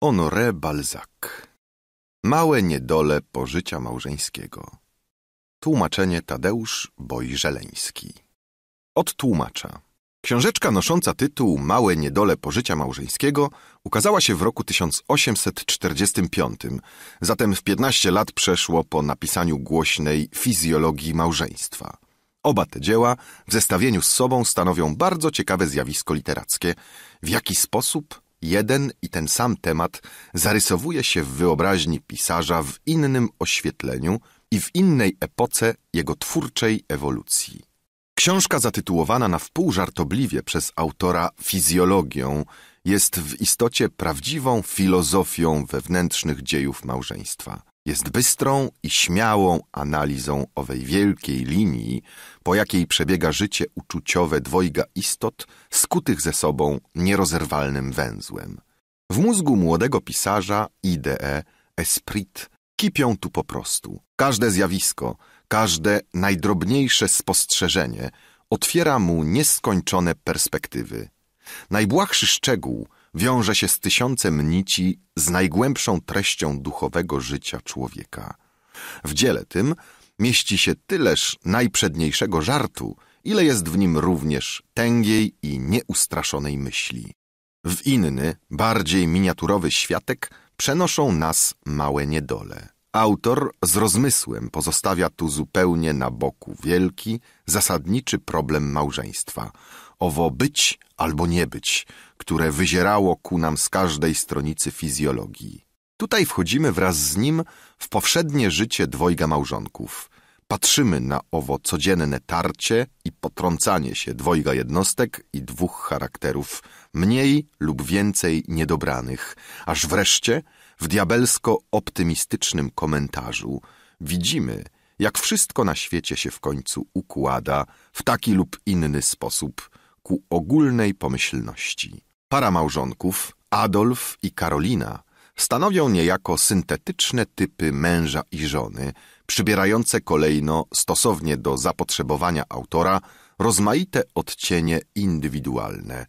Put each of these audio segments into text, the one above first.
Honoré Balzac. Małe niedole pożycia małżeńskiego. Tłumaczenie Tadeusz Boj-Żeleński. Od tłumacza. Książeczka nosząca tytuł Małe niedole pożycia małżeńskiego ukazała się w roku 1845, zatem w 15 lat przeszło po napisaniu głośnej fizjologii małżeństwa. Oba te dzieła w zestawieniu z sobą stanowią bardzo ciekawe zjawisko literackie. W jaki sposób jeden i ten sam temat zarysowuje się w wyobraźni pisarza w innym oświetleniu i w innej epoce jego twórczej ewolucji. Książka zatytułowana na wpół żartobliwie przez autora Fizjologią jest w istocie prawdziwą filozofią wewnętrznych dziejów małżeństwa jest bystrą i śmiałą analizą owej wielkiej linii, po jakiej przebiega życie uczuciowe dwojga istot skutych ze sobą nierozerwalnym węzłem. W mózgu młodego pisarza idee, esprit kipią tu po prostu. Każde zjawisko, każde najdrobniejsze spostrzeżenie otwiera mu nieskończone perspektywy. Najbłahszy szczegół – wiąże się z tysiącem nici z najgłębszą treścią duchowego życia człowieka. W dziele tym mieści się tyleż najprzedniejszego żartu, ile jest w nim również tęgiej i nieustraszonej myśli. W inny, bardziej miniaturowy światek przenoszą nas małe niedole. Autor z rozmysłem pozostawia tu zupełnie na boku wielki, zasadniczy problem małżeństwa – owo być albo nie być, które wyzierało ku nam z każdej stronicy fizjologii. Tutaj wchodzimy wraz z nim w powszednie życie dwojga małżonków. Patrzymy na owo codzienne tarcie i potrącanie się dwojga jednostek i dwóch charakterów, mniej lub więcej niedobranych, aż wreszcie w diabelsko optymistycznym komentarzu widzimy, jak wszystko na świecie się w końcu układa w taki lub inny sposób, ku ogólnej pomyślności. Para małżonków, Adolf i Karolina, stanowią niejako syntetyczne typy męża i żony, przybierające kolejno, stosownie do zapotrzebowania autora, rozmaite odcienie indywidualne.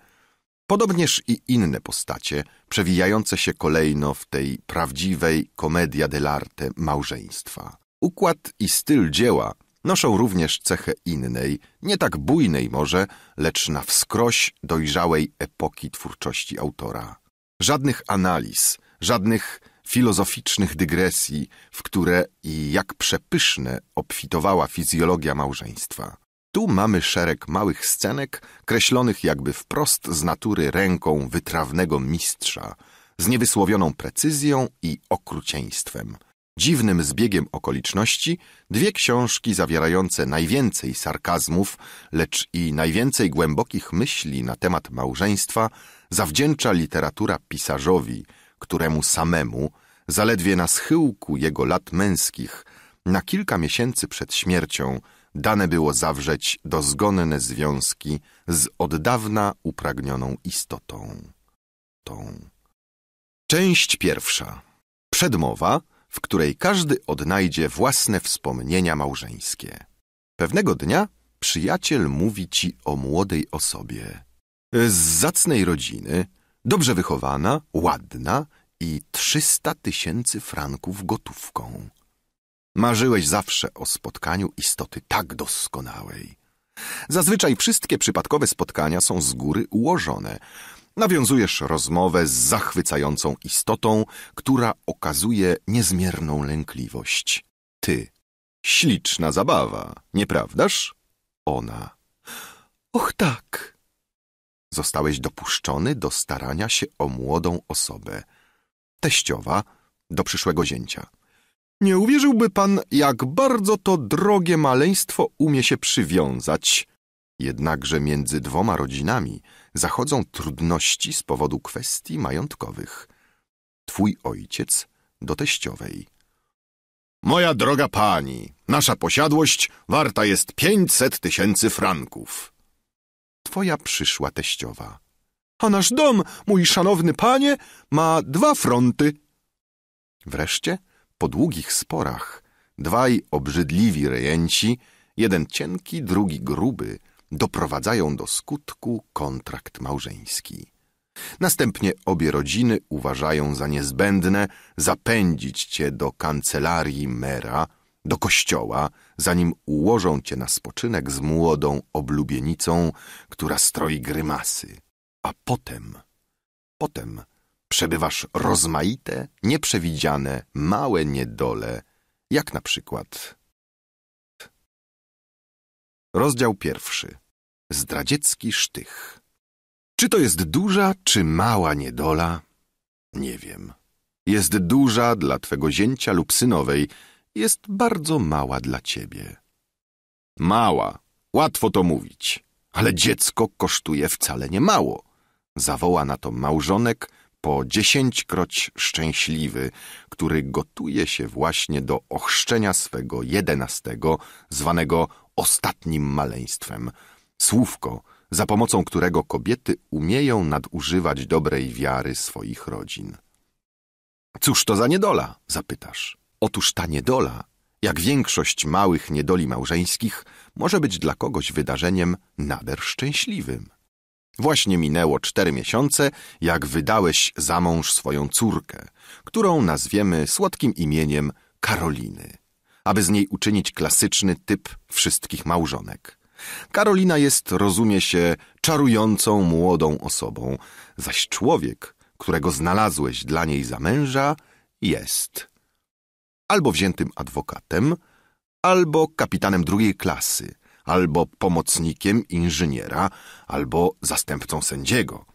Podobnież i inne postacie, przewijające się kolejno w tej prawdziwej komedia dell'arte małżeństwa. Układ i styl dzieła Noszą również cechę innej, nie tak bujnej może, lecz na wskroś dojrzałej epoki twórczości autora. Żadnych analiz, żadnych filozoficznych dygresji, w które i jak przepyszne obfitowała fizjologia małżeństwa. Tu mamy szereg małych scenek, kreślonych jakby wprost z natury ręką wytrawnego mistrza, z niewysłowioną precyzją i okrucieństwem – dziwnym zbiegiem okoliczności dwie książki zawierające najwięcej sarkazmów, lecz i najwięcej głębokich myśli na temat małżeństwa zawdzięcza literatura pisarzowi, któremu samemu, zaledwie na schyłku jego lat męskich, na kilka miesięcy przed śmiercią dane było zawrzeć dozgonne związki z od dawna upragnioną istotą. Tą. Część pierwsza. Przedmowa w której każdy odnajdzie własne wspomnienia małżeńskie. Pewnego dnia przyjaciel mówi ci o młodej osobie. Z zacnej rodziny, dobrze wychowana, ładna i 300 tysięcy franków gotówką. Marzyłeś zawsze o spotkaniu istoty tak doskonałej. Zazwyczaj wszystkie przypadkowe spotkania są z góry ułożone – Nawiązujesz rozmowę z zachwycającą istotą, która okazuje niezmierną lękliwość. Ty. Śliczna zabawa, nieprawdaż? Ona. Och tak. Zostałeś dopuszczony do starania się o młodą osobę. Teściowa do przyszłego zięcia. Nie uwierzyłby pan, jak bardzo to drogie maleństwo umie się przywiązać. Jednakże między dwoma rodzinami zachodzą trudności z powodu kwestii majątkowych. Twój ojciec do teściowej. Moja droga pani, nasza posiadłość warta jest pięćset tysięcy franków. Twoja przyszła teściowa. A nasz dom, mój szanowny panie, ma dwa fronty. Wreszcie, po długich sporach, dwaj obrzydliwi rejenci, jeden cienki, drugi gruby, doprowadzają do skutku kontrakt małżeński. Następnie obie rodziny uważają za niezbędne zapędzić cię do kancelarii mera, do kościoła, zanim ułożą cię na spoczynek z młodą oblubienicą, która stroi grymasy. A potem, potem przebywasz rozmaite, nieprzewidziane, małe niedole, jak na przykład Rozdział pierwszy. Zdradziecki sztych. Czy to jest duża, czy mała niedola? Nie wiem. Jest duża dla twego zięcia lub synowej, jest bardzo mała dla ciebie. Mała. Łatwo to mówić. Ale dziecko kosztuje wcale nie mało. Zawoła na to małżonek po dziesięćkroć szczęśliwy, który gotuje się właśnie do ochrzczenia swego jedenastego, zwanego ostatnim maleństwem, słówko, za pomocą którego kobiety umieją nadużywać dobrej wiary swoich rodzin. Cóż to za niedola? zapytasz. Otóż ta niedola, jak większość małych niedoli małżeńskich, może być dla kogoś wydarzeniem nader szczęśliwym. Właśnie minęło cztery miesiące, jak wydałeś za mąż swoją córkę, którą nazwiemy słodkim imieniem Karoliny aby z niej uczynić klasyczny typ wszystkich małżonek. Karolina jest, rozumie się, czarującą młodą osobą, zaś człowiek, którego znalazłeś dla niej za męża, jest albo wziętym adwokatem, albo kapitanem drugiej klasy, albo pomocnikiem inżyniera, albo zastępcą sędziego,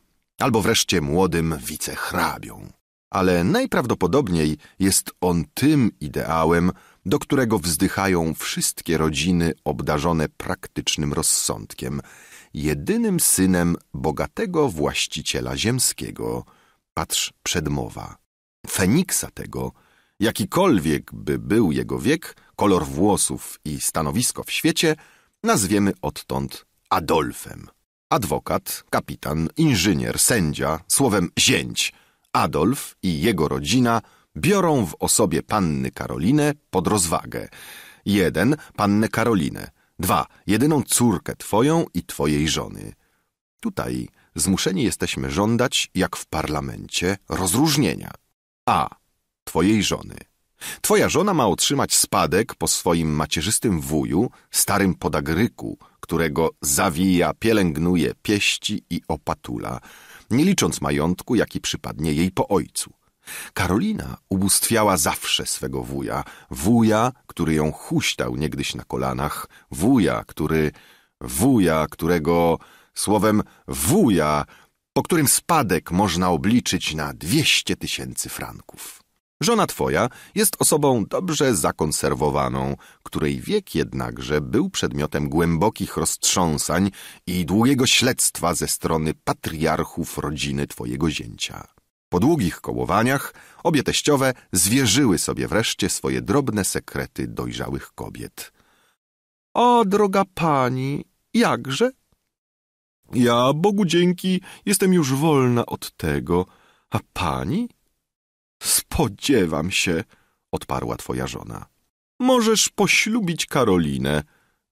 albo wreszcie młodym wicehrabią. Ale najprawdopodobniej jest on tym ideałem, do którego wzdychają wszystkie rodziny obdarzone praktycznym rozsądkiem, jedynym synem bogatego właściciela ziemskiego. Patrz przedmowa. Feniksa tego, jakikolwiek by był jego wiek, kolor włosów i stanowisko w świecie, nazwiemy odtąd Adolfem. Adwokat, kapitan, inżynier, sędzia, słowem zięć. Adolf i jego rodzina – biorą w osobie panny Karolinę pod rozwagę. Jeden, pannę Karolinę. Dwa, jedyną córkę twoją i twojej żony. Tutaj zmuszeni jesteśmy żądać, jak w parlamencie, rozróżnienia. A. Twojej żony. Twoja żona ma otrzymać spadek po swoim macierzystym wuju, starym podagryku, którego zawija, pielęgnuje, pieści i opatula, nie licząc majątku, jaki przypadnie jej po ojcu. Karolina ubóstwiała zawsze swego wuja, wuja, który ją huśtał niegdyś na kolanach, wuja, który, wuja, którego, słowem wuja, po którym spadek można obliczyć na dwieście tysięcy franków. Żona twoja jest osobą dobrze zakonserwowaną, której wiek jednakże był przedmiotem głębokich roztrząsań i długiego śledztwa ze strony patriarchów rodziny twojego zięcia. Po długich kołowaniach obie teściowe zwierzyły sobie wreszcie swoje drobne sekrety dojrzałych kobiet. O, droga pani, jakże? Ja, Bogu dzięki, jestem już wolna od tego. A pani? Spodziewam się, odparła twoja żona. Możesz poślubić Karolinę,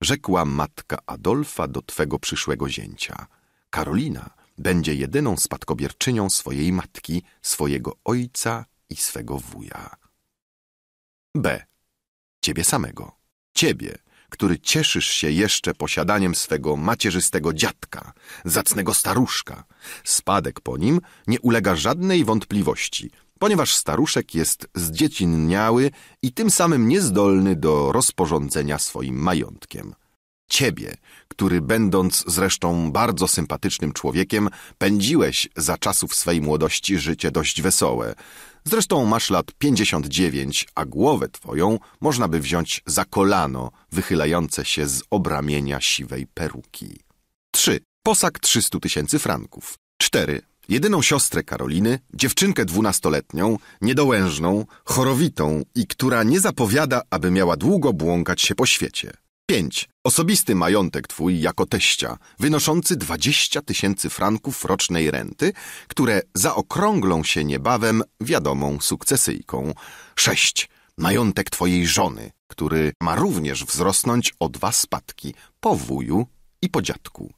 rzekła matka Adolfa do twego przyszłego zięcia. Karolina będzie jedyną spadkobierczynią swojej matki, swojego ojca i swego wuja. B. Ciebie samego. Ciebie, który cieszysz się jeszcze posiadaniem swego macierzystego dziadka, zacnego staruszka. Spadek po nim nie ulega żadnej wątpliwości, ponieważ staruszek jest zdziecinniały i tym samym niezdolny do rozporządzenia swoim majątkiem. Ciebie, który będąc zresztą bardzo sympatycznym człowiekiem, pędziłeś za czasów swej młodości życie dość wesołe. Zresztą masz lat pięćdziesiąt dziewięć, a głowę twoją można by wziąć za kolano, wychylające się z obramienia siwej peruki. 3. Posag 300 tysięcy franków. 4. Jedyną siostrę Karoliny, dziewczynkę dwunastoletnią, niedołężną, chorowitą i która nie zapowiada, aby miała długo błąkać się po świecie. 5. Osobisty majątek twój jako teścia, wynoszący 20 tysięcy franków rocznej renty, które zaokrąglą się niebawem wiadomą sukcesyjką. 6. Majątek twojej żony, który ma również wzrosnąć o dwa spadki, po wuju i po dziadku.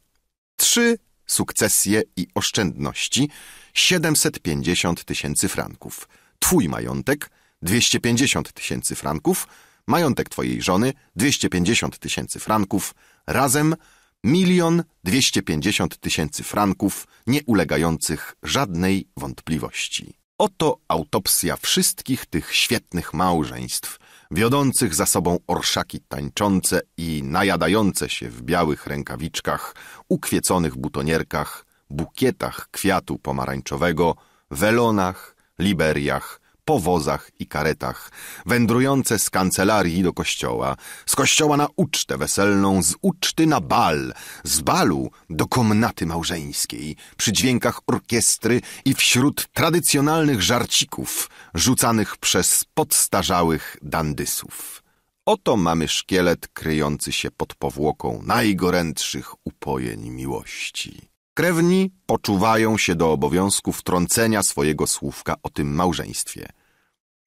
3. Sukcesje i oszczędności 750 tysięcy franków. Twój majątek 250 tysięcy franków – majątek twojej żony 250 tysięcy franków, razem milion 250 tysięcy franków, nie ulegających żadnej wątpliwości. Oto autopsja wszystkich tych świetnych małżeństw, wiodących za sobą orszaki tańczące i najadające się w białych rękawiczkach, ukwieconych butonierkach, bukietach kwiatu pomarańczowego, welonach, liberiach, po wozach i karetach, wędrujące z kancelarii do kościoła, z kościoła na ucztę weselną, z uczty na bal, z balu do komnaty małżeńskiej, przy dźwiękach orkiestry i wśród tradycjonalnych żarcików rzucanych przez podstarzałych dandysów. Oto mamy szkielet kryjący się pod powłoką najgorętszych upojeń miłości. Krewni poczuwają się do obowiązku wtrącenia swojego słówka o tym małżeństwie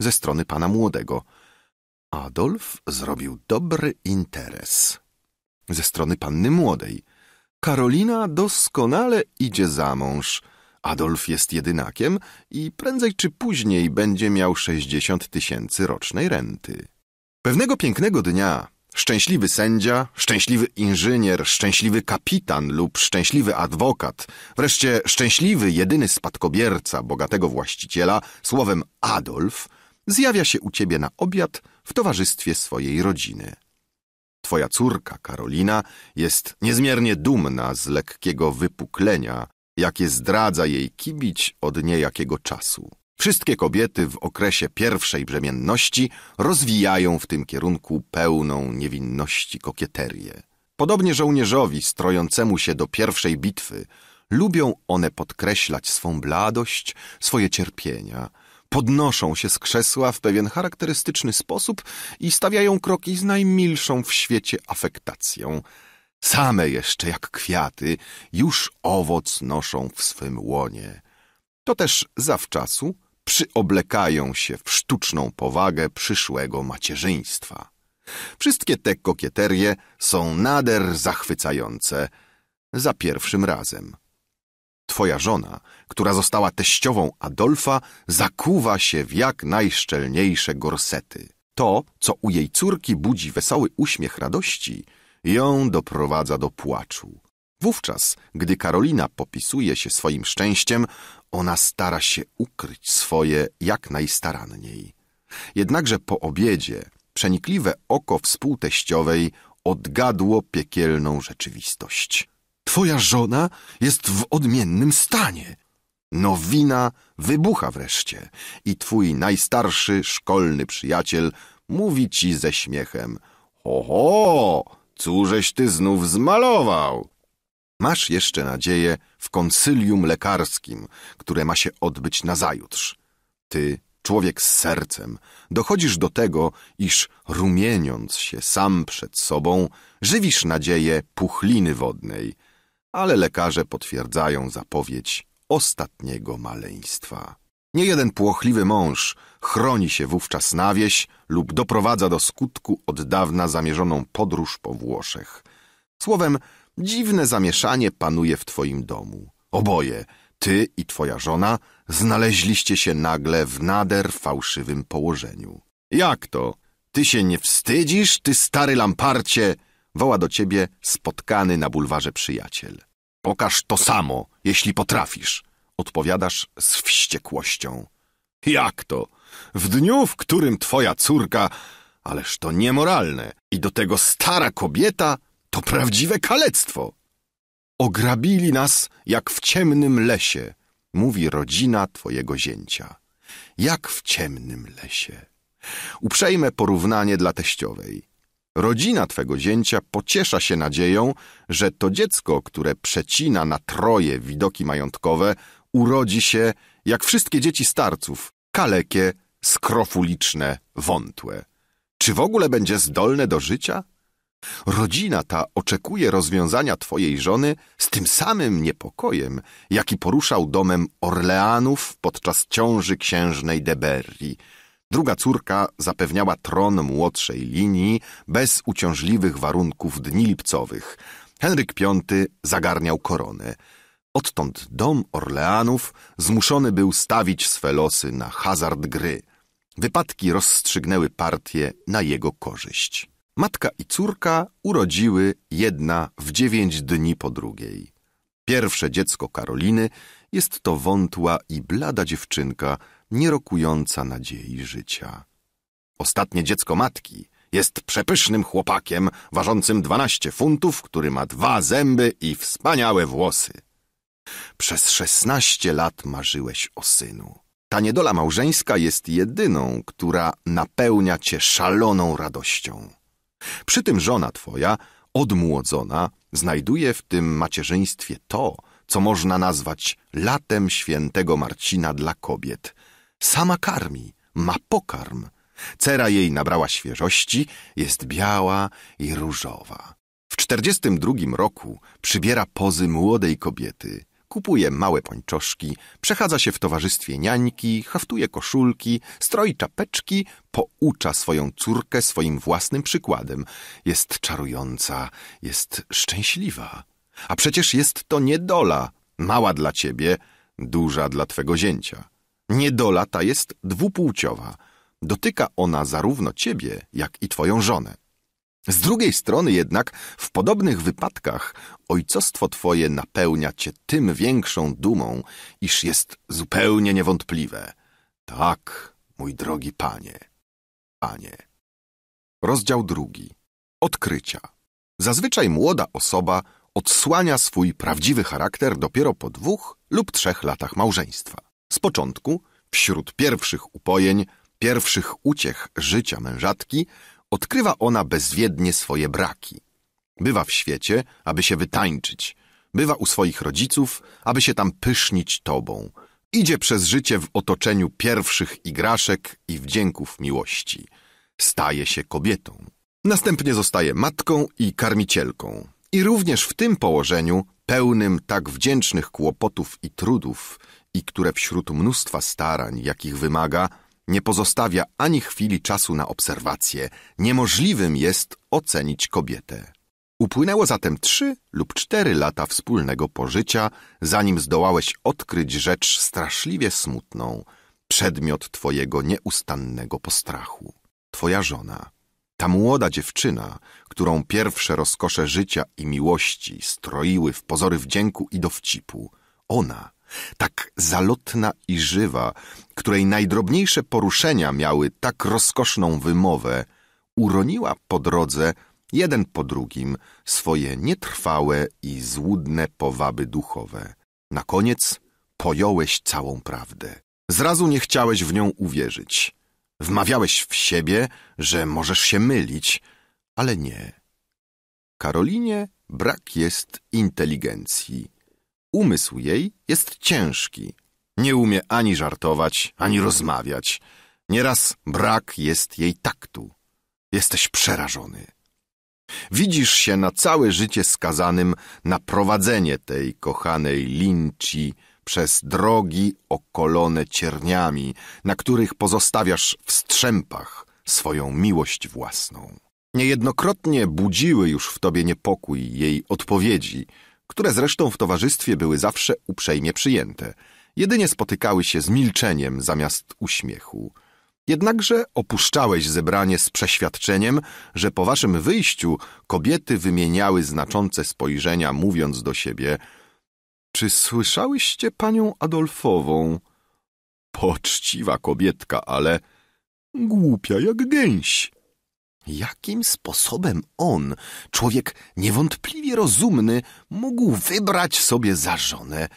ze strony pana młodego. Adolf zrobił dobry interes ze strony panny młodej. Karolina doskonale idzie za mąż. Adolf jest jedynakiem i prędzej czy później będzie miał sześćdziesiąt tysięcy rocznej renty. Pewnego pięknego dnia Szczęśliwy sędzia, szczęśliwy inżynier, szczęśliwy kapitan lub szczęśliwy adwokat, wreszcie szczęśliwy jedyny spadkobierca bogatego właściciela, słowem Adolf, zjawia się u ciebie na obiad w towarzystwie swojej rodziny. Twoja córka Karolina jest niezmiernie dumna z lekkiego wypuklenia, jakie zdradza jej kibić od niejakiego czasu. Wszystkie kobiety w okresie pierwszej brzemienności rozwijają w tym kierunku pełną niewinności kokieterię. Podobnie żołnierzowi strojącemu się do pierwszej bitwy lubią one podkreślać swą bladość, swoje cierpienia. Podnoszą się z krzesła w pewien charakterystyczny sposób i stawiają kroki z najmilszą w świecie afektacją. Same jeszcze jak kwiaty już owoc noszą w swym łonie. To też zawczasu przyoblekają się w sztuczną powagę przyszłego macierzyństwa. Wszystkie te kokieterie są nader zachwycające za pierwszym razem. Twoja żona, która została teściową Adolfa, zakuwa się w jak najszczelniejsze gorsety. To, co u jej córki budzi wesoły uśmiech radości, ją doprowadza do płaczu. Wówczas, gdy Karolina popisuje się swoim szczęściem, ona stara się ukryć swoje jak najstaranniej. Jednakże po obiedzie przenikliwe oko współteściowej odgadło piekielną rzeczywistość. Twoja żona jest w odmiennym stanie. Nowina wybucha wreszcie i twój najstarszy szkolny przyjaciel mówi ci ze śmiechem: Ho, ho, cóżeś ty znów zmalował? Masz jeszcze nadzieję w konsylium lekarskim, które ma się odbyć nazajutrz. Ty, człowiek z sercem, dochodzisz do tego, iż rumieniąc się sam przed sobą, żywisz nadzieję puchliny wodnej, ale lekarze potwierdzają zapowiedź ostatniego maleństwa. Nie jeden płochliwy mąż chroni się wówczas na wieś lub doprowadza do skutku od dawna zamierzoną podróż po Włoszech. Słowem, Dziwne zamieszanie panuje w twoim domu. Oboje, ty i twoja żona, znaleźliście się nagle w nader fałszywym położeniu. Jak to? Ty się nie wstydzisz, ty stary lamparcie? Woła do ciebie spotkany na bulwarze przyjaciel. Pokaż to samo, jeśli potrafisz, odpowiadasz z wściekłością. Jak to? W dniu, w którym twoja córka, ależ to niemoralne, i do tego stara kobieta to prawdziwe kalectwo! Ograbili nas jak w ciemnym lesie, mówi rodzina twojego zięcia. Jak w ciemnym lesie. Uprzejme porównanie dla teściowej. Rodzina twego zięcia pociesza się nadzieją, że to dziecko, które przecina na troje widoki majątkowe, urodzi się, jak wszystkie dzieci starców, kalekie, skrofuliczne, wątłe. Czy w ogóle będzie zdolne do życia? Rodzina ta oczekuje rozwiązania twojej żony z tym samym niepokojem, jaki poruszał domem Orleanów podczas ciąży księżnej Berri. Druga córka zapewniała tron młodszej linii bez uciążliwych warunków dni lipcowych. Henryk V zagarniał koronę. Odtąd dom Orleanów zmuszony był stawić swe losy na hazard gry. Wypadki rozstrzygnęły partię na jego korzyść matka i córka urodziły jedna w dziewięć dni po drugiej. Pierwsze dziecko Karoliny jest to wątła i blada dziewczynka, nierokująca nadziei życia. Ostatnie dziecko matki jest przepysznym chłopakiem, ważącym dwanaście funtów, który ma dwa zęby i wspaniałe włosy. Przez szesnaście lat marzyłeś o synu. Ta niedola małżeńska jest jedyną, która napełnia cię szaloną radością. Przy tym żona twoja, odmłodzona, znajduje w tym macierzyństwie to, co można nazwać latem świętego Marcina dla kobiet. Sama karmi, ma pokarm. Cera jej nabrała świeżości, jest biała i różowa. W czterdziestym drugim roku przybiera pozy młodej kobiety – kupuje małe pończoszki, przechadza się w towarzystwie niańki, haftuje koszulki, stroi czapeczki, poucza swoją córkę swoim własnym przykładem. Jest czarująca, jest szczęśliwa. A przecież jest to niedola, mała dla ciebie, duża dla twego zięcia. Niedola ta jest dwupłciowa. Dotyka ona zarówno ciebie, jak i twoją żonę. Z drugiej strony jednak w podobnych wypadkach ojcostwo twoje napełnia cię tym większą dumą, iż jest zupełnie niewątpliwe. Tak, mój drogi panie. Panie. Rozdział drugi. Odkrycia. Zazwyczaj młoda osoba odsłania swój prawdziwy charakter dopiero po dwóch lub trzech latach małżeństwa. Z początku, wśród pierwszych upojeń, pierwszych uciech życia mężatki, odkrywa ona bezwiednie swoje braki. Bywa w świecie, aby się wytańczyć. Bywa u swoich rodziców, aby się tam pysznić tobą. Idzie przez życie w otoczeniu pierwszych igraszek i wdzięków miłości. Staje się kobietą. Następnie zostaje matką i karmicielką. I również w tym położeniu, pełnym tak wdzięcznych kłopotów i trudów, i które wśród mnóstwa starań, jakich wymaga, nie pozostawia ani chwili czasu na obserwację, niemożliwym jest ocenić kobietę. Upłynęło zatem trzy lub cztery lata wspólnego pożycia, zanim zdołałeś odkryć rzecz straszliwie smutną, przedmiot twojego nieustannego postrachu. Twoja żona, ta młoda dziewczyna, którą pierwsze rozkosze życia i miłości stroiły w pozory wdzięku i dowcipu, ona – tak zalotna i żywa, której najdrobniejsze poruszenia miały tak rozkoszną wymowę, uroniła po drodze jeden po drugim swoje nietrwałe i złudne powaby duchowe. Na koniec pojąłeś całą prawdę. Zrazu nie chciałeś w nią uwierzyć. Wmawiałeś w siebie, że możesz się mylić, ale nie. Karolinie brak jest inteligencji Umysł jej jest ciężki. Nie umie ani żartować, ani rozmawiać. Nieraz brak jest jej taktu. Jesteś przerażony. Widzisz się na całe życie skazanym na prowadzenie tej kochanej linci przez drogi okolone cierniami, na których pozostawiasz w strzępach swoją miłość własną. Niejednokrotnie budziły już w tobie niepokój jej odpowiedzi – które zresztą w towarzystwie były zawsze uprzejmie przyjęte. Jedynie spotykały się z milczeniem zamiast uśmiechu. Jednakże opuszczałeś zebranie z przeświadczeniem, że po waszym wyjściu kobiety wymieniały znaczące spojrzenia, mówiąc do siebie: Czy słyszałyście panią Adolfową? Poczciwa kobietka, ale głupia jak gęś. Jakim sposobem on, człowiek niewątpliwie rozumny, mógł wybrać sobie za żonę?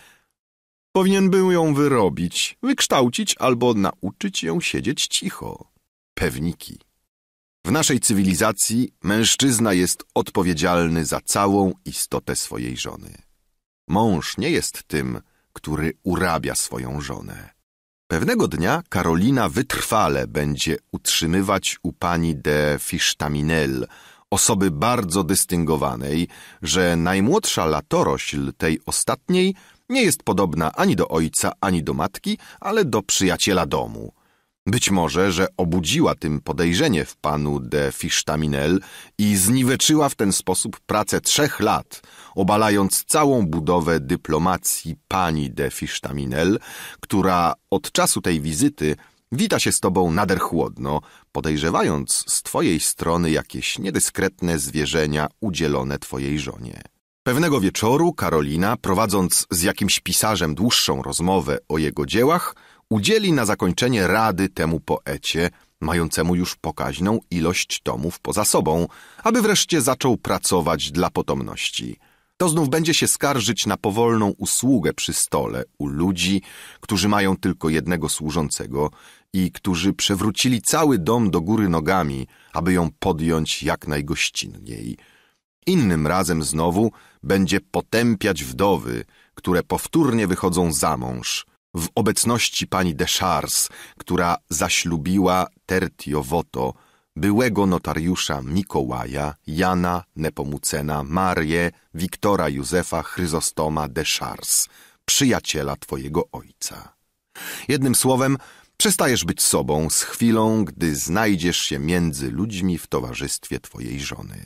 Powinien był ją wyrobić, wykształcić albo nauczyć ją siedzieć cicho. Pewniki. W naszej cywilizacji mężczyzna jest odpowiedzialny za całą istotę swojej żony. Mąż nie jest tym, który urabia swoją żonę. Pewnego dnia Karolina wytrwale będzie utrzymywać u pani de Fisztaminel, osoby bardzo dystyngowanej, że najmłodsza latorośl tej ostatniej nie jest podobna ani do ojca, ani do matki, ale do przyjaciela domu – być może, że obudziła tym podejrzenie w panu de Fichtaminel i zniweczyła w ten sposób pracę trzech lat, obalając całą budowę dyplomacji pani de Fichtaminel, która od czasu tej wizyty wita się z tobą nader chłodno, podejrzewając z twojej strony jakieś niedyskretne zwierzenia udzielone twojej żonie. Pewnego wieczoru Karolina, prowadząc z jakimś pisarzem dłuższą rozmowę o jego dziełach, udzieli na zakończenie rady temu poecie, mającemu już pokaźną ilość tomów poza sobą, aby wreszcie zaczął pracować dla potomności. To znów będzie się skarżyć na powolną usługę przy stole u ludzi, którzy mają tylko jednego służącego i którzy przewrócili cały dom do góry nogami, aby ją podjąć jak najgościnniej. Innym razem znowu będzie potępiać wdowy, które powtórnie wychodzą za mąż – w obecności pani de Chars, która zaślubiła tertio voto byłego notariusza Mikołaja, Jana Nepomucena, Marię, Wiktora Józefa Chryzostoma de Chars, przyjaciela twojego ojca. Jednym słowem, przestajesz być sobą z chwilą, gdy znajdziesz się między ludźmi w towarzystwie twojej żony.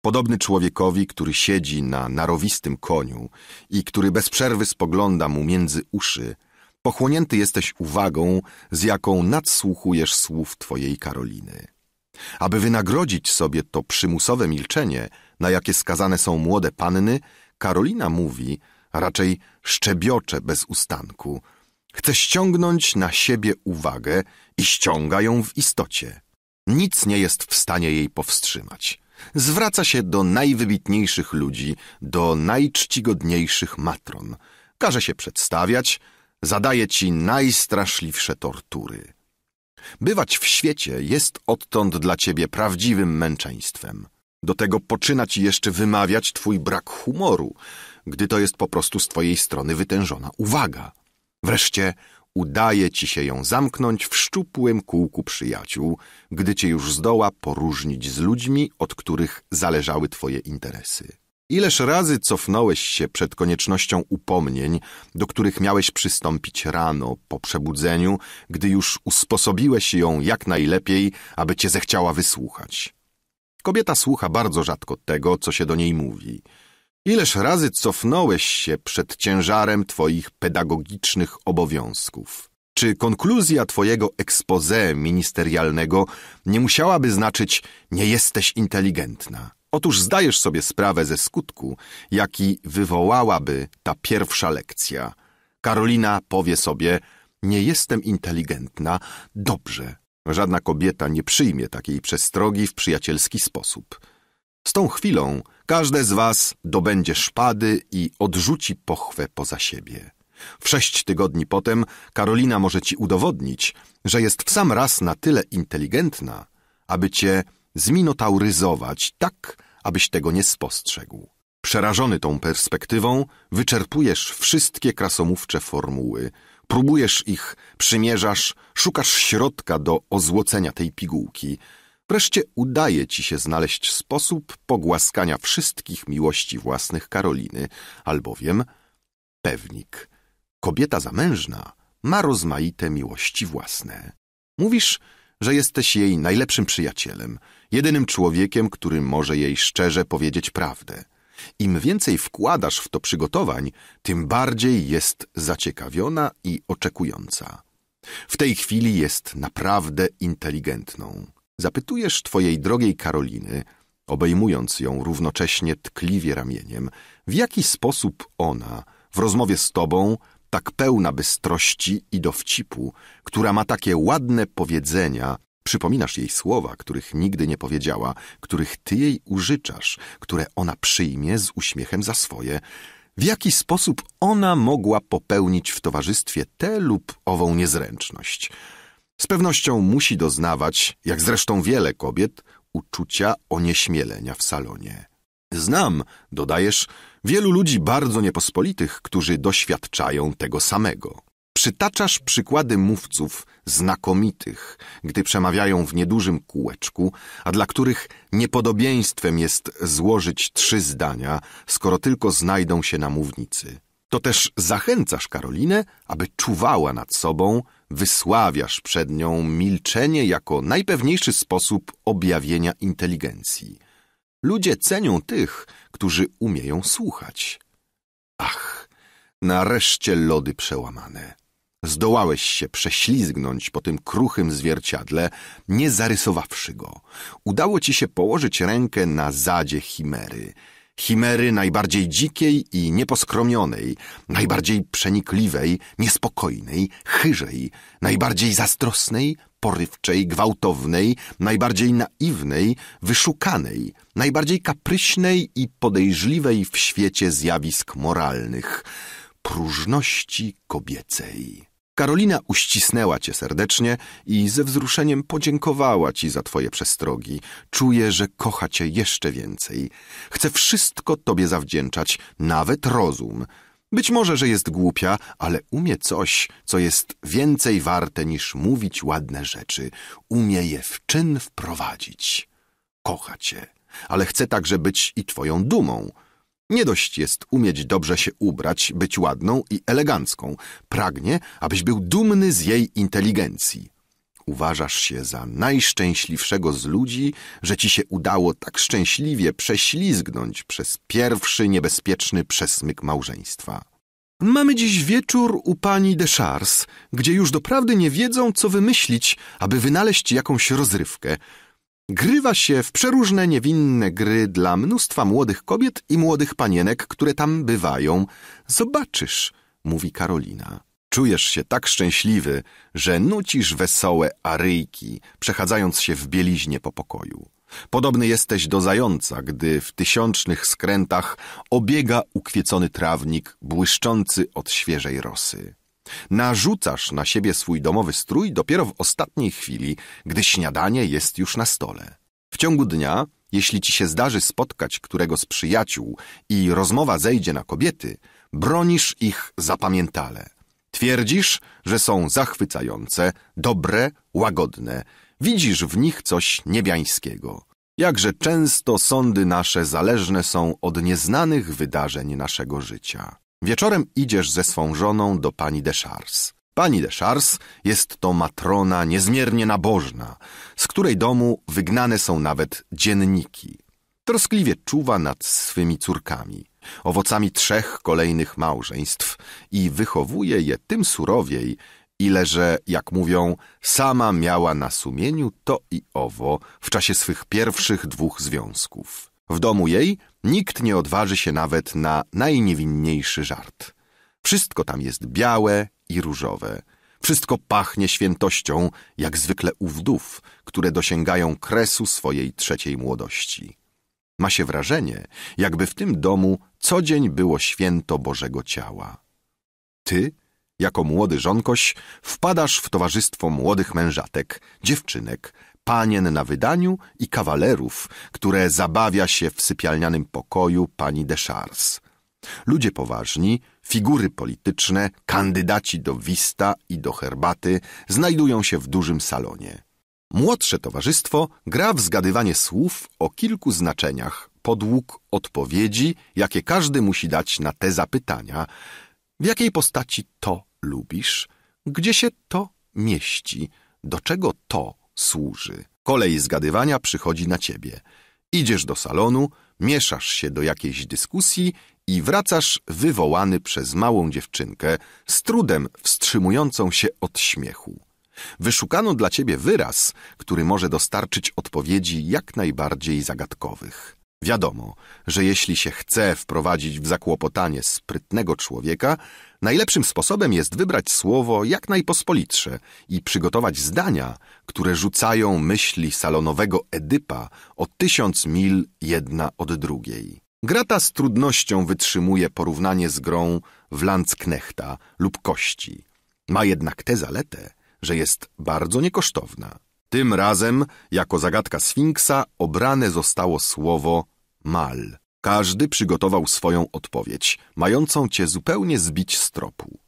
Podobny człowiekowi, który siedzi na narowistym koniu i który bez przerwy spogląda mu między uszy, Pochłonięty jesteś uwagą, z jaką nadsłuchujesz słów twojej Karoliny. Aby wynagrodzić sobie to przymusowe milczenie, na jakie skazane są młode panny, Karolina mówi, a raczej szczebiocze bez ustanku. Chce ściągnąć na siebie uwagę i ściąga ją w istocie. Nic nie jest w stanie jej powstrzymać. Zwraca się do najwybitniejszych ludzi, do najczcigodniejszych matron. Każe się przedstawiać – zadaje ci najstraszliwsze tortury. Bywać w świecie jest odtąd dla ciebie prawdziwym męczeństwem. Do tego poczyna ci jeszcze wymawiać twój brak humoru, gdy to jest po prostu z twojej strony wytężona uwaga. Wreszcie udaje ci się ją zamknąć w szczupłym kółku przyjaciół, gdy cię już zdoła poróżnić z ludźmi, od których zależały twoje interesy. Ileż razy cofnąłeś się przed koniecznością upomnień, do których miałeś przystąpić rano po przebudzeniu, gdy już usposobiłeś ją jak najlepiej, aby cię zechciała wysłuchać. Kobieta słucha bardzo rzadko tego, co się do niej mówi. Ileż razy cofnąłeś się przed ciężarem twoich pedagogicznych obowiązków. Czy konkluzja twojego expose ministerialnego nie musiałaby znaczyć nie jesteś inteligentna? Otóż zdajesz sobie sprawę ze skutku, jaki wywołałaby ta pierwsza lekcja. Karolina powie sobie: Nie jestem inteligentna, dobrze. Żadna kobieta nie przyjmie takiej przestrogi w przyjacielski sposób. Z tą chwilą każde z was dobędzie szpady i odrzuci pochwę poza siebie. W sześć tygodni potem Karolina może ci udowodnić, że jest w sam raz na tyle inteligentna, aby cię zminotauryzować tak, abyś tego nie spostrzegł. Przerażony tą perspektywą, wyczerpujesz wszystkie krasomówcze formuły, próbujesz ich, przymierzasz, szukasz środka do ozłocenia tej pigułki. Wreszcie udaje ci się znaleźć sposób pogłaskania wszystkich miłości własnych Karoliny, albowiem pewnik, kobieta zamężna ma rozmaite miłości własne. Mówisz, że jesteś jej najlepszym przyjacielem – jedynym człowiekiem, który może jej szczerze powiedzieć prawdę. Im więcej wkładasz w to przygotowań, tym bardziej jest zaciekawiona i oczekująca. W tej chwili jest naprawdę inteligentną. Zapytujesz twojej drogiej Karoliny, obejmując ją równocześnie tkliwie ramieniem, w jaki sposób ona, w rozmowie z tobą, tak pełna bystrości i dowcipu, która ma takie ładne powiedzenia, Przypominasz jej słowa, których nigdy nie powiedziała, których ty jej użyczasz, które ona przyjmie z uśmiechem za swoje. W jaki sposób ona mogła popełnić w towarzystwie tę lub ową niezręczność? Z pewnością musi doznawać, jak zresztą wiele kobiet, uczucia onieśmielenia w salonie. Znam, dodajesz, wielu ludzi bardzo niepospolitych, którzy doświadczają tego samego. Przytaczasz przykłady mówców znakomitych, gdy przemawiają w niedużym kółeczku, a dla których niepodobieństwem jest złożyć trzy zdania, skoro tylko znajdą się na mównicy. To też zachęcasz Karolinę, aby czuwała nad sobą, wysławiasz przed nią milczenie jako najpewniejszy sposób objawienia inteligencji. Ludzie cenią tych, którzy umieją słuchać. Ach, nareszcie lody przełamane. Zdołałeś się prześlizgnąć po tym kruchym zwierciadle, nie zarysowawszy go. Udało ci się położyć rękę na zadzie chimery. Chimery najbardziej dzikiej i nieposkromionej, najbardziej przenikliwej, niespokojnej, chyżej, najbardziej zastrosnej, porywczej, gwałtownej, najbardziej naiwnej, wyszukanej, najbardziej kapryśnej i podejrzliwej w świecie zjawisk moralnych – próżności kobiecej. Karolina uścisnęła cię serdecznie i ze wzruszeniem podziękowała ci za twoje przestrogi. Czuję, że kocha cię jeszcze więcej. Chcę wszystko tobie zawdzięczać, nawet rozum. Być może, że jest głupia, ale umie coś, co jest więcej warte niż mówić ładne rzeczy. Umie je w czyn wprowadzić. Kocha cię, ale chce także być i twoją dumą. Nie dość jest umieć dobrze się ubrać, być ładną i elegancką. Pragnie, abyś był dumny z jej inteligencji. Uważasz się za najszczęśliwszego z ludzi, że ci się udało tak szczęśliwie prześlizgnąć przez pierwszy niebezpieczny przesmyk małżeństwa. Mamy dziś wieczór u pani de Chars, gdzie już doprawdy nie wiedzą, co wymyślić, aby wynaleźć jakąś rozrywkę – Grywa się w przeróżne niewinne gry dla mnóstwa młodych kobiet i młodych panienek, które tam bywają. Zobaczysz, mówi Karolina. Czujesz się tak szczęśliwy, że nucisz wesołe aryjki, przechadzając się w bieliźnie po pokoju. Podobny jesteś do zająca, gdy w tysiącznych skrętach obiega ukwiecony trawnik, błyszczący od świeżej rosy. Narzucasz na siebie swój domowy strój dopiero w ostatniej chwili, gdy śniadanie jest już na stole. W ciągu dnia, jeśli ci się zdarzy spotkać którego z przyjaciół i rozmowa zejdzie na kobiety, bronisz ich zapamiętale. Twierdzisz, że są zachwycające, dobre, łagodne. Widzisz w nich coś niebiańskiego. Jakże często sądy nasze zależne są od nieznanych wydarzeń naszego życia. Wieczorem idziesz ze swą żoną do pani de Chars. Pani de Chars jest to matrona niezmiernie nabożna, z której domu wygnane są nawet dzienniki. Troskliwie czuwa nad swymi córkami, owocami trzech kolejnych małżeństw i wychowuje je tym surowiej, ile że, jak mówią, sama miała na sumieniu to i owo w czasie swych pierwszych dwóch związków. W domu jej Nikt nie odważy się nawet na najniewinniejszy żart. Wszystko tam jest białe i różowe. Wszystko pachnie świętością, jak zwykle u wdów, które dosięgają kresu swojej trzeciej młodości. Ma się wrażenie, jakby w tym domu co dzień było święto Bożego Ciała. Ty, jako młody żonkoś, wpadasz w towarzystwo młodych mężatek, dziewczynek, panien na wydaniu i kawalerów, które zabawia się w sypialnianym pokoju pani Deschars. Ludzie poważni, figury polityczne, kandydaci do wista i do herbaty znajdują się w dużym salonie. Młodsze towarzystwo gra w zgadywanie słów o kilku znaczeniach, podług odpowiedzi, jakie każdy musi dać na te zapytania. W jakiej postaci to lubisz? Gdzie się to mieści? Do czego to służy. Kolej zgadywania przychodzi na ciebie. Idziesz do salonu, mieszasz się do jakiejś dyskusji i wracasz wywołany przez małą dziewczynkę z trudem wstrzymującą się od śmiechu. Wyszukano dla ciebie wyraz, który może dostarczyć odpowiedzi jak najbardziej zagadkowych. Wiadomo, że jeśli się chce wprowadzić w zakłopotanie sprytnego człowieka, Najlepszym sposobem jest wybrać słowo jak najpospolitsze i przygotować zdania, które rzucają myśli salonowego Edypa o tysiąc mil jedna od drugiej. Grata z trudnością wytrzymuje porównanie z grą w Landsknechta lub Kości. Ma jednak tę zaletę, że jest bardzo niekosztowna. Tym razem, jako zagadka Sfinksa, obrane zostało słowo mal. Każdy przygotował swoją odpowiedź, mającą cię zupełnie zbić z tropu.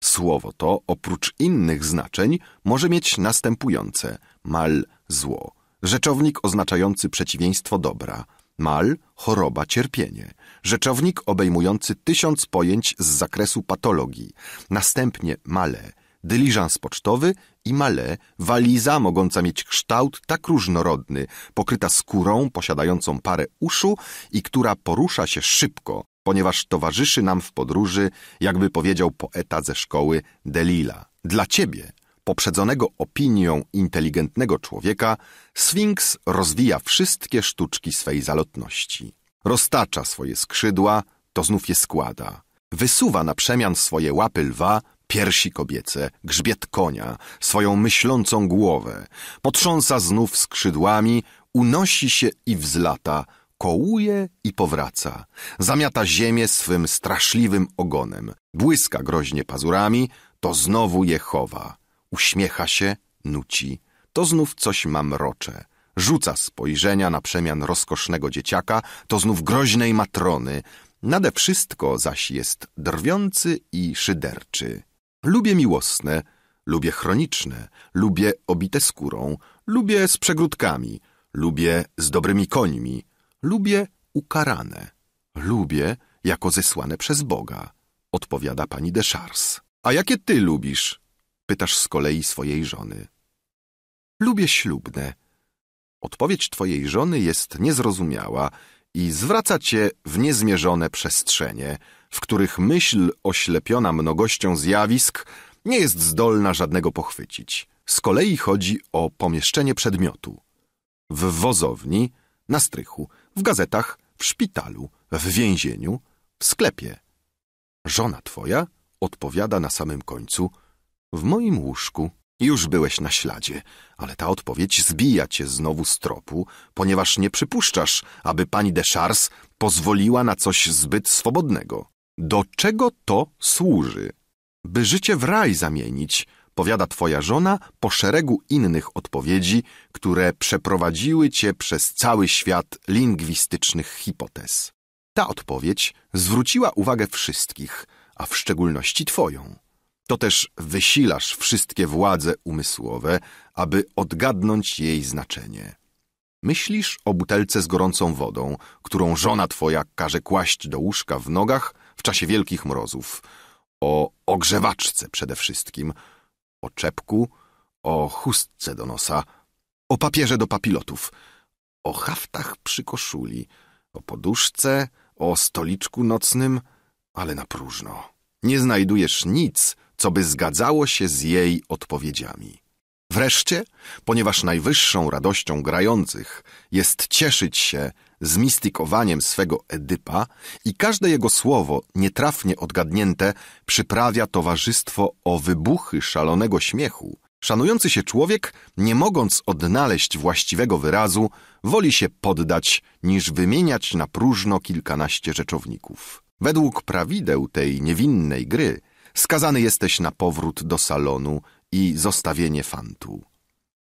Słowo to, oprócz innych znaczeń, może mieć następujące: mal, zło, rzeczownik oznaczający przeciwieństwo dobra, mal, choroba, cierpienie, rzeczownik obejmujący tysiąc pojęć z zakresu patologii, następnie male dyliżans pocztowy i male, waliza mogąca mieć kształt tak różnorodny, pokryta skórą posiadającą parę uszu i która porusza się szybko, ponieważ towarzyszy nam w podróży, jakby powiedział poeta ze szkoły Delila. Dla ciebie, poprzedzonego opinią inteligentnego człowieka, Sfinks rozwija wszystkie sztuczki swej zalotności. Roztacza swoje skrzydła, to znów je składa. Wysuwa na przemian swoje łapy lwa, piersi kobiece, grzbiet konia, swoją myślącą głowę, potrząsa znów skrzydłami, unosi się i wzlata, kołuje i powraca, zamiata ziemię swym straszliwym ogonem, błyska groźnie pazurami, to znowu je chowa, uśmiecha się, nuci, to znów coś mrocze, rzuca spojrzenia na przemian rozkosznego dzieciaka, to znów groźnej matrony, nade wszystko zaś jest drwiący i szyderczy. Lubię miłosne, lubię chroniczne, lubię obite skórą, lubię z przegródkami, lubię z dobrymi końmi, lubię ukarane, lubię jako zesłane przez Boga, odpowiada pani de Chars. A jakie ty lubisz? Pytasz z kolei swojej żony. Lubię ślubne. Odpowiedź twojej żony jest niezrozumiała i zwraca cię w niezmierzone przestrzenie, w których myśl oślepiona mnogością zjawisk nie jest zdolna żadnego pochwycić. Z kolei chodzi o pomieszczenie przedmiotu. W wozowni, na strychu, w gazetach, w szpitalu, w więzieniu, w sklepie. Żona twoja odpowiada na samym końcu w moim łóżku. Już byłeś na śladzie, ale ta odpowiedź zbija cię znowu z tropu, ponieważ nie przypuszczasz, aby pani Deschars pozwoliła na coś zbyt swobodnego. Do czego to służy? By życie w raj zamienić, powiada twoja żona po szeregu innych odpowiedzi, które przeprowadziły cię przez cały świat lingwistycznych hipotez. Ta odpowiedź zwróciła uwagę wszystkich, a w szczególności twoją. To też wysilasz wszystkie władze umysłowe, aby odgadnąć jej znaczenie. Myślisz o butelce z gorącą wodą, którą żona twoja każe kłaść do łóżka w nogach, w czasie wielkich mrozów, o ogrzewaczce przede wszystkim, o czepku, o chustce do nosa, o papierze do papilotów, o haftach przy koszuli, o poduszce, o stoliczku nocnym, ale na próżno. Nie znajdujesz nic, co by zgadzało się z jej odpowiedziami. Wreszcie, ponieważ najwyższą radością grających jest cieszyć się zmistykowaniem swego Edypa i każde jego słowo, nietrafnie odgadnięte, przyprawia towarzystwo o wybuchy szalonego śmiechu. Szanujący się człowiek, nie mogąc odnaleźć właściwego wyrazu, woli się poddać, niż wymieniać na próżno kilkanaście rzeczowników. Według prawideł tej niewinnej gry skazany jesteś na powrót do salonu i zostawienie fantu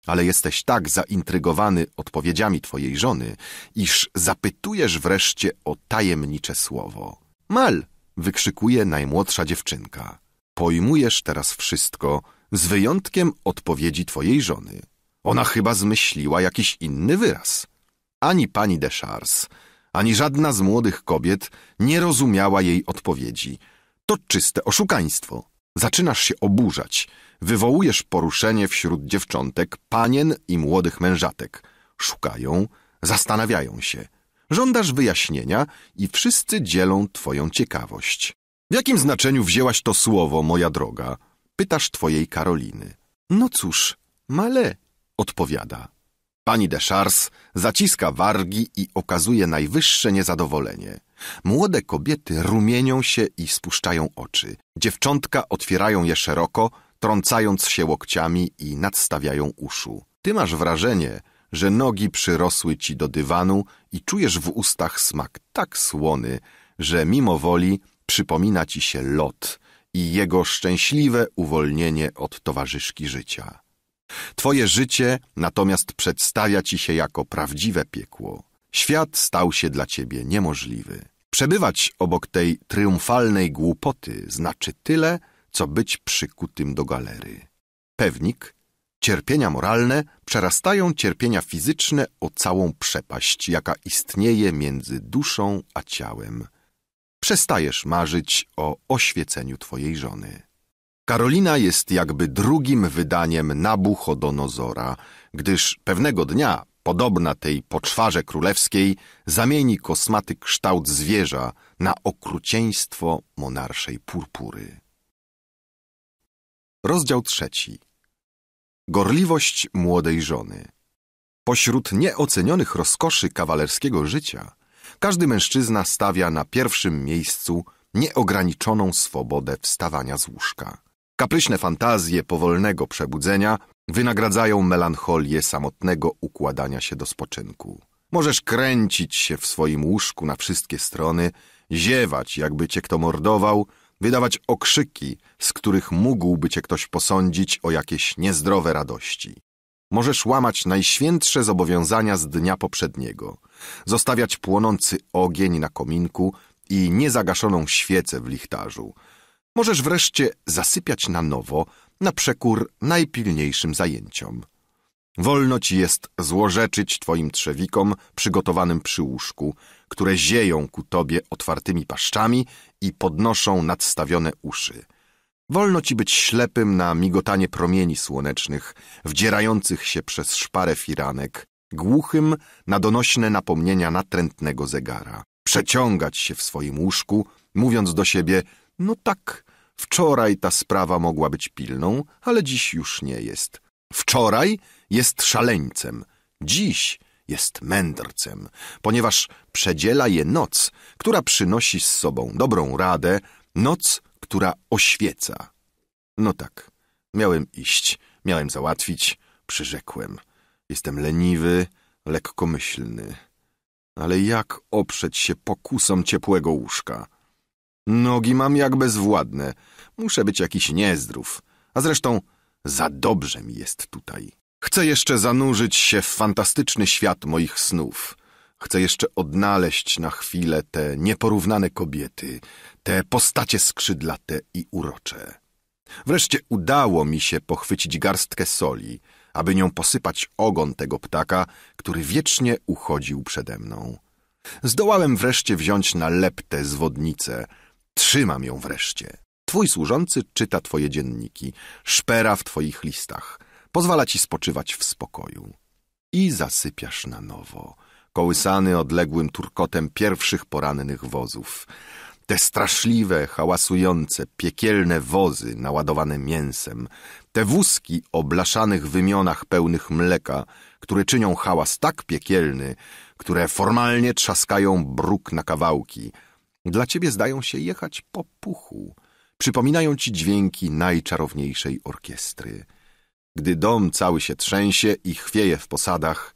ale jesteś tak zaintrygowany odpowiedziami twojej żony, iż zapytujesz wreszcie o tajemnicze słowo. Mal! wykrzykuje najmłodsza dziewczynka. Pojmujesz teraz wszystko, z wyjątkiem odpowiedzi twojej żony. Ona chyba zmyśliła jakiś inny wyraz. Ani pani Chars, ani żadna z młodych kobiet nie rozumiała jej odpowiedzi. To czyste oszukaństwo. Zaczynasz się oburzać – wywołujesz poruszenie wśród dziewczątek, panien i młodych mężatek. Szukają, zastanawiają się. Żądasz wyjaśnienia i wszyscy dzielą twoją ciekawość. W jakim znaczeniu wzięłaś to słowo, moja droga? Pytasz twojej Karoliny. No cóż, male, odpowiada. Pani Deschars zaciska wargi i okazuje najwyższe niezadowolenie. Młode kobiety rumienią się i spuszczają oczy. Dziewczątka otwierają je szeroko, trącając się łokciami i nadstawiają uszu. Ty masz wrażenie, że nogi przyrosły ci do dywanu i czujesz w ustach smak tak słony, że mimo woli przypomina ci się lot i jego szczęśliwe uwolnienie od towarzyszki życia. Twoje życie natomiast przedstawia ci się jako prawdziwe piekło. Świat stał się dla ciebie niemożliwy. Przebywać obok tej triumfalnej głupoty znaczy tyle, co być przykutym do galery. Pewnik, cierpienia moralne przerastają cierpienia fizyczne o całą przepaść, jaka istnieje między duszą a ciałem. Przestajesz marzyć o oświeceniu twojej żony. Karolina jest jakby drugim wydaniem Nabuchodonozora, gdyż pewnego dnia, podobna tej poczwarze królewskiej, zamieni kosmaty kształt zwierza na okrucieństwo monarszej purpury. Rozdział trzeci. Gorliwość młodej żony. Pośród nieocenionych rozkoszy kawalerskiego życia każdy mężczyzna stawia na pierwszym miejscu nieograniczoną swobodę wstawania z łóżka. Kapryśne fantazje powolnego przebudzenia wynagradzają melancholię samotnego układania się do spoczynku. Możesz kręcić się w swoim łóżku na wszystkie strony, ziewać, jakby cię kto mordował – wydawać okrzyki, z których mógłby cię ktoś posądzić o jakieś niezdrowe radości. Możesz łamać najświętsze zobowiązania z dnia poprzedniego, zostawiać płonący ogień na kominku i niezagaszoną świecę w lichtarzu. Możesz wreszcie zasypiać na nowo, na przekór najpilniejszym zajęciom. Wolno ci jest złorzeczyć twoim trzewikom przygotowanym przy łóżku, które zieją ku tobie otwartymi paszczami i podnoszą nadstawione uszy. Wolno ci być ślepym na migotanie promieni słonecznych, wdzierających się przez szparę firanek, głuchym na donośne napomnienia natrętnego zegara, przeciągać się w swoim łóżku, mówiąc do siebie, no tak, wczoraj ta sprawa mogła być pilną, ale dziś już nie jest. Wczoraj jest szaleńcem, dziś jest mędrcem, ponieważ przedziela je noc, która przynosi z sobą dobrą radę, noc, która oświeca. No tak, miałem iść, miałem załatwić, przyrzekłem. Jestem leniwy, lekkomyślny. Ale jak oprzeć się pokusom ciepłego łóżka? Nogi mam jak bezwładne. Muszę być jakiś niezdrów. A zresztą za dobrze mi jest tutaj. Chcę jeszcze zanurzyć się w fantastyczny świat moich snów. Chcę jeszcze odnaleźć na chwilę te nieporównane kobiety, te postacie skrzydlate i urocze. Wreszcie udało mi się pochwycić garstkę soli, aby nią posypać ogon tego ptaka, który wiecznie uchodził przede mną. Zdołałem wreszcie wziąć na leptę zwodnicę. Trzymam ją wreszcie. Twój służący czyta twoje dzienniki, szpera w twoich listach – Pozwala ci spoczywać w spokoju. I zasypiasz na nowo, kołysany odległym turkotem pierwszych porannych wozów. Te straszliwe, hałasujące, piekielne wozy naładowane mięsem, te wózki o blaszanych wymionach pełnych mleka, które czynią hałas tak piekielny, które formalnie trzaskają bruk na kawałki, dla ciebie zdają się jechać po puchu, przypominają ci dźwięki najczarowniejszej orkiestry. Gdy dom cały się trzęsie i chwieje w posadach,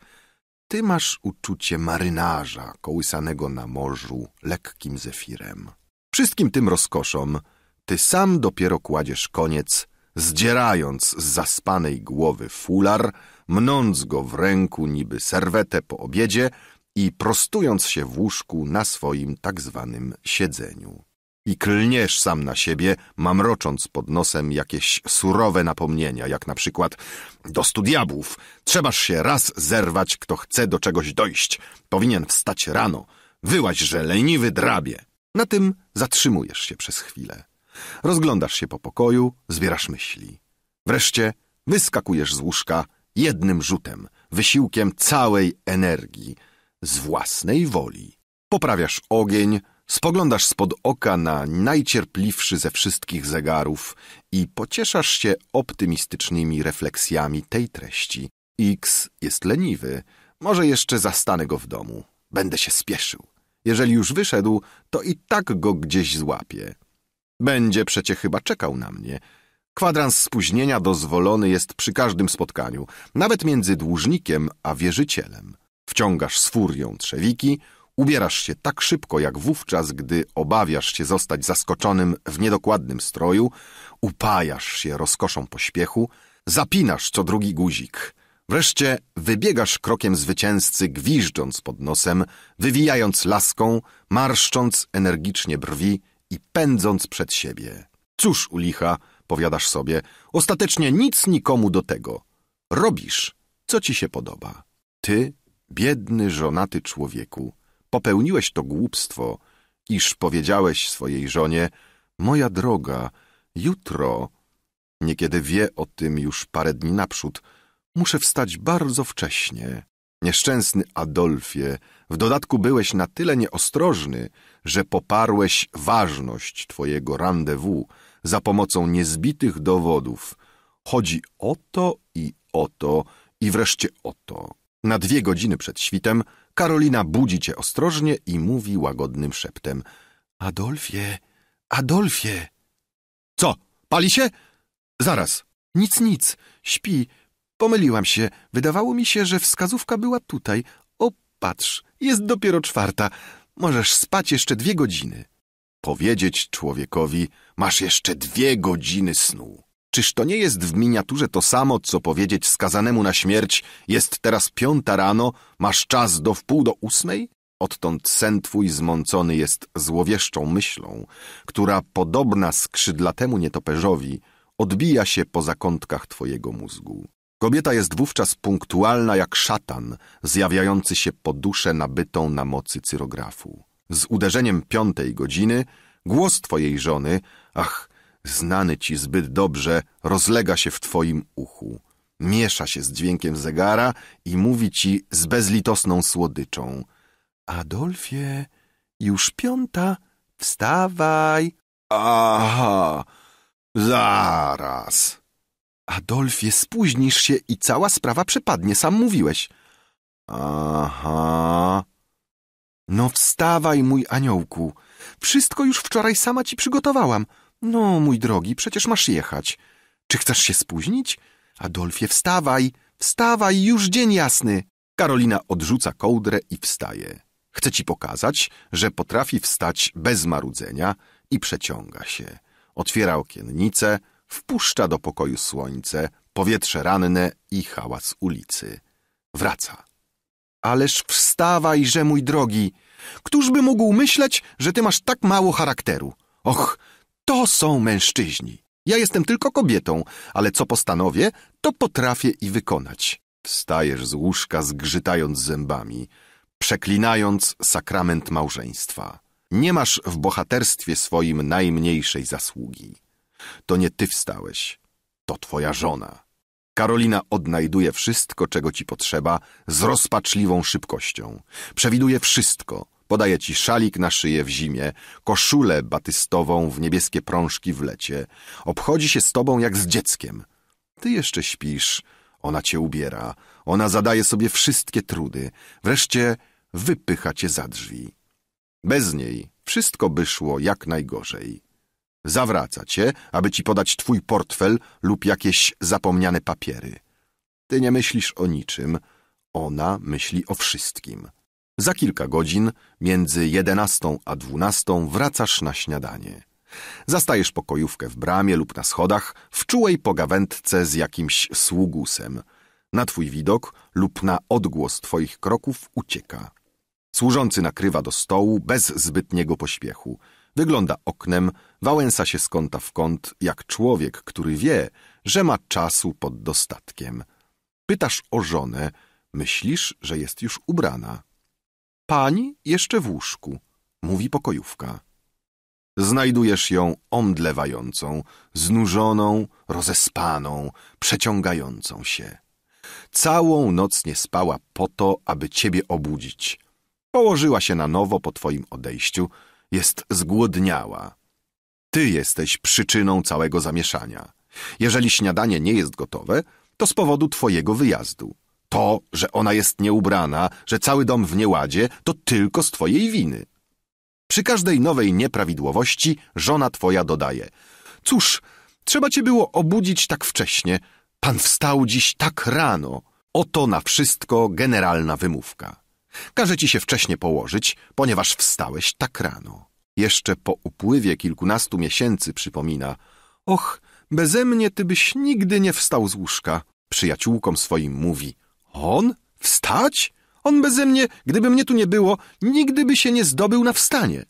ty masz uczucie marynarza kołysanego na morzu lekkim zefirem. Wszystkim tym rozkoszom ty sam dopiero kładziesz koniec, zdzierając z zaspanej głowy fular, mnąc go w ręku niby serwetę po obiedzie i prostując się w łóżku na swoim tak zwanym siedzeniu i klniesz sam na siebie, mamrocząc pod nosem jakieś surowe napomnienia, jak na przykład do stu diabłów, trzebaż się raz zerwać, kto chce do czegoś dojść, powinien wstać rano, wyłaź, że leniwy drabie. Na tym zatrzymujesz się przez chwilę. Rozglądasz się po pokoju, zbierasz myśli. Wreszcie wyskakujesz z łóżka jednym rzutem, wysiłkiem całej energii, z własnej woli. Poprawiasz ogień, Spoglądasz spod oka na najcierpliwszy ze wszystkich zegarów i pocieszasz się optymistycznymi refleksjami tej treści. X jest leniwy, może jeszcze zastanę go w domu. Będę się spieszył. Jeżeli już wyszedł, to i tak go gdzieś złapię. Będzie przecie chyba czekał na mnie. Kwadrans spóźnienia dozwolony jest przy każdym spotkaniu, nawet między dłużnikiem a wierzycielem. Wciągasz z furią trzewiki – Ubierasz się tak szybko jak wówczas, gdy obawiasz się zostać zaskoczonym w niedokładnym stroju, upajasz się rozkoszą pośpiechu, zapinasz co drugi guzik. Wreszcie wybiegasz krokiem zwycięzcy, gwiżdżąc pod nosem, wywijając laską, marszcząc energicznie brwi i pędząc przed siebie. Cóż u licha, powiadasz sobie, ostatecznie nic nikomu do tego. Robisz, co ci się podoba. Ty, biedny, żonaty człowieku, popełniłeś to głupstwo, iż powiedziałeś swojej żonie, moja droga, jutro, niekiedy wie o tym już parę dni naprzód, muszę wstać bardzo wcześnie. Nieszczęsny Adolfie, w dodatku byłeś na tyle nieostrożny, że poparłeś ważność twojego rendezvous za pomocą niezbitych dowodów. Chodzi o to i o to i wreszcie o to. Na dwie godziny przed świtem Karolina budzi cię ostrożnie i mówi łagodnym szeptem. Adolfie, Adolfie! Co, pali się? Zaraz. Nic, nic, śpi. Pomyliłam się. Wydawało mi się, że wskazówka była tutaj. O, patrz, jest dopiero czwarta. Możesz spać jeszcze dwie godziny. Powiedzieć człowiekowi, masz jeszcze dwie godziny snu. Czyż to nie jest w miniaturze to samo, co powiedzieć skazanemu na śmierć jest teraz piąta rano, masz czas do wpół do ósmej? Odtąd sen twój zmącony jest złowieszczą myślą, która podobna skrzydlatemu nietoperzowi odbija się po zakątkach twojego mózgu. Kobieta jest wówczas punktualna jak szatan, zjawiający się po duszę nabytą na mocy cyrografu. Z uderzeniem piątej godziny głos twojej żony, ach, znany ci zbyt dobrze, rozlega się w twoim uchu. Miesza się z dźwiękiem zegara i mówi ci z bezlitosną słodyczą. Adolfie, już piąta, wstawaj. Aha, zaraz. Adolfie, spóźnisz się i cała sprawa przepadnie, sam mówiłeś. Aha. No wstawaj, mój aniołku. Wszystko już wczoraj sama ci przygotowałam. No, mój drogi, przecież masz jechać. Czy chcesz się spóźnić? Adolfie, wstawaj, wstawaj, już dzień jasny. Karolina odrzuca kołdrę i wstaje. Chce ci pokazać, że potrafi wstać bez marudzenia i przeciąga się. Otwiera okienice, wpuszcza do pokoju słońce, powietrze ranne i hałas ulicy. Wraca. Ależ wstawaj, że mój drogi! Któż by mógł myśleć, że ty masz tak mało charakteru? Och, to są mężczyźni. Ja jestem tylko kobietą, ale co postanowię, to potrafię i wykonać. Wstajesz z łóżka zgrzytając zębami, przeklinając sakrament małżeństwa. Nie masz w bohaterstwie swoim najmniejszej zasługi. To nie ty wstałeś, to twoja żona. Karolina odnajduje wszystko, czego ci potrzeba, z rozpaczliwą szybkością. Przewiduje wszystko, podaje ci szalik na szyję w zimie, koszulę batystową w niebieskie prążki w lecie. Obchodzi się z tobą jak z dzieckiem. Ty jeszcze śpisz, ona cię ubiera, ona zadaje sobie wszystkie trudy. Wreszcie wypycha cię za drzwi. Bez niej wszystko by szło jak najgorzej. Zawraca cię, aby ci podać twój portfel lub jakieś zapomniane papiery. Ty nie myślisz o niczym, ona myśli o wszystkim. Za kilka godzin, między jedenastą a dwunastą wracasz na śniadanie. Zastajesz pokojówkę w bramie lub na schodach, w czułej pogawędce z jakimś sługusem. Na twój widok lub na odgłos twoich kroków ucieka. Służący nakrywa do stołu bez zbytniego pośpiechu. Wygląda oknem, wałęsa się z kąta w kąt, jak człowiek, który wie, że ma czasu pod dostatkiem. Pytasz o żonę, myślisz, że jest już ubrana. Pani jeszcze w łóżku, mówi pokojówka. Znajdujesz ją omdlewającą, znużoną, rozespaną, przeciągającą się. Całą noc nie spała po to, aby ciebie obudzić. Położyła się na nowo po twoim odejściu, jest zgłodniała. Ty jesteś przyczyną całego zamieszania. Jeżeli śniadanie nie jest gotowe, to z powodu twojego wyjazdu. To, że ona jest nieubrana, że cały dom w nieładzie, to tylko z twojej winy. Przy każdej nowej nieprawidłowości żona twoja dodaje: Cóż, trzeba cię było obudzić tak wcześnie. Pan wstał dziś tak rano. Oto na wszystko generalna wymówka. Każe ci się wcześnie położyć, ponieważ wstałeś tak rano. Jeszcze po upływie kilkunastu miesięcy przypomina: Och, bezemnie ty byś nigdy nie wstał z łóżka. Przyjaciółkom swoim mówi: on? Wstać? On beze mnie, gdyby mnie tu nie było, nigdy by się nie zdobył na wstanie.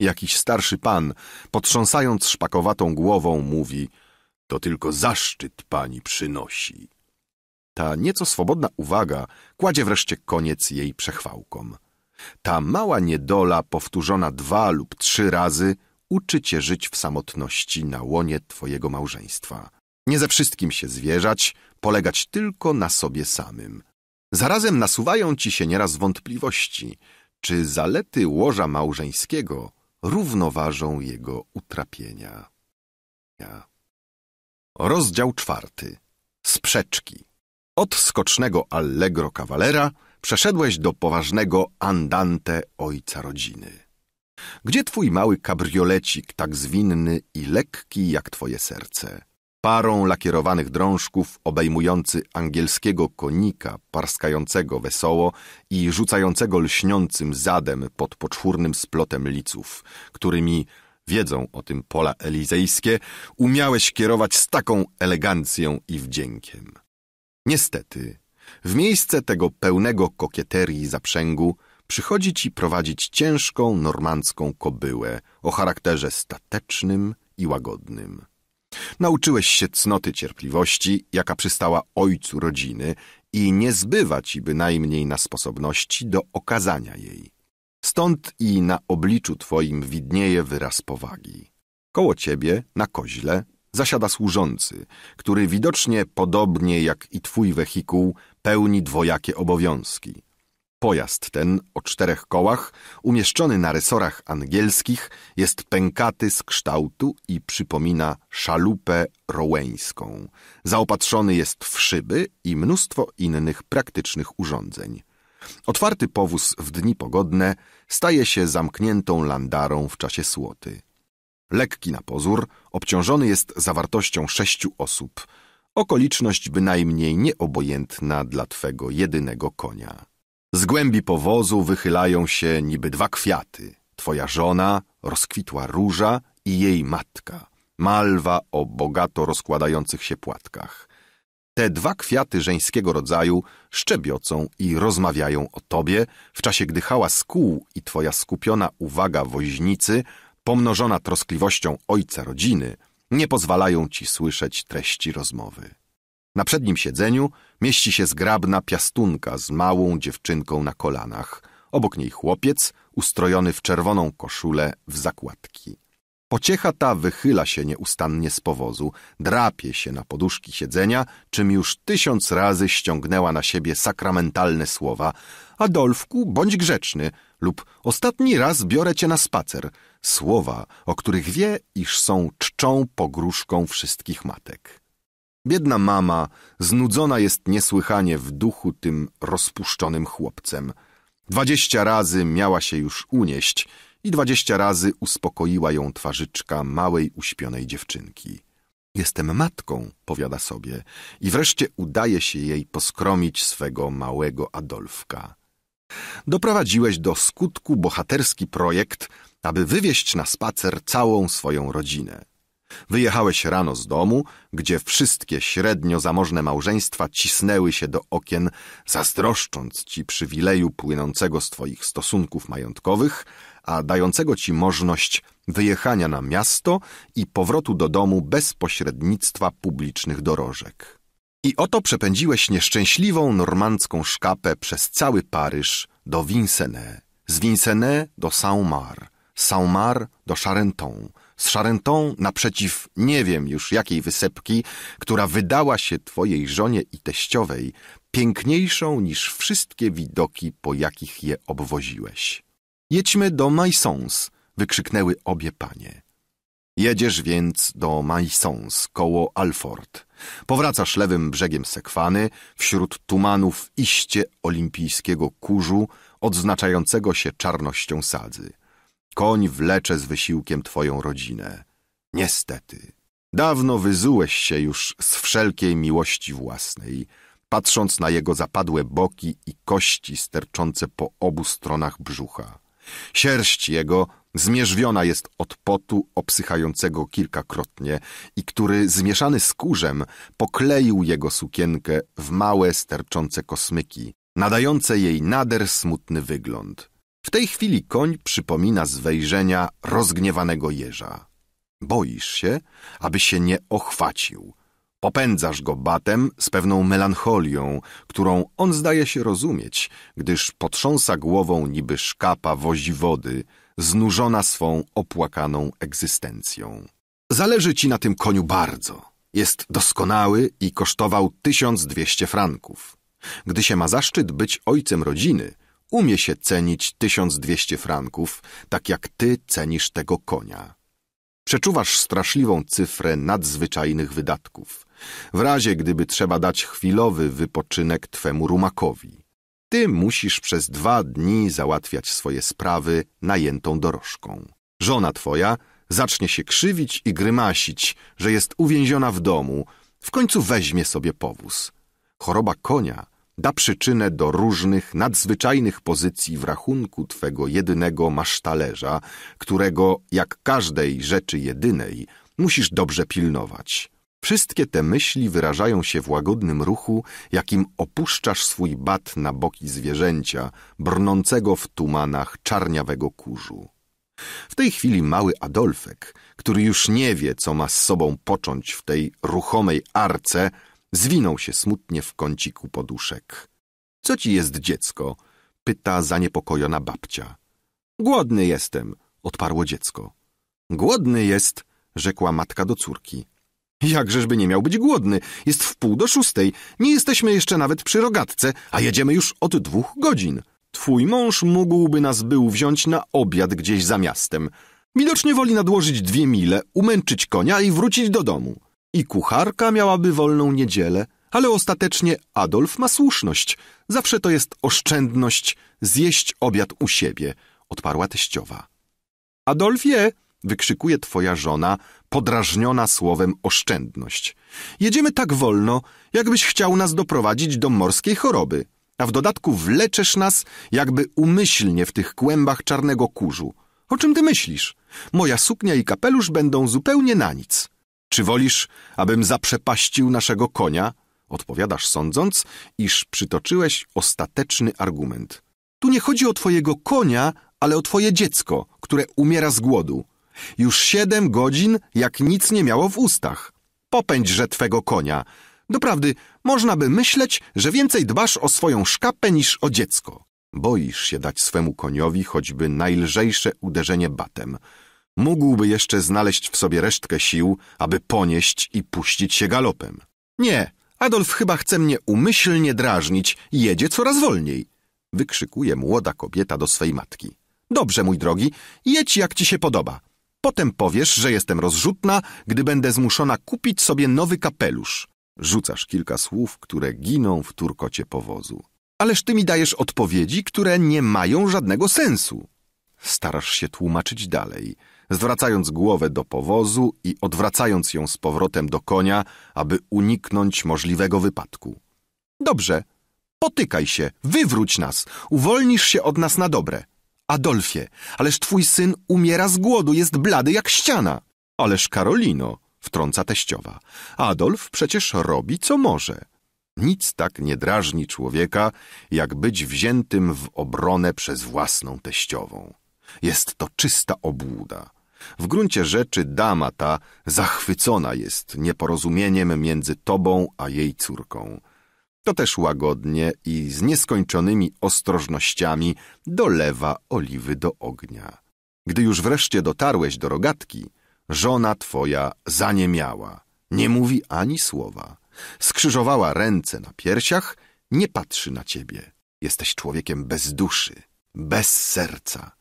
Jakiś starszy pan, potrząsając szpakowatą głową, mówi To tylko zaszczyt pani przynosi. Ta nieco swobodna uwaga kładzie wreszcie koniec jej przechwałkom. Ta mała niedola, powtórzona dwa lub trzy razy, uczy cię żyć w samotności na łonie twojego małżeństwa. Nie ze wszystkim się zwierzać, polegać tylko na sobie samym. Zarazem nasuwają ci się nieraz wątpliwości, czy zalety łoża małżeńskiego równoważą jego utrapienia. Rozdział czwarty. Sprzeczki. Od skocznego allegro kawalera przeszedłeś do poważnego andante ojca rodziny. Gdzie twój mały kabriolecik, tak zwinny i lekki jak twoje serce? parą lakierowanych drążków obejmujący angielskiego konika parskającego wesoło i rzucającego lśniącym zadem pod poczwórnym splotem liców, którymi wiedzą o tym pola elizejskie, umiałeś kierować z taką elegancją i wdziękiem. Niestety, w miejsce tego pełnego kokieterii zaprzęgu przychodzi ci prowadzić ciężką normandzką kobyłę o charakterze statecznym i łagodnym. Nauczyłeś się cnoty cierpliwości, jaka przystała ojcu rodziny i nie zbywa ci bynajmniej na sposobności do okazania jej. Stąd i na obliczu twoim widnieje wyraz powagi. Koło ciebie, na koźle, zasiada służący, który widocznie, podobnie jak i twój wehikuł, pełni dwojakie obowiązki. Pojazd ten o czterech kołach, umieszczony na resorach angielskich, jest pękaty z kształtu i przypomina szalupę rołeńską. Zaopatrzony jest w szyby i mnóstwo innych praktycznych urządzeń. Otwarty powóz w dni pogodne staje się zamkniętą landarą w czasie słoty. Lekki na pozór, obciążony jest zawartością sześciu osób. Okoliczność bynajmniej nieobojętna dla twego jedynego konia. Z głębi powozu wychylają się niby dwa kwiaty. Twoja żona, rozkwitła róża i jej matka. Malwa o bogato rozkładających się płatkach. Te dwa kwiaty żeńskiego rodzaju szczebiocą i rozmawiają o tobie, w czasie gdy hałas kół i twoja skupiona uwaga woźnicy, pomnożona troskliwością ojca rodziny, nie pozwalają ci słyszeć treści rozmowy. Na przednim siedzeniu mieści się zgrabna piastunka z małą dziewczynką na kolanach. Obok niej chłopiec, ustrojony w czerwoną koszulę w zakładki. Pociecha ta wychyla się nieustannie z powozu, drapie się na poduszki siedzenia, czym już tysiąc razy ściągnęła na siebie sakramentalne słowa Adolfku, bądź grzeczny lub ostatni raz biorę cię na spacer. Słowa, o których wie, iż są czczą pogróżką wszystkich matek. Biedna mama znudzona jest niesłychanie w duchu tym rozpuszczonym chłopcem. Dwadzieścia razy miała się już unieść i dwadzieścia razy uspokoiła ją twarzyczka małej uśpionej dziewczynki. Jestem matką, powiada sobie, i wreszcie udaje się jej poskromić swego małego Adolfka. Doprowadziłeś do skutku bohaterski projekt, aby wywieźć na spacer całą swoją rodzinę. Wyjechałeś rano z domu, gdzie wszystkie średnio zamożne małżeństwa cisnęły się do okien, zazdroszcząc ci przywileju płynącego z twoich stosunków majątkowych, a dającego ci możność wyjechania na miasto i powrotu do domu bez pośrednictwa publicznych dorożek. I oto przepędziłeś nieszczęśliwą normandzką szkapę przez cały Paryż do Vincennes, z Vincennes do Saint-Marc, saint mar do Charenton, z szarentą naprzeciw nie wiem już jakiej wysepki, która wydała się twojej żonie i teściowej piękniejszą niż wszystkie widoki, po jakich je obwoziłeś. Jedźmy do Maisons, wykrzyknęły obie panie. Jedziesz więc do Maisons, koło Alfort. Powracasz lewym brzegiem Sekwany, wśród tumanów iście olimpijskiego kurzu, odznaczającego się czarnością sadzy. Koń wlecze z wysiłkiem twoją rodzinę. Niestety. Dawno wyzułeś się już z wszelkiej miłości własnej, patrząc na jego zapadłe boki i kości sterczące po obu stronach brzucha. Sierść jego zmierzwiona jest od potu obsychającego kilkakrotnie i który zmieszany z kurzem pokleił jego sukienkę w małe sterczące kosmyki, nadające jej nader smutny wygląd. W tej chwili koń przypomina z wejrzenia rozgniewanego jeża. Boisz się, aby się nie ochwacił. Popędzasz go batem z pewną melancholią, którą on zdaje się rozumieć, gdyż potrząsa głową niby szkapa wozi wody, znużona swą opłakaną egzystencją. Zależy ci na tym koniu bardzo. Jest doskonały i kosztował 1200 franków. Gdy się ma zaszczyt być ojcem rodziny, umie się cenić 1200 franków, tak jak ty cenisz tego konia. Przeczuwasz straszliwą cyfrę nadzwyczajnych wydatków, w razie gdyby trzeba dać chwilowy wypoczynek twemu rumakowi. Ty musisz przez dwa dni załatwiać swoje sprawy najętą dorożką. Żona twoja zacznie się krzywić i grymasić, że jest uwięziona w domu, w końcu weźmie sobie powóz. Choroba konia da przyczynę do różnych nadzwyczajnych pozycji w rachunku twego jedynego masztalerza, którego, jak każdej rzeczy jedynej, musisz dobrze pilnować. Wszystkie te myśli wyrażają się w łagodnym ruchu, jakim opuszczasz swój bat na boki zwierzęcia, brnącego w tumanach czarniawego kurzu. W tej chwili mały Adolfek, który już nie wie, co ma z sobą począć w tej ruchomej arce, Zwinął się smutnie w kąciku poduszek. Co ci jest, dziecko? Pyta zaniepokojona babcia. Głodny jestem, odparło dziecko. Głodny jest, rzekła matka do córki. Jakżeżby nie miał być głodny? Jest wpół do szóstej. Nie jesteśmy jeszcze nawet przy rogatce, a jedziemy już od dwóch godzin. Twój mąż mógłby nas był wziąć na obiad gdzieś za miastem. Widocznie woli nadłożyć dwie mile, umęczyć konia i wrócić do domu. I kucharka miałaby wolną niedzielę, ale ostatecznie Adolf ma słuszność. Zawsze to jest oszczędność zjeść obiad u siebie, odparła teściowa. Adolfie, wykrzykuje twoja żona, podrażniona słowem oszczędność. Jedziemy tak wolno, jakbyś chciał nas doprowadzić do morskiej choroby, a w dodatku wleczesz nas jakby umyślnie w tych kłębach czarnego kurzu. O czym ty myślisz? Moja suknia i kapelusz będą zupełnie na nic. Czy wolisz, abym zaprzepaścił naszego konia? Odpowiadasz sądząc, iż przytoczyłeś ostateczny argument. Tu nie chodzi o twojego konia, ale o twoje dziecko, które umiera z głodu. Już siedem godzin, jak nic nie miało w ustach. Popędźże twego konia. Doprawdy, można by myśleć, że więcej dbasz o swoją szkapę niż o dziecko. Boisz się dać swemu koniowi choćby najlżejsze uderzenie batem – mógłby jeszcze znaleźć w sobie resztkę sił, aby ponieść i puścić się galopem. Nie, Adolf chyba chce mnie umyślnie drażnić, jedzie coraz wolniej, wykrzykuje młoda kobieta do swej matki. Dobrze, mój drogi, jedź jak ci się podoba. Potem powiesz, że jestem rozrzutna, gdy będę zmuszona kupić sobie nowy kapelusz. Rzucasz kilka słów, które giną w turkocie powozu. Ależ ty mi dajesz odpowiedzi, które nie mają żadnego sensu. Starasz się tłumaczyć dalej zwracając głowę do powozu i odwracając ją z powrotem do konia, aby uniknąć możliwego wypadku. Dobrze, potykaj się, wywróć nas, uwolnisz się od nas na dobre. Adolfie, ależ twój syn umiera z głodu, jest blady jak ściana. Ależ Karolino, wtrąca teściowa, Adolf przecież robi co może. Nic tak nie drażni człowieka, jak być wziętym w obronę przez własną teściową. Jest to czysta obłuda. W gruncie rzeczy dama ta zachwycona jest nieporozumieniem między tobą a jej córką. To też łagodnie i z nieskończonymi ostrożnościami dolewa oliwy do ognia. Gdy już wreszcie dotarłeś do rogatki, żona twoja zaniemiała, nie mówi ani słowa. Skrzyżowała ręce na piersiach, nie patrzy na ciebie. Jesteś człowiekiem bez duszy, bez serca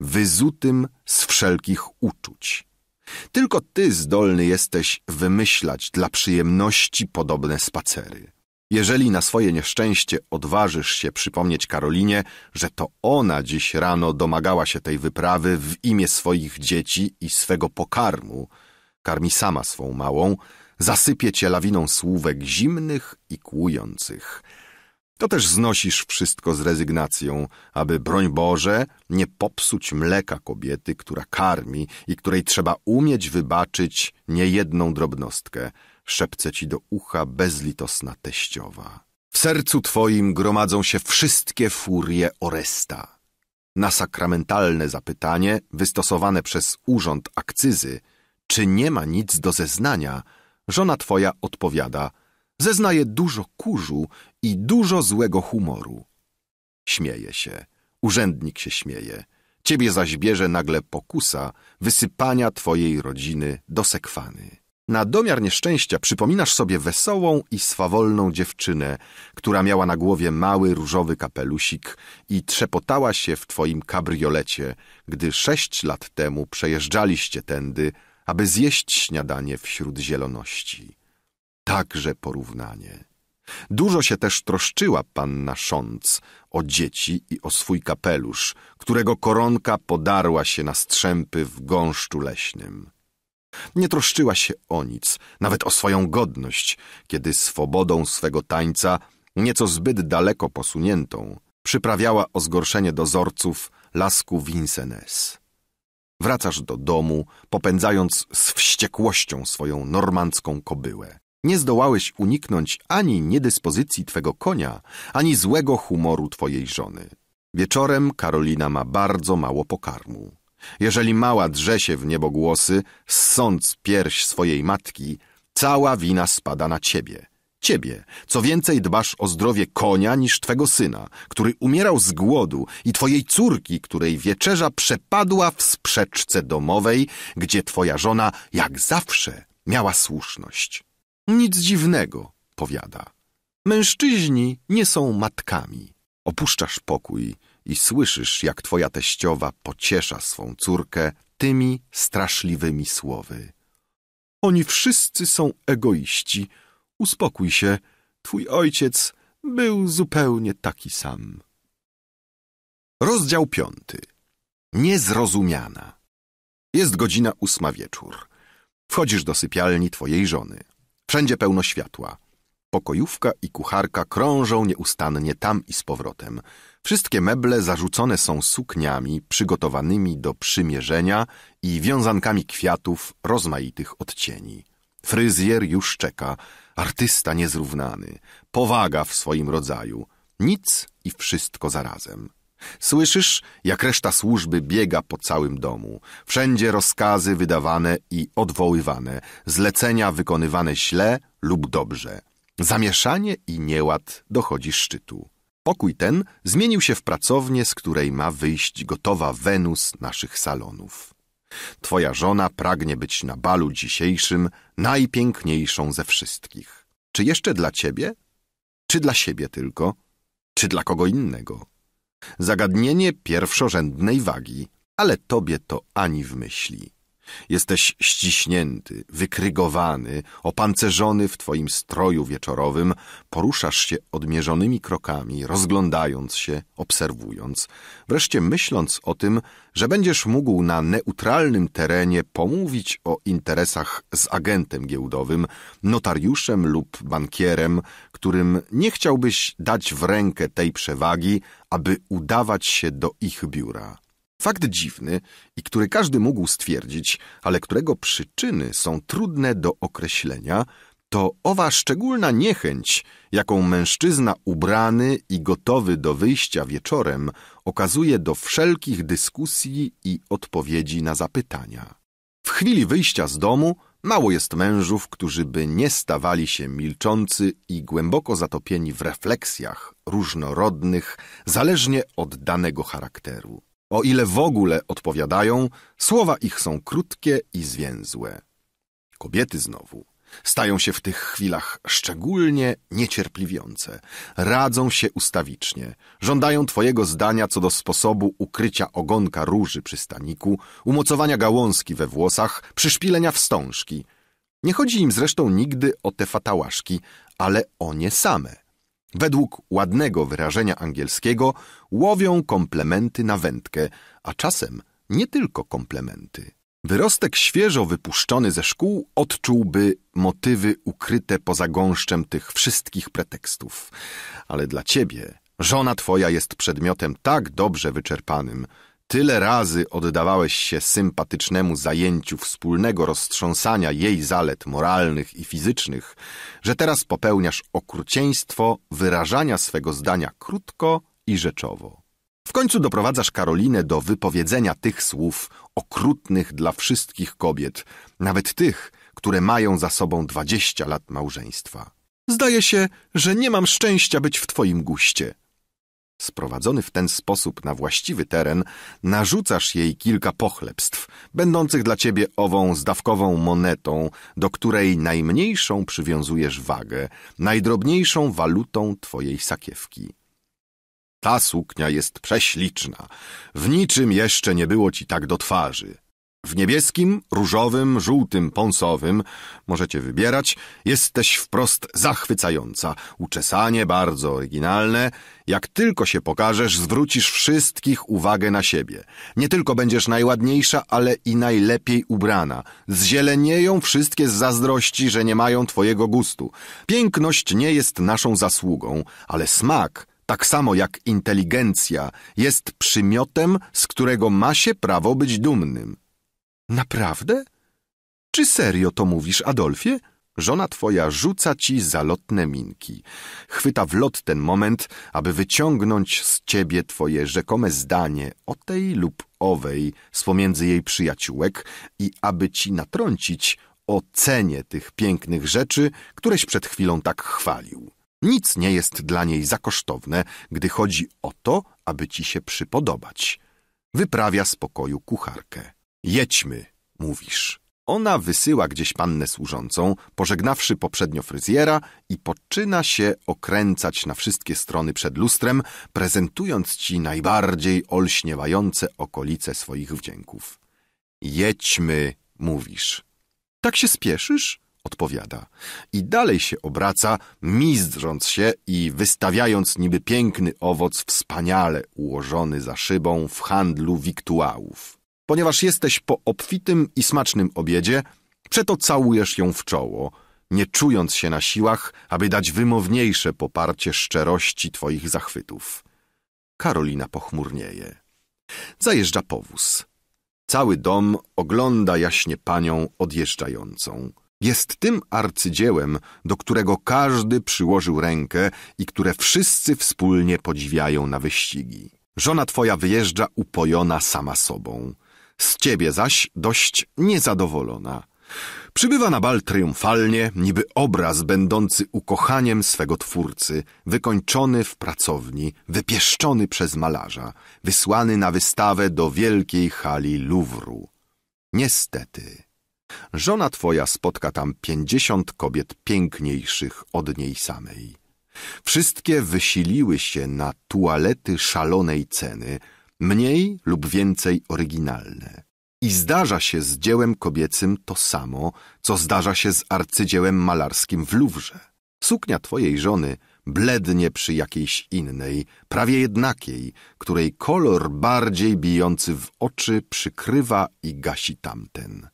wyzutym z wszelkich uczuć. Tylko ty zdolny jesteś wymyślać dla przyjemności podobne spacery. Jeżeli na swoje nieszczęście odważysz się przypomnieć Karolinie, że to ona dziś rano domagała się tej wyprawy w imię swoich dzieci i swego pokarmu, karmi sama swą małą, zasypie cię lawiną słówek zimnych i kłujących – to też znosisz wszystko z rezygnacją, aby, broń Boże, nie popsuć mleka kobiety, która karmi i której trzeba umieć wybaczyć niejedną drobnostkę, szepce ci do ucha bezlitosna teściowa. W sercu twoim gromadzą się wszystkie furie Oresta. Na sakramentalne zapytanie wystosowane przez Urząd Akcyzy, czy nie ma nic do zeznania, żona twoja odpowiada – Zeznaje dużo kurzu i dużo złego humoru. Śmieje się. Urzędnik się śmieje. Ciebie zaś bierze nagle pokusa wysypania twojej rodziny do sekwany. Na domiar nieszczęścia przypominasz sobie wesołą i swawolną dziewczynę, która miała na głowie mały różowy kapelusik i trzepotała się w twoim kabriolecie, gdy sześć lat temu przejeżdżaliście tędy, aby zjeść śniadanie wśród zieloności także porównanie. Dużo się też troszczyła panna Sząc o dzieci i o swój kapelusz, którego koronka podarła się na strzępy w gąszczu leśnym. Nie troszczyła się o nic, nawet o swoją godność, kiedy swobodą swego tańca, nieco zbyt daleko posuniętą, przyprawiała o zgorszenie dozorców lasku Vincennes. Wracasz do domu, popędzając z wściekłością swoją normandzką kobyłę nie zdołałeś uniknąć ani niedyspozycji twego konia, ani złego humoru twojej żony. Wieczorem Karolina ma bardzo mało pokarmu. Jeżeli mała drze się w niebogłosy, ssąc pierś swojej matki, cała wina spada na ciebie. Ciebie, co więcej dbasz o zdrowie konia niż twego syna, który umierał z głodu i twojej córki, której wieczerza przepadła w sprzeczce domowej, gdzie twoja żona, jak zawsze, miała słuszność. Nic dziwnego, powiada. Mężczyźni nie są matkami. Opuszczasz pokój i słyszysz, jak twoja teściowa pociesza swą córkę tymi straszliwymi słowy. Oni wszyscy są egoiści. Uspokój się, twój ojciec był zupełnie taki sam. Rozdział piąty. Niezrozumiana. Jest godzina ósma wieczór. Wchodzisz do sypialni twojej żony. Wszędzie pełno światła. Pokojówka i kucharka krążą nieustannie tam i z powrotem. Wszystkie meble zarzucone są sukniami przygotowanymi do przymierzenia i wiązankami kwiatów rozmaitych odcieni. Fryzjer już czeka, artysta niezrównany, powaga w swoim rodzaju, nic i wszystko zarazem. Słyszysz, jak reszta służby biega po całym domu. Wszędzie rozkazy wydawane i odwoływane, zlecenia wykonywane źle lub dobrze. Zamieszanie i nieład dochodzi szczytu. Pokój ten zmienił się w pracownię, z której ma wyjść gotowa Wenus naszych salonów. Twoja żona pragnie być na balu dzisiejszym najpiękniejszą ze wszystkich. Czy jeszcze dla ciebie? Czy dla siebie tylko? Czy dla kogo innego? Zagadnienie pierwszorzędnej wagi, ale tobie to ani w myśli. Jesteś ściśnięty, wykrygowany, opancerzony w twoim stroju wieczorowym, poruszasz się odmierzonymi krokami, rozglądając się, obserwując, wreszcie myśląc o tym, że będziesz mógł na neutralnym terenie pomówić o interesach z agentem giełdowym, notariuszem lub bankierem, którym nie chciałbyś dać w rękę tej przewagi, aby udawać się do ich biura. Fakt dziwny i który każdy mógł stwierdzić, ale którego przyczyny są trudne do określenia, to owa szczególna niechęć, jaką mężczyzna ubrany i gotowy do wyjścia wieczorem okazuje do wszelkich dyskusji i odpowiedzi na zapytania. W chwili wyjścia z domu Mało jest mężów, którzy by nie stawali się milczący i głęboko zatopieni w refleksjach różnorodnych, zależnie od danego charakteru. O ile w ogóle odpowiadają, słowa ich są krótkie i zwięzłe. Kobiety znowu Stają się w tych chwilach szczególnie niecierpliwiące, radzą się ustawicznie, żądają twojego zdania co do sposobu ukrycia ogonka róży przy staniku, umocowania gałązki we włosach, przyszpilenia wstążki. Nie chodzi im zresztą nigdy o te fatałaszki, ale o nie same. Według ładnego wyrażenia angielskiego łowią komplementy na wędkę, a czasem nie tylko komplementy. Wyrostek świeżo wypuszczony ze szkół odczułby motywy ukryte poza gąszczem tych wszystkich pretekstów. Ale dla ciebie żona twoja jest przedmiotem tak dobrze wyczerpanym. Tyle razy oddawałeś się sympatycznemu zajęciu wspólnego roztrząsania jej zalet moralnych i fizycznych, że teraz popełniasz okrucieństwo wyrażania swego zdania krótko i rzeczowo. W końcu doprowadzasz Karolinę do wypowiedzenia tych słów okrutnych dla wszystkich kobiet, nawet tych, które mają za sobą dwadzieścia lat małżeństwa. Zdaje się, że nie mam szczęścia być w twoim guście. Sprowadzony w ten sposób na właściwy teren, narzucasz jej kilka pochlebstw, będących dla ciebie ową zdawkową monetą, do której najmniejszą przywiązujesz wagę, najdrobniejszą walutą twojej sakiewki. Ta suknia jest prześliczna. W niczym jeszcze nie było ci tak do twarzy. W niebieskim, różowym, żółtym, ponsowym, możecie wybierać, jesteś wprost zachwycająca. Uczesanie bardzo oryginalne. Jak tylko się pokażesz, zwrócisz wszystkich uwagę na siebie. Nie tylko będziesz najładniejsza, ale i najlepiej ubrana. Zzielenieją wszystkie z zazdrości, że nie mają twojego gustu. Piękność nie jest naszą zasługą, ale smak tak samo jak inteligencja, jest przymiotem, z którego ma się prawo być dumnym. Naprawdę? Czy serio to mówisz, Adolfie? Żona twoja rzuca ci zalotne minki. Chwyta w lot ten moment, aby wyciągnąć z ciebie twoje rzekome zdanie o tej lub owej z pomiędzy jej przyjaciółek i aby ci natrącić o cenie tych pięknych rzeczy, któreś przed chwilą tak chwalił. Nic nie jest dla niej zakosztowne, gdy chodzi o to, aby ci się przypodobać. Wyprawia z pokoju kucharkę. Jedźmy, mówisz. Ona wysyła gdzieś pannę służącą, pożegnawszy poprzednio fryzjera i poczyna się okręcać na wszystkie strony przed lustrem, prezentując ci najbardziej olśniewające okolice swoich wdzięków. Jedźmy, mówisz. Tak się spieszysz? odpowiada. I dalej się obraca, mizdrząc się i wystawiając niby piękny owoc wspaniale ułożony za szybą w handlu wiktuałów. Ponieważ jesteś po obfitym i smacznym obiedzie, przeto całujesz ją w czoło, nie czując się na siłach, aby dać wymowniejsze poparcie szczerości twoich zachwytów. Karolina pochmurnieje. Zajeżdża powóz. Cały dom ogląda jaśnie panią odjeżdżającą. Jest tym arcydziełem, do którego każdy przyłożył rękę i które wszyscy wspólnie podziwiają na wyścigi. Żona twoja wyjeżdża upojona sama sobą. Z ciebie zaś dość niezadowolona. Przybywa na bal triumfalnie, niby obraz będący ukochaniem swego twórcy, wykończony w pracowni, wypieszczony przez malarza, wysłany na wystawę do wielkiej hali Luwru. Niestety. Żona twoja spotka tam pięćdziesiąt kobiet piękniejszych od niej samej. Wszystkie wysiliły się na tualety szalonej ceny, mniej lub więcej oryginalne. I zdarza się z dziełem kobiecym to samo, co zdarza się z arcydziełem malarskim w Luwrze. Suknia twojej żony blednie przy jakiejś innej, prawie jednakiej, której kolor bardziej bijący w oczy przykrywa i gasi tamten.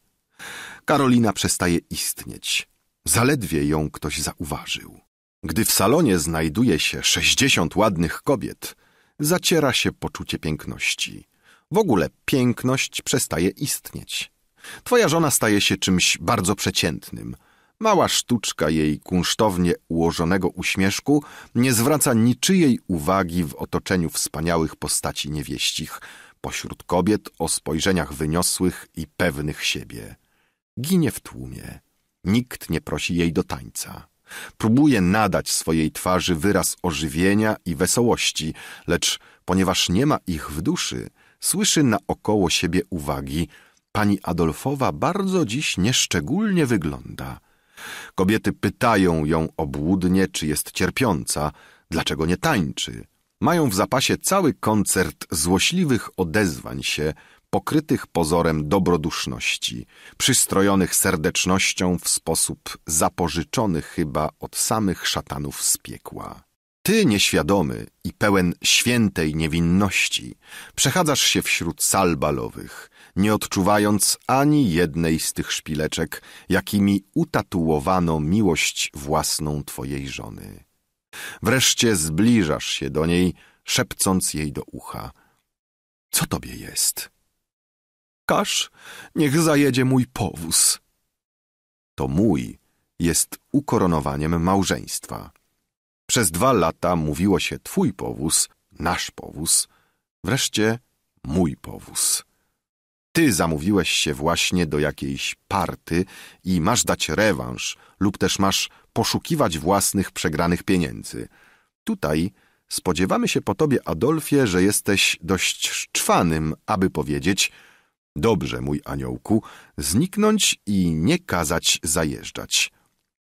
Karolina przestaje istnieć. Zaledwie ją ktoś zauważył. Gdy w salonie znajduje się sześćdziesiąt ładnych kobiet, zaciera się poczucie piękności. W ogóle piękność przestaje istnieć. Twoja żona staje się czymś bardzo przeciętnym. Mała sztuczka jej kunsztownie ułożonego uśmieszku nie zwraca niczyjej uwagi w otoczeniu wspaniałych postaci niewieścich, pośród kobiet o spojrzeniach wyniosłych i pewnych siebie. Ginie w tłumie. Nikt nie prosi jej do tańca. Próbuje nadać swojej twarzy wyraz ożywienia i wesołości, lecz ponieważ nie ma ich w duszy, słyszy naokoło siebie uwagi. Pani Adolfowa bardzo dziś nieszczególnie wygląda. Kobiety pytają ją obłudnie, czy jest cierpiąca, dlaczego nie tańczy. Mają w zapasie cały koncert złośliwych odezwań się, pokrytych pozorem dobroduszności, przystrojonych serdecznością w sposób zapożyczony chyba od samych szatanów z piekła. Ty, nieświadomy i pełen świętej niewinności, przechadzasz się wśród sal balowych, nie odczuwając ani jednej z tych szpileczek, jakimi utatuowano miłość własną twojej żony. Wreszcie zbliżasz się do niej, szepcąc jej do ucha. Co tobie jest? każ, niech zajedzie mój powóz. To mój jest ukoronowaniem małżeństwa. Przez dwa lata mówiło się twój powóz, nasz powóz, wreszcie mój powóz. Ty zamówiłeś się właśnie do jakiejś party i masz dać rewanż lub też masz poszukiwać własnych przegranych pieniędzy. Tutaj spodziewamy się po tobie, Adolfie, że jesteś dość szczwanym, aby powiedzieć – Dobrze, mój aniołku, zniknąć i nie kazać zajeżdżać.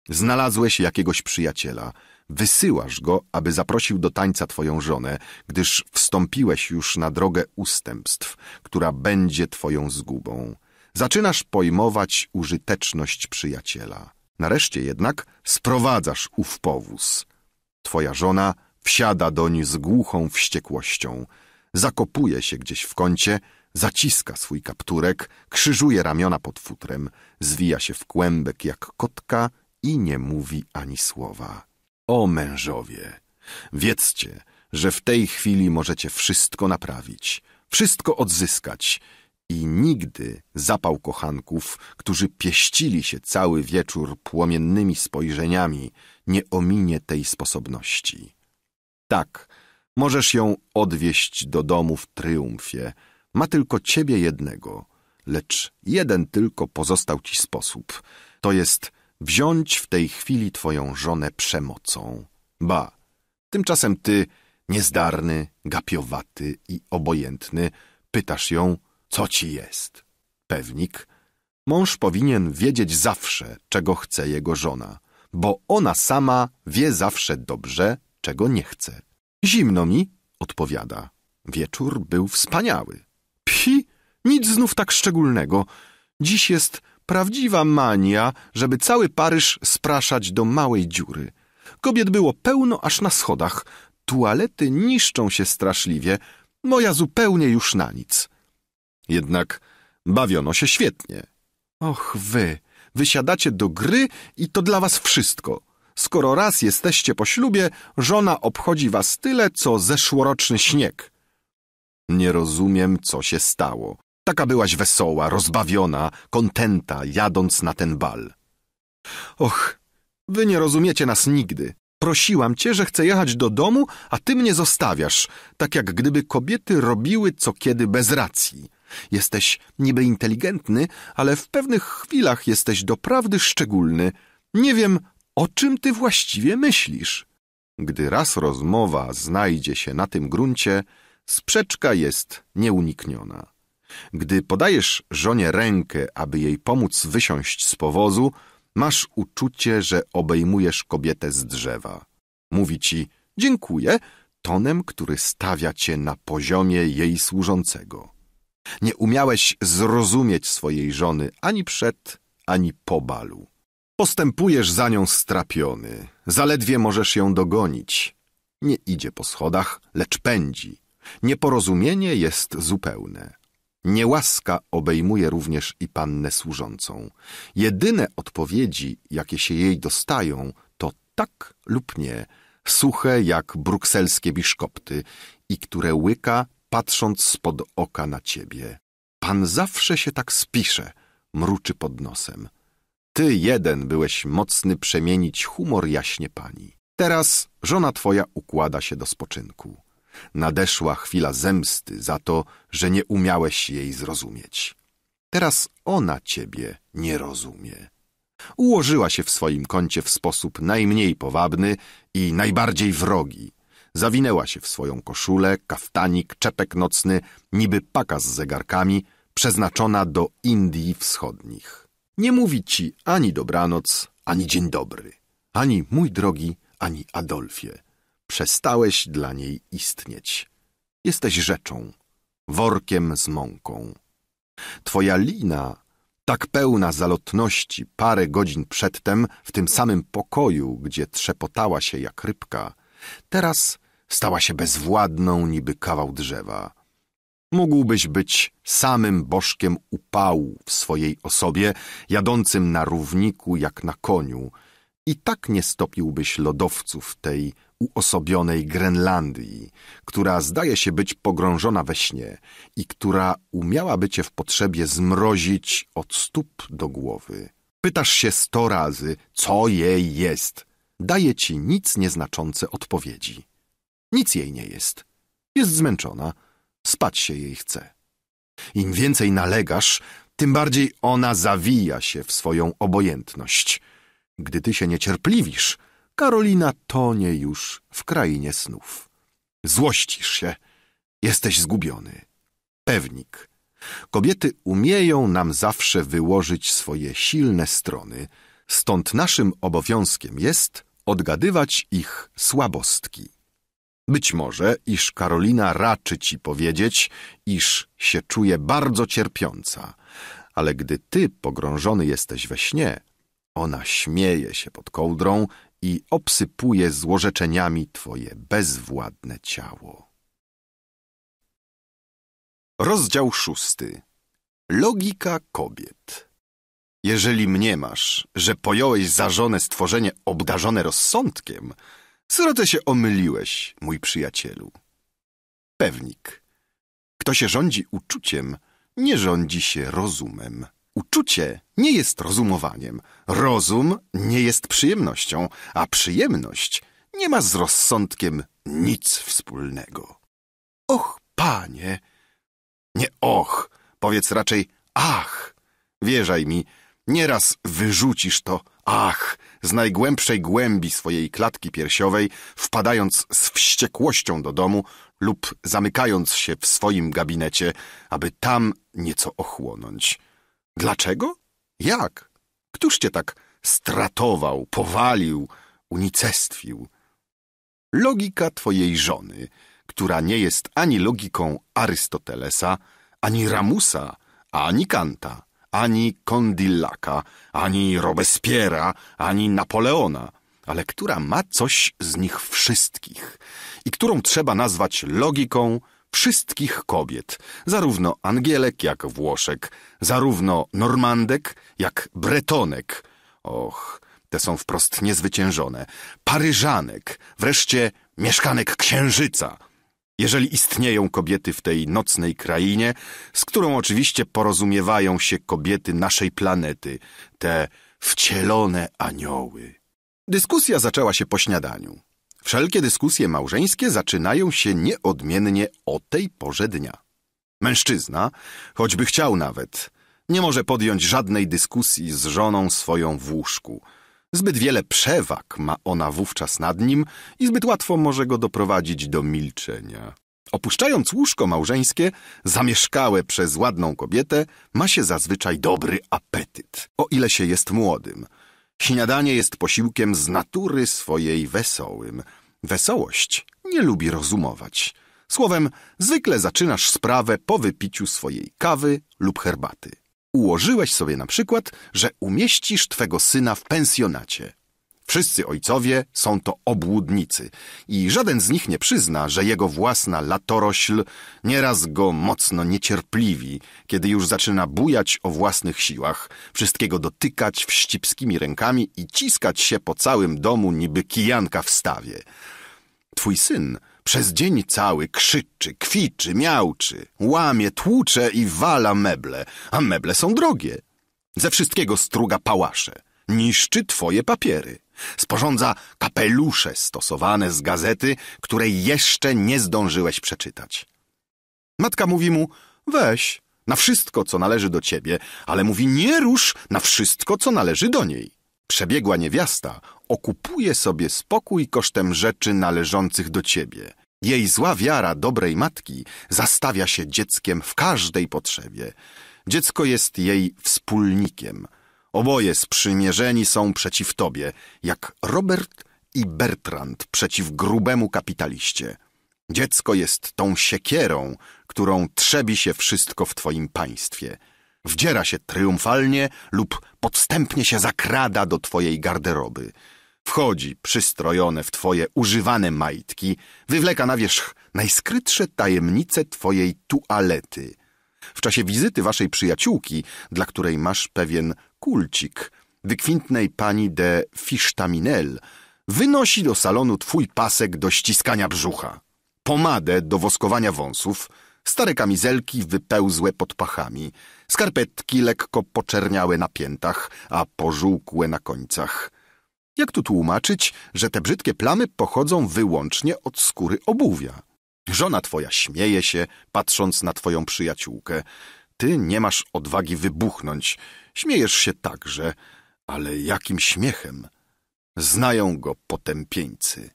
Znalazłeś jakiegoś przyjaciela. Wysyłasz go, aby zaprosił do tańca twoją żonę, gdyż wstąpiłeś już na drogę ustępstw, która będzie twoją zgubą. Zaczynasz pojmować użyteczność przyjaciela. Nareszcie jednak sprowadzasz ów powóz. Twoja żona wsiada doń z głuchą wściekłością. Zakopuje się gdzieś w kącie, zaciska swój kapturek, krzyżuje ramiona pod futrem, zwija się w kłębek jak kotka i nie mówi ani słowa. O mężowie, wiedzcie, że w tej chwili możecie wszystko naprawić, wszystko odzyskać i nigdy zapał kochanków, którzy pieścili się cały wieczór płomiennymi spojrzeniami, nie ominie tej sposobności. Tak, możesz ją odwieźć do domu w tryumfie, ma tylko ciebie jednego, lecz jeden tylko pozostał ci sposób. To jest wziąć w tej chwili twoją żonę przemocą. Ba, tymczasem ty, niezdarny, gapiowaty i obojętny, pytasz ją, co ci jest. Pewnik, mąż powinien wiedzieć zawsze, czego chce jego żona, bo ona sama wie zawsze dobrze, czego nie chce. Zimno mi, odpowiada. Wieczór był wspaniały. Psi, nic znów tak szczególnego. Dziś jest prawdziwa mania, żeby cały Paryż spraszać do małej dziury. Kobiet było pełno aż na schodach. Tualety niszczą się straszliwie, moja zupełnie już na nic. Jednak bawiono się świetnie. Och wy, wysiadacie do gry i to dla was wszystko. Skoro raz jesteście po ślubie, żona obchodzi was tyle, co zeszłoroczny śnieg. Nie rozumiem, co się stało. Taka byłaś wesoła, rozbawiona, kontenta, jadąc na ten bal. Och, wy nie rozumiecie nas nigdy. Prosiłam cię, że chcę jechać do domu, a ty mnie zostawiasz, tak jak gdyby kobiety robiły co kiedy bez racji. Jesteś niby inteligentny, ale w pewnych chwilach jesteś doprawdy szczególny. Nie wiem, o czym ty właściwie myślisz. Gdy raz rozmowa znajdzie się na tym gruncie, Sprzeczka jest nieunikniona. Gdy podajesz żonie rękę, aby jej pomóc wysiąść z powozu, masz uczucie, że obejmujesz kobietę z drzewa. Mówi ci dziękuję tonem, który stawia cię na poziomie jej służącego. Nie umiałeś zrozumieć swojej żony ani przed, ani po balu. Postępujesz za nią strapiony, zaledwie możesz ją dogonić. Nie idzie po schodach, lecz pędzi. Nieporozumienie jest zupełne. Niełaska obejmuje również i pannę służącą. Jedyne odpowiedzi, jakie się jej dostają, to tak lub nie, suche jak brukselskie biszkopty i które łyka, patrząc spod oka na ciebie. Pan zawsze się tak spisze, mruczy pod nosem. Ty jeden byłeś mocny przemienić humor jaśnie pani. Teraz żona twoja układa się do spoczynku nadeszła chwila zemsty za to, że nie umiałeś jej zrozumieć. Teraz ona ciebie nie rozumie. Ułożyła się w swoim kącie w sposób najmniej powabny i najbardziej wrogi. Zawinęła się w swoją koszulę, kaftanik, czepek nocny, niby paka z zegarkami, przeznaczona do Indii Wschodnich. Nie mówi ci ani dobranoc, ani dzień dobry, ani mój drogi, ani Adolfie. Przestałeś dla niej istnieć. Jesteś rzeczą, workiem z mąką. Twoja lina, tak pełna zalotności parę godzin przedtem w tym samym pokoju, gdzie trzepotała się jak rybka, teraz stała się bezwładną niby kawał drzewa. Mógłbyś być samym bożkiem upału w swojej osobie, jadącym na równiku jak na koniu, i tak nie stopiłbyś lodowców tej uosobionej Grenlandii, która zdaje się być pogrążona we śnie i która umiałaby cię w potrzebie zmrozić od stóp do głowy. Pytasz się sto razy, co jej jest. Daje ci nic nieznaczące odpowiedzi. Nic jej nie jest. Jest zmęczona, spać się jej chce. Im więcej nalegasz, tym bardziej ona zawija się w swoją obojętność. Gdy ty się niecierpliwisz – Karolina tonie już w krainie snów. Złościsz się, jesteś zgubiony. Pewnik. Kobiety umieją nam zawsze wyłożyć swoje silne strony, stąd naszym obowiązkiem jest odgadywać ich słabostki. Być może, iż Karolina raczy ci powiedzieć, iż się czuje bardzo cierpiąca, ale gdy ty pogrążony jesteś we śnie, ona śmieje się pod kołdrą i obsypuje złorzeczeniami Twoje bezwładne ciało. Rozdział szósty. Logika kobiet. Jeżeli mniemasz, że pojąłeś za żonę stworzenie obdarzone rozsądkiem, sroce się omyliłeś, mój przyjacielu. Pewnik. Kto się rządzi uczuciem, nie rządzi się rozumem. Uczucie nie jest rozumowaniem, rozum nie jest przyjemnością, a przyjemność nie ma z rozsądkiem nic wspólnego. Och, panie! Nie och, powiedz raczej ach. Wierzaj mi, nieraz wyrzucisz to ach z najgłębszej głębi swojej klatki piersiowej, wpadając z wściekłością do domu lub zamykając się w swoim gabinecie, aby tam nieco ochłonąć. Dlaczego? Jak? Któż cię tak stratował, powalił, unicestwił? Logika twojej żony, która nie jest ani logiką Arystotelesa, ani Ramusa, ani Kanta, ani Kondillaka, ani Robespiera, ani Napoleona, ale która ma coś z nich wszystkich i którą trzeba nazwać logiką wszystkich kobiet, zarówno Angielek jak Włoszek, zarówno Normandek jak Bretonek. Och, te są wprost niezwyciężone. Paryżanek, wreszcie mieszkanek Księżyca. Jeżeli istnieją kobiety w tej nocnej krainie, z którą oczywiście porozumiewają się kobiety naszej planety, te wcielone anioły. Dyskusja zaczęła się po śniadaniu. Wszelkie dyskusje małżeńskie zaczynają się nieodmiennie o tej porze dnia. Mężczyzna, choćby chciał nawet, nie może podjąć żadnej dyskusji z żoną swoją w łóżku. Zbyt wiele przewag ma ona wówczas nad nim i zbyt łatwo może go doprowadzić do milczenia. Opuszczając łóżko małżeńskie, zamieszkałe przez ładną kobietę, ma się zazwyczaj dobry apetyt, o ile się jest młodym – Śniadanie jest posiłkiem z natury swojej wesołym. Wesołość nie lubi rozumować. Słowem, zwykle zaczynasz sprawę po wypiciu swojej kawy lub herbaty. Ułożyłeś sobie na przykład, że umieścisz twego syna w pensjonacie. Wszyscy ojcowie są to obłudnicy i żaden z nich nie przyzna, że jego własna latorośl nieraz go mocno niecierpliwi, kiedy już zaczyna bujać o własnych siłach, wszystkiego dotykać wścibskimi rękami i ciskać się po całym domu niby kijanka w stawie. Twój syn przez dzień cały krzyczy, kwiczy, miałczy, łamie, tłucze i wala meble, a meble są drogie. Ze wszystkiego struga pałasze, niszczy twoje papiery. Sporządza kapelusze stosowane z gazety, której jeszcze nie zdążyłeś przeczytać. Matka mówi mu, weź, na wszystko, co należy do ciebie, ale mówi nie rusz na wszystko, co należy do niej. Przebiegła niewiasta okupuje sobie spokój kosztem rzeczy należących do ciebie. Jej zła wiara dobrej matki zastawia się dzieckiem w każdej potrzebie. Dziecko jest jej wspólnikiem – Oboje sprzymierzeni są przeciw tobie, jak Robert i Bertrand przeciw grubemu kapitaliście. Dziecko jest tą siekierą, którą trzebi się wszystko w twoim państwie. Wdziera się triumfalnie lub podstępnie się zakrada do twojej garderoby. Wchodzi przystrojone w twoje używane majtki, wywleka na wierzch najskrytsze tajemnice twojej tualety. W czasie wizyty waszej przyjaciółki, dla której masz pewien kulcik wykwintnej pani de Fisztaminel wynosi do salonu twój pasek do ściskania brzucha, pomadę do woskowania wąsów, stare kamizelki wypełzłe pod pachami, skarpetki lekko poczerniałe na piętach, a pożółkłe na końcach. Jak tu tłumaczyć, że te brzydkie plamy pochodzą wyłącznie od skóry obuwia? Żona twoja śmieje się, patrząc na twoją przyjaciółkę. Ty nie masz odwagi wybuchnąć – Śmiejesz się także, ale jakim śmiechem? Znają go potępieńcy.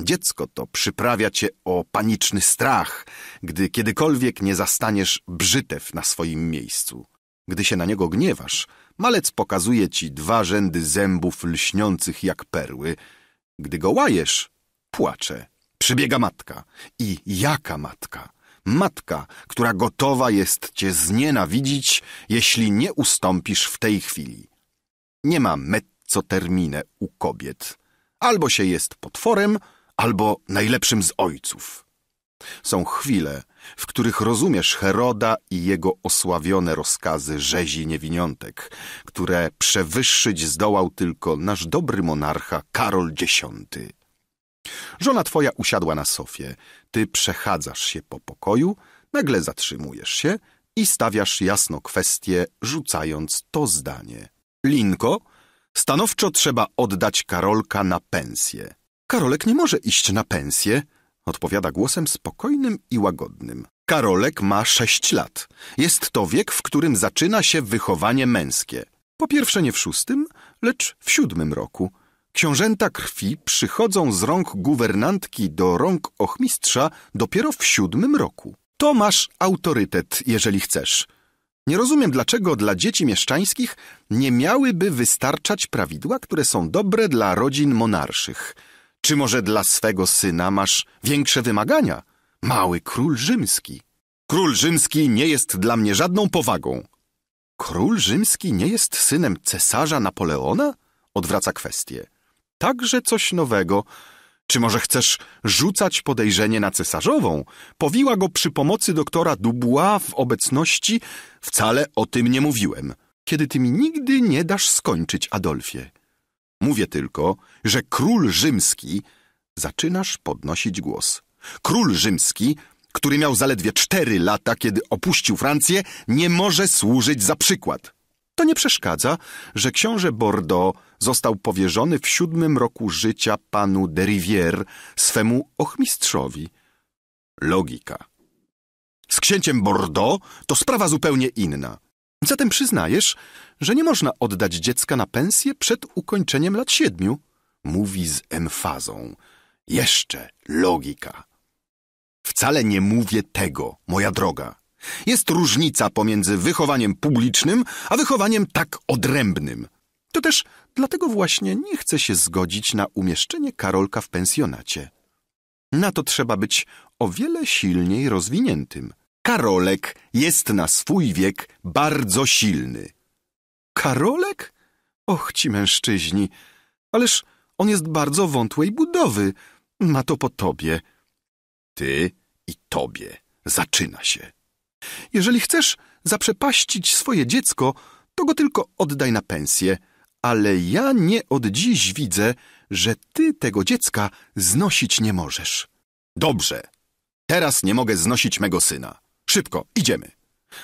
Dziecko to przyprawia cię o paniczny strach, gdy kiedykolwiek nie zastaniesz brzytew na swoim miejscu. Gdy się na niego gniewasz, malec pokazuje ci dwa rzędy zębów lśniących jak perły. Gdy go łajesz, płacze. Przybiega matka. I jaka matka? matka, która gotowa jest cię znienawidzić, jeśli nie ustąpisz w tej chwili. Nie ma mezzo termine u kobiet. Albo się jest potworem, albo najlepszym z ojców. Są chwile, w których rozumiesz Heroda i jego osławione rozkazy rzezi niewiniątek, które przewyższyć zdołał tylko nasz dobry monarcha Karol X. Żona twoja usiadła na sofie, ty przechadzasz się po pokoju, nagle zatrzymujesz się i stawiasz jasno kwestię, rzucając to zdanie. Linko, stanowczo trzeba oddać Karolka na pensję. Karolek nie może iść na pensję, odpowiada głosem spokojnym i łagodnym. Karolek ma sześć lat. Jest to wiek, w którym zaczyna się wychowanie męskie. Po pierwsze nie w szóstym, lecz w siódmym roku – Książęta krwi przychodzą z rąk guwernantki do rąk ochmistrza dopiero w siódmym roku. To masz autorytet, jeżeli chcesz. Nie rozumiem, dlaczego dla dzieci mieszczańskich nie miałyby wystarczać prawidła, które są dobre dla rodzin monarszych. Czy może dla swego syna masz większe wymagania? Mały król rzymski. Król rzymski nie jest dla mnie żadną powagą. Król rzymski nie jest synem cesarza Napoleona? Odwraca kwestię także coś nowego. Czy może chcesz rzucać podejrzenie na cesarzową? Powiła go przy pomocy doktora Dubois w obecności. Wcale o tym nie mówiłem. Kiedy ty mi nigdy nie dasz skończyć, Adolfie. Mówię tylko, że król rzymski... Zaczynasz podnosić głos. Król rzymski, który miał zaledwie cztery lata, kiedy opuścił Francję, nie może służyć za przykład. To nie przeszkadza, że książę Bordeaux został powierzony w siódmym roku życia panu de Rivière, swemu ochmistrzowi. Logika. Z księciem Bordeaux to sprawa zupełnie inna. Zatem przyznajesz, że nie można oddać dziecka na pensję przed ukończeniem lat siedmiu? Mówi z emfazą. Jeszcze logika. Wcale nie mówię tego, moja droga. Jest różnica pomiędzy wychowaniem publicznym a wychowaniem tak odrębnym. To też dlatego właśnie nie chcę się zgodzić na umieszczenie Karolka w pensjonacie. Na to trzeba być o wiele silniej rozwiniętym. Karolek jest na swój wiek bardzo silny. Karolek? Och ci mężczyźni, ależ on jest bardzo wątłej budowy. Ma to po tobie. Ty i tobie zaczyna się. Jeżeli chcesz zaprzepaścić swoje dziecko, to go tylko oddaj na pensję. Ale ja nie od dziś widzę, że ty tego dziecka znosić nie możesz. Dobrze. Teraz nie mogę znosić mego syna. Szybko, idziemy.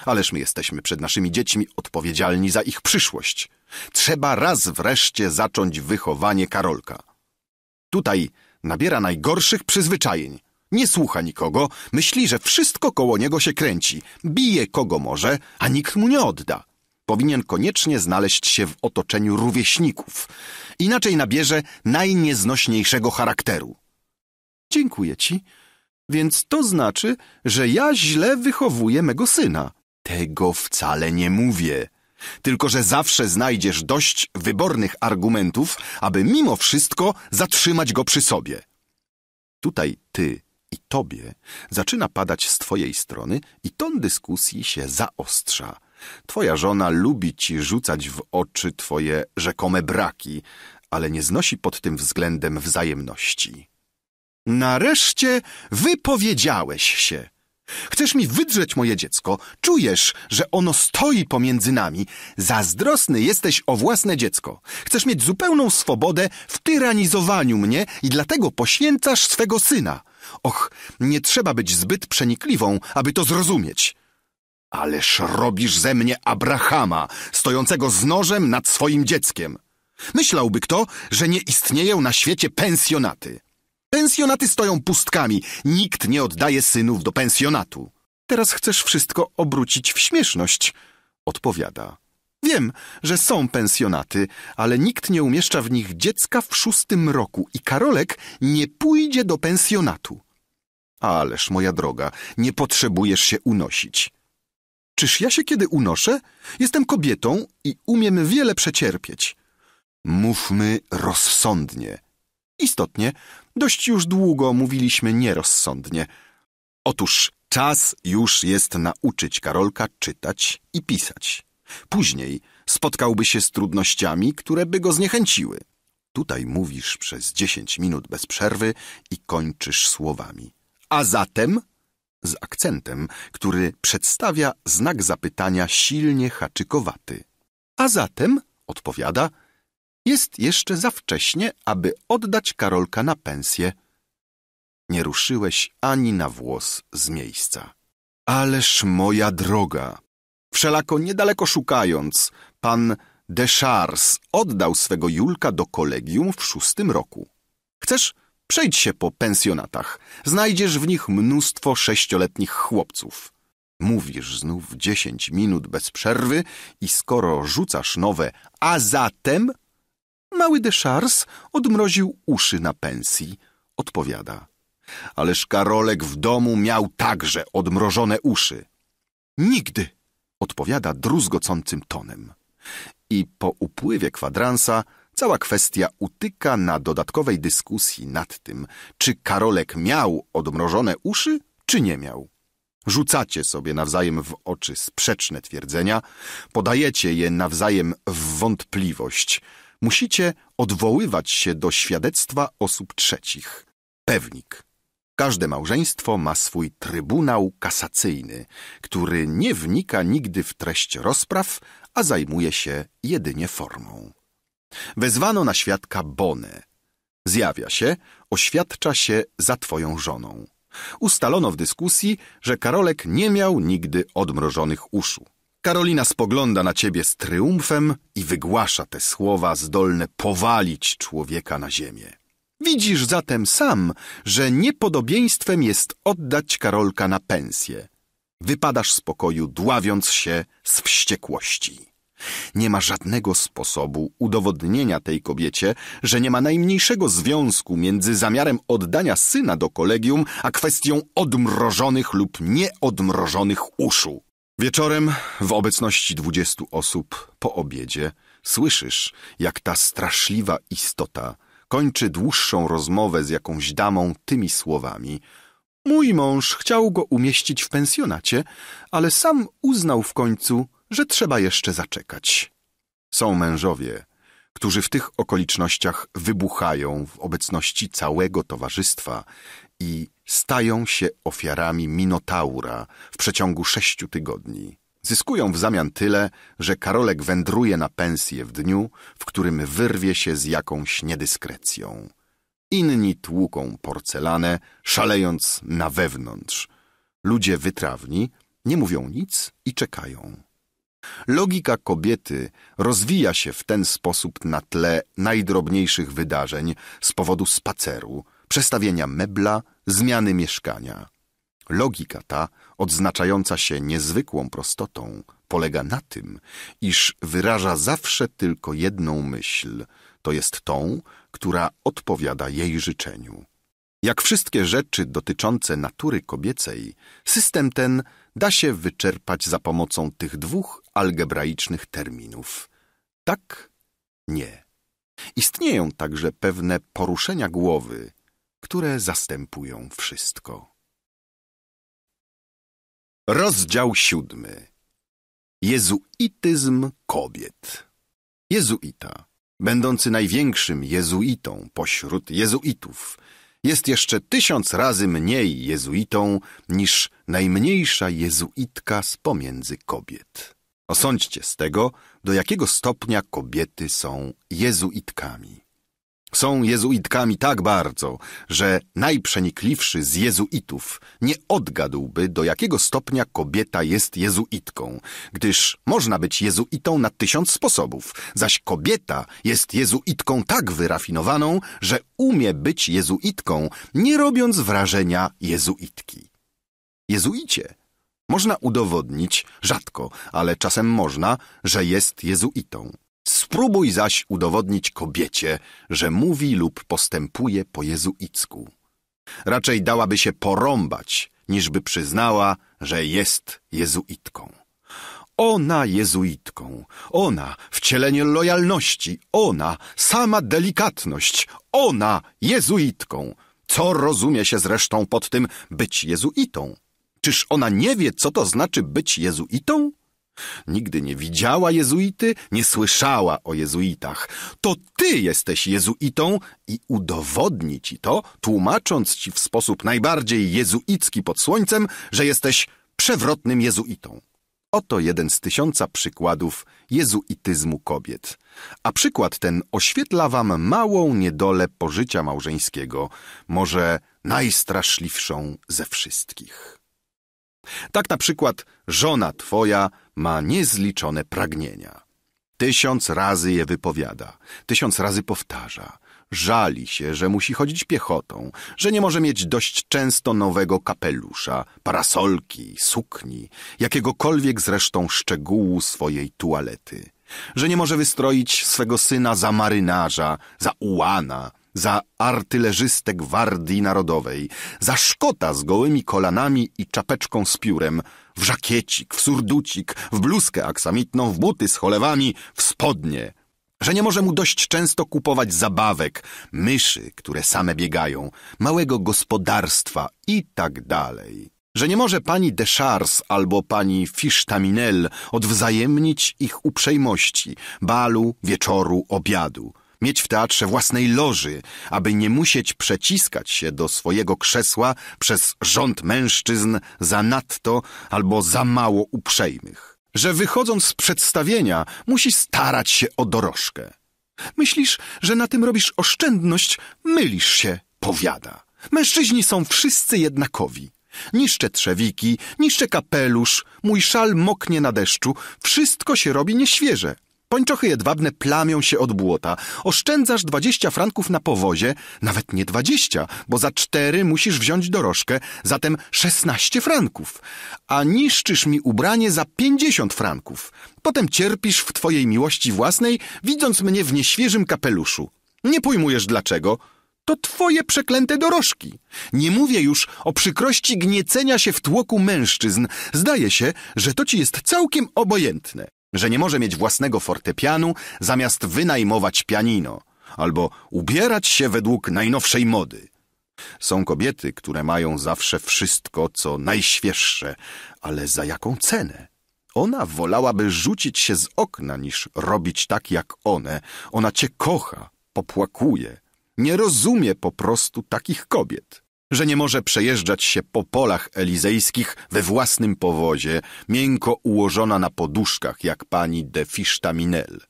Ależ my jesteśmy przed naszymi dziećmi odpowiedzialni za ich przyszłość. Trzeba raz wreszcie zacząć wychowanie Karolka. Tutaj nabiera najgorszych przyzwyczajeń. Nie słucha nikogo, myśli, że wszystko koło niego się kręci, bije kogo może, a nikt mu nie odda. Powinien koniecznie znaleźć się w otoczeniu rówieśników, inaczej nabierze najnieznośniejszego charakteru. Dziękuję ci, więc to znaczy, że ja źle wychowuję mego syna. Tego wcale nie mówię. Tylko, że zawsze znajdziesz dość wybornych argumentów, aby mimo wszystko zatrzymać go przy sobie. Tutaj ty i tobie zaczyna padać z twojej strony i ton dyskusji się zaostrza. Twoja żona lubi ci rzucać w oczy twoje rzekome braki, ale nie znosi pod tym względem wzajemności. Nareszcie wypowiedziałeś się. Chcesz mi wydrzeć moje dziecko, czujesz, że ono stoi pomiędzy nami. Zazdrosny jesteś o własne dziecko. Chcesz mieć zupełną swobodę w tyranizowaniu mnie i dlatego poświęcasz swego syna. Och, nie trzeba być zbyt przenikliwą, aby to zrozumieć. Ależ robisz ze mnie Abrahama, stojącego z nożem nad swoim dzieckiem. Myślałby kto, że nie istnieją na świecie pensjonaty. Pensjonaty stoją pustkami, nikt nie oddaje synów do pensjonatu. Teraz chcesz wszystko obrócić w śmieszność, odpowiada. Wiem, że są pensjonaty, ale nikt nie umieszcza w nich dziecka w szóstym roku i Karolek nie pójdzie do pensjonatu. Ależ, moja droga, nie potrzebujesz się unosić. Czyż ja się kiedy unoszę? Jestem kobietą i umiem wiele przecierpieć. Mówmy rozsądnie. Istotnie, dość już długo mówiliśmy nierozsądnie. Otóż czas już jest nauczyć Karolka czytać i pisać. Później spotkałby się z trudnościami, które by go zniechęciły. Tutaj mówisz przez dziesięć minut bez przerwy i kończysz słowami. A zatem z akcentem, który przedstawia znak zapytania silnie haczykowaty. A zatem, odpowiada, jest jeszcze za wcześnie, aby oddać Karolka na pensję. Nie ruszyłeś ani na włos z miejsca. Ależ moja droga, Wszelako niedaleko szukając, pan Deschars oddał swego Julka do kolegium w szóstym roku. Chcesz? Przejdź się po pensjonatach. Znajdziesz w nich mnóstwo sześcioletnich chłopców. Mówisz znów dziesięć minut bez przerwy i skoro rzucasz nowe, a zatem... Mały Deschars odmroził uszy na pensji. Odpowiada. Ależ Karolek w domu miał także odmrożone uszy. Nigdy! odpowiada druzgocącym tonem. I po upływie kwadransa cała kwestia utyka na dodatkowej dyskusji nad tym, czy Karolek miał odmrożone uszy, czy nie miał. Rzucacie sobie nawzajem w oczy sprzeczne twierdzenia, podajecie je nawzajem w wątpliwość. Musicie odwoływać się do świadectwa osób trzecich. Pewnik. Każde małżeństwo ma swój trybunał kasacyjny, który nie wnika nigdy w treść rozpraw, a zajmuje się jedynie formą. Wezwano na świadka Bonę. Zjawia się, oświadcza się za twoją żoną. Ustalono w dyskusji, że Karolek nie miał nigdy odmrożonych uszu. Karolina spogląda na ciebie z triumfem i wygłasza te słowa zdolne powalić człowieka na ziemię. Widzisz zatem sam, że niepodobieństwem jest oddać Karolka na pensję. Wypadasz z pokoju, dławiąc się z wściekłości. Nie ma żadnego sposobu udowodnienia tej kobiecie, że nie ma najmniejszego związku między zamiarem oddania syna do kolegium, a kwestią odmrożonych lub nieodmrożonych uszu. Wieczorem, w obecności dwudziestu osób, po obiedzie, słyszysz, jak ta straszliwa istota kończy dłuższą rozmowę z jakąś damą tymi słowami. Mój mąż chciał go umieścić w pensjonacie, ale sam uznał w końcu, że trzeba jeszcze zaczekać. Są mężowie, którzy w tych okolicznościach wybuchają w obecności całego towarzystwa i stają się ofiarami minotaura w przeciągu sześciu tygodni. Zyskują w zamian tyle, że Karolek wędruje na pensję w dniu, w którym wyrwie się z jakąś niedyskrecją. Inni tłuką porcelanę, szalejąc na wewnątrz. Ludzie wytrawni nie mówią nic i czekają. Logika kobiety rozwija się w ten sposób na tle najdrobniejszych wydarzeń z powodu spaceru, przestawienia mebla, zmiany mieszkania. Logika ta, odznaczająca się niezwykłą prostotą, polega na tym, iż wyraża zawsze tylko jedną myśl, to jest tą, która odpowiada jej życzeniu. Jak wszystkie rzeczy dotyczące natury kobiecej, system ten da się wyczerpać za pomocą tych dwóch algebraicznych terminów. Tak, nie. Istnieją także pewne poruszenia głowy, które zastępują wszystko. Rozdział siódmy. Jezuityzm kobiet. Jezuita, będący największym jezuitą pośród jezuitów, jest jeszcze tysiąc razy mniej jezuitą niż najmniejsza jezuitka z pomiędzy kobiet. Osądźcie z tego, do jakiego stopnia kobiety są jezuitkami. Są jezuitkami tak bardzo, że najprzenikliwszy z jezuitów nie odgadłby, do jakiego stopnia kobieta jest jezuitką, gdyż można być jezuitą na tysiąc sposobów, zaś kobieta jest jezuitką tak wyrafinowaną, że umie być jezuitką, nie robiąc wrażenia jezuitki. Jezuicie można udowodnić, rzadko, ale czasem można, że jest jezuitą. Spróbuj zaś udowodnić kobiecie, że mówi lub postępuje po jezuicku. Raczej dałaby się porąbać, niżby przyznała, że jest jezuitką. Ona jezuitką, ona wcielenie lojalności, ona sama delikatność, ona jezuitką. Co rozumie się zresztą pod tym być jezuitą? Czyż ona nie wie, co to znaczy być jezuitą? Nigdy nie widziała jezuity, nie słyszała o jezuitach. To ty jesteś jezuitą i udowodni ci to, tłumacząc ci w sposób najbardziej jezuicki pod słońcem, że jesteś przewrotnym jezuitą. Oto jeden z tysiąca przykładów jezuityzmu kobiet. A przykład ten oświetla wam małą niedolę pożycia małżeńskiego, może najstraszliwszą ze wszystkich. Tak na przykład żona twoja ma niezliczone pragnienia. Tysiąc razy je wypowiada, tysiąc razy powtarza. Żali się, że musi chodzić piechotą, że nie może mieć dość często nowego kapelusza, parasolki, sukni, jakiegokolwiek zresztą szczegółu swojej tualety, że nie może wystroić swego syna za marynarza, za ułana, za artylerzystę Gwardii Narodowej, za szkota z gołymi kolanami i czapeczką z piórem – w żakiecik, w surducik, w bluzkę aksamitną, w buty z cholewami, w spodnie. Że nie może mu dość często kupować zabawek, myszy, które same biegają, małego gospodarstwa i tak dalej. Że nie może pani Deschars albo pani Fisztaminel odwzajemnić ich uprzejmości, balu, wieczoru, obiadu mieć w teatrze własnej loży, aby nie musieć przeciskać się do swojego krzesła przez rząd mężczyzn za nadto albo za mało uprzejmych, że wychodząc z przedstawienia musi starać się o dorożkę. Myślisz, że na tym robisz oszczędność, mylisz się, powiada. Mężczyźni są wszyscy jednakowi. Niszczę trzewiki, niszczę kapelusz, mój szal moknie na deszczu, wszystko się robi nieświeże. Pończochy jedwabne plamią się od błota. Oszczędzasz dwadzieścia franków na powozie, nawet nie dwadzieścia, bo za cztery musisz wziąć dorożkę, zatem szesnaście franków. A niszczysz mi ubranie za pięćdziesiąt franków. Potem cierpisz w twojej miłości własnej, widząc mnie w nieświeżym kapeluszu. Nie pojmujesz dlaczego. To twoje przeklęte dorożki. Nie mówię już o przykrości gniecenia się w tłoku mężczyzn. Zdaje się, że to ci jest całkiem obojętne że nie może mieć własnego fortepianu zamiast wynajmować pianino albo ubierać się według najnowszej mody. Są kobiety, które mają zawsze wszystko, co najświeższe, ale za jaką cenę? Ona wolałaby rzucić się z okna, niż robić tak jak one. Ona cię kocha, popłakuje. Nie rozumie po prostu takich kobiet że nie może przejeżdżać się po polach elizejskich we własnym powozie, miękko ułożona na poduszkach, jak pani de Fichtaminel.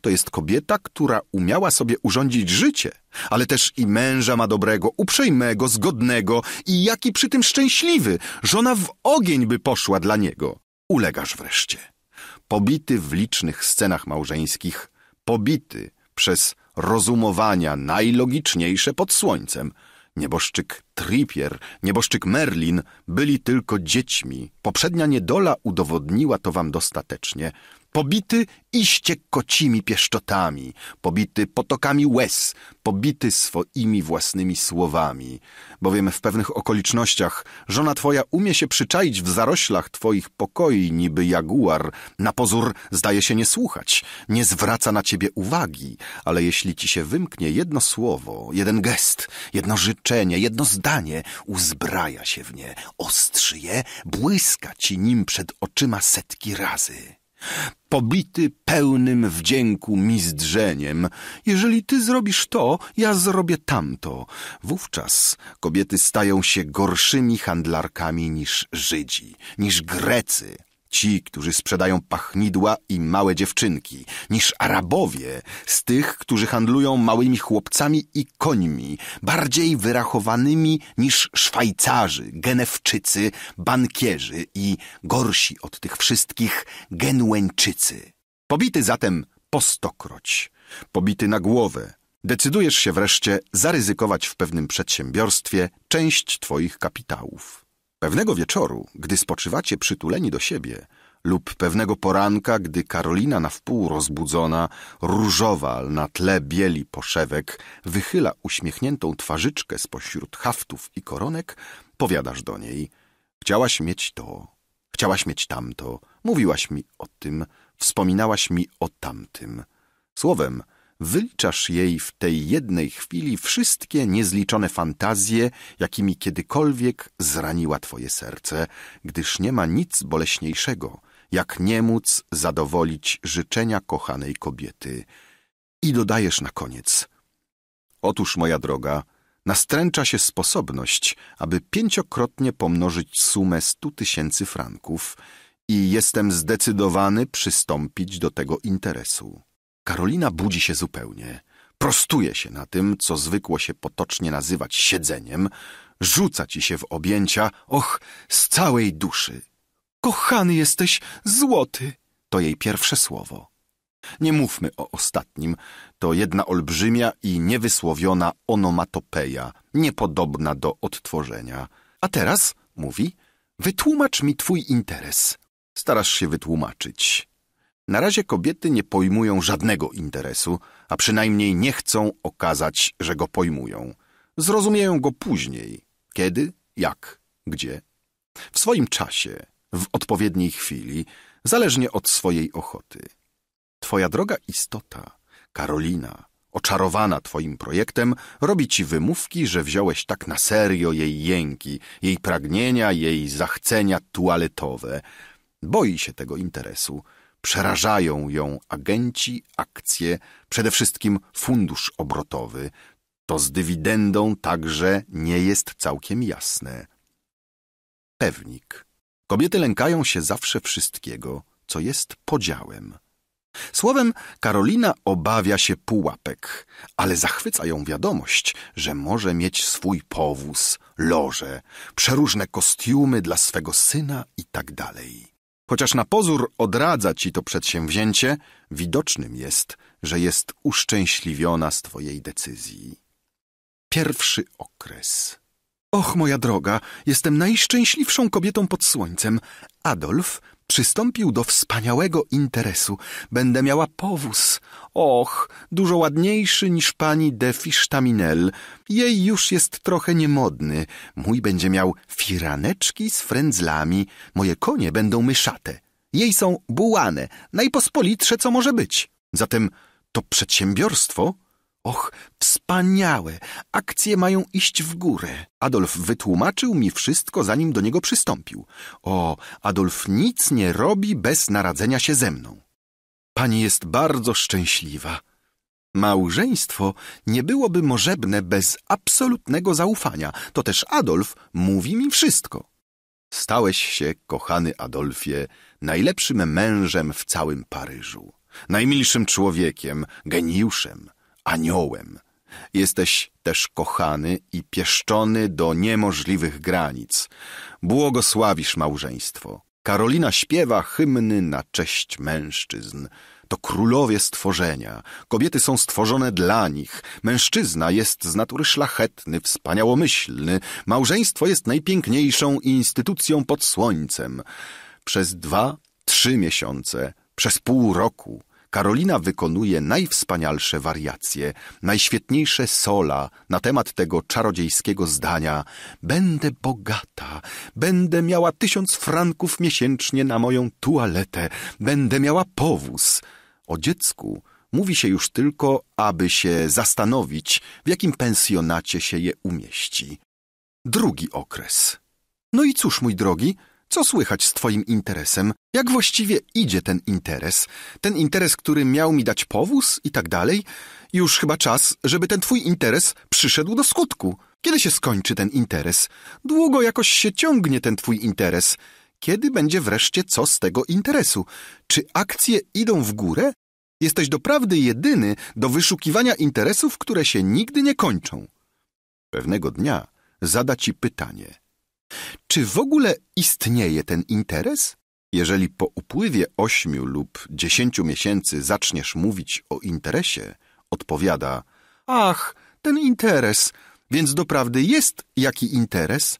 To jest kobieta, która umiała sobie urządzić życie, ale też i męża ma dobrego, uprzejmego, zgodnego i jaki przy tym szczęśliwy. Żona w ogień by poszła dla niego. Ulegasz wreszcie. Pobity w licznych scenach małżeńskich, pobity przez rozumowania najlogiczniejsze pod słońcem – nieboszczyk Trippier, nieboszczyk Merlin byli tylko dziećmi. Poprzednia niedola udowodniła to wam dostatecznie pobity iście kocimi pieszczotami, pobity potokami łez, pobity swoimi własnymi słowami. Bowiem w pewnych okolicznościach żona twoja umie się przyczaić w zaroślach twoich pokoi, niby jaguar. Na pozór zdaje się nie słuchać, nie zwraca na ciebie uwagi, ale jeśli ci się wymknie jedno słowo, jeden gest, jedno życzenie, jedno zdanie, uzbraja się w nie, ostrzy je, błyska ci nim przed oczyma setki razy. Pobity pełnym wdzięku mizdrzeniem, jeżeli ty zrobisz to, ja zrobię tamto. Wówczas kobiety stają się gorszymi handlarkami niż Żydzi, niż Grecy, ci, którzy sprzedają pachnidła i małe dziewczynki, niż Arabowie z tych, którzy handlują małymi chłopcami i końmi, bardziej wyrachowanymi niż Szwajcarzy, Genewczycy, bankierzy i gorsi od tych wszystkich Genueńczycy. Pobity zatem po stokroć, pobity na głowę, decydujesz się wreszcie zaryzykować w pewnym przedsiębiorstwie część twoich kapitałów. Pewnego wieczoru, gdy spoczywacie przytuleni do siebie, lub pewnego poranka, gdy Karolina na wpół rozbudzona, różowa na tle bieli poszewek, wychyla uśmiechniętą twarzyczkę spośród haftów i koronek, powiadasz do niej: Chciałaś mieć to, chciałaś mieć tamto, mówiłaś mi o tym, wspominałaś mi o tamtym. Słowem, wyliczasz jej w tej jednej chwili wszystkie niezliczone fantazje, jakimi kiedykolwiek zraniła twoje serce, gdyż nie ma nic boleśniejszego, jak nie móc zadowolić życzenia kochanej kobiety. I dodajesz na koniec. Otóż, moja droga, nastręcza się sposobność, aby pięciokrotnie pomnożyć sumę stu tysięcy franków i jestem zdecydowany przystąpić do tego interesu. Karolina budzi się zupełnie. Prostuje się na tym, co zwykło się potocznie nazywać siedzeniem, rzuca ci się w objęcia, och, z całej duszy. Kochany jesteś, złoty! To jej pierwsze słowo. Nie mówmy o ostatnim. To jedna olbrzymia i niewysłowiona onomatopeja, niepodobna do odtworzenia. A teraz, mówi, wytłumacz mi twój interes. Starasz się wytłumaczyć. Na razie kobiety nie pojmują żadnego interesu, a przynajmniej nie chcą okazać, że go pojmują. Zrozumieją go później. Kiedy, jak, gdzie. W swoim czasie, w odpowiedniej chwili, zależnie od swojej ochoty. Twoja droga istota, Karolina, oczarowana twoim projektem, robi ci wymówki, że wziąłeś tak na serio jej jęki, jej pragnienia, jej zachcenia tualetowe. Boi się tego interesu – Przerażają ją agenci, akcje, przede wszystkim fundusz obrotowy. To z dywidendą także nie jest całkiem jasne. Pewnik. Kobiety lękają się zawsze wszystkiego, co jest podziałem. Słowem, Karolina obawia się pułapek, ale zachwyca ją wiadomość, że może mieć swój powóz, loże, przeróżne kostiumy dla swego syna i tak dalej. Chociaż na pozór odradza ci to przedsięwzięcie, widocznym jest, że jest uszczęśliwiona z twojej decyzji. Pierwszy okres. Och, moja droga, jestem najszczęśliwszą kobietą pod słońcem. Adolf Przystąpił do wspaniałego interesu. Będę miała powóz. Och, dużo ładniejszy niż pani de Fisztaminel. Jej już jest trochę niemodny. Mój będzie miał firaneczki z frędzlami. Moje konie będą myszate. Jej są bułane, najpospolitsze co może być. Zatem to przedsiębiorstwo Och, wspaniałe! Akcje mają iść w górę. Adolf wytłumaczył mi wszystko, zanim do niego przystąpił. O, Adolf nic nie robi bez naradzenia się ze mną. Pani jest bardzo szczęśliwa. Małżeństwo nie byłoby możebne bez absolutnego zaufania. To też Adolf mówi mi wszystko. Stałeś się, kochany Adolfie, najlepszym mężem w całym Paryżu. Najmilszym człowiekiem, geniuszem, aniołem. Jesteś też kochany i pieszczony do niemożliwych granic. Błogosławisz małżeństwo. Karolina śpiewa hymny na cześć mężczyzn. To królowie stworzenia. Kobiety są stworzone dla nich. Mężczyzna jest z natury szlachetny, wspaniałomyślny. Małżeństwo jest najpiękniejszą instytucją pod słońcem. Przez dwa, trzy miesiące, przez pół roku Karolina wykonuje najwspanialsze wariacje, najświetniejsze sola na temat tego czarodziejskiego zdania Będę bogata, będę miała tysiąc franków miesięcznie na moją tualetę, będę miała powóz. O dziecku mówi się już tylko, aby się zastanowić, w jakim pensjonacie się je umieści. Drugi okres. No i cóż, mój drogi, co słychać z twoim interesem? Jak właściwie idzie ten interes? Ten interes, który miał mi dać powóz i tak dalej? Już chyba czas, żeby ten twój interes przyszedł do skutku. Kiedy się skończy ten interes? Długo jakoś się ciągnie ten twój interes. Kiedy będzie wreszcie co z tego interesu? Czy akcje idą w górę? Jesteś doprawdy jedyny do wyszukiwania interesów, które się nigdy nie kończą. Pewnego dnia zada ci pytanie – czy w ogóle istnieje ten interes? Jeżeli po upływie ośmiu lub dziesięciu miesięcy zaczniesz mówić o interesie, odpowiada: Ach, ten interes, więc doprawdy jest jaki interes?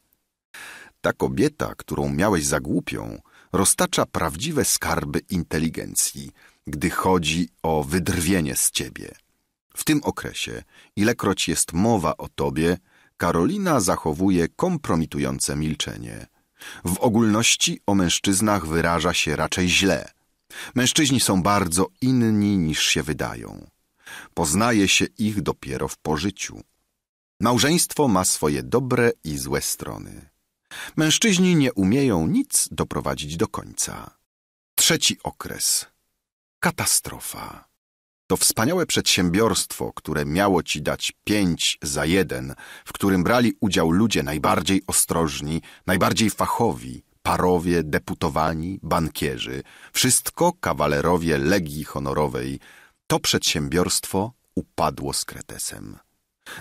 Ta kobieta, którą miałeś za głupią, roztacza prawdziwe skarby inteligencji, gdy chodzi o wydrwienie z ciebie. W tym okresie, ilekroć jest mowa o tobie, Karolina zachowuje kompromitujące milczenie. W ogólności o mężczyznach wyraża się raczej źle. Mężczyźni są bardzo inni niż się wydają. Poznaje się ich dopiero w pożyciu. Małżeństwo ma swoje dobre i złe strony. Mężczyźni nie umieją nic doprowadzić do końca. Trzeci okres. Katastrofa. To wspaniałe przedsiębiorstwo, które miało ci dać pięć za jeden, w którym brali udział ludzie najbardziej ostrożni, najbardziej fachowi, parowie, deputowani, bankierzy, wszystko kawalerowie Legii Honorowej, to przedsiębiorstwo upadło z kretesem.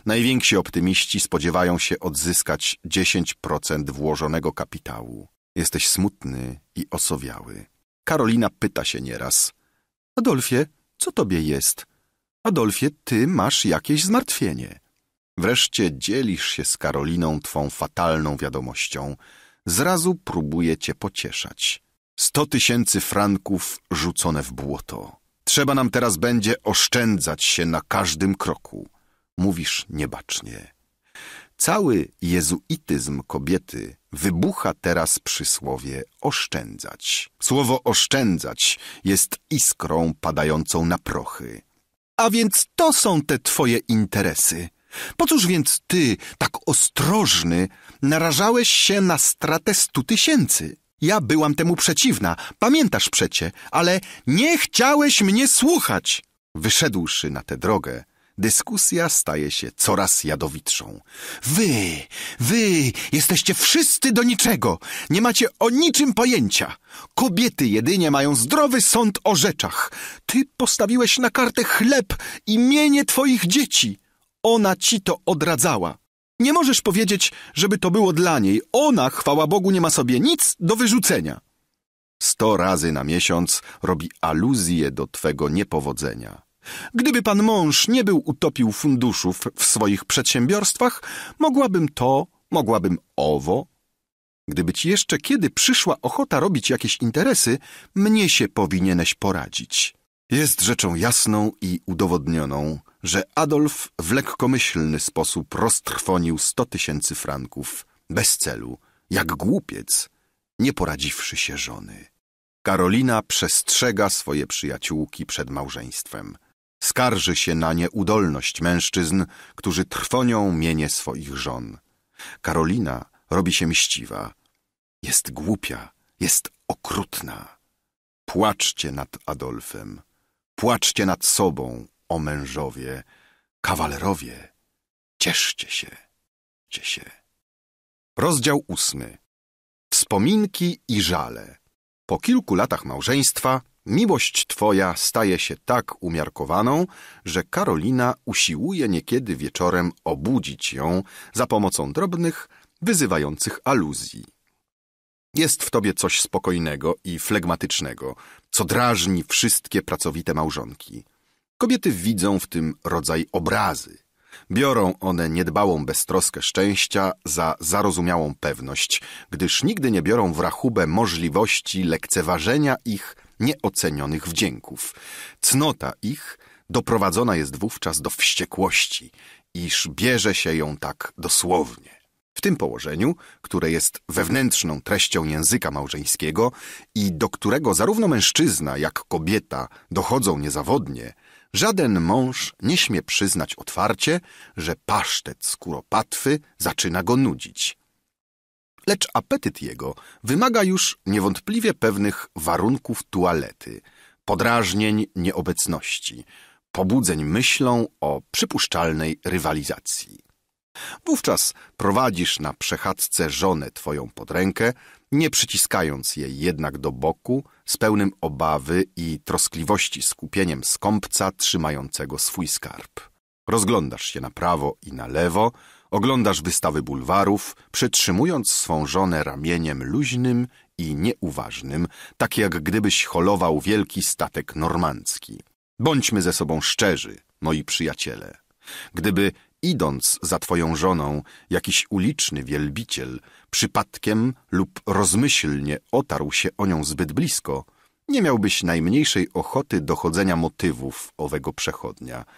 Najwięksi optymiści spodziewają się odzyskać 10% włożonego kapitału. Jesteś smutny i osowiały. Karolina pyta się nieraz. Adolfie, co tobie jest? Adolfie, ty masz jakieś zmartwienie. Wreszcie dzielisz się z Karoliną twą fatalną wiadomością. Zrazu próbuje cię pocieszać. Sto tysięcy franków rzucone w błoto. Trzeba nam teraz będzie oszczędzać się na każdym kroku. Mówisz niebacznie. Cały jezuityzm kobiety wybucha teraz przysłowie oszczędzać. Słowo oszczędzać jest iskrą padającą na prochy. A więc to są te twoje interesy. Po cóż więc ty, tak ostrożny, narażałeś się na stratę stu tysięcy? Ja byłam temu przeciwna, pamiętasz przecie, ale nie chciałeś mnie słuchać. Wyszedłszy na tę drogę, Dyskusja staje się coraz jadowitszą. Wy, wy jesteście wszyscy do niczego. Nie macie o niczym pojęcia. Kobiety jedynie mają zdrowy sąd o rzeczach. Ty postawiłeś na kartę chleb, i mienie twoich dzieci. Ona ci to odradzała. Nie możesz powiedzieć, żeby to było dla niej. Ona, chwała Bogu, nie ma sobie nic do wyrzucenia. Sto razy na miesiąc robi aluzję do twego niepowodzenia. Gdyby pan mąż nie był utopił funduszów w swoich przedsiębiorstwach, mogłabym to, mogłabym owo. Gdyby ci jeszcze kiedy przyszła ochota robić jakieś interesy, mnie się powinieneś poradzić. Jest rzeczą jasną i udowodnioną, że Adolf w lekkomyślny sposób roztrwonił sto tysięcy franków, bez celu, jak głupiec, nie poradziwszy się żony. Karolina przestrzega swoje przyjaciółki przed małżeństwem. Skarży się na nieudolność mężczyzn, którzy trwonią mienie swoich żon. Karolina robi się mściwa. Jest głupia, jest okrutna. Płaczcie nad Adolfem. Płaczcie nad sobą, o mężowie, kawalerowie. Cieszcie się, cieszcie się. Rozdział ósmy. Wspominki i żale. Po kilku latach małżeństwa Miłość Twoja staje się tak umiarkowaną, że Karolina usiłuje niekiedy wieczorem obudzić ją za pomocą drobnych, wyzywających aluzji. Jest w tobie coś spokojnego i flegmatycznego, co drażni wszystkie pracowite małżonki. Kobiety widzą w tym rodzaj obrazy. Biorą one niedbałą beztroskę szczęścia za zarozumiałą pewność, gdyż nigdy nie biorą w rachubę możliwości lekceważenia ich nieocenionych wdzięków. Cnota ich doprowadzona jest wówczas do wściekłości, iż bierze się ją tak dosłownie. W tym położeniu, które jest wewnętrzną treścią języka małżeńskiego i do którego zarówno mężczyzna, jak kobieta dochodzą niezawodnie, żaden mąż nie śmie przyznać otwarcie, że pasztet skóropatwy zaczyna go nudzić lecz apetyt jego wymaga już niewątpliwie pewnych warunków tualety, podrażnień nieobecności, pobudzeń myślą o przypuszczalnej rywalizacji. Wówczas prowadzisz na przechadzce żonę twoją pod rękę, nie przyciskając jej jednak do boku, z pełnym obawy i troskliwości skupieniem skąpca trzymającego swój skarb. Rozglądasz się na prawo i na lewo, Oglądasz wystawy bulwarów, przytrzymując swą żonę ramieniem luźnym i nieuważnym, tak jak gdybyś holował wielki statek normandzki. Bądźmy ze sobą szczerzy, moi przyjaciele. Gdyby, idąc za twoją żoną, jakiś uliczny wielbiciel przypadkiem lub rozmyślnie otarł się o nią zbyt blisko, nie miałbyś najmniejszej ochoty dochodzenia motywów owego przechodnia –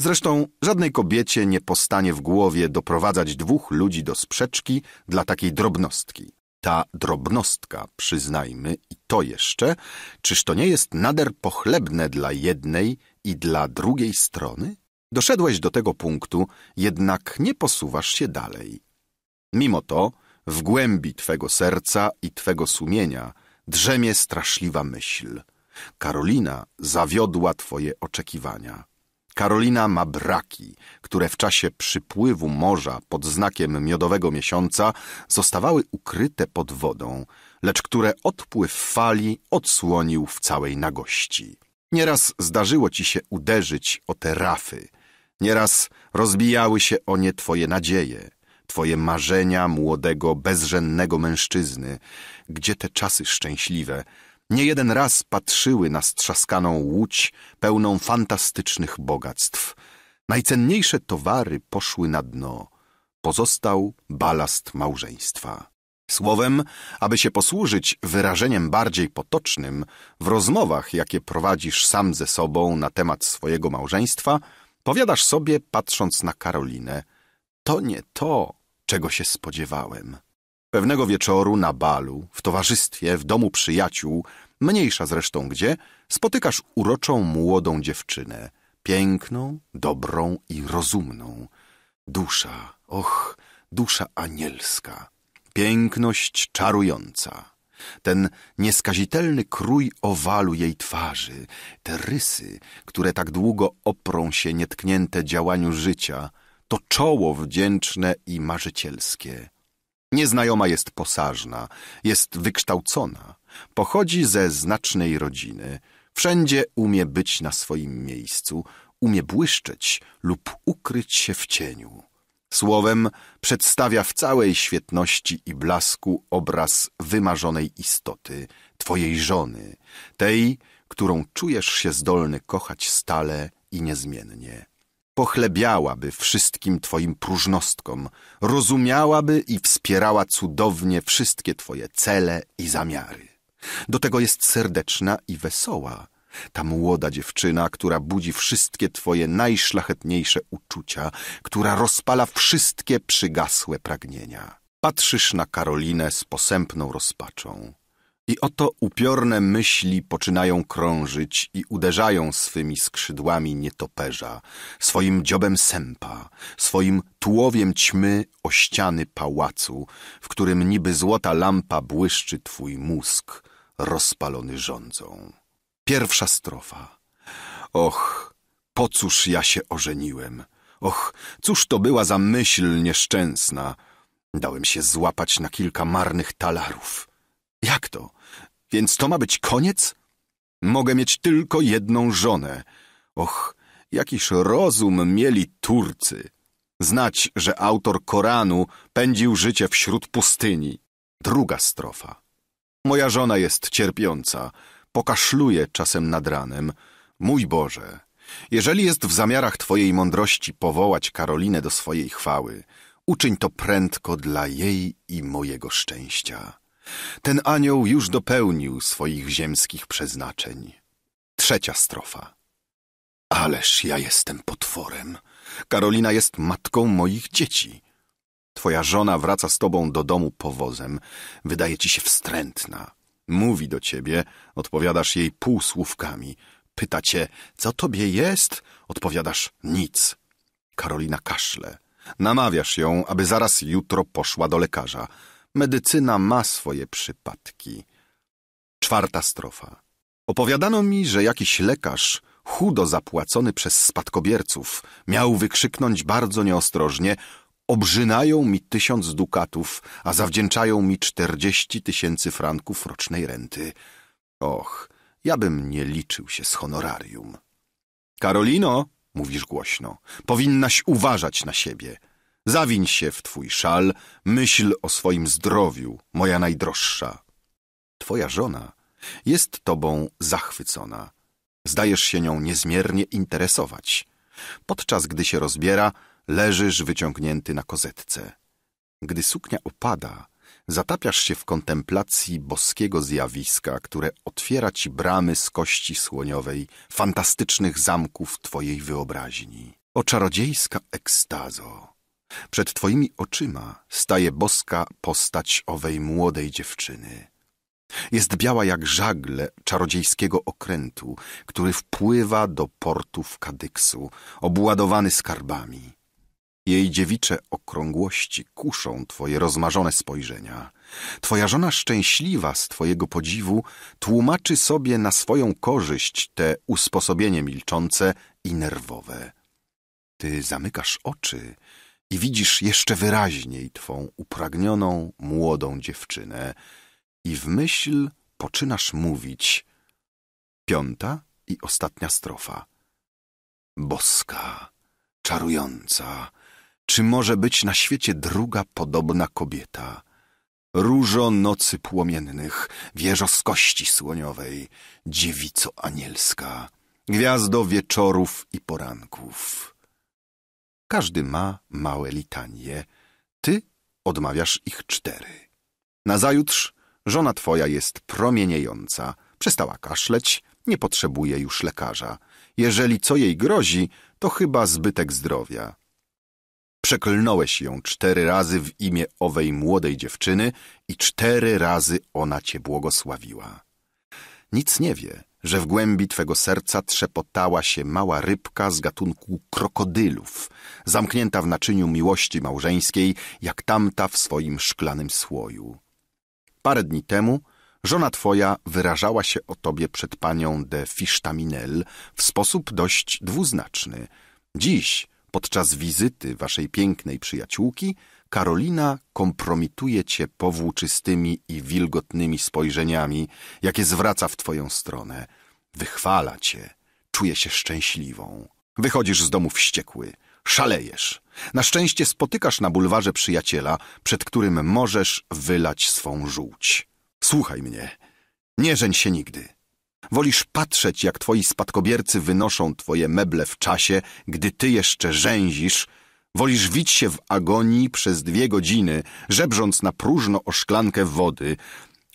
Zresztą żadnej kobiecie nie postanie w głowie doprowadzać dwóch ludzi do sprzeczki dla takiej drobnostki. Ta drobnostka, przyznajmy, i to jeszcze, czyż to nie jest nader pochlebne dla jednej i dla drugiej strony? Doszedłeś do tego punktu, jednak nie posuwasz się dalej. Mimo to, w głębi twego serca i twego sumienia drzemie straszliwa myśl. Karolina zawiodła twoje oczekiwania. Karolina ma braki, które w czasie przypływu morza pod znakiem miodowego miesiąca zostawały ukryte pod wodą, lecz które odpływ fali odsłonił w całej nagości. Nieraz zdarzyło ci się uderzyć o te rafy, nieraz rozbijały się o nie twoje nadzieje, twoje marzenia młodego, bezrzędnego mężczyzny, gdzie te czasy szczęśliwe – nie jeden raz patrzyły na strzaskaną łódź pełną fantastycznych bogactw. Najcenniejsze towary poszły na dno. Pozostał balast małżeństwa. Słowem, aby się posłużyć wyrażeniem bardziej potocznym, w rozmowach, jakie prowadzisz sam ze sobą na temat swojego małżeństwa, powiadasz sobie, patrząc na Karolinę, to nie to, czego się spodziewałem. Pewnego wieczoru na balu, w towarzystwie, w domu przyjaciół, mniejsza zresztą gdzie, spotykasz uroczą młodą dziewczynę, piękną, dobrą i rozumną. Dusza, och, dusza anielska, piękność czarująca. Ten nieskazitelny krój owalu jej twarzy, te rysy, które tak długo oprą się nietknięte działaniu życia, to czoło wdzięczne i marzycielskie. Nieznajoma jest posażna, jest wykształcona, pochodzi ze znacznej rodziny, wszędzie umie być na swoim miejscu, umie błyszczeć lub ukryć się w cieniu. Słowem przedstawia w całej świetności i blasku obraz wymarzonej istoty, twojej żony, tej, którą czujesz się zdolny kochać stale i niezmiennie pochlebiałaby wszystkim Twoim próżnostkom, rozumiałaby i wspierała cudownie wszystkie Twoje cele i zamiary. Do tego jest serdeczna i wesoła, ta młoda dziewczyna, która budzi wszystkie Twoje najszlachetniejsze uczucia, która rozpala wszystkie przygasłe pragnienia. Patrzysz na Karolinę z posępną rozpaczą. I oto upiorne myśli poczynają krążyć i uderzają swymi skrzydłami nietoperza, swoim dziobem sępa, swoim tułowiem ćmy o ściany pałacu, w którym niby złota lampa błyszczy twój mózg, rozpalony rządzą. Pierwsza strofa. Och, po cóż ja się ożeniłem? Och, cóż to była za myśl nieszczęsna? Dałem się złapać na kilka marnych talarów. Jak to? Więc to ma być koniec? Mogę mieć tylko jedną żonę. Och, jakiż rozum mieli Turcy. Znać, że autor Koranu pędził życie wśród pustyni. Druga strofa. Moja żona jest cierpiąca, pokaszluje czasem nad ranem. Mój Boże, jeżeli jest w zamiarach Twojej mądrości powołać Karolinę do swojej chwały, uczyń to prędko dla jej i mojego szczęścia. Ten anioł już dopełnił swoich ziemskich przeznaczeń. Trzecia strofa. Ależ ja jestem potworem. Karolina jest matką moich dzieci. Twoja żona wraca z tobą do domu powozem. Wydaje ci się wstrętna. Mówi do ciebie, odpowiadasz jej półsłówkami. Pyta cię, co tobie jest? Odpowiadasz nic. Karolina kaszle. Namawiasz ją, aby zaraz jutro poszła do lekarza medycyna ma swoje przypadki. Czwarta strofa. Opowiadano mi, że jakiś lekarz, chudo zapłacony przez spadkobierców, miał wykrzyknąć bardzo nieostrożnie obrzynają mi tysiąc dukatów, a zawdzięczają mi czterdzieści tysięcy franków rocznej renty. Och, ja bym nie liczył się z honorarium. Karolino, mówisz głośno, powinnaś uważać na siebie. Zawiń się w twój szal, myśl o swoim zdrowiu, moja najdroższa. Twoja żona jest tobą zachwycona. Zdajesz się nią niezmiernie interesować. Podczas gdy się rozbiera, leżysz wyciągnięty na kozetce. Gdy suknia opada, zatapiasz się w kontemplacji boskiego zjawiska, które otwiera ci bramy z kości słoniowej, fantastycznych zamków twojej wyobraźni. O czarodziejska ekstazo! Przed twoimi oczyma staje boska postać owej młodej dziewczyny. Jest biała jak żagle czarodziejskiego okrętu, który wpływa do portów Kadyksu, obładowany skarbami. Jej dziewicze okrągłości kuszą twoje rozmarzone spojrzenia. Twoja żona szczęśliwa z twojego podziwu tłumaczy sobie na swoją korzyść te usposobienie milczące i nerwowe. Ty zamykasz oczy, i widzisz jeszcze wyraźniej twą upragnioną, młodą dziewczynę i w myśl poczynasz mówić piąta i ostatnia strofa. Boska, czarująca, czy może być na świecie druga podobna kobieta? Różo nocy płomiennych, wieżo z kości słoniowej, dziewico anielska, gwiazdo wieczorów i poranków. Każdy ma małe litanie. Ty odmawiasz ich cztery. Nazajutrz żona twoja jest promieniejąca. Przestała kaszleć, nie potrzebuje już lekarza. Jeżeli co jej grozi, to chyba zbytek zdrowia. Przeklnąłeś ją cztery razy w imię owej młodej dziewczyny i cztery razy ona cię błogosławiła. Nic nie wie że w głębi twego serca trzepotała się mała rybka z gatunku krokodylów, zamknięta w naczyniu miłości małżeńskiej, jak tamta w swoim szklanym słoju. Parę dni temu żona twoja wyrażała się o tobie przed panią de Fisztaminel w sposób dość dwuznaczny. Dziś, podczas wizyty waszej pięknej przyjaciółki, Karolina kompromituje cię powłóczystymi i wilgotnymi spojrzeniami, jakie zwraca w twoją stronę. Wychwala cię. Czuje się szczęśliwą. Wychodzisz z domu wściekły. Szalejesz. Na szczęście spotykasz na bulwarze przyjaciela, przed którym możesz wylać swą żółć. Słuchaj mnie. Nie żeń się nigdy. Wolisz patrzeć, jak twoi spadkobiercy wynoszą twoje meble w czasie, gdy ty jeszcze rzęzisz. Wolisz wić się w agonii przez dwie godziny, żebrząc na próżno o szklankę wody,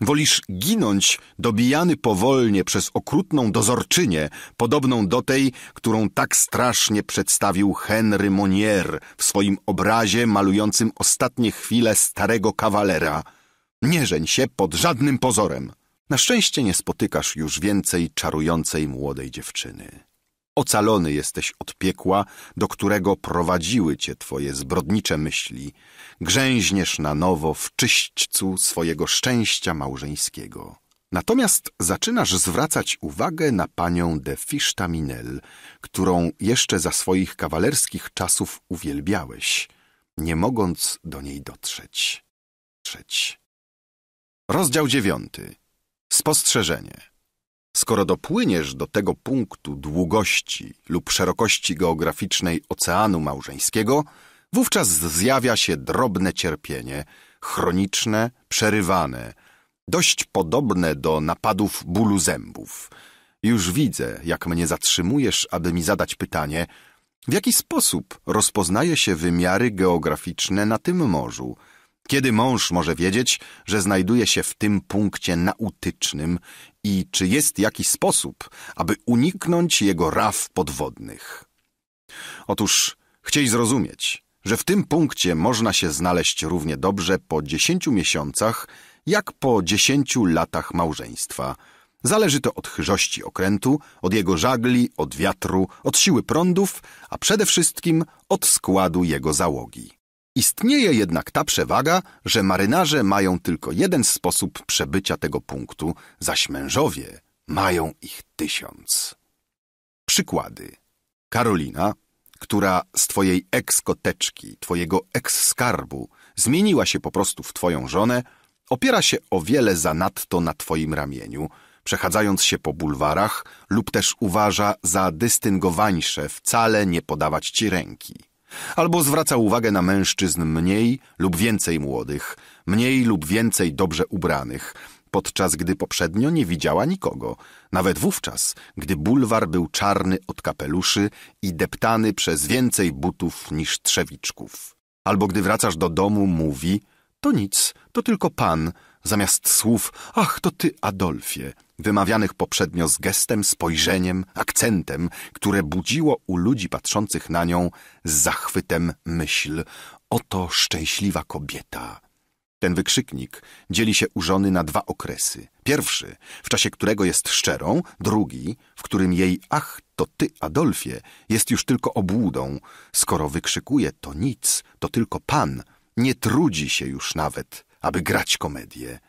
Wolisz ginąć, dobijany powolnie przez okrutną dozorczynię, podobną do tej, którą tak strasznie przedstawił Henry Monier w swoim obrazie malującym ostatnie chwile starego kawalera. Nie żeń się pod żadnym pozorem. Na szczęście nie spotykasz już więcej czarującej młodej dziewczyny. Ocalony jesteś od piekła, do którego prowadziły cię twoje zbrodnicze myśli. Grzęźniesz na nowo w czyśćcu swojego szczęścia małżeńskiego. Natomiast zaczynasz zwracać uwagę na panią de Fisztaminel, którą jeszcze za swoich kawalerskich czasów uwielbiałeś, nie mogąc do niej dotrzeć. Trzeć. Rozdział dziewiąty. Spostrzeżenie. Skoro dopłyniesz do tego punktu długości lub szerokości geograficznej Oceanu Małżeńskiego, wówczas zjawia się drobne cierpienie, chroniczne, przerywane, dość podobne do napadów bólu zębów. Już widzę, jak mnie zatrzymujesz, aby mi zadać pytanie, w jaki sposób rozpoznaje się wymiary geograficzne na tym morzu? Kiedy mąż może wiedzieć, że znajduje się w tym punkcie nautycznym i czy jest jakiś sposób, aby uniknąć jego raf podwodnych. Otóż chciej zrozumieć, że w tym punkcie można się znaleźć równie dobrze po dziesięciu miesiącach, jak po dziesięciu latach małżeństwa. Zależy to od chyżości okrętu, od jego żagli, od wiatru, od siły prądów, a przede wszystkim od składu jego załogi. Istnieje jednak ta przewaga, że marynarze mają tylko jeden sposób przebycia tego punktu, zaś mężowie mają ich tysiąc. Przykłady. Karolina, która z twojej ekskoteczki, twojego eks-skarbu zmieniła się po prostu w twoją żonę, opiera się o wiele zanadto na twoim ramieniu, przechadzając się po bulwarach lub też uważa za dystyngowańsze wcale nie podawać ci ręki. Albo zwraca uwagę na mężczyzn mniej lub więcej młodych, mniej lub więcej dobrze ubranych, podczas gdy poprzednio nie widziała nikogo, nawet wówczas, gdy bulwar był czarny od kapeluszy i deptany przez więcej butów niż trzewiczków. Albo gdy wracasz do domu, mówi: To nic, to tylko pan, zamiast słów: Ach, to ty, Adolfie wymawianych poprzednio z gestem, spojrzeniem, akcentem, które budziło u ludzi patrzących na nią z zachwytem myśl: Oto szczęśliwa kobieta. Ten wykrzyknik dzieli się u żony na dwa okresy. Pierwszy, w czasie którego jest szczerą, drugi, w którym jej ach, to ty, Adolfie, jest już tylko obłudą. Skoro wykrzykuje to nic, to tylko pan, nie trudzi się już nawet, aby grać komedię.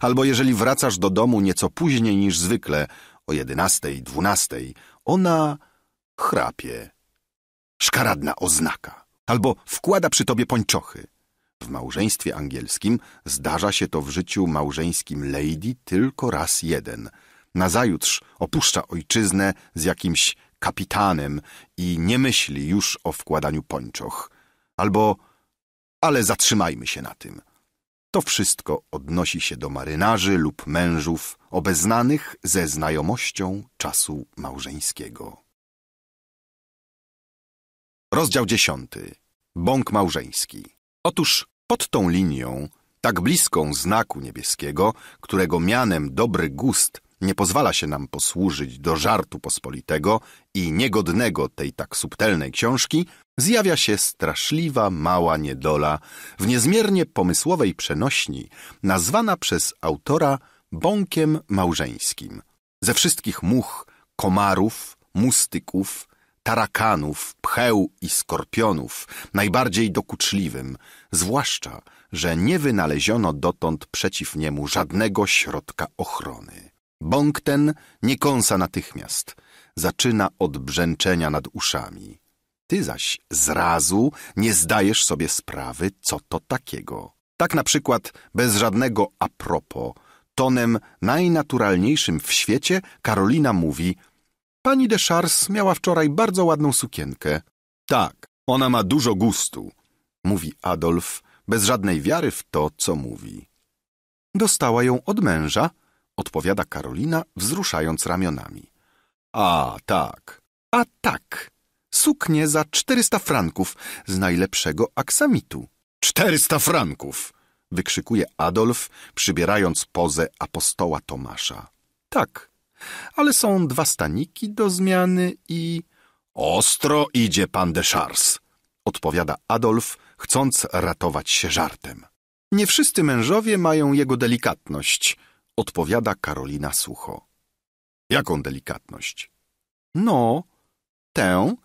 Albo jeżeli wracasz do domu nieco później niż zwykle, o jedenastej, dwunastej, ona chrapie. Szkaradna oznaka. Albo wkłada przy tobie pończochy. W małżeństwie angielskim zdarza się to w życiu małżeńskim lady tylko raz jeden. Nazajutrz opuszcza ojczyznę z jakimś kapitanem i nie myśli już o wkładaniu pończoch. Albo, ale zatrzymajmy się na tym. To wszystko odnosi się do marynarzy lub mężów obeznanych ze znajomością czasu małżeńskiego. Rozdział 10. Bąk małżeński. Otóż pod tą linią, tak bliską znaku niebieskiego, którego mianem dobry gust nie pozwala się nam posłużyć do żartu pospolitego i niegodnego tej tak subtelnej książki, zjawia się straszliwa mała niedola w niezmiernie pomysłowej przenośni, nazwana przez autora bąkiem małżeńskim. Ze wszystkich much, komarów, mustyków, tarakanów, pcheł i skorpionów, najbardziej dokuczliwym, zwłaszcza, że nie wynaleziono dotąd przeciw niemu żadnego środka ochrony. Bąk ten nie kąsa natychmiast, zaczyna od brzęczenia nad uszami. Ty zaś zrazu nie zdajesz sobie sprawy, co to takiego. Tak na przykład bez żadnego propos, tonem najnaturalniejszym w świecie Karolina mówi Pani de Chars miała wczoraj bardzo ładną sukienkę. Tak, ona ma dużo gustu, mówi Adolf, bez żadnej wiary w to, co mówi. Dostała ją od męża, odpowiada Karolina, wzruszając ramionami. A tak, a tak, suknię za 400 franków z najlepszego aksamitu. 400 franków! wykrzykuje Adolf, przybierając pozę apostoła Tomasza. Tak, ale są dwa staniki do zmiany i... Ostro idzie pan de Chars, odpowiada Adolf, chcąc ratować się żartem. Nie wszyscy mężowie mają jego delikatność, odpowiada Karolina sucho. Jaką delikatność? No, tę,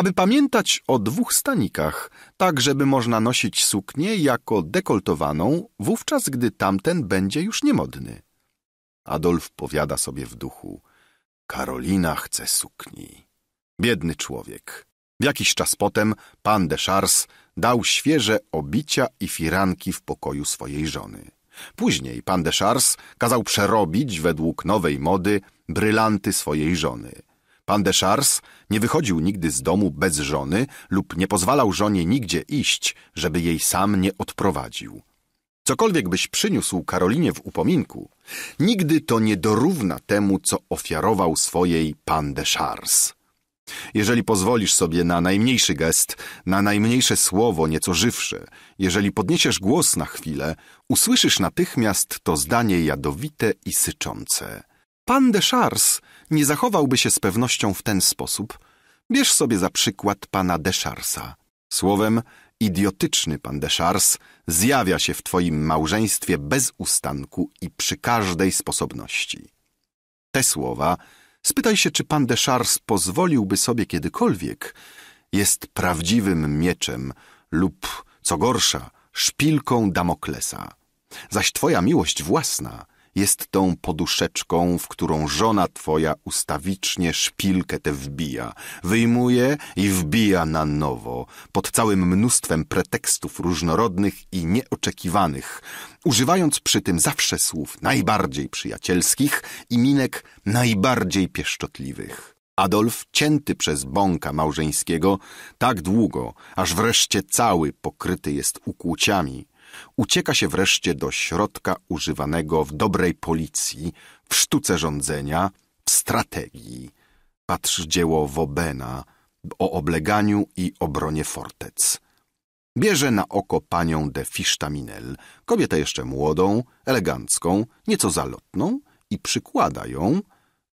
aby pamiętać o dwóch stanikach, tak żeby można nosić suknię jako dekoltowaną, wówczas gdy tamten będzie już niemodny. Adolf powiada sobie w duchu. Karolina chce sukni. Biedny człowiek. W jakiś czas potem pan de Chars dał świeże obicia i firanki w pokoju swojej żony. Później pan de Chars kazał przerobić według nowej mody brylanty swojej żony – Pan de Chars nie wychodził nigdy z domu bez żony lub nie pozwalał żonie nigdzie iść, żeby jej sam nie odprowadził. Cokolwiek byś przyniósł Karolinie w upominku, nigdy to nie dorówna temu, co ofiarował swojej pan de Chars. Jeżeli pozwolisz sobie na najmniejszy gest, na najmniejsze słowo nieco żywsze, jeżeli podniesiesz głos na chwilę, usłyszysz natychmiast to zdanie jadowite i syczące. Pan de Chars nie zachowałby się z pewnością w ten sposób, bierz sobie za przykład pana Descharsa. Słowem, idiotyczny pan Deschars zjawia się w twoim małżeństwie bez ustanku i przy każdej sposobności. Te słowa spytaj się, czy pan Deschars pozwoliłby sobie kiedykolwiek, jest prawdziwym mieczem lub, co gorsza, szpilką Damoklesa. Zaś twoja miłość własna jest tą poduszeczką, w którą żona twoja ustawicznie szpilkę tę wbija, wyjmuje i wbija na nowo, pod całym mnóstwem pretekstów różnorodnych i nieoczekiwanych, używając przy tym zawsze słów najbardziej przyjacielskich i minek najbardziej pieszczotliwych. Adolf, cięty przez bąka małżeńskiego, tak długo, aż wreszcie cały pokryty jest ukłuciami – ucieka się wreszcie do środka używanego w dobrej policji, w sztuce rządzenia, w strategii. Patrz dzieło Wobena o obleganiu i obronie fortec. Bierze na oko panią de Fisztaminel, kobietę jeszcze młodą, elegancką, nieco zalotną i przykłada ją,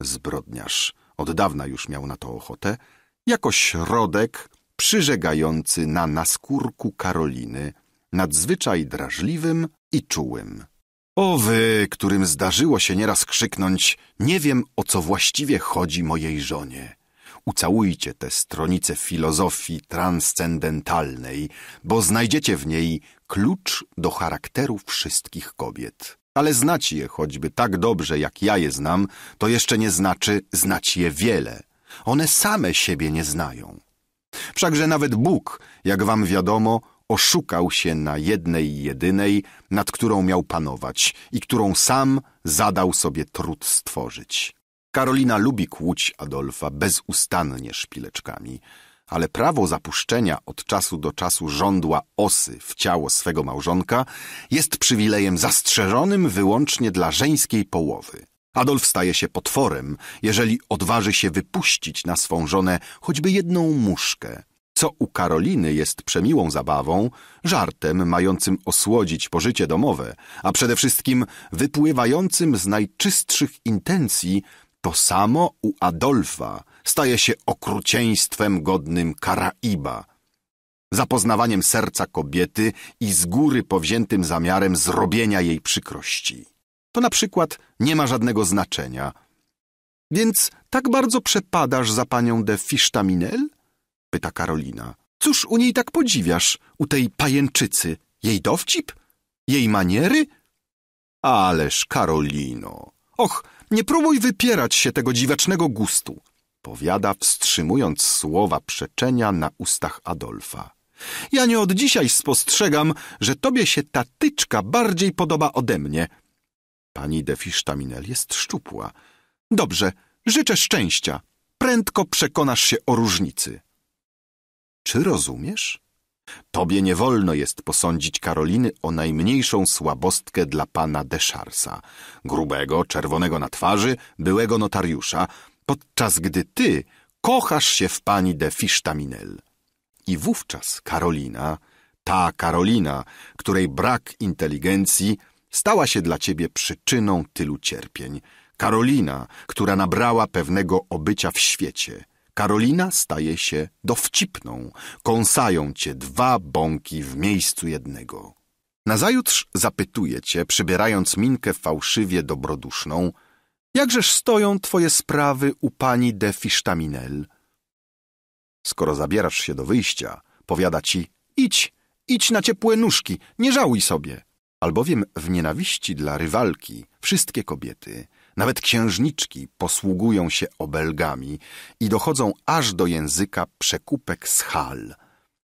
zbrodniarz, od dawna już miał na to ochotę, jako środek przyrzegający na naskórku Karoliny nadzwyczaj drażliwym i czułym. O wy, którym zdarzyło się nieraz krzyknąć, nie wiem o co właściwie chodzi mojej żonie. Ucałujcie tę stronicę filozofii transcendentalnej, bo znajdziecie w niej klucz do charakteru wszystkich kobiet. Ale znać je choćby tak dobrze, jak ja je znam, to jeszcze nie znaczy znać je wiele. One same siebie nie znają. Wszakże nawet Bóg, jak wam wiadomo, oszukał się na jednej jedynej, nad którą miał panować i którą sam zadał sobie trud stworzyć. Karolina lubi kłuć Adolfa bezustannie szpileczkami, ale prawo zapuszczenia od czasu do czasu żądła osy w ciało swego małżonka jest przywilejem zastrzeżonym wyłącznie dla żeńskiej połowy. Adolf staje się potworem, jeżeli odważy się wypuścić na swą żonę choćby jedną muszkę, co u Karoliny jest przemiłą zabawą, żartem mającym osłodzić pożycie domowe, a przede wszystkim wypływającym z najczystszych intencji, to samo u Adolfa staje się okrucieństwem godnym Karaiba, zapoznawaniem serca kobiety i z góry powziętym zamiarem zrobienia jej przykrości. To na przykład nie ma żadnego znaczenia. Więc tak bardzo przepadasz za panią de Fisztaminel? pyta Karolina. Cóż u niej tak podziwiasz, u tej pajęczycy? Jej dowcip? Jej maniery? Ależ, Karolino. Och, nie próbuj wypierać się tego dziwacznego gustu, powiada, wstrzymując słowa przeczenia na ustach Adolfa. Ja nie od dzisiaj spostrzegam, że tobie się ta tyczka bardziej podoba ode mnie. Pani de Fisztaminel jest szczupła. Dobrze, życzę szczęścia. Prędko przekonasz się o różnicy. Czy rozumiesz? Tobie nie wolno jest posądzić Karoliny o najmniejszą słabostkę dla pana Descharsa, grubego, czerwonego na twarzy, byłego notariusza, podczas gdy ty kochasz się w pani de Fisztaminel. I wówczas Karolina, ta Karolina, której brak inteligencji stała się dla ciebie przyczyną tylu cierpień. Karolina, która nabrała pewnego obycia w świecie – Karolina staje się dowcipną. Kąsają cię dwa bąki w miejscu jednego. Nazajutrz zapytuje cię, przybierając minkę fałszywie dobroduszną, jakżeż stoją twoje sprawy u pani de Fisztaminel? Skoro zabierasz się do wyjścia, powiada ci, idź, idź na ciepłe nóżki, nie żałuj sobie. Albowiem w nienawiści dla rywalki wszystkie kobiety – nawet księżniczki posługują się obelgami i dochodzą aż do języka przekupek z hal.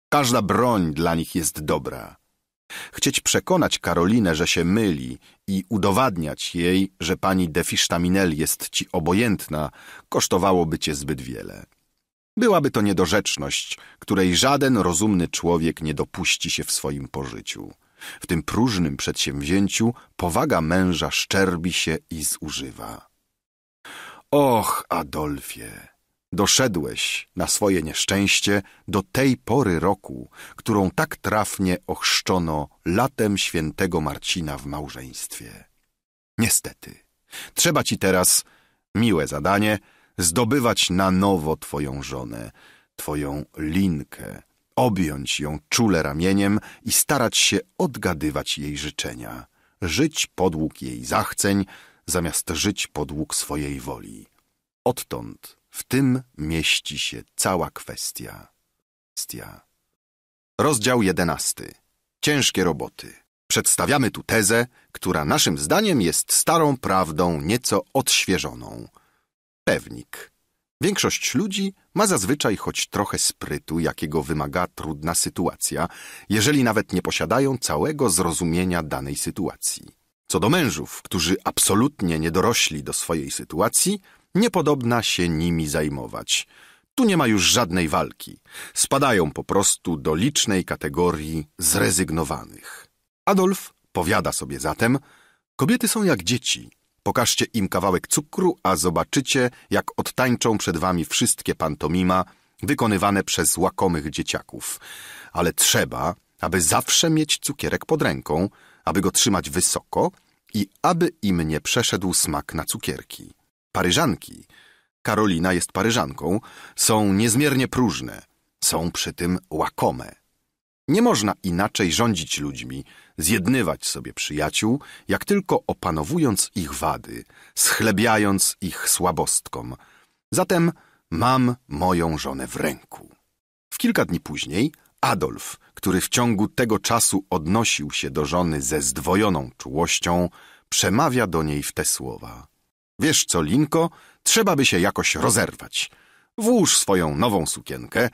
Każda broń dla nich jest dobra. Chcieć przekonać Karolinę, że się myli i udowadniać jej, że pani de Fisztaminel jest ci obojętna, kosztowałoby cię zbyt wiele. Byłaby to niedorzeczność, której żaden rozumny człowiek nie dopuści się w swoim pożyciu. W tym próżnym przedsięwzięciu powaga męża szczerbi się i zużywa. Och, Adolfie, doszedłeś na swoje nieszczęście do tej pory roku, którą tak trafnie ochrzczono latem świętego Marcina w małżeństwie. Niestety, trzeba ci teraz, miłe zadanie, zdobywać na nowo twoją żonę, twoją linkę, objąć ją czule ramieniem i starać się odgadywać jej życzenia, żyć podług jej zachceń, zamiast żyć podług swojej woli. Odtąd w tym mieści się cała kwestia. Stia. Rozdział jedenasty. Ciężkie roboty. Przedstawiamy tu tezę, która naszym zdaniem jest starą prawdą nieco odświeżoną. Pewnik. Większość ludzi ma zazwyczaj choć trochę sprytu, jakiego wymaga trudna sytuacja, jeżeli nawet nie posiadają całego zrozumienia danej sytuacji. Co do mężów, którzy absolutnie nie dorośli do swojej sytuacji, niepodobna się nimi zajmować. Tu nie ma już żadnej walki. Spadają po prostu do licznej kategorii zrezygnowanych. Adolf powiada sobie zatem, kobiety są jak dzieci, Pokażcie im kawałek cukru, a zobaczycie, jak odtańczą przed wami wszystkie pantomima wykonywane przez łakomych dzieciaków. Ale trzeba, aby zawsze mieć cukierek pod ręką, aby go trzymać wysoko i aby im nie przeszedł smak na cukierki. Paryżanki, Karolina jest paryżanką, są niezmiernie próżne, są przy tym łakome. Nie można inaczej rządzić ludźmi, zjednywać sobie przyjaciół, jak tylko opanowując ich wady, schlebiając ich słabostkom. Zatem mam moją żonę w ręku. W kilka dni później Adolf, który w ciągu tego czasu odnosił się do żony ze zdwojoną czułością, przemawia do niej w te słowa. Wiesz co, Linko, trzeba by się jakoś rozerwać. Włóż swoją nową sukienkę,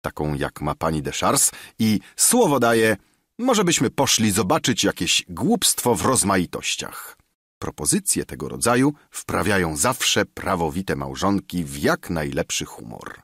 taką jak ma pani Deschars, i słowo daje – może byśmy poszli zobaczyć jakieś głupstwo w rozmaitościach. Propozycje tego rodzaju wprawiają zawsze prawowite małżonki w jak najlepszy humor.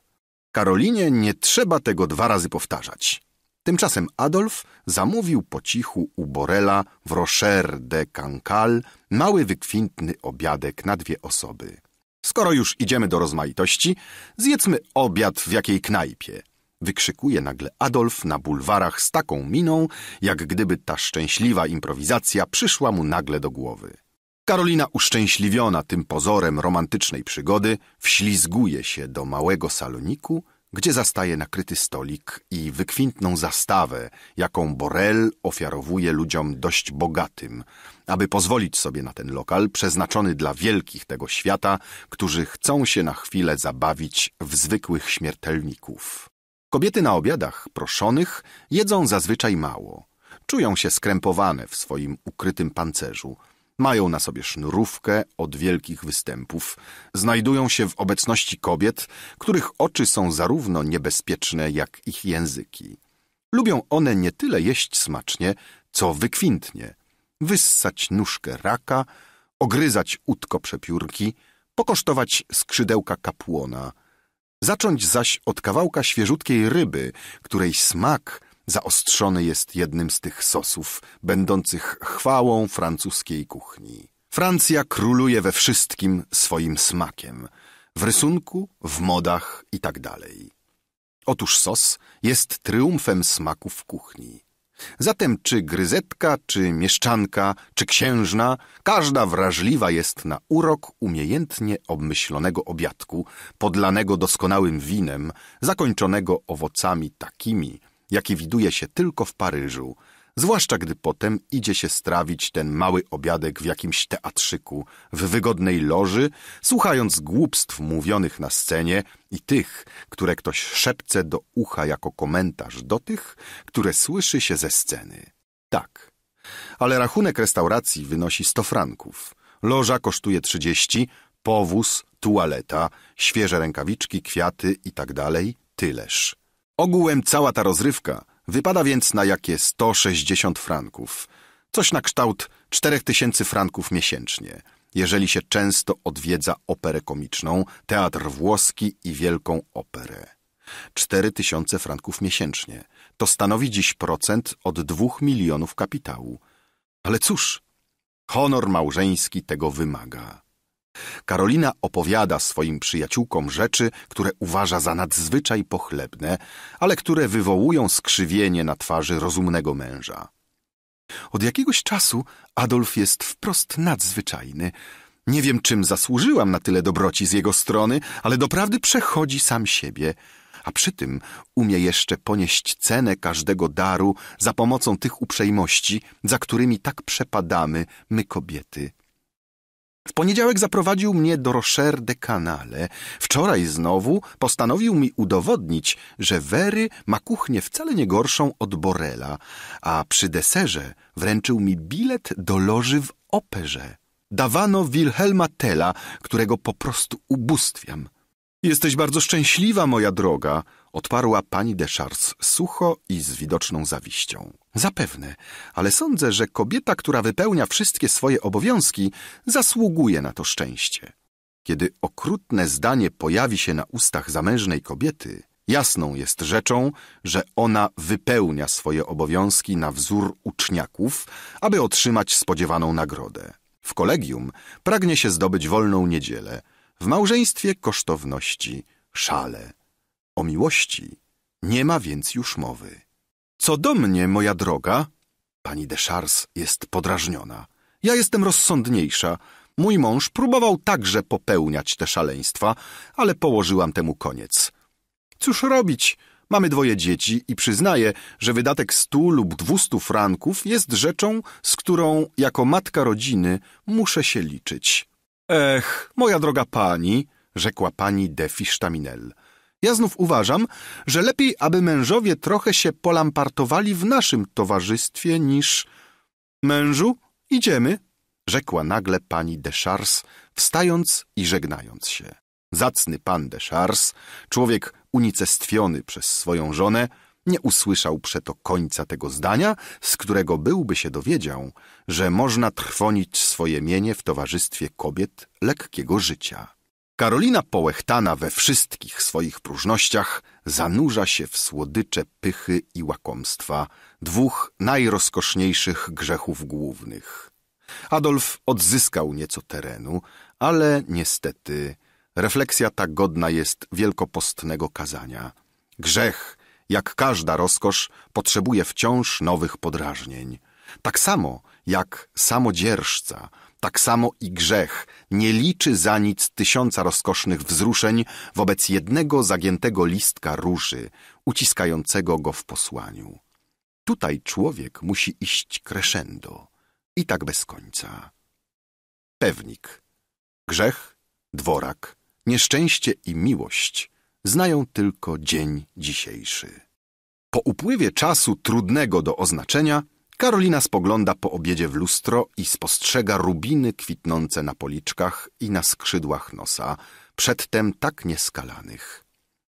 Karolinie nie trzeba tego dwa razy powtarzać. Tymczasem Adolf zamówił po cichu u Borela w Rocher de Cancale mały wykwintny obiadek na dwie osoby. Skoro już idziemy do rozmaitości, zjedzmy obiad w jakiej knajpie – wykrzykuje nagle Adolf na bulwarach z taką miną, jak gdyby ta szczęśliwa improwizacja przyszła mu nagle do głowy. Karolina, uszczęśliwiona tym pozorem romantycznej przygody, wślizguje się do małego saloniku, gdzie zastaje nakryty stolik i wykwintną zastawę, jaką Borel ofiarowuje ludziom dość bogatym, aby pozwolić sobie na ten lokal przeznaczony dla wielkich tego świata, którzy chcą się na chwilę zabawić w zwykłych śmiertelników. Kobiety na obiadach proszonych jedzą zazwyczaj mało. Czują się skrępowane w swoim ukrytym pancerzu. Mają na sobie sznurówkę od wielkich występów. Znajdują się w obecności kobiet, których oczy są zarówno niebezpieczne, jak ich języki. Lubią one nie tyle jeść smacznie, co wykwintnie. Wyssać nóżkę raka, ogryzać utko przepiórki, pokosztować skrzydełka kapłona – Zacząć zaś od kawałka świeżutkiej ryby, której smak zaostrzony jest jednym z tych sosów, będących chwałą francuskiej kuchni. Francja króluje we wszystkim swoim smakiem w rysunku, w modach itd. Tak Otóż sos jest triumfem smaku w kuchni. Zatem czy gryzetka, czy mieszczanka, czy księżna, każda wrażliwa jest na urok umiejętnie obmyślonego obiadku, podlanego doskonałym winem, zakończonego owocami takimi, jakie widuje się tylko w Paryżu – zwłaszcza gdy potem idzie się strawić ten mały obiadek w jakimś teatrzyku, w wygodnej loży, słuchając głupstw mówionych na scenie i tych, które ktoś szepce do ucha jako komentarz do tych, które słyszy się ze sceny. Tak. Ale rachunek restauracji wynosi 100 franków. Loża kosztuje 30, powóz, tualeta, świeże rękawiczki, kwiaty itd. Tak tyleż. Ogółem cała ta rozrywka Wypada więc na jakie 160 franków, coś na kształt 4000 franków miesięcznie, jeżeli się często odwiedza operę komiczną, teatr włoski i wielką operę. 4000 franków miesięcznie. To stanowi dziś procent od dwóch milionów kapitału. Ale cóż, honor małżeński tego wymaga. Karolina opowiada swoim przyjaciółkom rzeczy, które uważa za nadzwyczaj pochlebne, ale które wywołują skrzywienie na twarzy rozumnego męża. Od jakiegoś czasu Adolf jest wprost nadzwyczajny. Nie wiem, czym zasłużyłam na tyle dobroci z jego strony, ale doprawdy przechodzi sam siebie a przy tym umie jeszcze ponieść cenę każdego daru za pomocą tych uprzejmości, za którymi tak przepadamy my kobiety. W poniedziałek zaprowadził mnie do Rocher de Canale. Wczoraj znowu postanowił mi udowodnić, że Wery ma kuchnię wcale nie gorszą od Borela, a przy deserze wręczył mi bilet do loży w operze. Dawano Wilhelma Tela, którego po prostu ubóstwiam. Jesteś bardzo szczęśliwa, moja droga, odparła pani de Charles sucho i z widoczną zawiścią. Zapewne, ale sądzę, że kobieta, która wypełnia wszystkie swoje obowiązki, zasługuje na to szczęście. Kiedy okrutne zdanie pojawi się na ustach zamężnej kobiety, jasną jest rzeczą, że ona wypełnia swoje obowiązki na wzór uczniaków, aby otrzymać spodziewaną nagrodę. W kolegium pragnie się zdobyć wolną niedzielę, w małżeństwie kosztowności, szale. O miłości nie ma więc już mowy. Co do mnie, moja droga, pani de Chars jest podrażniona. Ja jestem rozsądniejsza. Mój mąż próbował także popełniać te szaleństwa, ale położyłam temu koniec. Cóż robić? Mamy dwoje dzieci i przyznaję, że wydatek stu lub dwustu franków jest rzeczą, z którą jako matka rodziny muszę się liczyć. Ech, moja droga pani, rzekła pani de Fisztaminel, ja znów uważam, że lepiej, aby mężowie trochę się polampartowali w naszym towarzystwie niż... Mężu, idziemy, rzekła nagle pani Deschars, wstając i żegnając się. Zacny pan Deschars, człowiek unicestwiony przez swoją żonę, nie usłyszał przeto końca tego zdania, z którego byłby się dowiedział, że można trwonić swoje mienie w towarzystwie kobiet lekkiego życia. Karolina połechtana we wszystkich swoich próżnościach zanurza się w słodycze pychy i łakomstwa, dwóch najrozkoszniejszych grzechów głównych. Adolf odzyskał nieco terenu, ale niestety refleksja ta godna jest wielkopostnego kazania. Grzech, jak każda rozkosz, potrzebuje wciąż nowych podrażnień. Tak samo jak samodzierżca – tak samo i grzech nie liczy za nic tysiąca rozkosznych wzruszeń wobec jednego zagiętego listka róży, uciskającego go w posłaniu. Tutaj człowiek musi iść crescendo i tak bez końca. Pewnik. Grzech, dworak, nieszczęście i miłość znają tylko dzień dzisiejszy. Po upływie czasu trudnego do oznaczenia Karolina spogląda po obiedzie w lustro i spostrzega rubiny kwitnące na policzkach i na skrzydłach nosa, przedtem tak nieskalanych.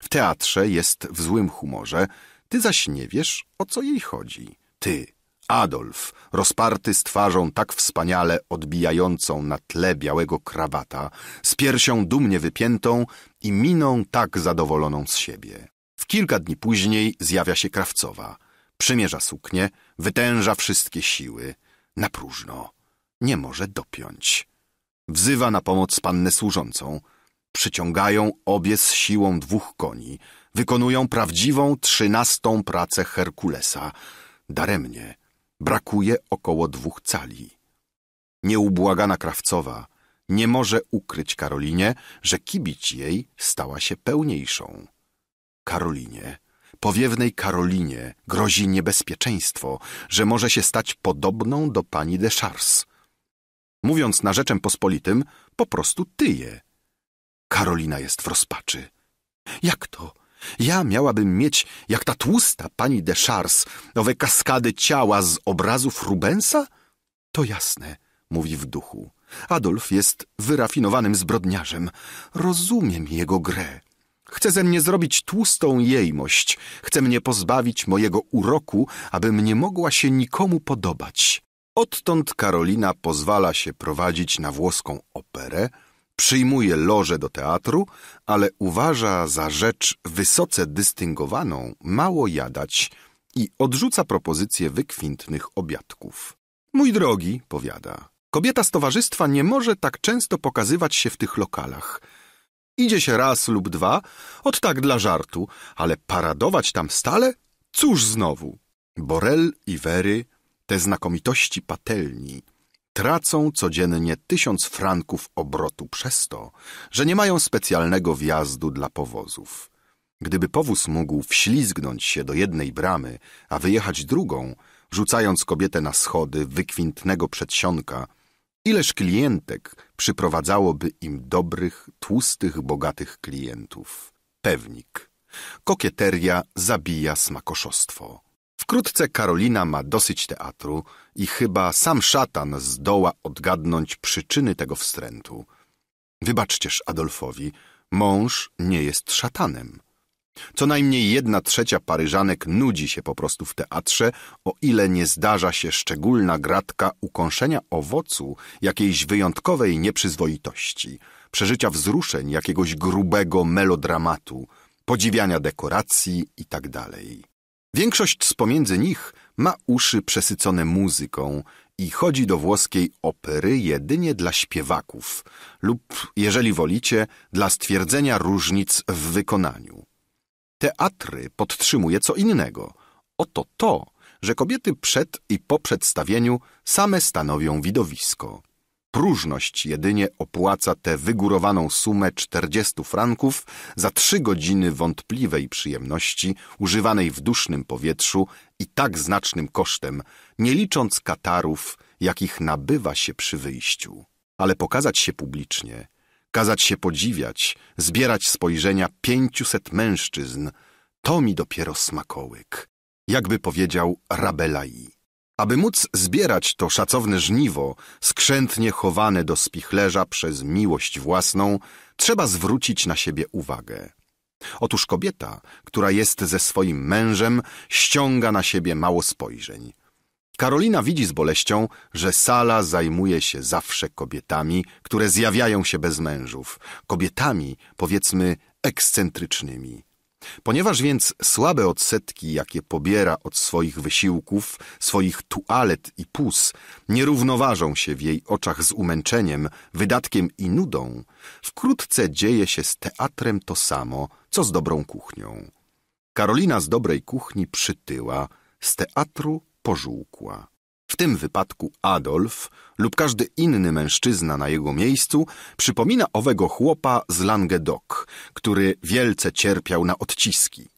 W teatrze jest w złym humorze, ty zaś nie wiesz, o co jej chodzi. Ty, Adolf, rozparty z twarzą tak wspaniale odbijającą na tle białego krawata, z piersią dumnie wypiętą i miną tak zadowoloną z siebie. W kilka dni później zjawia się Krawcowa – przymierza suknię, wytęża wszystkie siły. Na próżno. Nie może dopiąć. Wzywa na pomoc pannę służącą. Przyciągają obie z siłą dwóch koni. Wykonują prawdziwą trzynastą pracę Herkulesa. Daremnie. Brakuje około dwóch cali. Nieubłagana krawcowa nie może ukryć Karolinie, że kibić jej stała się pełniejszą. Karolinie powiewnej Karolinie grozi niebezpieczeństwo, że może się stać podobną do pani de Chars. Mówiąc na rzeczem pospolitym, po prostu tyje. Karolina jest w rozpaczy. Jak to? Ja miałabym mieć, jak ta tłusta pani de Chars, owe kaskady ciała z obrazów Rubensa? To jasne, mówi w duchu. Adolf jest wyrafinowanym zbrodniarzem. Rozumiem jego grę. Chce ze mnie zrobić tłustą jejmość, chce mnie pozbawić mojego uroku, abym nie mogła się nikomu podobać. Odtąd Karolina pozwala się prowadzić na włoską operę, przyjmuje loże do teatru, ale uważa za rzecz wysoce dystyngowaną mało jadać i odrzuca propozycje wykwintnych obiadków. Mój drogi, powiada, kobieta z towarzystwa nie może tak często pokazywać się w tych lokalach. Idzie się raz lub dwa, od tak dla żartu, ale paradować tam stale? Cóż znowu? Borel i Wery, te znakomitości patelni, tracą codziennie tysiąc franków obrotu przez to, że nie mają specjalnego wjazdu dla powozów. Gdyby powóz mógł wślizgnąć się do jednej bramy, a wyjechać drugą, rzucając kobietę na schody wykwintnego przedsionka – Ileż klientek przyprowadzałoby im dobrych, tłustych, bogatych klientów. Pewnik. Kokieteria zabija smakoszostwo. Wkrótce Karolina ma dosyć teatru i chyba sam szatan zdoła odgadnąć przyczyny tego wstrętu. Wybaczcież Adolfowi, mąż nie jest szatanem. Co najmniej jedna trzecia Paryżanek nudzi się po prostu w teatrze, o ile nie zdarza się szczególna gratka ukąszenia owocu jakiejś wyjątkowej nieprzyzwoitości, przeżycia wzruszeń jakiegoś grubego melodramatu, podziwiania dekoracji itd. Tak Większość z pomiędzy nich ma uszy przesycone muzyką i chodzi do włoskiej opery jedynie dla śpiewaków lub, jeżeli wolicie, dla stwierdzenia różnic w wykonaniu teatry podtrzymuje co innego. Oto to, że kobiety przed i po przedstawieniu same stanowią widowisko. Próżność jedynie opłaca tę wygórowaną sumę 40 franków za trzy godziny wątpliwej przyjemności używanej w dusznym powietrzu i tak znacznym kosztem, nie licząc katarów, jakich nabywa się przy wyjściu. Ale pokazać się publicznie – kazać się podziwiać, zbierać spojrzenia pięciuset mężczyzn, to mi dopiero smakołyk. Jakby powiedział Rabelai. Aby móc zbierać to szacowne żniwo, skrzętnie chowane do spichlerza przez miłość własną, trzeba zwrócić na siebie uwagę. Otóż kobieta, która jest ze swoim mężem, ściąga na siebie mało spojrzeń. Karolina widzi z boleścią, że sala zajmuje się zawsze kobietami, które zjawiają się bez mężów, kobietami, powiedzmy, ekscentrycznymi. Ponieważ więc słabe odsetki, jakie pobiera od swoich wysiłków, swoich tualet i pus, nie równoważą się w jej oczach z umęczeniem, wydatkiem i nudą, wkrótce dzieje się z teatrem to samo, co z dobrą kuchnią. Karolina z dobrej kuchni przytyła, z teatru pożółkła. W tym wypadku Adolf lub każdy inny mężczyzna na jego miejscu przypomina owego chłopa z Languedoc, który wielce cierpiał na odciski.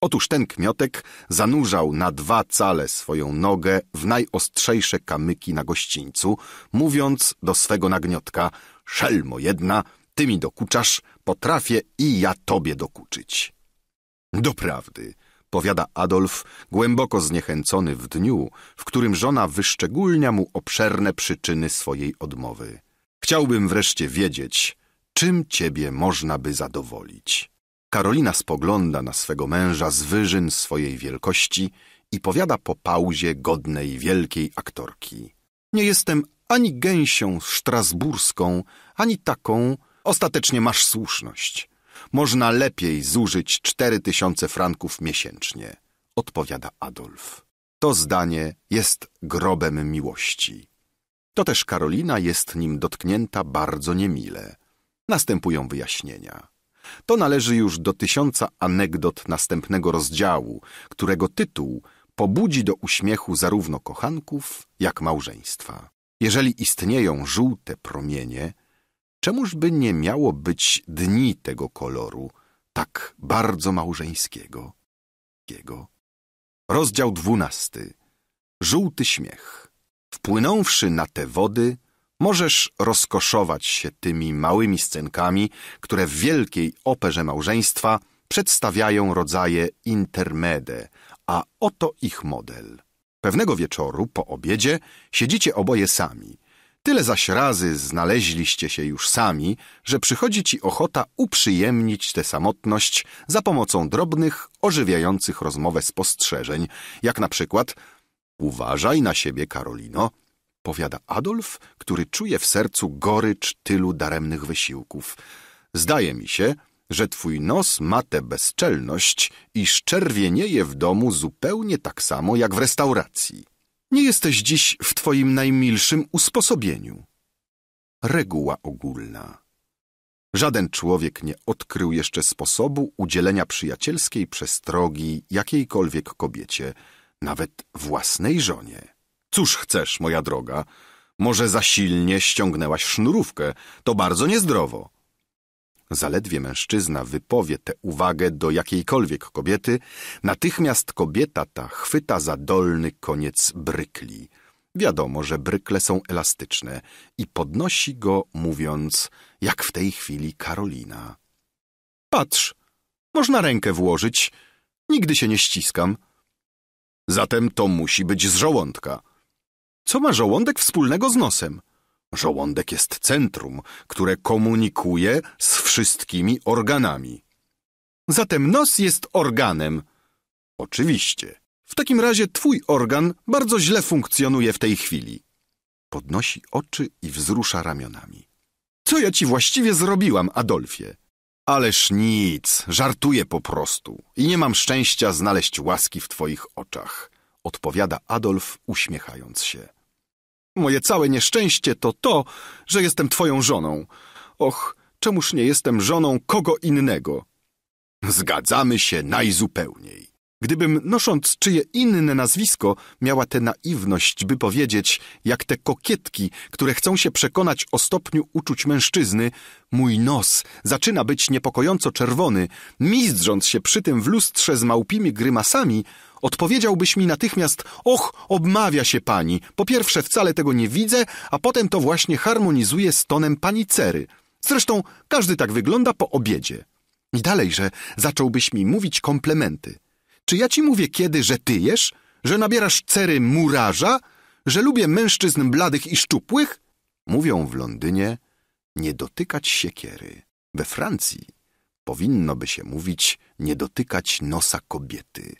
Otóż ten kmiotek zanurzał na dwa cale swoją nogę w najostrzejsze kamyki na gościńcu, mówiąc do swego nagniotka – szelmo jedna, ty mi dokuczasz, potrafię i ja tobie dokuczyć. Doprawdy, powiada Adolf, głęboko zniechęcony w dniu, w którym żona wyszczególnia mu obszerne przyczyny swojej odmowy. Chciałbym wreszcie wiedzieć, czym ciebie można by zadowolić. Karolina spogląda na swego męża z wyżyn swojej wielkości i powiada po pauzie godnej wielkiej aktorki. Nie jestem ani gęsią sztrasburską, ani taką. Ostatecznie masz słuszność. Można lepiej zużyć tysiące franków miesięcznie, odpowiada Adolf. To zdanie jest grobem miłości. To też Karolina jest nim dotknięta bardzo niemile. Następują wyjaśnienia. To należy już do tysiąca anegdot następnego rozdziału, którego tytuł pobudzi do uśmiechu zarówno kochanków, jak małżeństwa. Jeżeli istnieją żółte promienie, Czemużby nie miało być dni tego koloru, tak bardzo małżeńskiego? Rozdział dwunasty. Żółty śmiech. Wpłynąwszy na te wody, możesz rozkoszować się tymi małymi scenkami, które w wielkiej operze małżeństwa przedstawiają rodzaje intermede, a oto ich model. Pewnego wieczoru po obiedzie siedzicie oboje sami. Tyle zaś razy znaleźliście się już sami, że przychodzi ci ochota uprzyjemnić tę samotność za pomocą drobnych, ożywiających rozmowę spostrzeżeń, jak na przykład Uważaj na siebie, Karolino, powiada Adolf, który czuje w sercu gorycz tylu daremnych wysiłków. Zdaje mi się, że twój nos ma tę bezczelność i szczerwienieje w domu zupełnie tak samo jak w restauracji. Nie jesteś dziś w twoim najmilszym usposobieniu. Reguła ogólna. Żaden człowiek nie odkrył jeszcze sposobu udzielenia przyjacielskiej przestrogi jakiejkolwiek kobiecie, nawet własnej żonie. Cóż chcesz, moja droga? Może za silnie ściągnęłaś sznurówkę. To bardzo niezdrowo zaledwie mężczyzna wypowie tę uwagę do jakiejkolwiek kobiety, natychmiast kobieta ta chwyta za dolny koniec brykli. Wiadomo, że brykle są elastyczne i podnosi go, mówiąc, jak w tej chwili Karolina. Patrz, można rękę włożyć, nigdy się nie ściskam. Zatem to musi być z żołądka. Co ma żołądek wspólnego z nosem? Żołądek jest centrum, które komunikuje z wszystkimi organami. Zatem nos jest organem. Oczywiście. W takim razie twój organ bardzo źle funkcjonuje w tej chwili. Podnosi oczy i wzrusza ramionami. Co ja ci właściwie zrobiłam, Adolfie? Ależ nic, żartuję po prostu i nie mam szczęścia znaleźć łaski w twoich oczach, odpowiada Adolf uśmiechając się. Moje całe nieszczęście to to, że jestem twoją żoną. Och, czemuż nie jestem żoną kogo innego? Zgadzamy się najzupełniej. Gdybym, nosząc czyje inne nazwisko, miała tę naiwność, by powiedzieć, jak te kokietki, które chcą się przekonać o stopniu uczuć mężczyzny, mój nos zaczyna być niepokojąco czerwony, mizdrząc się przy tym w lustrze z małpimi grymasami, odpowiedziałbyś mi natychmiast, och, obmawia się pani, po pierwsze wcale tego nie widzę, a potem to właśnie harmonizuje z tonem pani cery. Zresztą każdy tak wygląda po obiedzie. I dalejże że zacząłbyś mi mówić komplementy. Czy ja ci mówię kiedy, że ty jesz? Że nabierasz cery murarza? Że lubię mężczyzn bladych i szczupłych? Mówią w Londynie nie dotykać siekiery. We Francji powinno by się mówić nie dotykać nosa kobiety.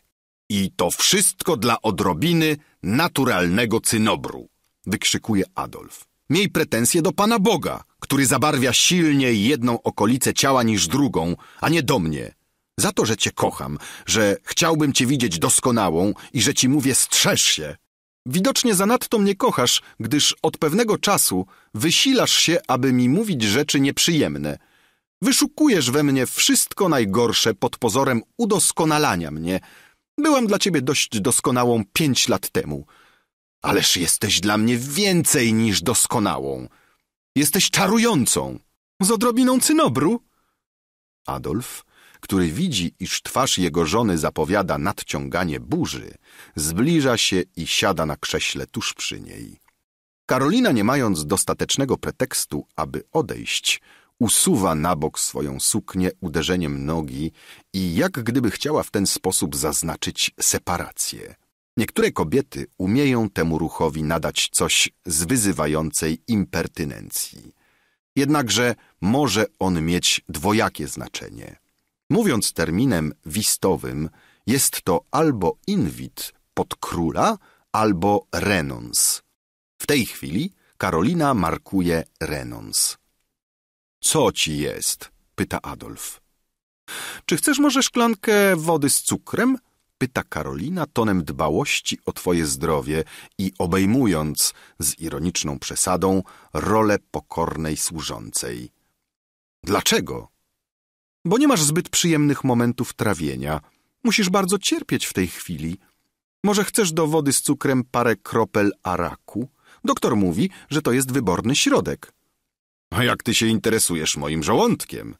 I to wszystko dla odrobiny naturalnego cynobru, wykrzykuje Adolf. Miej pretensje do Pana Boga, który zabarwia silniej jedną okolicę ciała niż drugą, a nie do mnie, za to, że cię kocham, że chciałbym cię widzieć doskonałą i że ci mówię strzeż się. Widocznie zanadto mnie kochasz, gdyż od pewnego czasu wysilasz się, aby mi mówić rzeczy nieprzyjemne. Wyszukujesz we mnie wszystko najgorsze pod pozorem udoskonalania mnie. Byłam dla ciebie dość doskonałą pięć lat temu. Ależ jesteś dla mnie więcej niż doskonałą. Jesteś czarującą. Z odrobiną cynobru. Adolf który widzi, iż twarz jego żony zapowiada nadciąganie burzy, zbliża się i siada na krześle tuż przy niej. Karolina, nie mając dostatecznego pretekstu, aby odejść, usuwa na bok swoją suknię uderzeniem nogi i jak gdyby chciała w ten sposób zaznaczyć separację. Niektóre kobiety umieją temu ruchowi nadać coś z wyzywającej impertynencji. Jednakże może on mieć dwojakie znaczenie – Mówiąc terminem wistowym, jest to albo inwit pod króla, albo renons. W tej chwili Karolina markuje renons. Co ci jest? pyta Adolf. Czy chcesz może szklankę wody z cukrem? pyta Karolina tonem dbałości o twoje zdrowie i obejmując z ironiczną przesadą rolę pokornej służącej. Dlaczego? bo nie masz zbyt przyjemnych momentów trawienia. Musisz bardzo cierpieć w tej chwili. Może chcesz do wody z cukrem parę kropel araku? Doktor mówi, że to jest wyborny środek. A jak ty się interesujesz moim żołądkiem?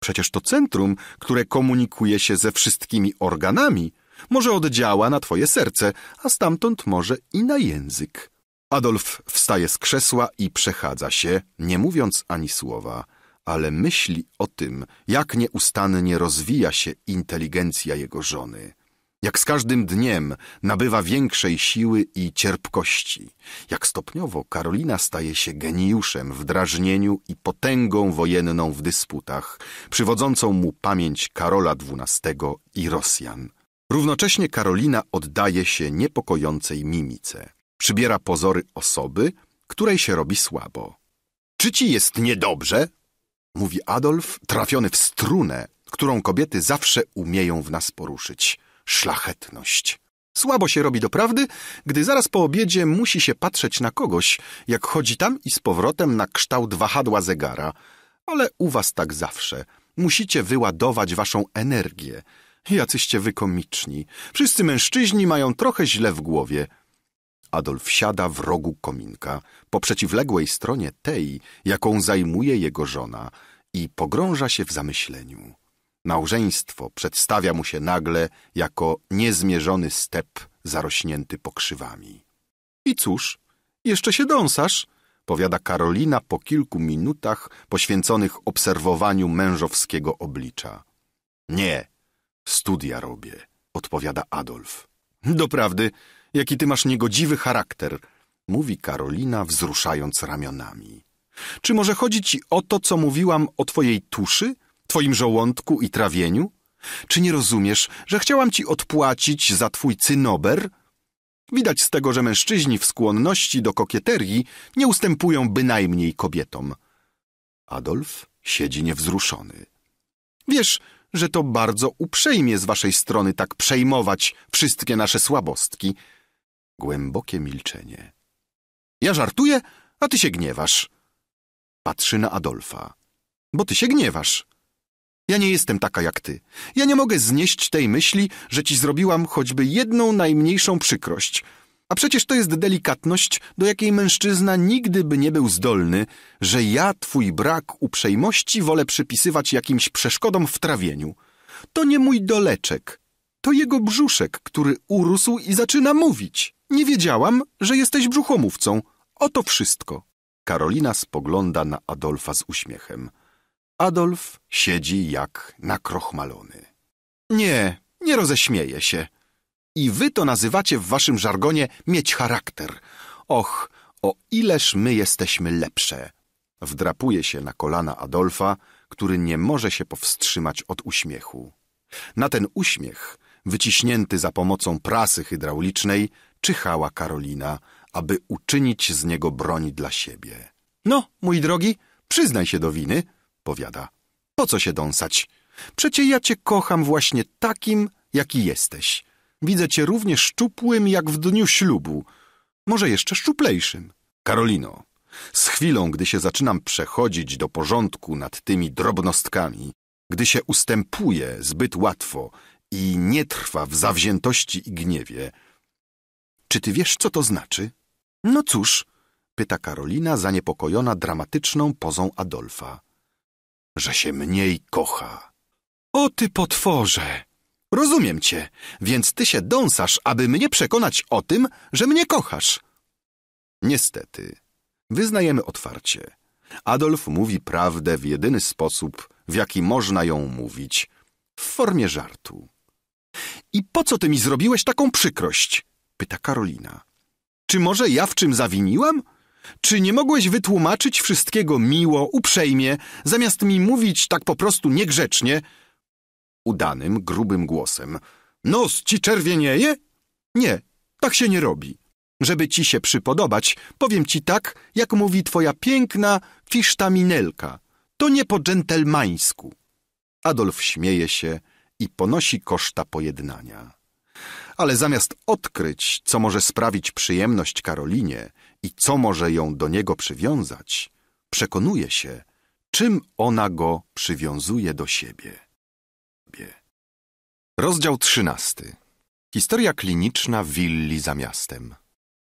Przecież to centrum, które komunikuje się ze wszystkimi organami, może oddziała na twoje serce, a stamtąd może i na język. Adolf wstaje z krzesła i przechadza się, nie mówiąc ani słowa ale myśli o tym, jak nieustannie rozwija się inteligencja jego żony, jak z każdym dniem nabywa większej siły i cierpkości, jak stopniowo Karolina staje się geniuszem w drażnieniu i potęgą wojenną w dysputach, przywodzącą mu pamięć Karola XII i Rosjan. Równocześnie Karolina oddaje się niepokojącej mimice, przybiera pozory osoby, której się robi słabo. Czy ci jest niedobrze? mówi Adolf, trafiony w strunę, którą kobiety zawsze umieją w nas poruszyć. Szlachetność. Słabo się robi do prawdy, gdy zaraz po obiedzie musi się patrzeć na kogoś, jak chodzi tam i z powrotem na kształt wahadła zegara. Ale u was tak zawsze. Musicie wyładować waszą energię. Jacyście wykomiczni. Wszyscy mężczyźni mają trochę źle w głowie. Adolf siada w rogu kominka, po przeciwległej stronie tej, jaką zajmuje jego żona – i pogrąża się w zamyśleniu. Małżeństwo przedstawia mu się nagle jako niezmierzony step zarośnięty pokrzywami. I cóż, jeszcze się dąsasz, powiada Karolina po kilku minutach poświęconych obserwowaniu mężowskiego oblicza. Nie, studia robię, odpowiada Adolf. Doprawdy, jaki ty masz niegodziwy charakter, mówi Karolina wzruszając ramionami. Czy może chodzi ci o to, co mówiłam o twojej tuszy, twoim żołądku i trawieniu? Czy nie rozumiesz, że chciałam ci odpłacić za twój cynober? Widać z tego, że mężczyźni w skłonności do kokieterii nie ustępują bynajmniej kobietom. Adolf siedzi niewzruszony. Wiesz, że to bardzo uprzejmie z waszej strony tak przejmować wszystkie nasze słabostki. Głębokie milczenie. Ja żartuję, a ty się gniewasz. Patrzy na Adolfa. Bo ty się gniewasz. Ja nie jestem taka jak ty. Ja nie mogę znieść tej myśli, że ci zrobiłam choćby jedną najmniejszą przykrość. A przecież to jest delikatność, do jakiej mężczyzna nigdy by nie był zdolny, że ja twój brak uprzejmości wolę przypisywać jakimś przeszkodom w trawieniu. To nie mój doleczek. To jego brzuszek, który urósł i zaczyna mówić. Nie wiedziałam, że jesteś brzuchomówcą. Oto wszystko. Karolina spogląda na Adolfa z uśmiechem. Adolf siedzi jak nakrochmalony. Nie, nie roześmieje się. I wy to nazywacie w waszym żargonie mieć charakter. Och, o ileż my jesteśmy lepsze. Wdrapuje się na kolana Adolfa, który nie może się powstrzymać od uśmiechu. Na ten uśmiech, wyciśnięty za pomocą prasy hydraulicznej, czyhała Karolina – aby uczynić z niego broń dla siebie. No, mój drogi, przyznaj się do winy, powiada. Po co się dąsać? Przecie ja cię kocham właśnie takim, jaki jesteś. Widzę cię równie szczupłym, jak w dniu ślubu. Może jeszcze szczuplejszym. Karolino, z chwilą, gdy się zaczynam przechodzić do porządku nad tymi drobnostkami, gdy się ustępuje zbyt łatwo i nie trwa w zawziętości i gniewie, czy ty wiesz, co to znaczy? No cóż, pyta Karolina, zaniepokojona dramatyczną pozą Adolfa. Że się mniej kocha. O ty potworze! Rozumiem cię, więc ty się dąsasz, aby mnie przekonać o tym, że mnie kochasz. Niestety, wyznajemy otwarcie. Adolf mówi prawdę w jedyny sposób, w jaki można ją mówić w formie żartu. I po co ty mi zrobiłeś taką przykrość? Pyta Karolina. Czy może ja w czym zawiniłam? Czy nie mogłeś wytłumaczyć wszystkiego miło, uprzejmie, zamiast mi mówić tak po prostu niegrzecznie? Udanym, grubym głosem. Nos ci czerwienieje? Nie, tak się nie robi. Żeby ci się przypodobać, powiem ci tak, jak mówi twoja piękna fisztaminelka. To nie po dżentelmańsku. Adolf śmieje się i ponosi koszta pojednania ale zamiast odkryć, co może sprawić przyjemność Karolinie i co może ją do niego przywiązać, przekonuje się, czym ona go przywiązuje do siebie. Rozdział trzynasty. Historia kliniczna willi za miastem.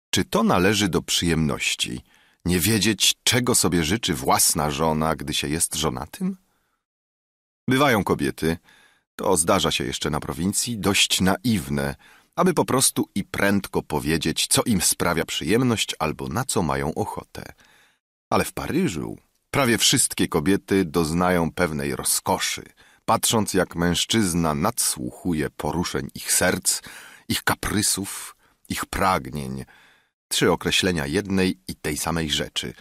Czy to należy do przyjemności, nie wiedzieć, czego sobie życzy własna żona, gdy się jest żonatym? Bywają kobiety, to zdarza się jeszcze na prowincji, dość naiwne, aby po prostu i prędko powiedzieć, co im sprawia przyjemność albo na co mają ochotę. Ale w Paryżu prawie wszystkie kobiety doznają pewnej rozkoszy, patrząc jak mężczyzna nadsłuchuje poruszeń ich serc, ich kaprysów, ich pragnień. Trzy określenia jednej i tej samej rzeczy.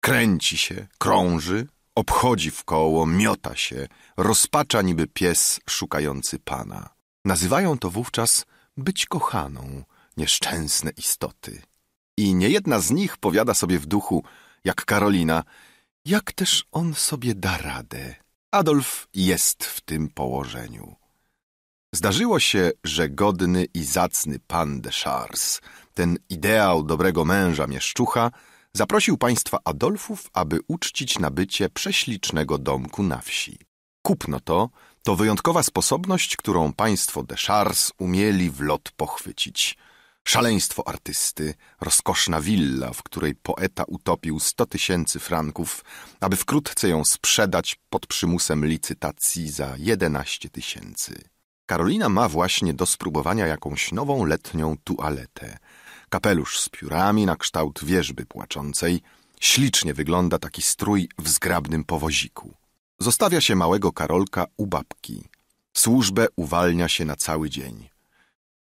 Kręci się, krąży, obchodzi w koło, miota się, rozpacza niby pies szukający pana. Nazywają to wówczas być kochaną, nieszczęsne istoty. I niejedna z nich powiada sobie w duchu, jak Karolina, jak też on sobie da radę. Adolf jest w tym położeniu. Zdarzyło się, że godny i zacny pan de Chars, ten ideał dobrego męża mieszczucha, zaprosił państwa Adolfów, aby uczcić nabycie prześlicznego domku na wsi. Kupno to to wyjątkowa sposobność, którą państwo Deschars umieli w lot pochwycić. Szaleństwo artysty, rozkoszna willa, w której poeta utopił sto tysięcy franków, aby wkrótce ją sprzedać pod przymusem licytacji za jedenaście tysięcy. Karolina ma właśnie do spróbowania jakąś nową letnią tualetę. Kapelusz z piórami na kształt wieżby płaczącej. Ślicznie wygląda taki strój w zgrabnym powoziku. Zostawia się małego Karolka u babki. Służbę uwalnia się na cały dzień.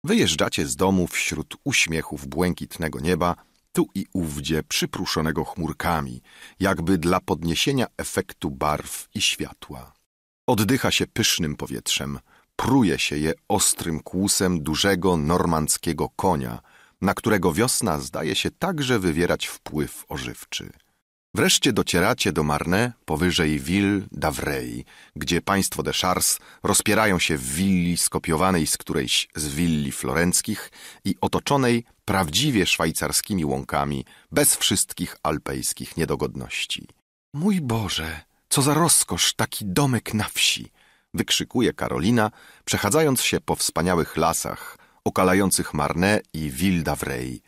Wyjeżdżacie z domu wśród uśmiechów błękitnego nieba, tu i ówdzie przypruszonego chmurkami, jakby dla podniesienia efektu barw i światła. Oddycha się pysznym powietrzem, pruje się je ostrym kłusem dużego normandzkiego konia, na którego wiosna zdaje się także wywierać wpływ ożywczy. Wreszcie docieracie do Marne, powyżej Ville d'Avrey, gdzie państwo de Chars rozpierają się w willi skopiowanej z którejś z willi florenckich i otoczonej prawdziwie szwajcarskimi łąkami, bez wszystkich alpejskich niedogodności. Mój Boże, co za rozkosz taki domek na wsi! wykrzykuje Karolina, przechadzając się po wspaniałych lasach, okalających Marne i Ville d'Avrey,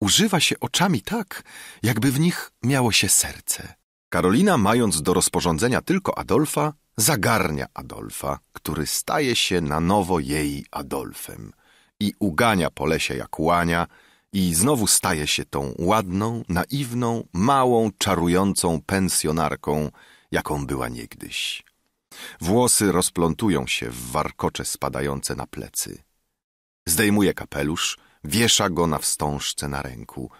używa się oczami tak, jakby w nich miało się serce. Karolina, mając do rozporządzenia tylko Adolfa, zagarnia Adolfa, który staje się na nowo jej Adolfem i ugania po lesie jak łania i znowu staje się tą ładną, naiwną, małą, czarującą pensjonarką, jaką była niegdyś. Włosy rozplątują się w warkocze spadające na plecy. Zdejmuje kapelusz – wiesza go na wstążce na ręku.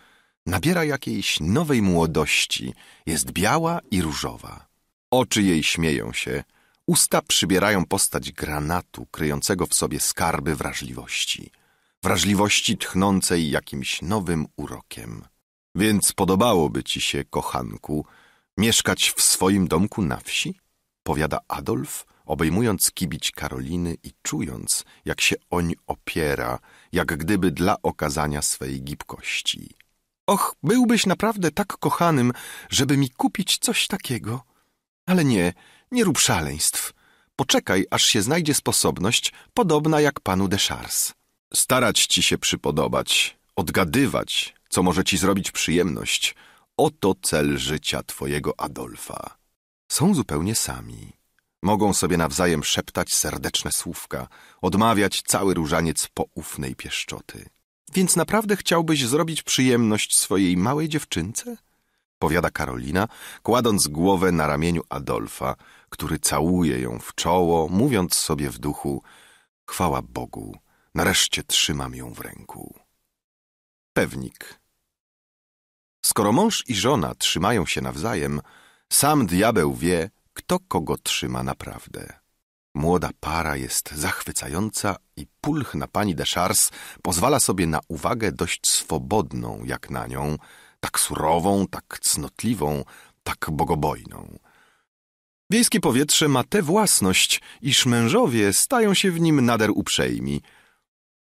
Nabiera jakiejś nowej młodości, jest biała i różowa. Oczy jej śmieją się, usta przybierają postać granatu kryjącego w sobie skarby wrażliwości. Wrażliwości tchnącej jakimś nowym urokiem. Więc podobałoby ci się, kochanku, mieszkać w swoim domku na wsi? Powiada Adolf, obejmując kibić Karoliny i czując, jak się oń opiera, jak gdyby dla okazania swej gibkości. Och, byłbyś naprawdę tak kochanym, żeby mi kupić coś takiego. Ale nie, nie rób szaleństw. Poczekaj, aż się znajdzie sposobność, podobna jak panu Deschars. Starać ci się przypodobać, odgadywać, co może ci zrobić przyjemność. Oto cel życia twojego Adolfa. Są zupełnie sami. Mogą sobie nawzajem szeptać serdeczne słówka, odmawiać cały różaniec poufnej pieszczoty. Więc naprawdę chciałbyś zrobić przyjemność swojej małej dziewczynce? Powiada Karolina, kładąc głowę na ramieniu Adolfa, który całuje ją w czoło, mówiąc sobie w duchu: Chwała Bogu, nareszcie trzymam ją w ręku. Pewnik. Skoro mąż i żona trzymają się nawzajem, sam diabeł wie, kto kogo trzyma naprawdę. Młoda para jest zachwycająca i pulchna pani de Chars pozwala sobie na uwagę dość swobodną jak na nią, tak surową, tak cnotliwą, tak bogobojną. Wiejskie powietrze ma tę własność, iż mężowie stają się w nim nader uprzejmi.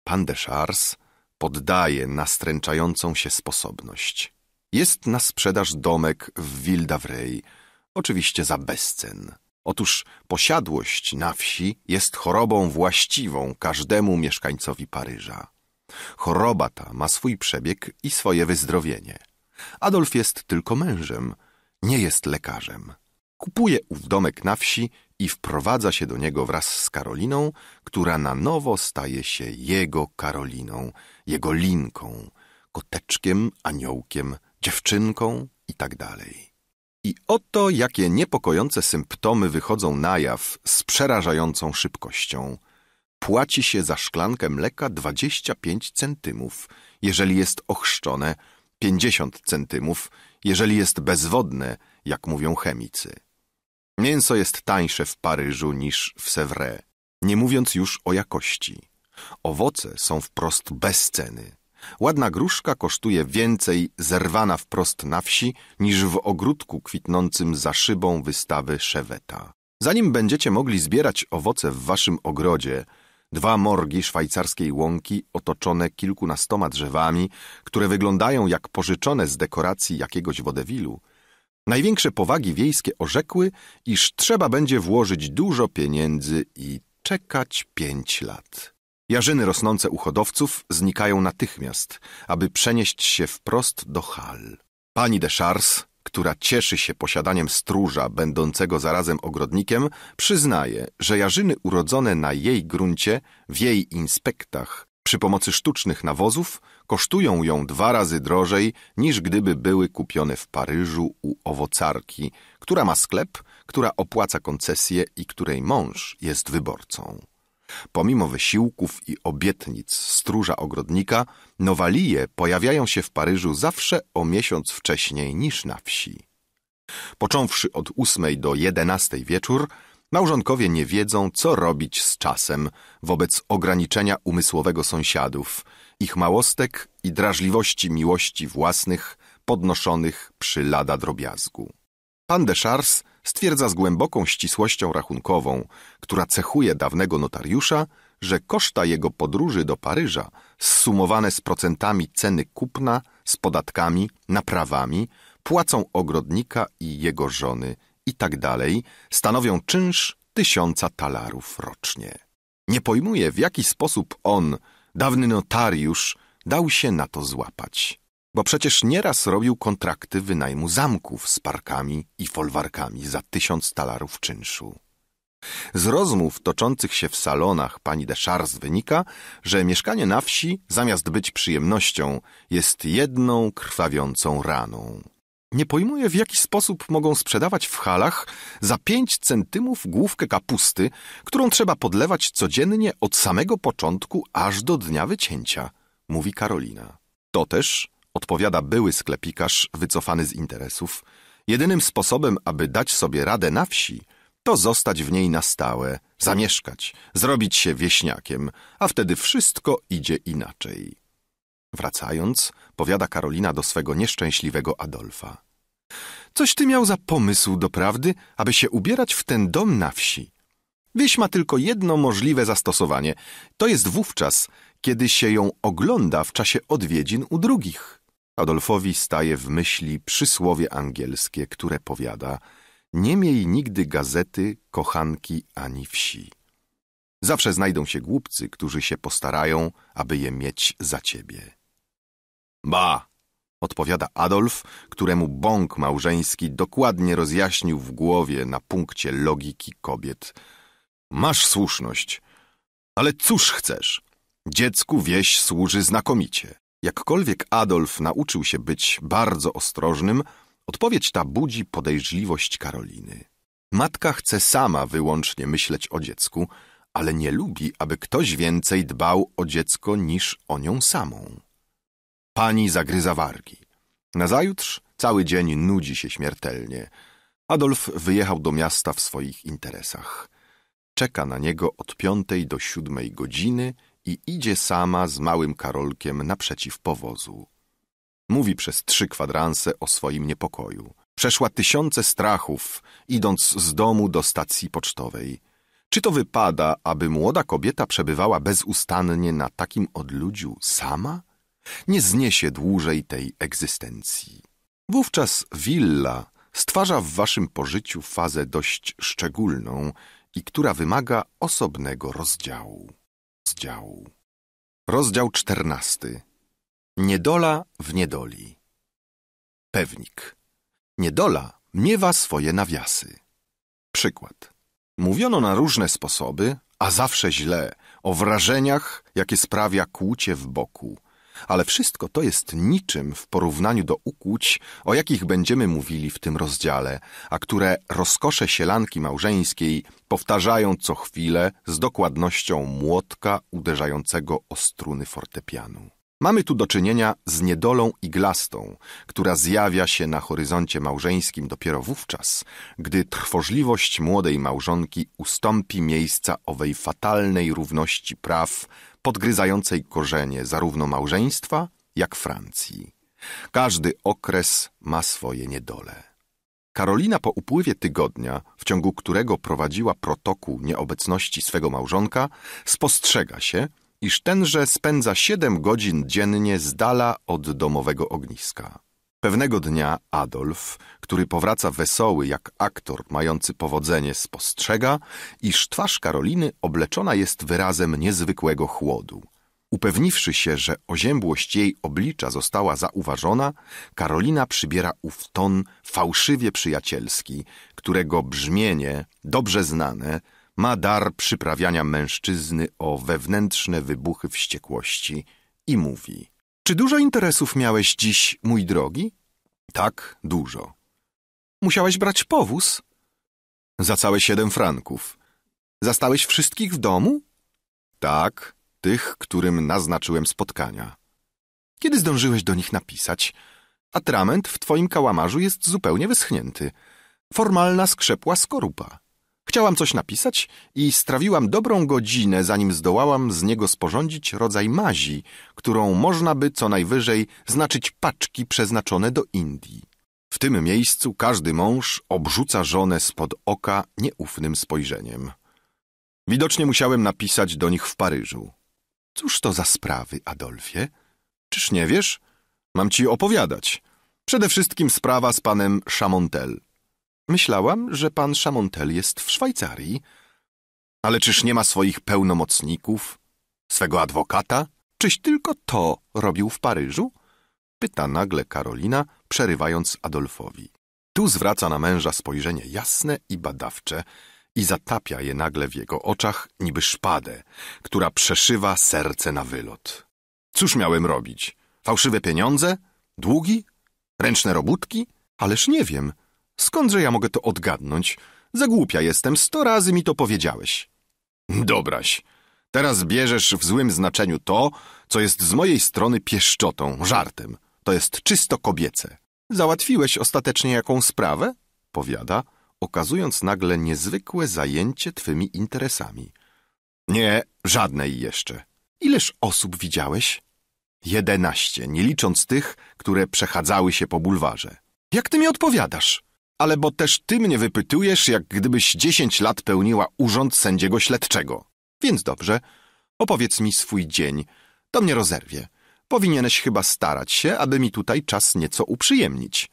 Pan de Chars poddaje nastręczającą się sposobność. Jest na sprzedaż domek w Wildavrej. Oczywiście za bezcen. Otóż posiadłość na wsi jest chorobą właściwą każdemu mieszkańcowi Paryża. Choroba ta ma swój przebieg i swoje wyzdrowienie. Adolf jest tylko mężem, nie jest lekarzem. Kupuje ów domek na wsi i wprowadza się do niego wraz z Karoliną, która na nowo staje się jego Karoliną, jego linką, koteczkiem, aniołkiem, dziewczynką itd. Tak i oto jakie niepokojące symptomy wychodzą na jaw z przerażającą szybkością. Płaci się za szklankę mleka 25 centymów, jeżeli jest ochrzczone, 50 centymów, jeżeli jest bezwodne, jak mówią chemicy. Mięso jest tańsze w Paryżu niż w Sevres, nie mówiąc już o jakości. Owoce są wprost bez ceny. Ładna gruszka kosztuje więcej zerwana wprost na wsi niż w ogródku kwitnącym za szybą wystawy szeweta. Zanim będziecie mogli zbierać owoce w waszym ogrodzie, dwa morgi szwajcarskiej łąki otoczone kilkunastoma drzewami, które wyglądają jak pożyczone z dekoracji jakiegoś wodewilu, największe powagi wiejskie orzekły, iż trzeba będzie włożyć dużo pieniędzy i czekać pięć lat. Jarzyny rosnące u hodowców znikają natychmiast, aby przenieść się wprost do hal. Pani de Chars, która cieszy się posiadaniem stróża, będącego zarazem ogrodnikiem, przyznaje, że jarzyny urodzone na jej gruncie, w jej inspektach, przy pomocy sztucznych nawozów, kosztują ją dwa razy drożej niż gdyby były kupione w Paryżu u owocarki, która ma sklep, która opłaca koncesję i której mąż jest wyborcą. Pomimo wysiłków i obietnic stróża ogrodnika, nowalije pojawiają się w Paryżu zawsze o miesiąc wcześniej niż na wsi. Począwszy od ósmej do jedenastej wieczór, małżonkowie nie wiedzą, co robić z czasem wobec ograniczenia umysłowego sąsiadów, ich małostek i drażliwości miłości własnych podnoszonych przy lada drobiazgu. Pan de Chars stwierdza z głęboką ścisłością rachunkową, która cechuje dawnego notariusza, że koszta jego podróży do Paryża, zsumowane z procentami ceny kupna, z podatkami, naprawami, płacą ogrodnika i jego żony itd., tak stanowią czynsz tysiąca talarów rocznie. Nie pojmuje, w jaki sposób on, dawny notariusz, dał się na to złapać. Bo przecież nieraz robił kontrakty wynajmu zamków z parkami i folwarkami za tysiąc talarów czynszu. Z rozmów toczących się w salonach pani De Deschars wynika, że mieszkanie na wsi, zamiast być przyjemnością, jest jedną krwawiącą raną. Nie pojmuję, w jaki sposób mogą sprzedawać w halach za pięć centymów główkę kapusty, którą trzeba podlewać codziennie od samego początku aż do dnia wycięcia, mówi Karolina. To też odpowiada były sklepikarz wycofany z interesów, jedynym sposobem, aby dać sobie radę na wsi, to zostać w niej na stałe, zamieszkać, zrobić się wieśniakiem, a wtedy wszystko idzie inaczej. Wracając, powiada Karolina do swego nieszczęśliwego Adolfa. Coś ty miał za pomysł doprawdy, aby się ubierać w ten dom na wsi. Wieś ma tylko jedno możliwe zastosowanie. To jest wówczas, kiedy się ją ogląda w czasie odwiedzin u drugich. Adolfowi staje w myśli przysłowie angielskie, które powiada Nie miej nigdy gazety, kochanki ani wsi. Zawsze znajdą się głupcy, którzy się postarają, aby je mieć za ciebie. Ba! odpowiada Adolf, któremu bąk małżeński dokładnie rozjaśnił w głowie na punkcie logiki kobiet. Masz słuszność, ale cóż chcesz? Dziecku wieś służy znakomicie. Jakkolwiek Adolf nauczył się być bardzo ostrożnym, odpowiedź ta budzi podejrzliwość Karoliny. Matka chce sama wyłącznie myśleć o dziecku, ale nie lubi, aby ktoś więcej dbał o dziecko niż o nią samą. Pani zagryza wargi. Nazajutrz cały dzień nudzi się śmiertelnie. Adolf wyjechał do miasta w swoich interesach. Czeka na niego od piątej do siódmej godziny – i idzie sama z małym Karolkiem naprzeciw powozu. Mówi przez trzy kwadranse o swoim niepokoju. Przeszła tysiące strachów, idąc z domu do stacji pocztowej. Czy to wypada, aby młoda kobieta przebywała bezustannie na takim odludziu sama? Nie zniesie dłużej tej egzystencji. Wówczas willa stwarza w waszym pożyciu fazę dość szczególną i która wymaga osobnego rozdziału rozdziału. Rozdział czternasty. Niedola w niedoli. Pewnik. Niedola miewa swoje nawiasy. Przykład. Mówiono na różne sposoby, a zawsze źle, o wrażeniach, jakie sprawia kłucie w boku – ale wszystko to jest niczym w porównaniu do ukłuć, o jakich będziemy mówili w tym rozdziale, a które rozkosze sielanki małżeńskiej powtarzają co chwilę z dokładnością młotka uderzającego o struny fortepianu. Mamy tu do czynienia z niedolą iglastą, która zjawia się na horyzoncie małżeńskim dopiero wówczas, gdy trwożliwość młodej małżonki ustąpi miejsca owej fatalnej równości praw podgryzającej korzenie zarówno małżeństwa, jak Francji. Każdy okres ma swoje niedole. Karolina po upływie tygodnia, w ciągu którego prowadziła protokół nieobecności swego małżonka, spostrzega się, iż tenże spędza siedem godzin dziennie z dala od domowego ogniska. Pewnego dnia Adolf, który powraca wesoły jak aktor mający powodzenie, spostrzega, iż twarz Karoliny obleczona jest wyrazem niezwykłego chłodu. Upewniwszy się, że oziębłość jej oblicza została zauważona, Karolina przybiera ów ton fałszywie przyjacielski, którego brzmienie, dobrze znane, ma dar przyprawiania mężczyzny o wewnętrzne wybuchy wściekłości i mówi – czy dużo interesów miałeś dziś, mój drogi? Tak, dużo. Musiałeś brać powóz? Za całe siedem franków. Zastałeś wszystkich w domu? Tak, tych, którym naznaczyłem spotkania. Kiedy zdążyłeś do nich napisać? Atrament w twoim kałamarzu jest zupełnie wyschnięty. Formalna skrzepła skorupa. Chciałam coś napisać i strawiłam dobrą godzinę, zanim zdołałam z niego sporządzić rodzaj mazi, którą można by co najwyżej znaczyć paczki przeznaczone do Indii. W tym miejscu każdy mąż obrzuca żonę spod oka nieufnym spojrzeniem. Widocznie musiałem napisać do nich w Paryżu. Cóż to za sprawy, Adolfie? Czyż nie wiesz? Mam ci opowiadać. Przede wszystkim sprawa z panem Chamontel. Myślałam, że pan Chamontel jest w Szwajcarii. Ale czyż nie ma swoich pełnomocników, swego adwokata? Czyś tylko to robił w Paryżu? Pyta nagle Karolina, przerywając Adolfowi. Tu zwraca na męża spojrzenie jasne i badawcze i zatapia je nagle w jego oczach niby szpadę, która przeszywa serce na wylot. Cóż miałem robić? Fałszywe pieniądze? Długi? Ręczne robótki? Ależ nie wiem, Skądże ja mogę to odgadnąć? Zagłupia jestem, sto razy mi to powiedziałeś. Dobraś. Teraz bierzesz w złym znaczeniu to, co jest z mojej strony pieszczotą, żartem. To jest czysto kobiece. Załatwiłeś ostatecznie jaką sprawę? Powiada, okazując nagle niezwykłe zajęcie twymi interesami. Nie, żadnej jeszcze. Ileż osób widziałeś? Jedenaście, nie licząc tych, które przechadzały się po bulwarze. Jak ty mi odpowiadasz? ale bo też ty mnie wypytujesz, jak gdybyś dziesięć lat pełniła urząd sędziego śledczego. Więc dobrze, opowiedz mi swój dzień. To mnie rozerwie. Powinieneś chyba starać się, aby mi tutaj czas nieco uprzyjemnić.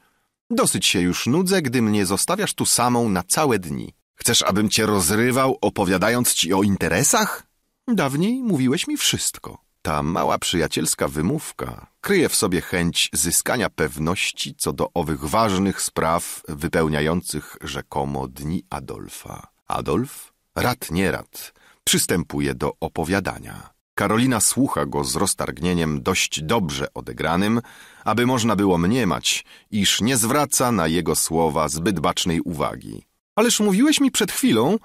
Dosyć się już nudzę, gdy mnie zostawiasz tu samą na całe dni. Chcesz, abym cię rozrywał, opowiadając ci o interesach? Dawniej mówiłeś mi wszystko. Ta mała przyjacielska wymówka kryje w sobie chęć zyskania pewności co do owych ważnych spraw wypełniających rzekomo dni Adolfa. Adolf, rad nierad, przystępuje do opowiadania. Karolina słucha go z roztargnieniem dość dobrze odegranym, aby można było mniemać, iż nie zwraca na jego słowa zbyt bacznej uwagi. Ależ mówiłeś mi przed chwilą,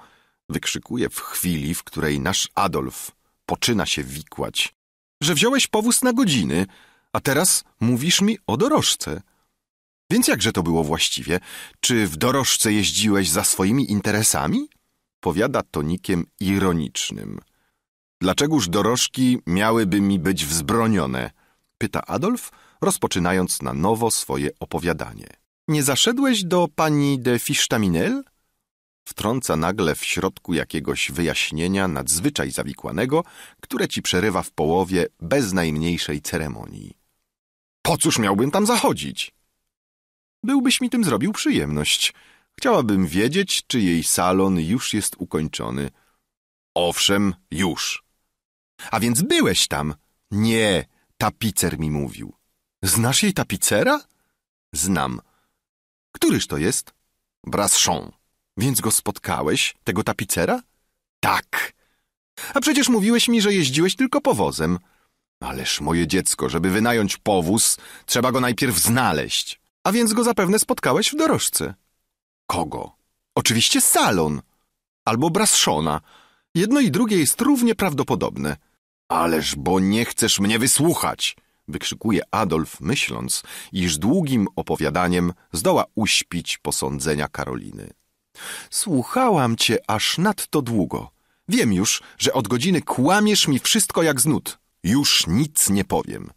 wykrzykuje w chwili, w której nasz Adolf poczyna się wikłać że wziąłeś powóz na godziny, a teraz mówisz mi o dorożce. Więc jakże to było właściwie? Czy w dorożce jeździłeś za swoimi interesami? Powiada tonikiem ironicznym. Dlaczegoż dorożki miałyby mi być wzbronione? Pyta Adolf, rozpoczynając na nowo swoje opowiadanie. Nie zaszedłeś do pani de Fichtaminel? wtrąca nagle w środku jakiegoś wyjaśnienia nadzwyczaj zawikłanego, które ci przerywa w połowie bez najmniejszej ceremonii. Po cóż miałbym tam zachodzić? Byłbyś mi tym zrobił przyjemność. Chciałabym wiedzieć, czy jej salon już jest ukończony. Owszem, już. A więc byłeś tam? Nie, tapicer mi mówił. Znasz jej tapicera? Znam. Któryż to jest? Brasson. Więc go spotkałeś, tego tapicera? Tak. A przecież mówiłeś mi, że jeździłeś tylko powozem. Ależ moje dziecko, żeby wynająć powóz, trzeba go najpierw znaleźć. A więc go zapewne spotkałeś w dorożce. Kogo? Oczywiście salon. Albo Brasszona. Jedno i drugie jest równie prawdopodobne. Ależ bo nie chcesz mnie wysłuchać! wykrzykuje Adolf, myśląc, iż długim opowiadaniem zdoła uśpić posądzenia Karoliny. Słuchałam cię aż nadto długo. Wiem już, że od godziny kłamiesz mi wszystko jak znud. Już nic nie powiem.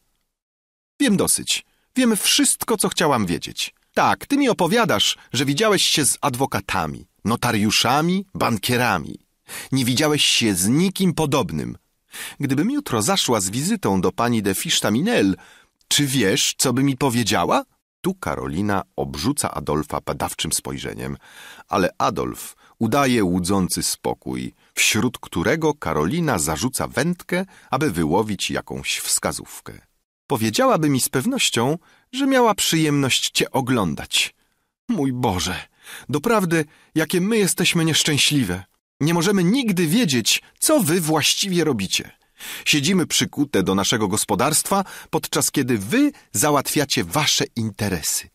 Wiem dosyć. Wiem wszystko, co chciałam wiedzieć. Tak, ty mi opowiadasz, że widziałeś się z adwokatami, notariuszami, bankierami. Nie widziałeś się z nikim podobnym. Gdybym jutro zaszła z wizytą do pani de Fisztaminel, czy wiesz, co by mi powiedziała? Tu Karolina obrzuca Adolfa badawczym spojrzeniem, ale Adolf udaje łudzący spokój, wśród którego Karolina zarzuca wędkę, aby wyłowić jakąś wskazówkę. Powiedziałaby mi z pewnością, że miała przyjemność cię oglądać. Mój Boże, doprawdy, jakie my jesteśmy nieszczęśliwe. Nie możemy nigdy wiedzieć, co wy właściwie robicie. Siedzimy przykute do naszego gospodarstwa, podczas kiedy wy załatwiacie wasze interesy.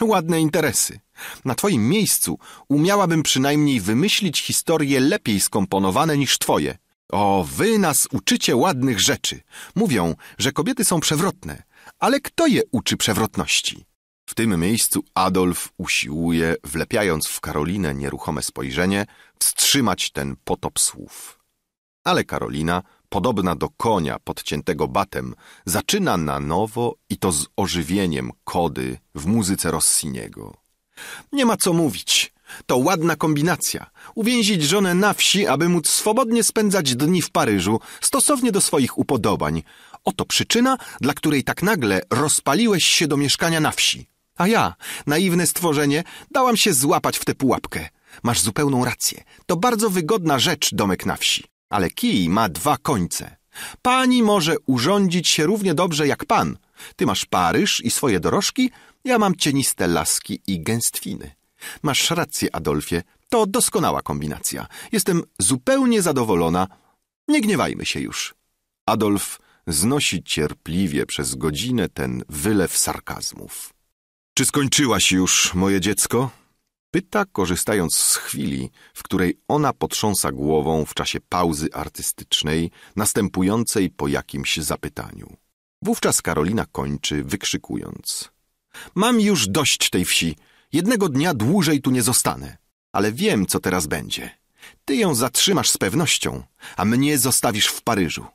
Ładne interesy. Na twoim miejscu umiałabym przynajmniej wymyślić historie lepiej skomponowane niż twoje. O, wy nas uczycie ładnych rzeczy. Mówią, że kobiety są przewrotne, ale kto je uczy przewrotności? W tym miejscu Adolf usiłuje, wlepiając w Karolinę nieruchome spojrzenie, wstrzymać ten potop słów. Ale Karolina podobna do konia podciętego batem, zaczyna na nowo i to z ożywieniem kody w muzyce Rossiniego. Nie ma co mówić. To ładna kombinacja. Uwięzić żonę na wsi, aby móc swobodnie spędzać dni w Paryżu, stosownie do swoich upodobań. Oto przyczyna, dla której tak nagle rozpaliłeś się do mieszkania na wsi. A ja, naiwne stworzenie, dałam się złapać w tę pułapkę. Masz zupełną rację. To bardzo wygodna rzecz, domek na wsi. Ale kij ma dwa końce. Pani może urządzić się równie dobrze jak pan. Ty masz Paryż i swoje dorożki, ja mam cieniste laski i gęstwiny. Masz rację, Adolfie, to doskonała kombinacja. Jestem zupełnie zadowolona. Nie gniewajmy się już. Adolf znosi cierpliwie przez godzinę ten wylew sarkazmów. Czy skończyłaś już, moje dziecko? Pyta, korzystając z chwili, w której ona potrząsa głową w czasie pauzy artystycznej, następującej po jakimś zapytaniu. Wówczas Karolina kończy, wykrzykując. Mam już dość tej wsi. Jednego dnia dłużej tu nie zostanę. Ale wiem, co teraz będzie. Ty ją zatrzymasz z pewnością, a mnie zostawisz w Paryżu.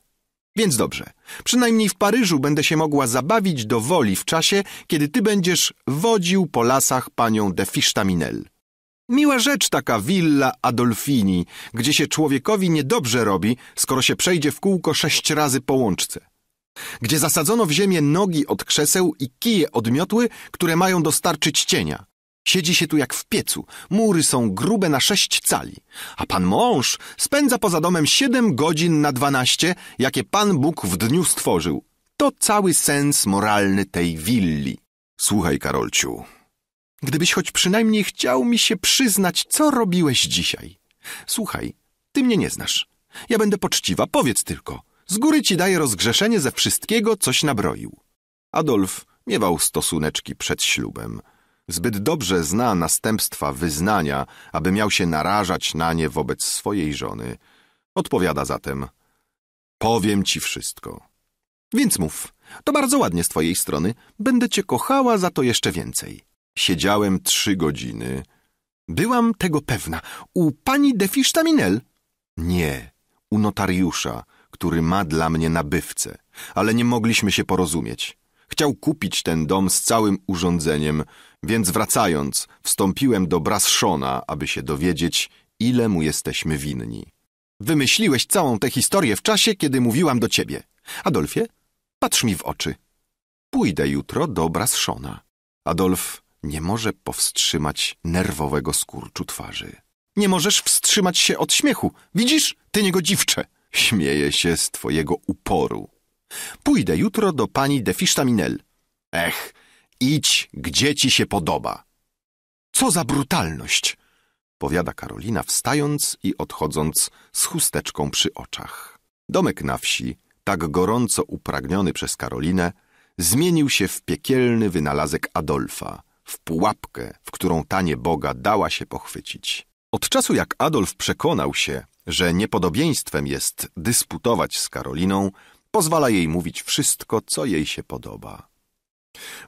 Więc dobrze, przynajmniej w Paryżu będę się mogła zabawić do woli w czasie, kiedy ty będziesz wodził po lasach panią de Fichtaminel. Miła rzecz taka willa Adolfini, gdzie się człowiekowi niedobrze robi, skoro się przejdzie w kółko sześć razy po łączce. Gdzie zasadzono w ziemię nogi od krzeseł i kije od miotły, które mają dostarczyć cienia. Siedzi się tu jak w piecu, mury są grube na sześć cali, a pan mąż spędza poza domem siedem godzin na dwanaście, jakie pan Bóg w dniu stworzył. To cały sens moralny tej willi. Słuchaj, Karolciu, gdybyś choć przynajmniej chciał mi się przyznać, co robiłeś dzisiaj. Słuchaj, ty mnie nie znasz. Ja będę poczciwa, powiedz tylko. Z góry ci daję rozgrzeszenie ze wszystkiego, coś nabroił. Adolf miewał stosuneczki przed ślubem. Zbyt dobrze zna następstwa wyznania, aby miał się narażać na nie wobec swojej żony. Odpowiada zatem: Powiem ci wszystko. Więc mów. To bardzo ładnie z twojej strony. Będę cię kochała za to jeszcze więcej. Siedziałem trzy godziny. Byłam tego pewna. U pani de Fisztaminel? Nie, u notariusza, który ma dla mnie nabywcę. Ale nie mogliśmy się porozumieć. Chciał kupić ten dom z całym urządzeniem, więc wracając, wstąpiłem do Brasshona, aby się dowiedzieć, ile mu jesteśmy winni. Wymyśliłeś całą tę historię w czasie, kiedy mówiłam do ciebie. Adolfie, patrz mi w oczy. Pójdę jutro do Brasshona. Adolf nie może powstrzymać nerwowego skurczu twarzy. Nie możesz wstrzymać się od śmiechu. Widzisz, ty niegodziwcze. Śmieje się z twojego uporu. Pójdę jutro do pani de Fisztaminel. Ech, Idź, gdzie ci się podoba. Co za brutalność! Powiada Karolina, wstając i odchodząc z chusteczką przy oczach. Domek na wsi, tak gorąco upragniony przez Karolinę, zmienił się w piekielny wynalazek Adolfa, w pułapkę, w którą ta nieboga dała się pochwycić. Od czasu jak Adolf przekonał się, że niepodobieństwem jest dysputować z Karoliną, pozwala jej mówić wszystko, co jej się podoba.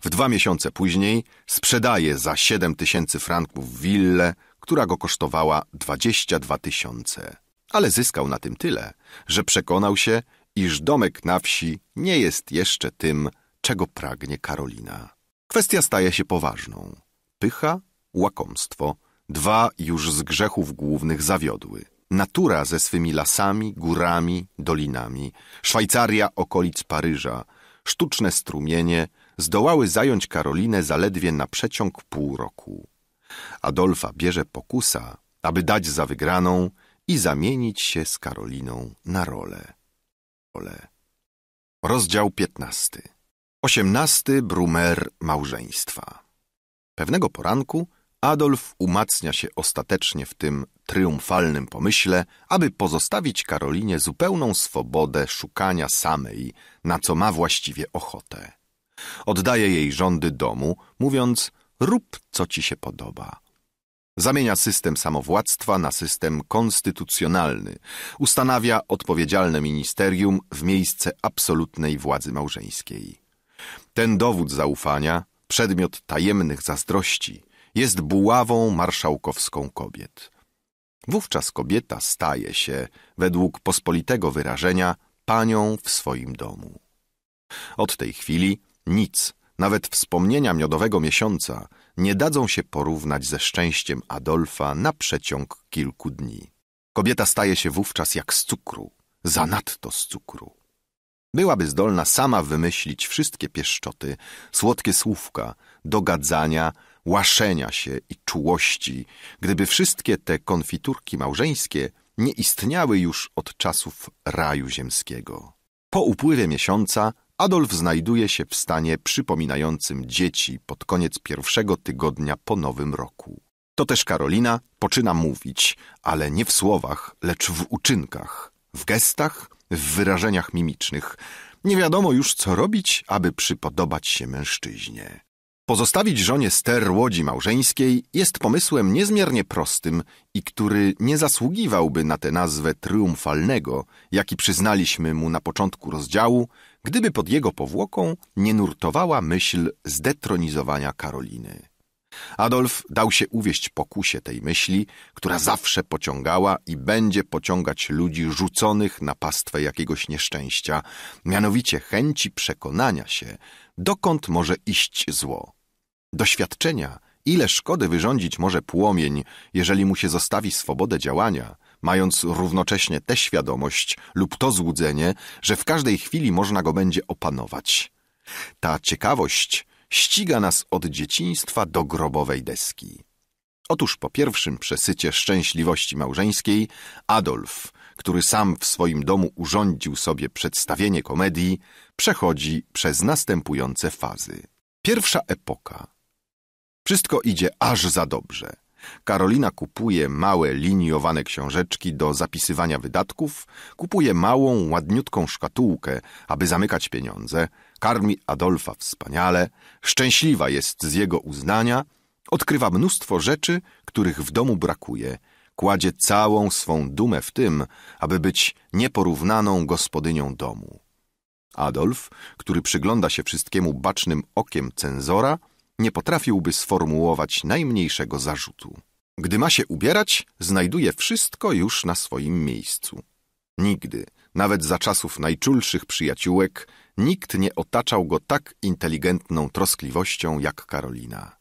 W dwa miesiące później sprzedaje za 7 tysięcy franków willę, która go kosztowała 22 tysiące. Ale zyskał na tym tyle, że przekonał się, iż domek na wsi nie jest jeszcze tym, czego pragnie Karolina. Kwestia staje się poważną. Pycha, łakomstwo, dwa już z grzechów głównych zawiodły. Natura ze swymi lasami, górami, dolinami, Szwajcaria okolic Paryża, sztuczne strumienie, zdołały zająć Karolinę zaledwie na przeciąg pół roku. Adolfa bierze pokusa, aby dać za wygraną i zamienić się z Karoliną na rolę. Ole. Rozdział piętnasty, 18. Brumer małżeństwa. Pewnego poranku Adolf umacnia się ostatecznie w tym triumfalnym pomyśle, aby pozostawić Karolinie zupełną swobodę szukania samej, na co ma właściwie ochotę. Oddaje jej rządy domu, mówiąc rób co ci się podoba. Zamienia system samowładztwa na system konstytucjonalny. Ustanawia odpowiedzialne ministerium w miejsce absolutnej władzy małżeńskiej. Ten dowód zaufania, przedmiot tajemnych zazdrości, jest buławą marszałkowską kobiet. Wówczas kobieta staje się, według pospolitego wyrażenia, panią w swoim domu. Od tej chwili nic, nawet wspomnienia miodowego miesiąca, nie dadzą się porównać ze szczęściem Adolfa na przeciąg kilku dni. Kobieta staje się wówczas jak z cukru, zanadto z cukru. Byłaby zdolna sama wymyślić wszystkie pieszczoty, słodkie słówka, dogadzania, łaszenia się i czułości, gdyby wszystkie te konfiturki małżeńskie nie istniały już od czasów raju ziemskiego. Po upływie miesiąca Adolf znajduje się w stanie przypominającym dzieci pod koniec pierwszego tygodnia po nowym roku. To też Karolina poczyna mówić, ale nie w słowach, lecz w uczynkach, w gestach, w wyrażeniach mimicznych. Nie wiadomo już, co robić, aby przypodobać się mężczyźnie. Pozostawić żonie ster łodzi małżeńskiej jest pomysłem niezmiernie prostym i który nie zasługiwałby na tę nazwę triumfalnego, jaki przyznaliśmy mu na początku rozdziału, gdyby pod jego powłoką nie nurtowała myśl zdetronizowania Karoliny. Adolf dał się uwieść pokusie tej myśli, która zawsze pociągała i będzie pociągać ludzi rzuconych na pastwę jakiegoś nieszczęścia, mianowicie chęci przekonania się, dokąd może iść zło. Doświadczenia, ile szkody wyrządzić może płomień, jeżeli mu się zostawi swobodę działania – mając równocześnie tę świadomość lub to złudzenie, że w każdej chwili można go będzie opanować. Ta ciekawość ściga nas od dzieciństwa do grobowej deski. Otóż po pierwszym przesycie szczęśliwości małżeńskiej Adolf, który sam w swoim domu urządził sobie przedstawienie komedii, przechodzi przez następujące fazy. Pierwsza epoka. Wszystko idzie aż za dobrze. Karolina kupuje małe liniowane książeczki do zapisywania wydatków, kupuje małą, ładniutką szkatułkę, aby zamykać pieniądze, karmi Adolfa wspaniale, szczęśliwa jest z jego uznania, odkrywa mnóstwo rzeczy, których w domu brakuje, kładzie całą swą dumę w tym, aby być nieporównaną gospodynią domu. Adolf, który przygląda się wszystkiemu bacznym okiem cenzora, nie potrafiłby sformułować najmniejszego zarzutu. Gdy ma się ubierać, znajduje wszystko już na swoim miejscu. Nigdy, nawet za czasów najczulszych przyjaciółek, nikt nie otaczał go tak inteligentną troskliwością jak Karolina.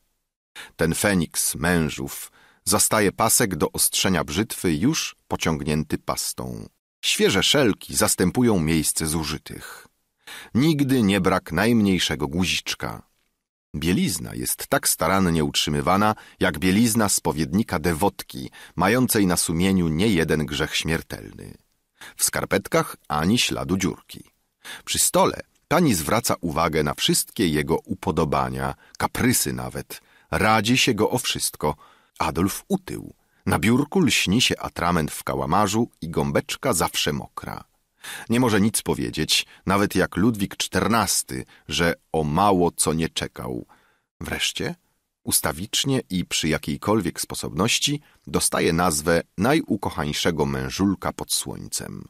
Ten feniks mężów zastaje pasek do ostrzenia brzytwy już pociągnięty pastą. Świeże szelki zastępują miejsce zużytych. Nigdy nie brak najmniejszego guziczka. Bielizna jest tak starannie utrzymywana, jak bielizna spowiednika dewotki, mającej na sumieniu nie jeden grzech śmiertelny. W skarpetkach ani śladu dziurki. Przy stole pani zwraca uwagę na wszystkie jego upodobania, kaprysy nawet. Radzi się go o wszystko. Adolf utył. Na biurku lśni się atrament w kałamarzu i gąbeczka zawsze mokra. Nie może nic powiedzieć, nawet jak Ludwik XIV, że o mało co nie czekał. Wreszcie, ustawicznie i przy jakiejkolwiek sposobności dostaje nazwę najukochańszego mężulka pod słońcem.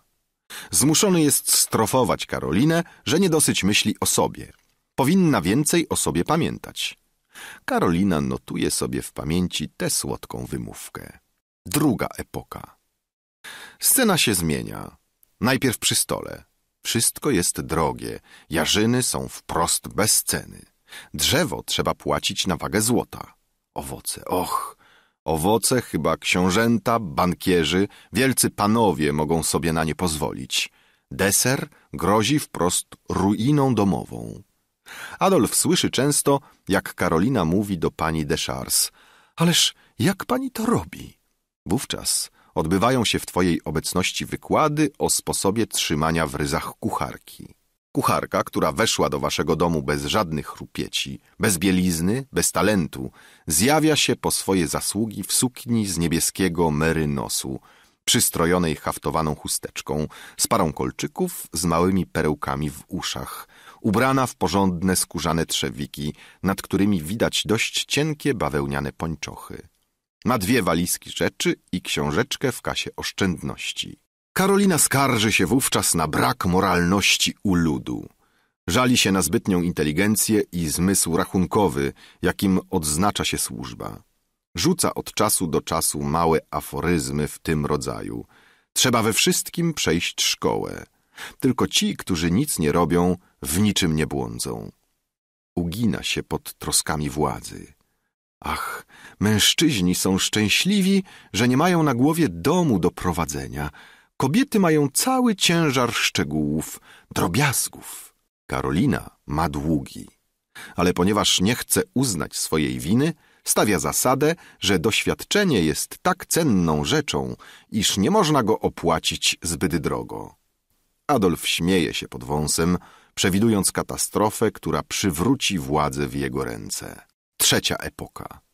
Zmuszony jest strofować Karolinę, że nie dosyć myśli o sobie. Powinna więcej o sobie pamiętać. Karolina notuje sobie w pamięci tę słodką wymówkę. Druga epoka. Scena się zmienia. Najpierw przy stole. Wszystko jest drogie, jarzyny są wprost bez ceny. Drzewo trzeba płacić na wagę złota. Owoce, och, owoce chyba książęta, bankierzy, wielcy panowie mogą sobie na nie pozwolić. Deser grozi wprost ruiną domową. Adolf słyszy często, jak Karolina mówi do pani Deschars. Ależ jak pani to robi? Wówczas odbywają się w Twojej obecności wykłady o sposobie trzymania w ryzach kucharki. Kucharka, która weszła do Waszego domu bez żadnych rupieci, bez bielizny, bez talentu, zjawia się po swoje zasługi w sukni z niebieskiego merynosu, przystrojonej haftowaną chusteczką, z parą kolczyków, z małymi perełkami w uszach, ubrana w porządne skórzane trzewiki, nad którymi widać dość cienkie bawełniane pończochy. Ma dwie walizki rzeczy i książeczkę w kasie oszczędności. Karolina skarży się wówczas na brak moralności u ludu. Żali się na zbytnią inteligencję i zmysł rachunkowy, jakim odznacza się służba. Rzuca od czasu do czasu małe aforyzmy w tym rodzaju. Trzeba we wszystkim przejść szkołę. Tylko ci, którzy nic nie robią, w niczym nie błądzą. Ugina się pod troskami władzy. Ach, Mężczyźni są szczęśliwi, że nie mają na głowie domu do prowadzenia. Kobiety mają cały ciężar szczegółów, drobiazgów. Karolina ma długi. Ale ponieważ nie chce uznać swojej winy, stawia zasadę, że doświadczenie jest tak cenną rzeczą, iż nie można go opłacić zbyt drogo. Adolf śmieje się pod wąsem, przewidując katastrofę, która przywróci władzę w jego ręce. Trzecia epoka.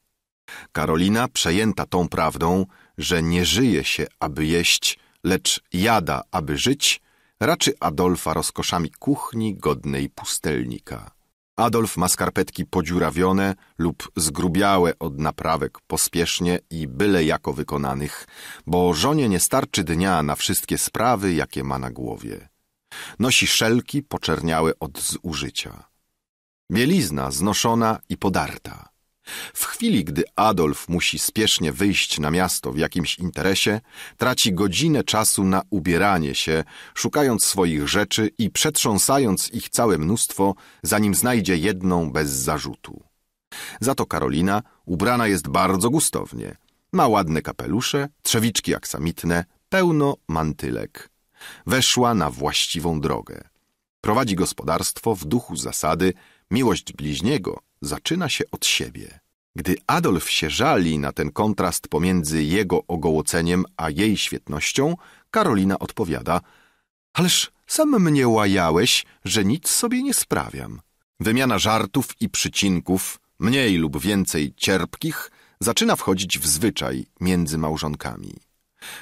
Karolina, przejęta tą prawdą, że nie żyje się, aby jeść, lecz jada, aby żyć, raczy Adolfa rozkoszami kuchni godnej pustelnika. Adolf ma skarpetki podziurawione lub zgrubiałe od naprawek pospiesznie i byle jako wykonanych, bo żonie nie starczy dnia na wszystkie sprawy, jakie ma na głowie. Nosi szelki poczerniałe od zużycia. Bielizna znoszona i podarta. W chwili, gdy Adolf musi spiesznie wyjść na miasto w jakimś interesie, traci godzinę czasu na ubieranie się, szukając swoich rzeczy i przetrząsając ich całe mnóstwo, zanim znajdzie jedną bez zarzutu. Za to Karolina ubrana jest bardzo gustownie. Ma ładne kapelusze, trzewiczki aksamitne, pełno mantylek. Weszła na właściwą drogę. Prowadzi gospodarstwo w duchu zasady miłość bliźniego zaczyna się od siebie. Gdy Adolf się żali na ten kontrast pomiędzy jego ogołoceniem a jej świetnością, Karolina odpowiada – Ależ sam mnie łajałeś, że nic sobie nie sprawiam. Wymiana żartów i przycinków, mniej lub więcej cierpkich, zaczyna wchodzić w zwyczaj między małżonkami.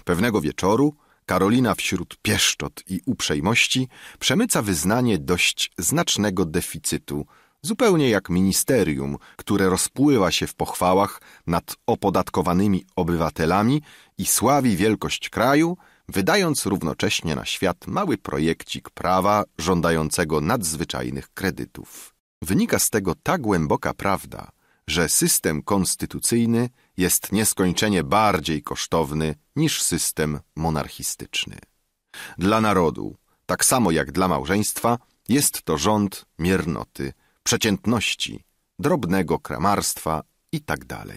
Pewnego wieczoru Karolina wśród pieszczot i uprzejmości przemyca wyznanie dość znacznego deficytu zupełnie jak ministerium, które rozpływa się w pochwałach nad opodatkowanymi obywatelami i sławi wielkość kraju, wydając równocześnie na świat mały projekcik prawa żądającego nadzwyczajnych kredytów. Wynika z tego ta głęboka prawda, że system konstytucyjny jest nieskończenie bardziej kosztowny niż system monarchistyczny. Dla narodu, tak samo jak dla małżeństwa, jest to rząd miernoty, przeciętności, drobnego kramarstwa itd. Tak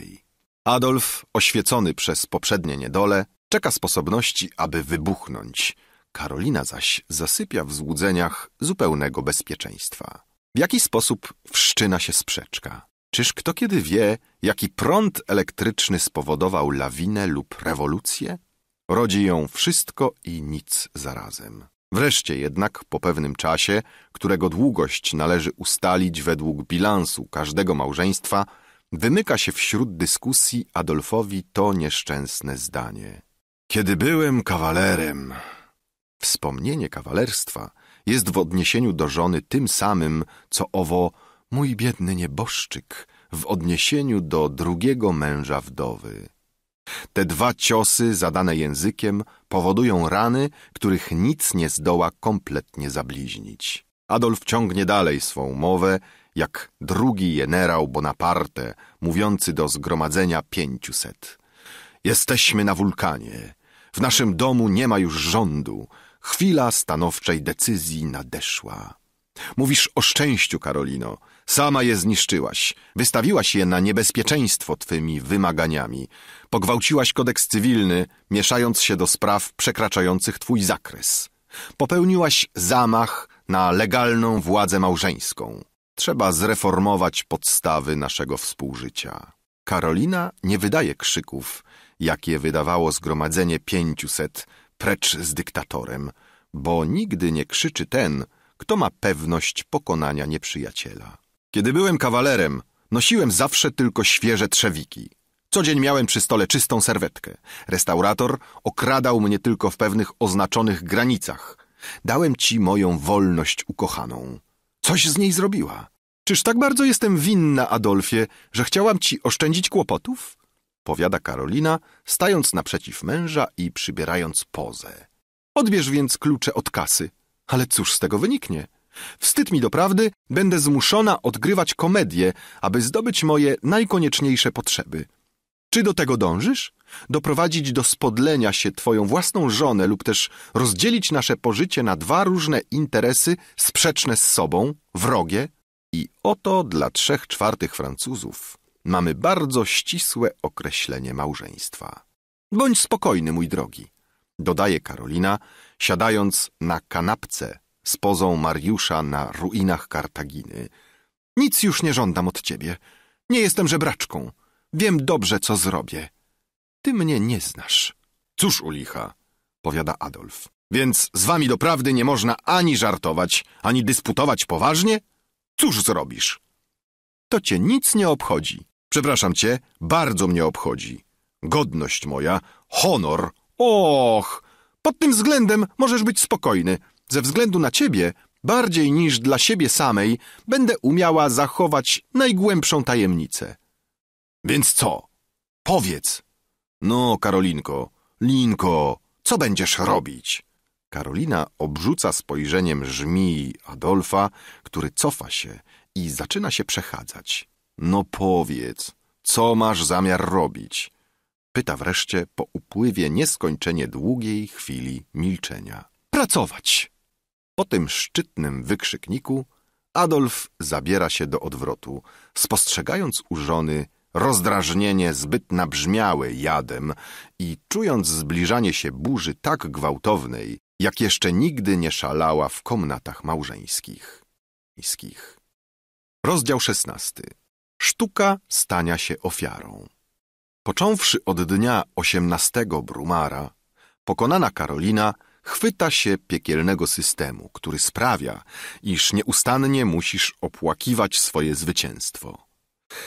Adolf, oświecony przez poprzednie niedole, czeka sposobności, aby wybuchnąć. Karolina zaś zasypia w złudzeniach zupełnego bezpieczeństwa. W jaki sposób wszczyna się sprzeczka? Czyż kto kiedy wie, jaki prąd elektryczny spowodował lawinę lub rewolucję? Rodzi ją wszystko i nic zarazem. Wreszcie jednak po pewnym czasie, którego długość należy ustalić według bilansu każdego małżeństwa, wymyka się wśród dyskusji Adolfowi to nieszczęsne zdanie. Kiedy byłem kawalerem... Wspomnienie kawalerstwa jest w odniesieniu do żony tym samym, co owo mój biedny nieboszczyk w odniesieniu do drugiego męża wdowy. Te dwa ciosy zadane językiem powodują rany, których nic nie zdoła kompletnie zabliźnić. Adolf ciągnie dalej swą mowę, jak drugi generał Bonaparte, mówiący do zgromadzenia pięciuset. Jesteśmy na wulkanie. W naszym domu nie ma już rządu. Chwila stanowczej decyzji nadeszła. Mówisz o szczęściu, Karolino. Sama je zniszczyłaś, wystawiłaś je na niebezpieczeństwo twymi wymaganiami, pogwałciłaś kodeks cywilny, mieszając się do spraw przekraczających twój zakres. Popełniłaś zamach na legalną władzę małżeńską. Trzeba zreformować podstawy naszego współżycia. Karolina nie wydaje krzyków, jakie wydawało zgromadzenie pięciuset precz z dyktatorem, bo nigdy nie krzyczy ten, kto ma pewność pokonania nieprzyjaciela. Kiedy byłem kawalerem, nosiłem zawsze tylko świeże trzewiki. Co dzień miałem przy stole czystą serwetkę. Restaurator okradał mnie tylko w pewnych oznaczonych granicach. Dałem ci moją wolność ukochaną. Coś z niej zrobiła. Czyż tak bardzo jestem winna, Adolfie, że chciałam ci oszczędzić kłopotów? Powiada Karolina, stając naprzeciw męża i przybierając pozę. Odbierz więc klucze od kasy. Ale cóż z tego wyniknie? Wstyd mi doprawdy, będę zmuszona odgrywać komedię, aby zdobyć moje najkonieczniejsze potrzeby. Czy do tego dążysz? Doprowadzić do spodlenia się twoją własną żonę lub też rozdzielić nasze pożycie na dwa różne interesy sprzeczne z sobą, wrogie? I oto dla trzech czwartych Francuzów mamy bardzo ścisłe określenie małżeństwa. Bądź spokojny, mój drogi, dodaje Karolina, siadając na kanapce z pozą Mariusza na ruinach Kartaginy. Nic już nie żądam od ciebie. Nie jestem żebraczką. Wiem dobrze, co zrobię. Ty mnie nie znasz. Cóż u licha, powiada Adolf. Więc z wami doprawdy nie można ani żartować, ani dysputować poważnie? Cóż zrobisz? To cię nic nie obchodzi. Przepraszam cię, bardzo mnie obchodzi. Godność moja, honor. Och, pod tym względem możesz być spokojny ze względu na ciebie, bardziej niż dla siebie samej, będę umiała zachować najgłębszą tajemnicę. Więc co? Powiedz. No, Karolinko, Linko, co będziesz robić? Karolina obrzuca spojrzeniem żmii Adolfa, który cofa się i zaczyna się przechadzać. No powiedz, co masz zamiar robić? Pyta wreszcie po upływie nieskończenie długiej chwili milczenia. Pracować! Po tym szczytnym wykrzykniku Adolf zabiera się do odwrotu, spostrzegając u żony rozdrażnienie zbyt nabrzmiałe jadem i czując zbliżanie się burzy tak gwałtownej, jak jeszcze nigdy nie szalała w komnatach małżeńskich. Rozdział szesnasty. Sztuka stania się ofiarą. Począwszy od dnia osiemnastego Brumara, pokonana Karolina – chwyta się piekielnego systemu, który sprawia, iż nieustannie musisz opłakiwać swoje zwycięstwo.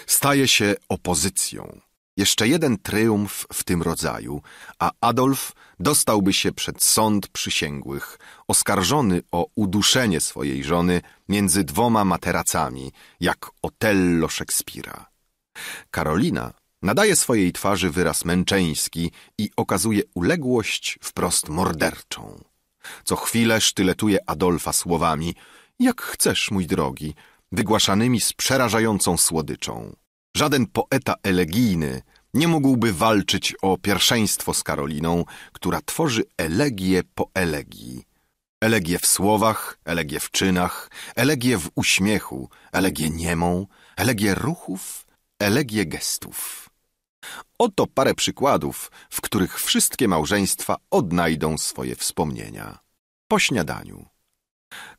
Staje się opozycją. Jeszcze jeden triumf w tym rodzaju, a Adolf dostałby się przed sąd przysięgłych, oskarżony o uduszenie swojej żony między dwoma materacami, jak Otello Szekspira. Karolina Nadaje swojej twarzy wyraz męczeński i okazuje uległość wprost morderczą. Co chwilę sztyletuje Adolfa słowami Jak chcesz, mój drogi, wygłaszanymi z przerażającą słodyczą. Żaden poeta elegijny nie mógłby walczyć o pierwszeństwo z Karoliną, która tworzy elegię po elegii. Elegię w słowach, elegię w czynach, elegię w uśmiechu, elegię niemą, elegię ruchów, elegię gestów. Oto parę przykładów, w których wszystkie małżeństwa odnajdą swoje wspomnienia. Po śniadaniu.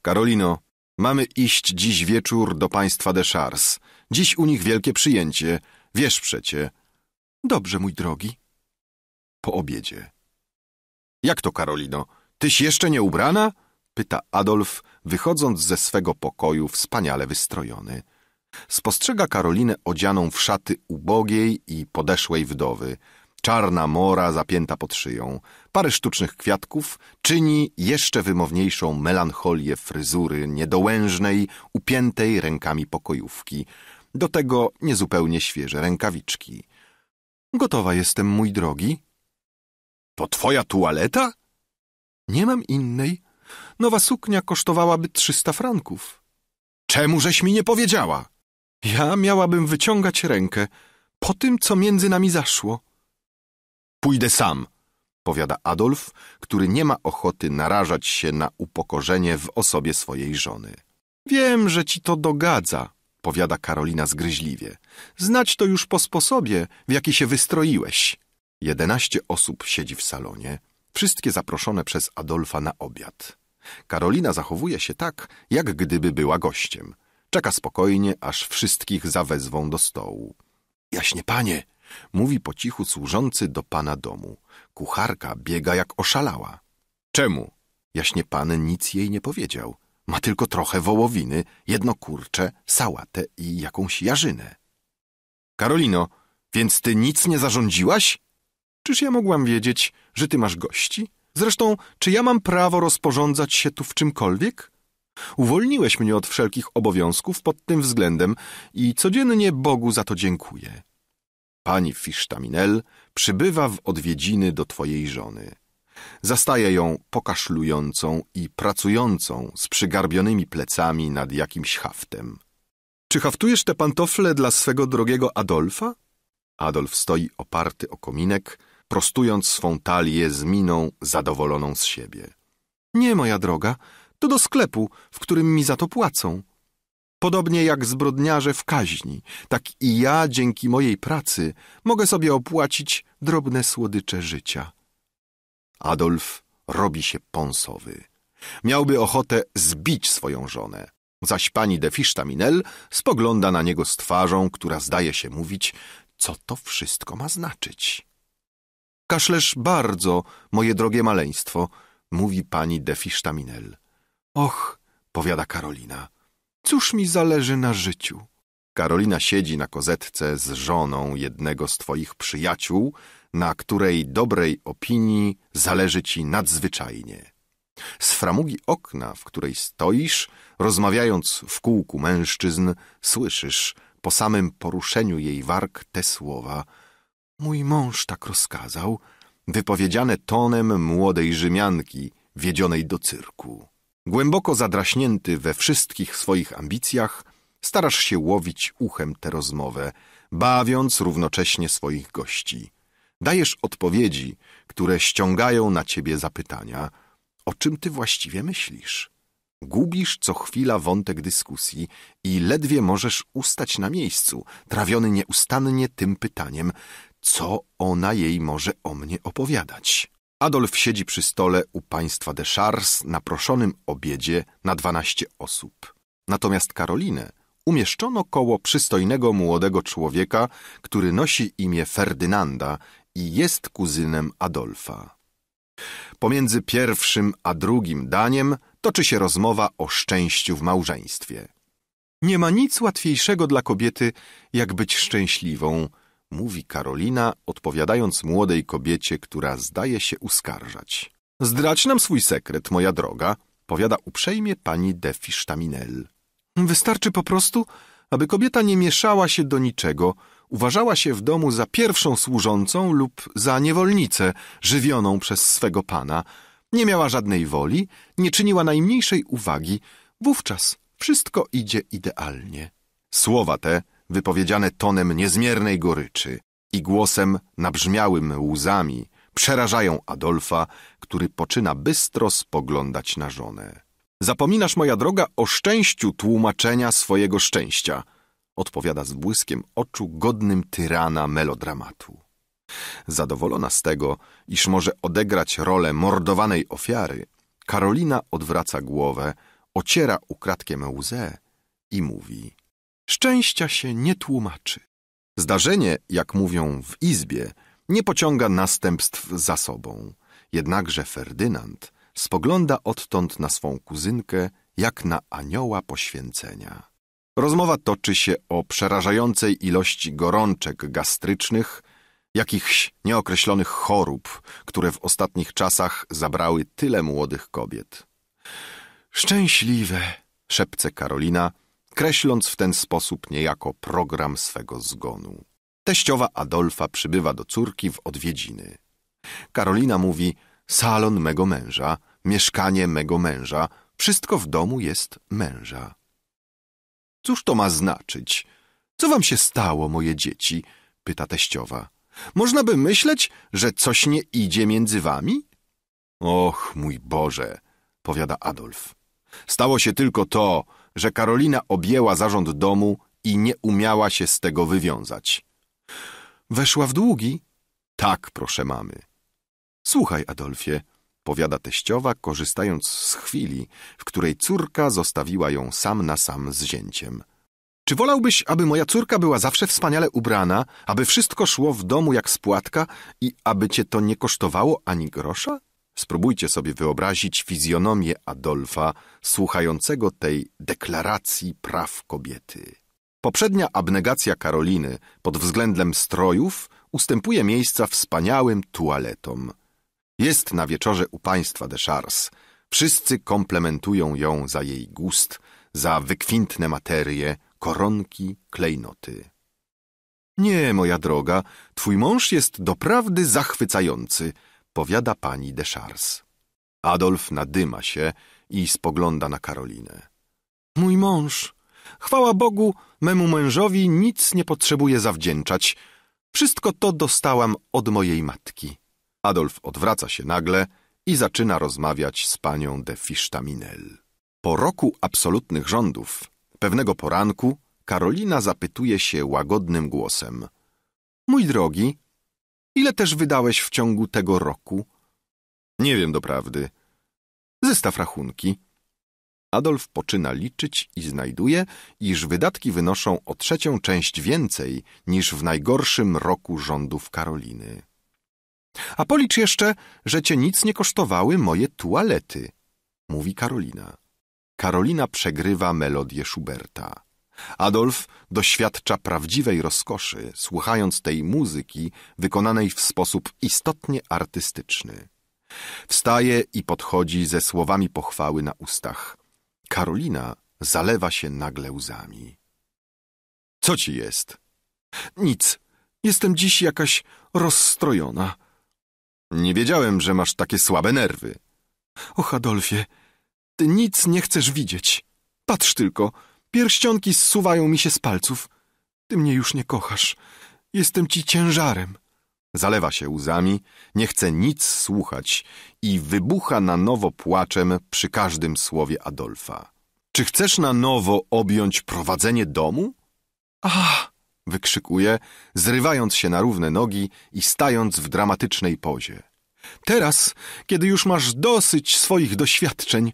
Karolino, mamy iść dziś wieczór do państwa de Chars. Dziś u nich wielkie przyjęcie. Wiesz przecie. Dobrze, mój drogi. Po obiedzie. Jak to, Karolino? Tyś jeszcze nie ubrana? Pyta Adolf, wychodząc ze swego pokoju wspaniale wystrojony. Spostrzega Karolinę odzianą w szaty ubogiej i podeszłej wdowy. Czarna mora zapięta pod szyją, parę sztucznych kwiatków czyni jeszcze wymowniejszą melancholię fryzury niedołężnej, upiętej rękami pokojówki. Do tego niezupełnie świeże rękawiczki. Gotowa jestem, mój drogi. To twoja tualeta? Nie mam innej. Nowa suknia kosztowałaby trzysta franków. Czemużeś mi nie powiedziała? Ja miałabym wyciągać rękę po tym, co między nami zaszło. Pójdę sam, powiada Adolf, który nie ma ochoty narażać się na upokorzenie w osobie swojej żony. Wiem, że ci to dogadza, powiada Karolina zgryźliwie. Znać to już po sposobie, w jaki się wystroiłeś. Jedenaście osób siedzi w salonie, wszystkie zaproszone przez Adolfa na obiad. Karolina zachowuje się tak, jak gdyby była gościem. Czeka spokojnie, aż wszystkich zawezwą do stołu. Jaśnie panie, mówi po cichu służący do pana domu. Kucharka biega jak oszalała. Czemu? Jaśnie pan nic jej nie powiedział. Ma tylko trochę wołowiny, jedno kurcze, sałatę i jakąś jarzynę. Karolino, więc ty nic nie zarządziłaś? Czyż ja mogłam wiedzieć, że ty masz gości? Zresztą, czy ja mam prawo rozporządzać się tu w czymkolwiek? Uwolniłeś mnie od wszelkich obowiązków pod tym względem i codziennie Bogu za to dziękuję. Pani Fisztaminel przybywa w odwiedziny do twojej żony. Zastaje ją pokaszlującą i pracującą z przygarbionymi plecami nad jakimś haftem. Czy haftujesz te pantofle dla swego drogiego Adolfa? Adolf stoi oparty o kominek, prostując swą talię z miną zadowoloną z siebie. Nie, moja droga, to do sklepu, w którym mi za to płacą. Podobnie jak zbrodniarze w kaźni, tak i ja dzięki mojej pracy mogę sobie opłacić drobne słodycze życia. Adolf robi się pąsowy. Miałby ochotę zbić swoją żonę. Zaś pani de Fisztaminel spogląda na niego z twarzą, która zdaje się mówić, co to wszystko ma znaczyć. Kaszlesz bardzo, moje drogie maleństwo, mówi pani de Fisztaminel. Och, powiada Karolina, cóż mi zależy na życiu? Karolina siedzi na kozetce z żoną jednego z twoich przyjaciół, na której dobrej opinii zależy ci nadzwyczajnie. Z framugi okna, w której stoisz, rozmawiając w kółku mężczyzn, słyszysz po samym poruszeniu jej warg te słowa Mój mąż tak rozkazał, wypowiedziane tonem młodej Rzymianki wiedzionej do cyrku. Głęboko zadraśnięty we wszystkich swoich ambicjach, starasz się łowić uchem tę rozmowę, bawiąc równocześnie swoich gości. Dajesz odpowiedzi, które ściągają na ciebie zapytania, o czym ty właściwie myślisz. Gubisz co chwila wątek dyskusji i ledwie możesz ustać na miejscu, trawiony nieustannie tym pytaniem, co ona jej może o mnie opowiadać. Adolf siedzi przy stole u państwa de Chars na proszonym obiedzie na dwanaście osób. Natomiast Karolinę umieszczono koło przystojnego młodego człowieka, który nosi imię Ferdynanda i jest kuzynem Adolfa. Pomiędzy pierwszym a drugim daniem toczy się rozmowa o szczęściu w małżeństwie. Nie ma nic łatwiejszego dla kobiety, jak być szczęśliwą – mówi Karolina, odpowiadając młodej kobiecie, która zdaje się uskarżać. Zdrać nam swój sekret, moja droga, powiada uprzejmie pani de Fisztaminel. Wystarczy po prostu, aby kobieta nie mieszała się do niczego, uważała się w domu za pierwszą służącą lub za niewolnicę żywioną przez swego pana, nie miała żadnej woli, nie czyniła najmniejszej uwagi, wówczas wszystko idzie idealnie. Słowa te wypowiedziane tonem niezmiernej goryczy i głosem nabrzmiałym łzami, przerażają Adolfa, który poczyna bystro spoglądać na żonę. Zapominasz, moja droga, o szczęściu tłumaczenia swojego szczęścia, odpowiada z błyskiem oczu godnym tyrana melodramatu. Zadowolona z tego, iż może odegrać rolę mordowanej ofiary, Karolina odwraca głowę, ociera ukradkiem łzę i mówi – Szczęścia się nie tłumaczy. Zdarzenie, jak mówią w izbie, nie pociąga następstw za sobą. Jednakże Ferdynand spogląda odtąd na swą kuzynkę jak na anioła poświęcenia. Rozmowa toczy się o przerażającej ilości gorączek gastrycznych, jakichś nieokreślonych chorób, które w ostatnich czasach zabrały tyle młodych kobiet. Szczęśliwe, szepce Karolina – kreśląc w ten sposób niejako program swego zgonu. Teściowa Adolfa przybywa do córki w odwiedziny. Karolina mówi: Salon mego męża, mieszkanie mego męża, wszystko w domu jest męża. Cóż to ma znaczyć? Co wam się stało, moje dzieci? pyta teściowa. Można by myśleć, że coś nie idzie między wami? Och, mój Boże, powiada Adolf. Stało się tylko to, że Karolina objęła zarząd domu i nie umiała się z tego wywiązać. Weszła w długi? Tak, proszę mamy. Słuchaj, Adolfie, powiada teściowa, korzystając z chwili, w której córka zostawiła ją sam na sam z zięciem. Czy wolałbyś, aby moja córka była zawsze wspaniale ubrana, aby wszystko szło w domu jak spłatka i aby cię to nie kosztowało ani grosza? Spróbujcie sobie wyobrazić fizjonomię Adolfa słuchającego tej deklaracji praw kobiety. Poprzednia abnegacja Karoliny pod względem strojów ustępuje miejsca wspaniałym tualetom. Jest na wieczorze u państwa de Chars. Wszyscy komplementują ją za jej gust, za wykwintne materie, koronki, klejnoty. Nie, moja droga, twój mąż jest doprawdy zachwycający – powiada pani de Chars. Adolf nadyma się i spogląda na Karolinę. Mój mąż, chwała Bogu, memu mężowi nic nie potrzebuje zawdzięczać. Wszystko to dostałam od mojej matki. Adolf odwraca się nagle i zaczyna rozmawiać z panią de Fisztaminel. Po roku absolutnych rządów, pewnego poranku, Karolina zapytuje się łagodnym głosem. Mój drogi, Ile też wydałeś w ciągu tego roku? Nie wiem doprawdy. Zestaw rachunki. Adolf poczyna liczyć i znajduje, iż wydatki wynoszą o trzecią część więcej niż w najgorszym roku rządów Karoliny. A policz jeszcze, że cię nic nie kosztowały moje tualety, mówi Karolina. Karolina przegrywa melodię Schuberta. Adolf doświadcza prawdziwej rozkoszy, słuchając tej muzyki wykonanej w sposób istotnie artystyczny. Wstaje i podchodzi ze słowami pochwały na ustach. Karolina zalewa się nagle łzami. Co ci jest? Nic. Jestem dziś jakaś rozstrojona. Nie wiedziałem, że masz takie słabe nerwy. Och, Adolfie, ty nic nie chcesz widzieć. Patrz tylko, Pierścionki zsuwają mi się z palców. Ty mnie już nie kochasz. Jestem ci ciężarem. Zalewa się łzami, nie chce nic słuchać i wybucha na nowo płaczem przy każdym słowie Adolfa. Czy chcesz na nowo objąć prowadzenie domu? Ach! wykrzykuje, zrywając się na równe nogi i stając w dramatycznej pozie. Teraz, kiedy już masz dosyć swoich doświadczeń,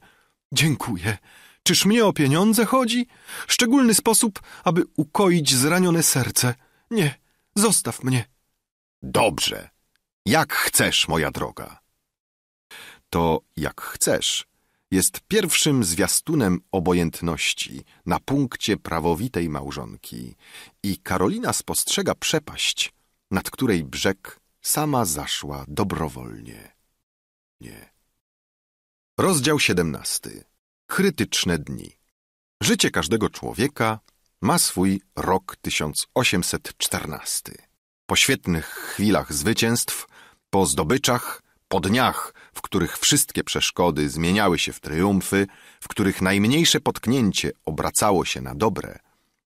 dziękuję. Czyż mnie o pieniądze chodzi? Szczególny sposób, aby ukoić zranione serce. Nie, zostaw mnie. Dobrze. Jak chcesz, moja droga. To jak chcesz jest pierwszym zwiastunem obojętności na punkcie prawowitej małżonki i Karolina spostrzega przepaść, nad której brzeg sama zaszła dobrowolnie. Nie. Rozdział 17. Krytyczne dni. Życie każdego człowieka ma swój rok 1814. Po świetnych chwilach zwycięstw, po zdobyczach, po dniach, w których wszystkie przeszkody zmieniały się w triumfy, w których najmniejsze potknięcie obracało się na dobre,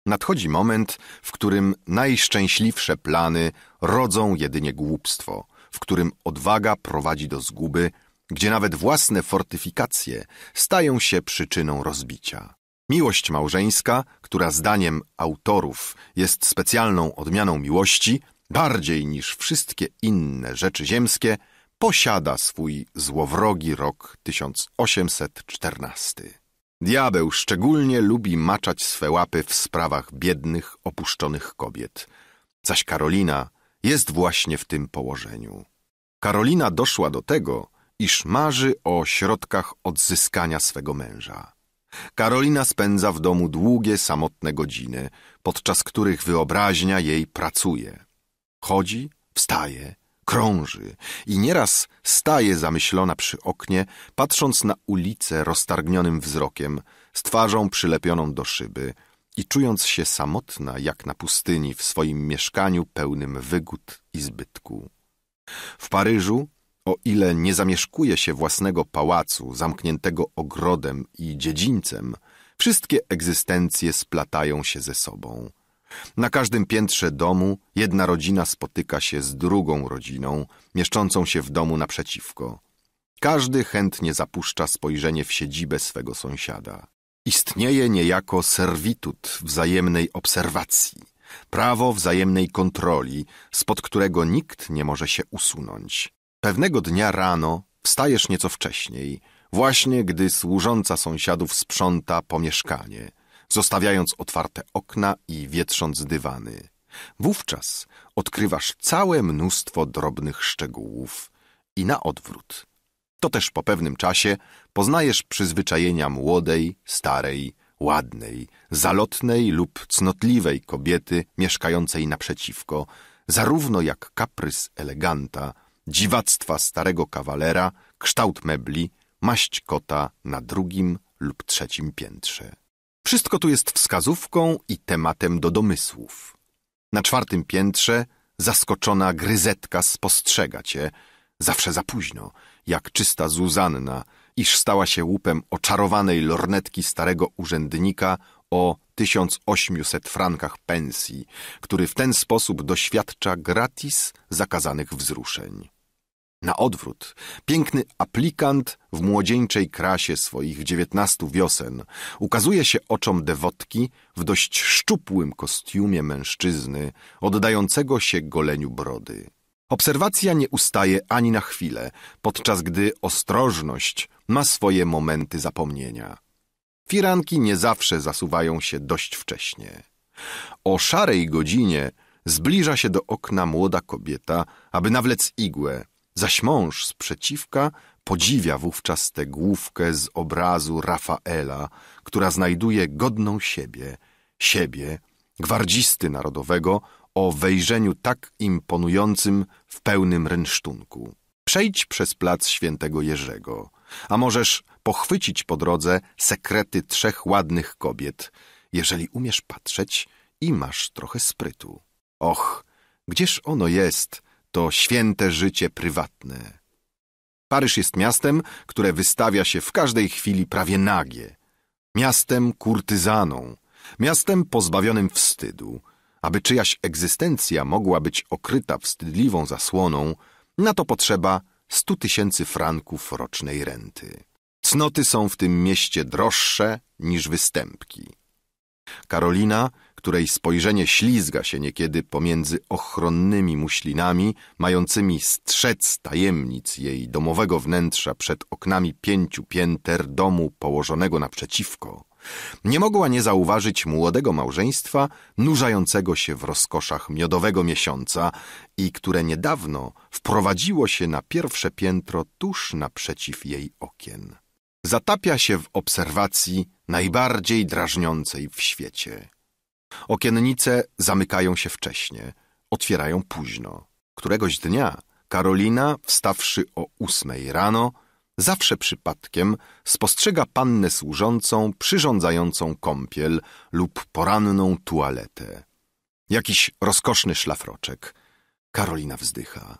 nadchodzi moment, w którym najszczęśliwsze plany rodzą jedynie głupstwo, w którym odwaga prowadzi do zguby gdzie nawet własne fortyfikacje stają się przyczyną rozbicia. Miłość małżeńska, która zdaniem autorów jest specjalną odmianą miłości, bardziej niż wszystkie inne rzeczy ziemskie, posiada swój złowrogi rok 1814. Diabeł szczególnie lubi maczać swe łapy w sprawach biednych, opuszczonych kobiet, zaś Karolina jest właśnie w tym położeniu. Karolina doszła do tego, iż marzy o środkach odzyskania swego męża. Karolina spędza w domu długie, samotne godziny, podczas których wyobraźnia jej pracuje. Chodzi, wstaje, krąży i nieraz staje zamyślona przy oknie, patrząc na ulicę roztargnionym wzrokiem, z twarzą przylepioną do szyby i czując się samotna jak na pustyni w swoim mieszkaniu pełnym wygód i zbytku. W Paryżu o ile nie zamieszkuje się własnego pałacu, zamkniętego ogrodem i dziedzińcem, wszystkie egzystencje splatają się ze sobą. Na każdym piętrze domu jedna rodzina spotyka się z drugą rodziną, mieszczącą się w domu naprzeciwko. Każdy chętnie zapuszcza spojrzenie w siedzibę swego sąsiada. Istnieje niejako servitut wzajemnej obserwacji, prawo wzajemnej kontroli, spod którego nikt nie może się usunąć. Pewnego dnia rano wstajesz nieco wcześniej, właśnie gdy służąca sąsiadów sprząta pomieszkanie, zostawiając otwarte okna i wietrząc dywany. Wówczas odkrywasz całe mnóstwo drobnych szczegółów i na odwrót. To też po pewnym czasie poznajesz przyzwyczajenia młodej, starej, ładnej, zalotnej lub cnotliwej kobiety mieszkającej naprzeciwko, zarówno jak kaprys eleganta – dziwactwa starego kawalera, kształt mebli, maść kota na drugim lub trzecim piętrze. Wszystko tu jest wskazówką i tematem do domysłów. Na czwartym piętrze zaskoczona gryzetka spostrzega cię, zawsze za późno, jak czysta Zuzanna, iż stała się łupem oczarowanej lornetki starego urzędnika o 1800 frankach pensji, który w ten sposób doświadcza gratis zakazanych wzruszeń. Na odwrót, piękny aplikant w młodzieńczej krasie swoich dziewiętnastu wiosen ukazuje się oczom dewotki w dość szczupłym kostiumie mężczyzny oddającego się goleniu brody. Obserwacja nie ustaje ani na chwilę, podczas gdy ostrożność ma swoje momenty zapomnienia. Firanki nie zawsze zasuwają się dość wcześnie. O szarej godzinie zbliża się do okna młoda kobieta, aby nawlec igłę, Zaś mąż z przeciwka podziwia wówczas tę główkę z obrazu Rafaela, która znajduje godną siebie, siebie, gwardzisty narodowego, o wejrzeniu tak imponującym w pełnym rynsztunku. Przejdź przez plac świętego Jerzego, a możesz pochwycić po drodze sekrety trzech ładnych kobiet, jeżeli umiesz patrzeć i masz trochę sprytu. Och, gdzież ono jest, to święte życie prywatne. Paryż jest miastem, które wystawia się w każdej chwili prawie nagie. Miastem kurtyzaną, miastem pozbawionym wstydu. Aby czyjaś egzystencja mogła być okryta wstydliwą zasłoną, na to potrzeba stu tysięcy franków rocznej renty. Cnoty są w tym mieście droższe niż występki. Karolina której spojrzenie ślizga się niekiedy pomiędzy ochronnymi muślinami, mającymi strzec tajemnic jej domowego wnętrza przed oknami pięciu pięter domu położonego naprzeciwko, nie mogła nie zauważyć młodego małżeństwa nurzającego się w rozkoszach miodowego miesiąca i które niedawno wprowadziło się na pierwsze piętro tuż naprzeciw jej okien. Zatapia się w obserwacji najbardziej drażniącej w świecie. Okiennice zamykają się wcześnie, otwierają późno. Któregoś dnia Karolina, wstawszy o ósmej rano, zawsze przypadkiem spostrzega pannę służącą przyrządzającą kąpiel lub poranną tualetę. Jakiś rozkoszny szlafroczek. Karolina wzdycha.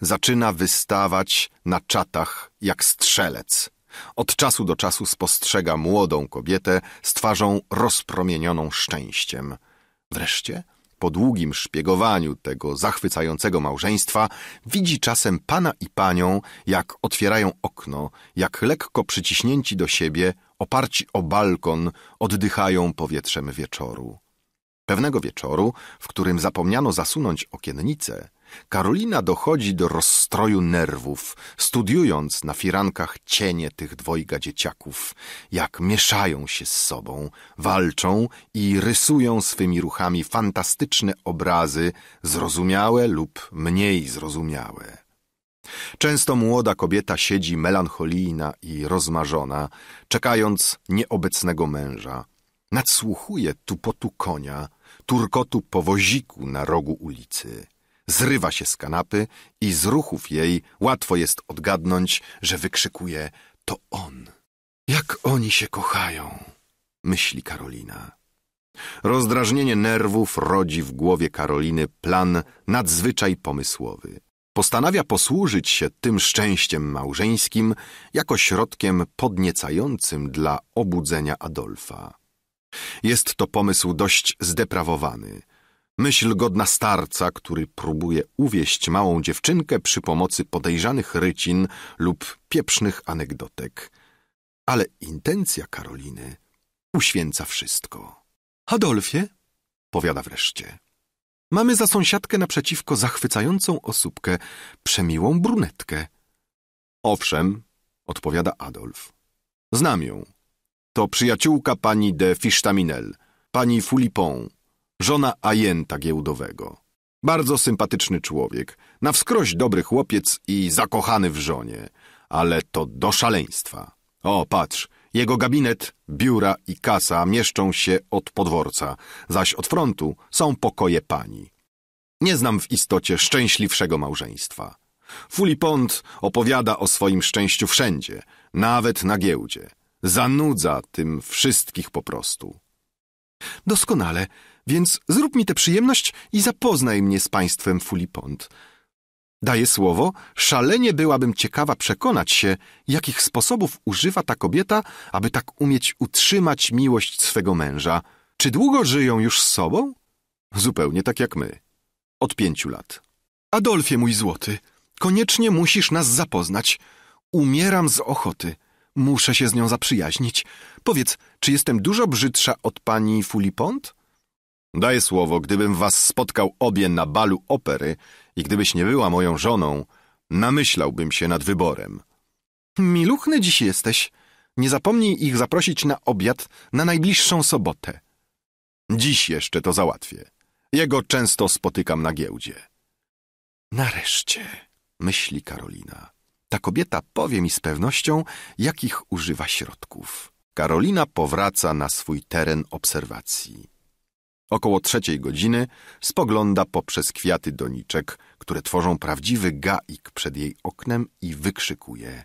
Zaczyna wystawać na czatach jak strzelec od czasu do czasu spostrzega młodą kobietę z twarzą rozpromienioną szczęściem. Wreszcie, po długim szpiegowaniu tego zachwycającego małżeństwa, widzi czasem pana i panią, jak otwierają okno, jak lekko przyciśnięci do siebie, oparci o balkon, oddychają powietrzem wieczoru. Pewnego wieczoru, w którym zapomniano zasunąć okiennice. Karolina dochodzi do rozstroju nerwów, studiując na firankach cienie tych dwojga dzieciaków, jak mieszają się z sobą, walczą i rysują swymi ruchami fantastyczne obrazy, zrozumiałe lub mniej zrozumiałe. Często młoda kobieta siedzi melancholijna i rozmarzona, czekając nieobecnego męża. Nadsłuchuje tupotu konia, turkotu powoziku na rogu ulicy zrywa się z kanapy i z ruchów jej łatwo jest odgadnąć, że wykrzykuje to on. Jak oni się kochają, myśli Karolina. Rozdrażnienie nerwów rodzi w głowie Karoliny plan nadzwyczaj pomysłowy. Postanawia posłużyć się tym szczęściem małżeńskim jako środkiem podniecającym dla obudzenia Adolfa. Jest to pomysł dość zdeprawowany – Myśl godna starca, który próbuje uwieść małą dziewczynkę przy pomocy podejrzanych rycin lub pieprznych anegdotek. Ale intencja Karoliny uświęca wszystko. Adolfie, powiada wreszcie. Mamy za sąsiadkę naprzeciwko zachwycającą osóbkę, przemiłą brunetkę. Owszem, odpowiada Adolf. Znam ją. To przyjaciółka pani de Fichtaminel, pani Fulipon żona ajenta giełdowego. Bardzo sympatyczny człowiek, na wskroś dobry chłopiec i zakochany w żonie, ale to do szaleństwa. O, patrz, jego gabinet, biura i kasa mieszczą się od podworca, zaś od frontu są pokoje pani. Nie znam w istocie szczęśliwszego małżeństwa. Fulipont opowiada o swoim szczęściu wszędzie, nawet na giełdzie. Zanudza tym wszystkich po prostu. Doskonale. Więc zrób mi tę przyjemność i zapoznaj mnie z państwem Fulipont. Daję słowo, szalenie byłabym ciekawa przekonać się, jakich sposobów używa ta kobieta, aby tak umieć utrzymać miłość swego męża. Czy długo żyją już z sobą? Zupełnie tak jak my. Od pięciu lat. Adolfie, mój złoty, koniecznie musisz nas zapoznać. Umieram z ochoty. Muszę się z nią zaprzyjaźnić. Powiedz, czy jestem dużo brzydsza od pani Fulipont? Daję słowo, gdybym was spotkał obie na balu opery i gdybyś nie była moją żoną, namyślałbym się nad wyborem. Miluchny dziś jesteś. Nie zapomnij ich zaprosić na obiad na najbliższą sobotę. Dziś jeszcze to załatwię. Jego często spotykam na giełdzie. Nareszcie, myśli Karolina. Ta kobieta powie mi z pewnością, jakich używa środków. Karolina powraca na swój teren obserwacji. Około trzeciej godziny spogląda poprzez kwiaty doniczek, które tworzą prawdziwy gaik przed jej oknem i wykrzykuje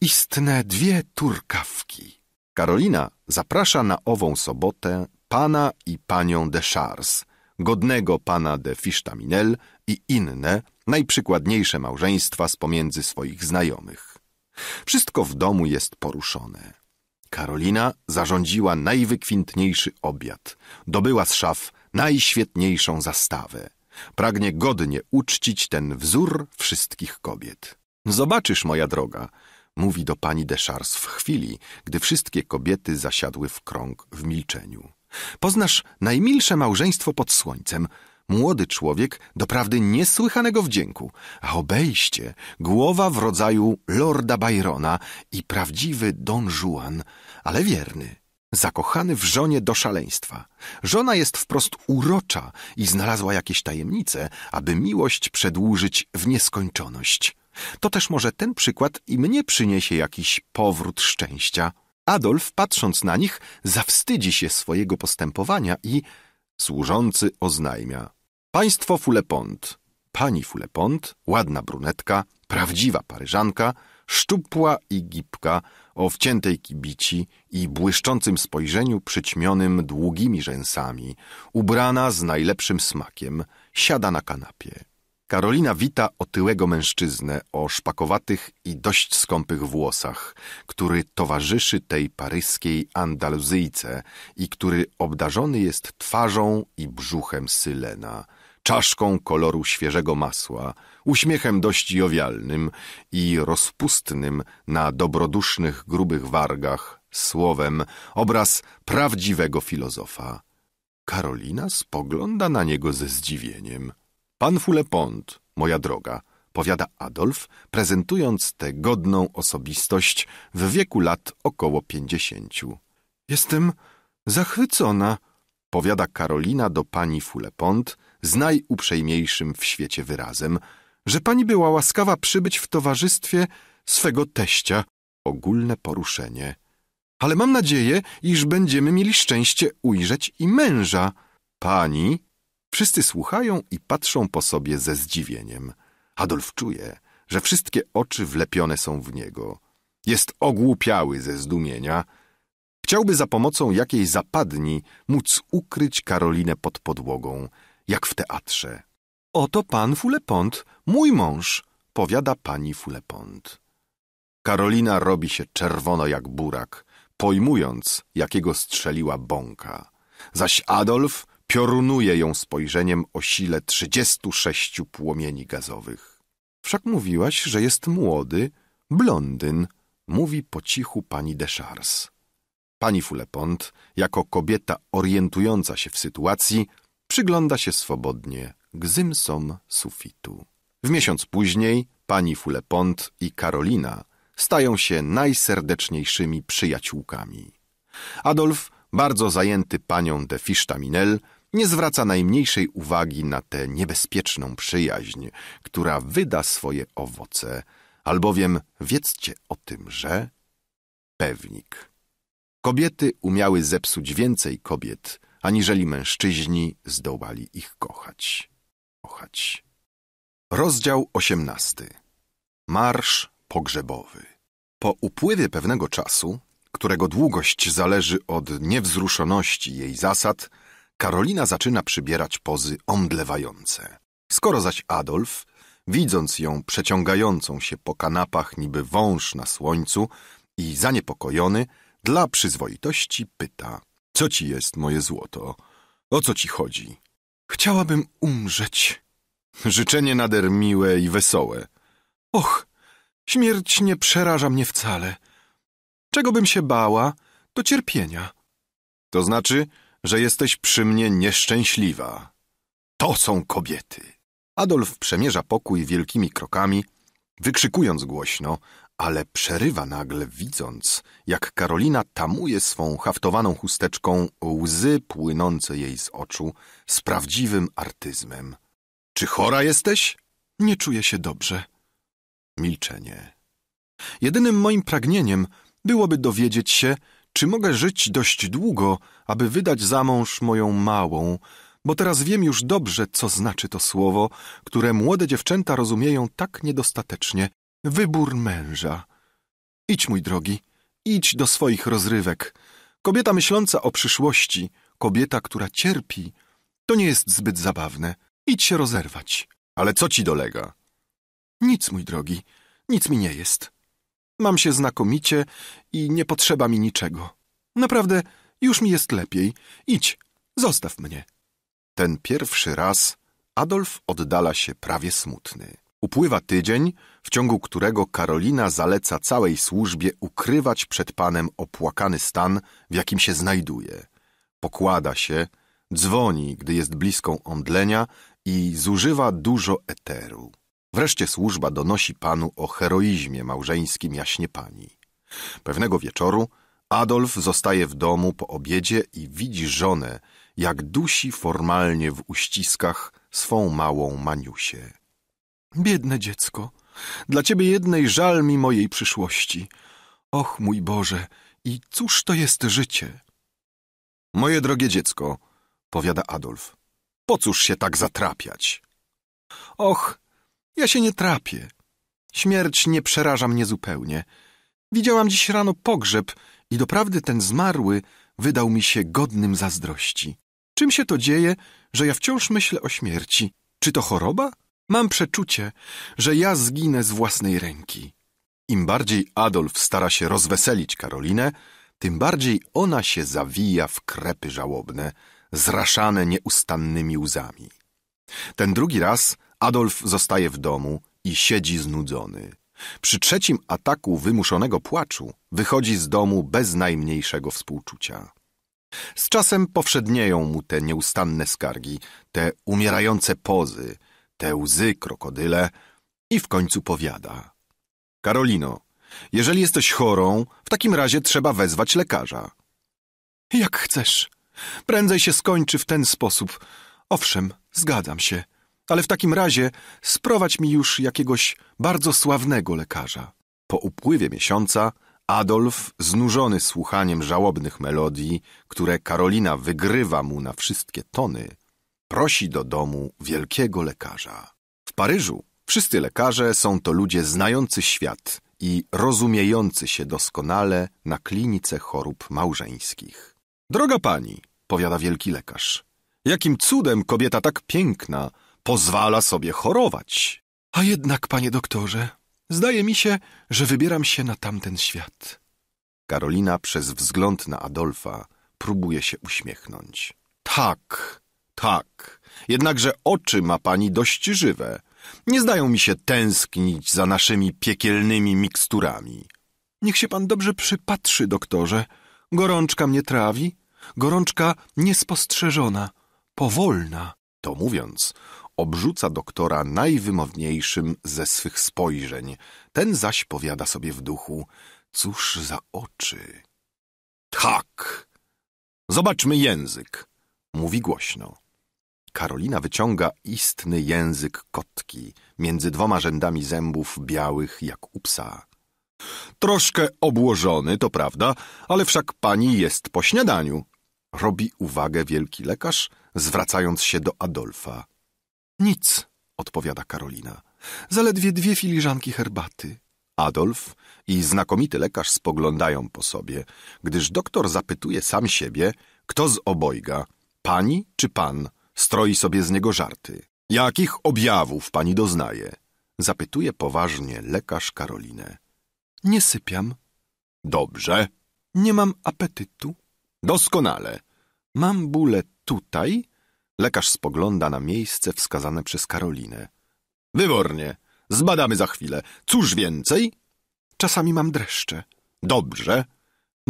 Istne dwie turkawki. Karolina zaprasza na ową sobotę pana i panią de Chars, godnego pana de Fisztaminel i inne, najprzykładniejsze małżeństwa z pomiędzy swoich znajomych. Wszystko w domu jest poruszone. Karolina zarządziła najwykwintniejszy obiad, dobyła z szaf najświetniejszą zastawę. Pragnie godnie uczcić ten wzór wszystkich kobiet. Zobaczysz, moja droga, mówi do pani Deschars w chwili, gdy wszystkie kobiety zasiadły w krąg w milczeniu. Poznasz najmilsze małżeństwo pod słońcem – Młody człowiek doprawdy niesłychanego wdzięku, a obejście głowa w rodzaju lorda Byrona i prawdziwy Don Juan, ale wierny. Zakochany w żonie do szaleństwa. Żona jest wprost urocza i znalazła jakieś tajemnice, aby miłość przedłużyć w nieskończoność. To też może ten przykład i mnie przyniesie jakiś powrót szczęścia. Adolf, patrząc na nich, zawstydzi się swojego postępowania i służący oznajmia. Państwo Fulepont. Pani Fulepont, ładna brunetka, prawdziwa paryżanka, szczupła i gipka, o wciętej kibici i błyszczącym spojrzeniu przyćmionym długimi rzęsami, ubrana z najlepszym smakiem, siada na kanapie. Karolina wita otyłego mężczyznę o szpakowatych i dość skąpych włosach, który towarzyszy tej paryskiej Andaluzyjce i który obdarzony jest twarzą i brzuchem Sylena – czaszką koloru świeżego masła, uśmiechem dość jowialnym i rozpustnym na dobrodusznych grubych wargach, słowem obraz prawdziwego filozofa. Karolina spogląda na niego ze zdziwieniem. Pan Fulepont, moja droga, powiada Adolf, prezentując tę godną osobistość w wieku lat około pięćdziesięciu. Jestem zachwycona, powiada Karolina do pani Fulepont, z najuprzejmiejszym w świecie wyrazem, że pani była łaskawa przybyć w towarzystwie swego teścia. Ogólne poruszenie. Ale mam nadzieję, iż będziemy mieli szczęście ujrzeć i męża. Pani? Wszyscy słuchają i patrzą po sobie ze zdziwieniem. Adolf czuje, że wszystkie oczy wlepione są w niego. Jest ogłupiały ze zdumienia. Chciałby za pomocą jakiej zapadni móc ukryć Karolinę pod podłogą – jak w teatrze. Oto pan Fulepont, mój mąż, powiada pani Fulepont. Karolina robi się czerwono jak burak, pojmując, jakiego strzeliła bąka. Zaś Adolf piorunuje ją spojrzeniem o sile trzydziestu sześciu płomieni gazowych. Wszak mówiłaś, że jest młody, blondyn, mówi po cichu pani Deschars. Pani Fulepont, jako kobieta orientująca się w sytuacji, przygląda się swobodnie gzymsom sufitu. W miesiąc później pani Fulepont i Karolina stają się najserdeczniejszymi przyjaciółkami. Adolf, bardzo zajęty panią de Fischtaminel, nie zwraca najmniejszej uwagi na tę niebezpieczną przyjaźń, która wyda swoje owoce, albowiem wiedzcie o tym, że... Pewnik. Kobiety umiały zepsuć więcej kobiet aniżeli mężczyźni zdołali ich kochać. kochać. Rozdział osiemnasty. Marsz pogrzebowy. Po upływie pewnego czasu, którego długość zależy od niewzruszoności jej zasad, Karolina zaczyna przybierać pozy omdlewające. Skoro zaś Adolf, widząc ją przeciągającą się po kanapach niby wąż na słońcu i zaniepokojony, dla przyzwoitości pyta – co ci jest, moje złoto? O co ci chodzi? Chciałabym umrzeć. Życzenie nader miłe i wesołe. Och, śmierć nie przeraża mnie wcale. Czego bym się bała, to cierpienia. To znaczy, że jesteś przy mnie nieszczęśliwa. To są kobiety. Adolf przemierza pokój wielkimi krokami, wykrzykując głośno, ale przerywa nagle, widząc, jak Karolina tamuje swą haftowaną chusteczką łzy płynące jej z oczu z prawdziwym artyzmem. Czy chora jesteś? Nie czuję się dobrze. Milczenie. Jedynym moim pragnieniem byłoby dowiedzieć się, czy mogę żyć dość długo, aby wydać za mąż moją małą, bo teraz wiem już dobrze, co znaczy to słowo, które młode dziewczęta rozumieją tak niedostatecznie Wybór męża. Idź, mój drogi, idź do swoich rozrywek. Kobieta myśląca o przyszłości, kobieta, która cierpi, to nie jest zbyt zabawne. Idź się rozerwać. Ale co ci dolega? Nic, mój drogi, nic mi nie jest. Mam się znakomicie i nie potrzeba mi niczego. Naprawdę, już mi jest lepiej. Idź, zostaw mnie. Ten pierwszy raz Adolf oddala się prawie smutny. Upływa tydzień, w ciągu którego Karolina zaleca całej służbie ukrywać przed panem opłakany stan, w jakim się znajduje. Pokłada się, dzwoni, gdy jest bliską omdlenia i zużywa dużo eteru. Wreszcie służba donosi panu o heroizmie małżeńskim jaśnie pani. Pewnego wieczoru Adolf zostaje w domu po obiedzie i widzi żonę, jak dusi formalnie w uściskach swą małą Maniusię. Biedne dziecko, dla ciebie jednej żal mi mojej przyszłości. Och, mój Boże, i cóż to jest życie? Moje drogie dziecko, powiada Adolf, po cóż się tak zatrapiać? Och, ja się nie trapię. Śmierć nie przeraża mnie zupełnie. Widziałam dziś rano pogrzeb i doprawdy ten zmarły wydał mi się godnym zazdrości. Czym się to dzieje, że ja wciąż myślę o śmierci? Czy to choroba? Mam przeczucie, że ja zginę z własnej ręki. Im bardziej Adolf stara się rozweselić Karolinę, tym bardziej ona się zawija w krepy żałobne, zraszane nieustannymi łzami. Ten drugi raz Adolf zostaje w domu i siedzi znudzony. Przy trzecim ataku wymuszonego płaczu wychodzi z domu bez najmniejszego współczucia. Z czasem powszednieją mu te nieustanne skargi, te umierające pozy – te łzy krokodyle i w końcu powiada. Karolino, jeżeli jesteś chorą, w takim razie trzeba wezwać lekarza. Jak chcesz. Prędzej się skończy w ten sposób. Owszem, zgadzam się. Ale w takim razie sprowadź mi już jakiegoś bardzo sławnego lekarza. Po upływie miesiąca Adolf, znużony słuchaniem żałobnych melodii, które Karolina wygrywa mu na wszystkie tony, prosi do domu wielkiego lekarza. W Paryżu wszyscy lekarze są to ludzie znający świat i rozumiejący się doskonale na klinice chorób małżeńskich. Droga pani, powiada wielki lekarz, jakim cudem kobieta tak piękna pozwala sobie chorować? A jednak, panie doktorze, zdaje mi się, że wybieram się na tamten świat. Karolina przez wzgląd na Adolfa próbuje się uśmiechnąć. Tak, tak, jednakże oczy ma pani dość żywe. Nie zdają mi się tęsknić za naszymi piekielnymi miksturami. Niech się pan dobrze przypatrzy, doktorze. Gorączka mnie trawi. Gorączka niespostrzeżona, powolna. To mówiąc, obrzuca doktora najwymowniejszym ze swych spojrzeń. Ten zaś powiada sobie w duchu, cóż za oczy. Tak! Zobaczmy język, mówi głośno. Karolina wyciąga istny język kotki między dwoma rzędami zębów białych jak u psa. Troszkę obłożony, to prawda, ale wszak pani jest po śniadaniu. Robi uwagę wielki lekarz, zwracając się do Adolfa. Nic, odpowiada Karolina. Zaledwie dwie filiżanki herbaty. Adolf i znakomity lekarz spoglądają po sobie, gdyż doktor zapytuje sam siebie, kto z obojga, pani czy pan – Stroi sobie z niego żarty. Jakich objawów pani doznaje? Zapytuje poważnie lekarz Karolinę. Nie sypiam. Dobrze. Nie mam apetytu. Doskonale. Mam bóle tutaj? Lekarz spogląda na miejsce wskazane przez Karolinę. Wybornie. Zbadamy za chwilę. Cóż więcej? Czasami mam dreszcze. Dobrze.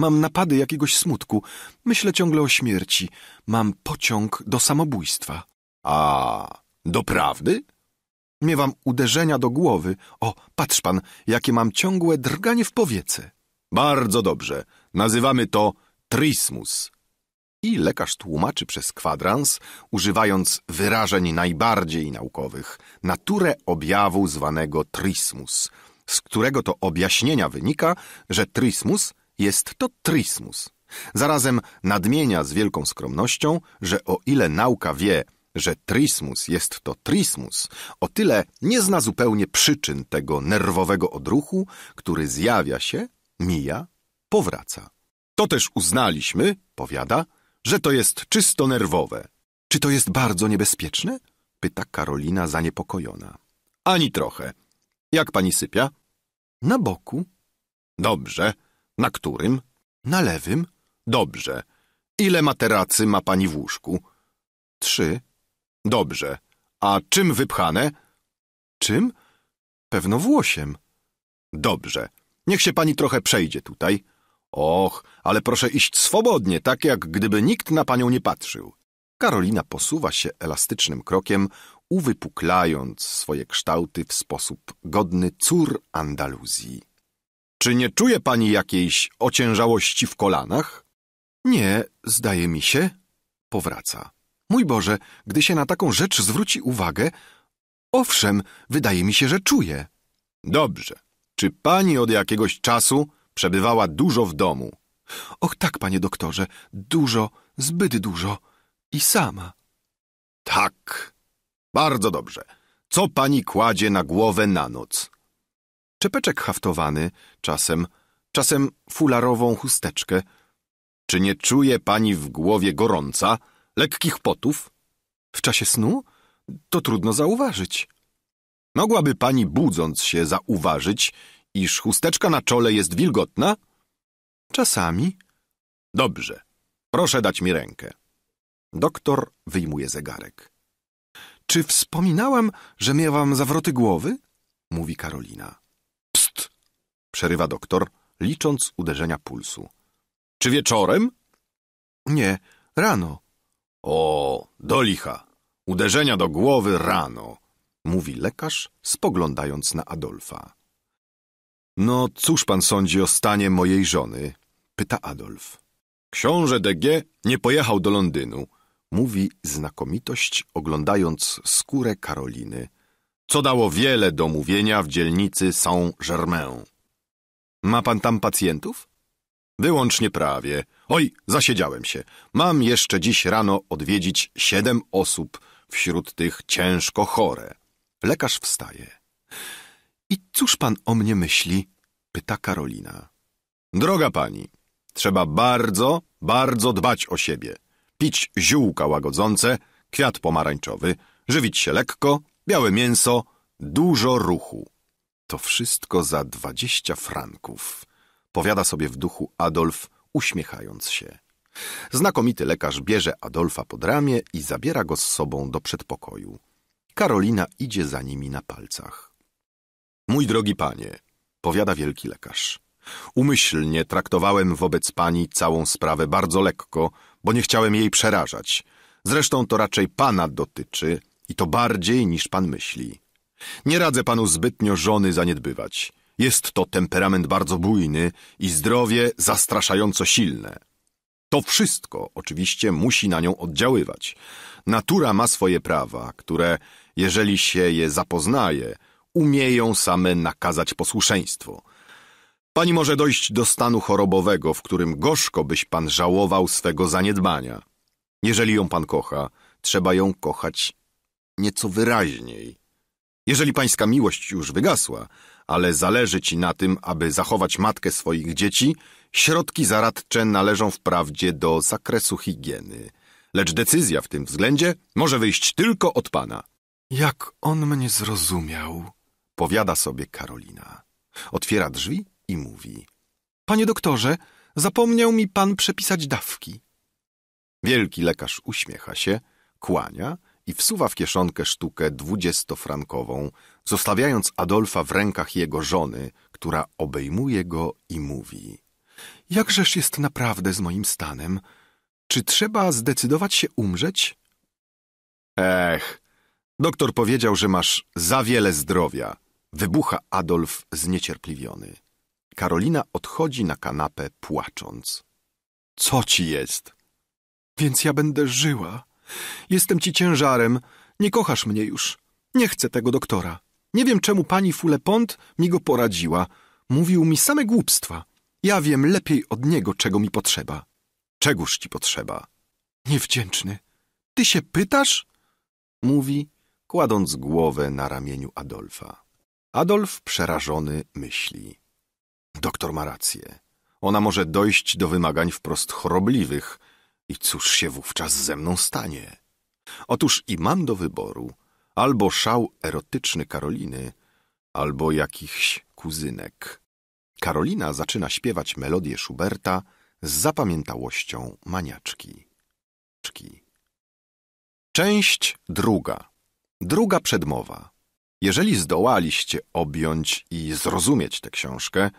Mam napady jakiegoś smutku. Myślę ciągle o śmierci. Mam pociąg do samobójstwa. A, doprawdy? Miewam uderzenia do głowy. O, patrz pan, jakie mam ciągłe drganie w powiece. Bardzo dobrze. Nazywamy to trismus. I lekarz tłumaczy przez kwadrans, używając wyrażeń najbardziej naukowych, naturę objawu zwanego trismus, z którego to objaśnienia wynika, że trismus jest to trismus. Zarazem nadmienia z wielką skromnością, że o ile nauka wie, że trismus jest to trismus, o tyle nie zna zupełnie przyczyn tego nerwowego odruchu, który zjawia się, mija, powraca. To też uznaliśmy, powiada, że to jest czysto nerwowe. Czy to jest bardzo niebezpieczne? pyta Karolina zaniepokojona. Ani trochę. Jak pani sypia? Na boku. Dobrze. Na którym? Na lewym. Dobrze. Ile materacy ma pani w łóżku? Trzy. Dobrze. A czym wypchane? Czym? Pewno włosiem. Dobrze. Niech się pani trochę przejdzie tutaj. Och, ale proszę iść swobodnie, tak jak gdyby nikt na panią nie patrzył. Karolina posuwa się elastycznym krokiem, uwypuklając swoje kształty w sposób godny cór Andaluzji. Czy nie czuje pani jakiejś ociężałości w kolanach? Nie, zdaje mi się. Powraca. Mój Boże, gdy się na taką rzecz zwróci uwagę, owszem, wydaje mi się, że czuję. Dobrze. Czy pani od jakiegoś czasu przebywała dużo w domu? Och tak, panie doktorze, dużo, zbyt dużo. I sama. Tak. Bardzo dobrze. Co pani kładzie na głowę na noc? czepeczek haftowany, czasem, czasem fularową chusteczkę. Czy nie czuje pani w głowie gorąca, lekkich potów? W czasie snu? To trudno zauważyć. Mogłaby pani budząc się zauważyć, iż chusteczka na czole jest wilgotna? Czasami. Dobrze. Proszę dać mi rękę. Doktor wyjmuje zegarek. Czy wspominałam, że miałam zawroty głowy? Mówi Karolina przerywa doktor, licząc uderzenia pulsu. Czy wieczorem? Nie, rano. O, do licha. Uderzenia do głowy rano, mówi lekarz, spoglądając na Adolfa. No, cóż pan sądzi o stanie mojej żony? pyta Adolf. Książę DG nie pojechał do Londynu, mówi znakomitość, oglądając skórę Karoliny, co dało wiele do mówienia w dzielnicy Saint-Germain. Ma pan tam pacjentów? Wyłącznie prawie. Oj, zasiedziałem się. Mam jeszcze dziś rano odwiedzić siedem osób, wśród tych ciężko chore. Lekarz wstaje. I cóż pan o mnie myśli? pyta Karolina. Droga pani, trzeba bardzo, bardzo dbać o siebie. Pić ziółka łagodzące, kwiat pomarańczowy, żywić się lekko, białe mięso, dużo ruchu. To wszystko za dwadzieścia franków, powiada sobie w duchu Adolf, uśmiechając się. Znakomity lekarz bierze Adolfa pod ramię i zabiera go z sobą do przedpokoju. Karolina idzie za nimi na palcach. Mój drogi panie, powiada wielki lekarz. Umyślnie traktowałem wobec pani całą sprawę bardzo lekko, bo nie chciałem jej przerażać. Zresztą to raczej pana dotyczy i to bardziej niż pan myśli. Nie radzę panu zbytnio żony zaniedbywać. Jest to temperament bardzo bujny i zdrowie zastraszająco silne. To wszystko oczywiście musi na nią oddziaływać. Natura ma swoje prawa, które, jeżeli się je zapoznaje, umieją same nakazać posłuszeństwo. Pani może dojść do stanu chorobowego, w którym gorzko byś pan żałował swego zaniedbania. Jeżeli ją pan kocha, trzeba ją kochać nieco wyraźniej, jeżeli pańska miłość już wygasła, ale zależy ci na tym, aby zachować matkę swoich dzieci, środki zaradcze należą wprawdzie do zakresu higieny. Lecz decyzja w tym względzie może wyjść tylko od pana. Jak on mnie zrozumiał, powiada sobie Karolina. Otwiera drzwi i mówi. Panie doktorze, zapomniał mi pan przepisać dawki. Wielki lekarz uśmiecha się, kłania i wsuwa w kieszonkę sztukę dwudziestofrankową, zostawiając Adolfa w rękach jego żony, która obejmuje go i mówi – Jakżeż jest naprawdę z moim stanem? Czy trzeba zdecydować się umrzeć? – Ech, doktor powiedział, że masz za wiele zdrowia – wybucha Adolf zniecierpliwiony. Karolina odchodzi na kanapę płacząc. – Co ci jest? – Więc ja będę żyła – Jestem ci ciężarem. Nie kochasz mnie już. Nie chcę tego doktora. Nie wiem, czemu pani Fulepont mi go poradziła. Mówił mi same głupstwa. Ja wiem lepiej od niego, czego mi potrzeba. Czegóż ci potrzeba? Niewdzięczny. Ty się pytasz? Mówi, kładąc głowę na ramieniu Adolfa. Adolf przerażony myśli. Doktor ma rację. Ona może dojść do wymagań wprost chorobliwych, i cóż się wówczas ze mną stanie? Otóż i mam do wyboru albo szał erotyczny Karoliny, albo jakichś kuzynek. Karolina zaczyna śpiewać melodię Schuberta z zapamiętałością maniaczki. Część druga. Druga przedmowa. Jeżeli zdołaliście objąć i zrozumieć tę książkę,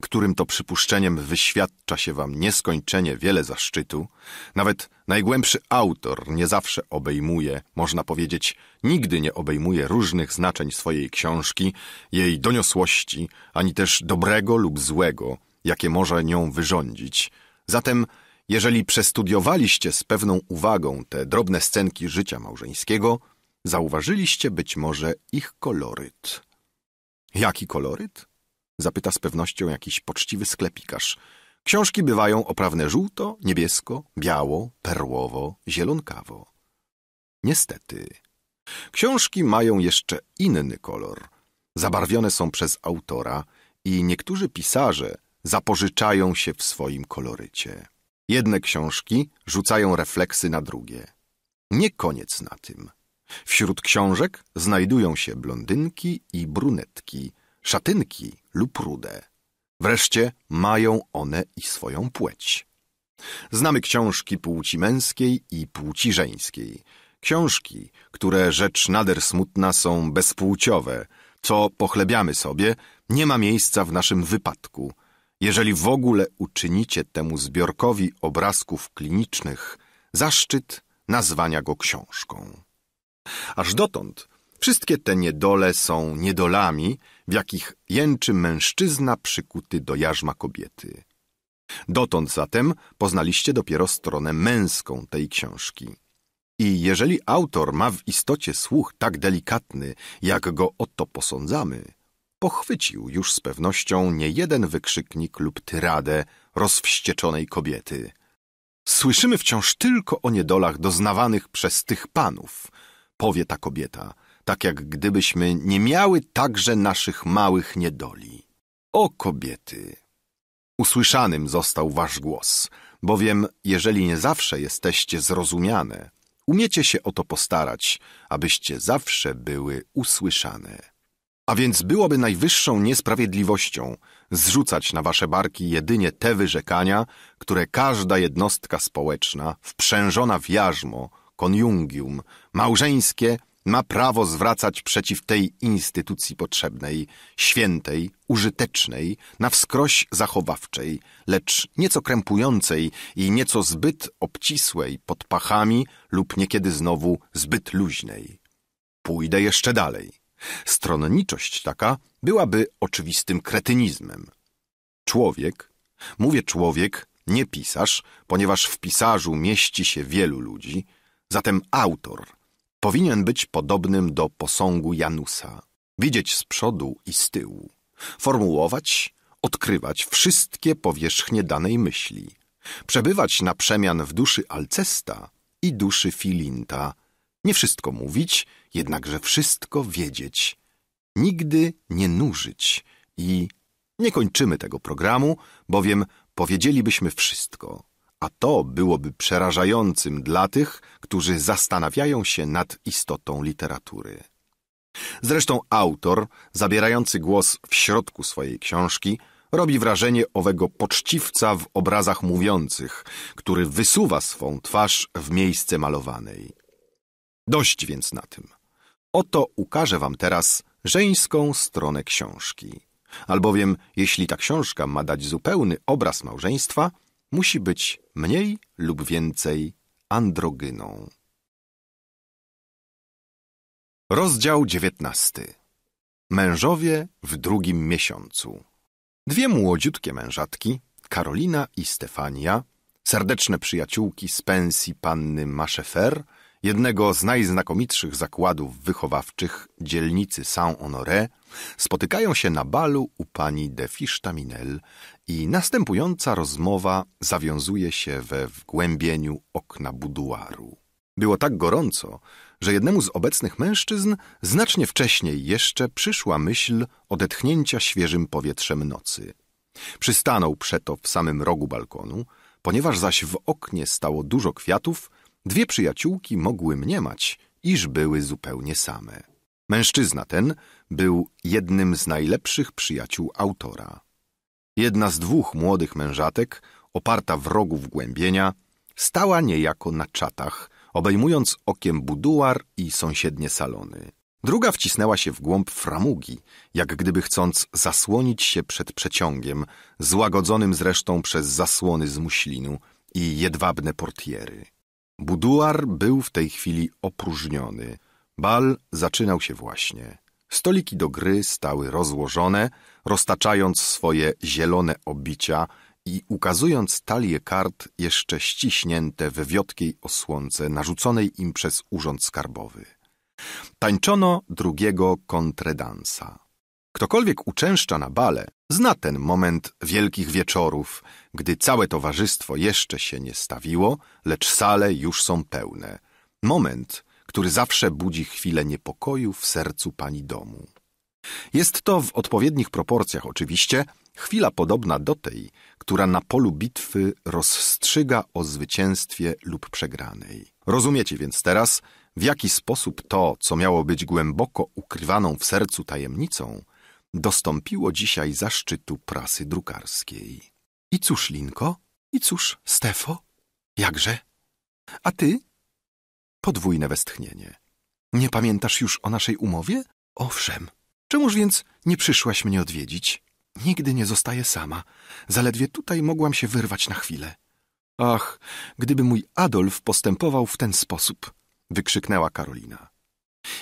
którym to przypuszczeniem wyświadcza się wam nieskończenie wiele zaszczytu, nawet najgłębszy autor nie zawsze obejmuje, można powiedzieć, nigdy nie obejmuje różnych znaczeń swojej książki, jej doniosłości, ani też dobrego lub złego, jakie może nią wyrządzić. Zatem, jeżeli przestudiowaliście z pewną uwagą te drobne scenki życia małżeńskiego, zauważyliście być może ich koloryt. Jaki koloryt? Zapyta z pewnością jakiś poczciwy sklepikarz. Książki bywają oprawne żółto, niebiesko, biało, perłowo, zielonkawo. Niestety. Książki mają jeszcze inny kolor. Zabarwione są przez autora i niektórzy pisarze zapożyczają się w swoim kolorycie. Jedne książki rzucają refleksy na drugie. Nie koniec na tym. Wśród książek znajdują się blondynki i brunetki, szatynki lub rude. Wreszcie mają one i swoją płeć. Znamy książki płci męskiej i płci żeńskiej. Książki, które rzecz nader smutna są bezpłciowe, co pochlebiamy sobie, nie ma miejsca w naszym wypadku. Jeżeli w ogóle uczynicie temu zbiorkowi obrazków klinicznych zaszczyt nazwania go książką. Aż dotąd wszystkie te niedole są niedolami, w jakich jęczy mężczyzna przykuty do jarzma kobiety. Dotąd zatem poznaliście dopiero stronę męską tej książki. I jeżeli autor ma w istocie słuch tak delikatny, jak go o to posądzamy, pochwycił już z pewnością nie jeden wykrzyknik lub tyradę rozwścieczonej kobiety. Słyszymy wciąż tylko o niedolach doznawanych przez tych panów, powie ta kobieta – tak jak gdybyśmy nie miały także naszych małych niedoli. O kobiety! Usłyszanym został wasz głos, bowiem jeżeli nie zawsze jesteście zrozumiane, umiecie się o to postarać, abyście zawsze były usłyszane. A więc byłoby najwyższą niesprawiedliwością zrzucać na wasze barki jedynie te wyrzekania, które każda jednostka społeczna, wprzężona w jarzmo, konjungium, małżeńskie ma prawo zwracać przeciw tej instytucji potrzebnej, świętej, użytecznej, na wskroś zachowawczej, lecz nieco krępującej i nieco zbyt obcisłej pod pachami lub niekiedy znowu zbyt luźnej. Pójdę jeszcze dalej. Stronniczość taka byłaby oczywistym kretynizmem. Człowiek, mówię człowiek, nie pisarz, ponieważ w pisarzu mieści się wielu ludzi, zatem autor – Powinien być podobnym do posągu Janusa, widzieć z przodu i z tyłu, formułować, odkrywać wszystkie powierzchnie danej myśli, przebywać na przemian w duszy Alcesta i duszy Filinta, nie wszystko mówić, jednakże wszystko wiedzieć, nigdy nie nużyć i nie kończymy tego programu, bowiem powiedzielibyśmy wszystko a to byłoby przerażającym dla tych, którzy zastanawiają się nad istotą literatury. Zresztą autor, zabierający głos w środku swojej książki, robi wrażenie owego poczciwca w obrazach mówiących, który wysuwa swą twarz w miejsce malowanej. Dość więc na tym. Oto ukażę wam teraz żeńską stronę książki. Albowiem, jeśli ta książka ma dać zupełny obraz małżeństwa – musi być mniej lub więcej androgyną. Rozdział dziewiętnasty. Mężowie w drugim miesiącu. Dwie młodziutkie mężatki, Karolina i Stefania, serdeczne przyjaciółki z pensji panny Maszefer, jednego z najznakomitszych zakładów wychowawczych dzielnicy Saint-Honoré, spotykają się na balu u pani de Fichtaminel i następująca rozmowa zawiązuje się we wgłębieniu okna buduaru. Było tak gorąco, że jednemu z obecnych mężczyzn znacznie wcześniej jeszcze przyszła myśl odetchnięcia świeżym powietrzem nocy. Przystanął przeto w samym rogu balkonu, ponieważ zaś w oknie stało dużo kwiatów, dwie przyjaciółki mogły mniemać, iż były zupełnie same. Mężczyzna ten był jednym z najlepszych przyjaciół autora. Jedna z dwóch młodych mężatek, oparta w rogu wgłębienia, stała niejako na czatach, obejmując okiem buduar i sąsiednie salony. Druga wcisnęła się w głąb framugi, jak gdyby chcąc zasłonić się przed przeciągiem, złagodzonym zresztą przez zasłony z muślinu i jedwabne portiery. Buduar był w tej chwili opróżniony. Bal zaczynał się właśnie. Stoliki do gry stały rozłożone, roztaczając swoje zielone obicia i ukazując talie kart jeszcze ściśnięte we wiotkiej osłonce narzuconej im przez urząd skarbowy. Tańczono drugiego kontredansa. Ktokolwiek uczęszcza na bale, zna ten moment wielkich wieczorów, gdy całe towarzystwo jeszcze się nie stawiło, lecz sale już są pełne. Moment, który zawsze budzi chwilę niepokoju w sercu pani domu. Jest to w odpowiednich proporcjach oczywiście chwila podobna do tej, która na polu bitwy rozstrzyga o zwycięstwie lub przegranej. Rozumiecie więc teraz, w jaki sposób to, co miało być głęboko ukrywaną w sercu tajemnicą, dostąpiło dzisiaj zaszczytu prasy drukarskiej. I cóż, Linko? I cóż, Stefo? Jakże? A ty? Podwójne westchnienie. Nie pamiętasz już o naszej umowie? Owszem, Czemuż więc nie przyszłaś mnie odwiedzić? Nigdy nie zostaję sama. Zaledwie tutaj mogłam się wyrwać na chwilę. Ach, gdyby mój Adolf postępował w ten sposób, wykrzyknęła Karolina.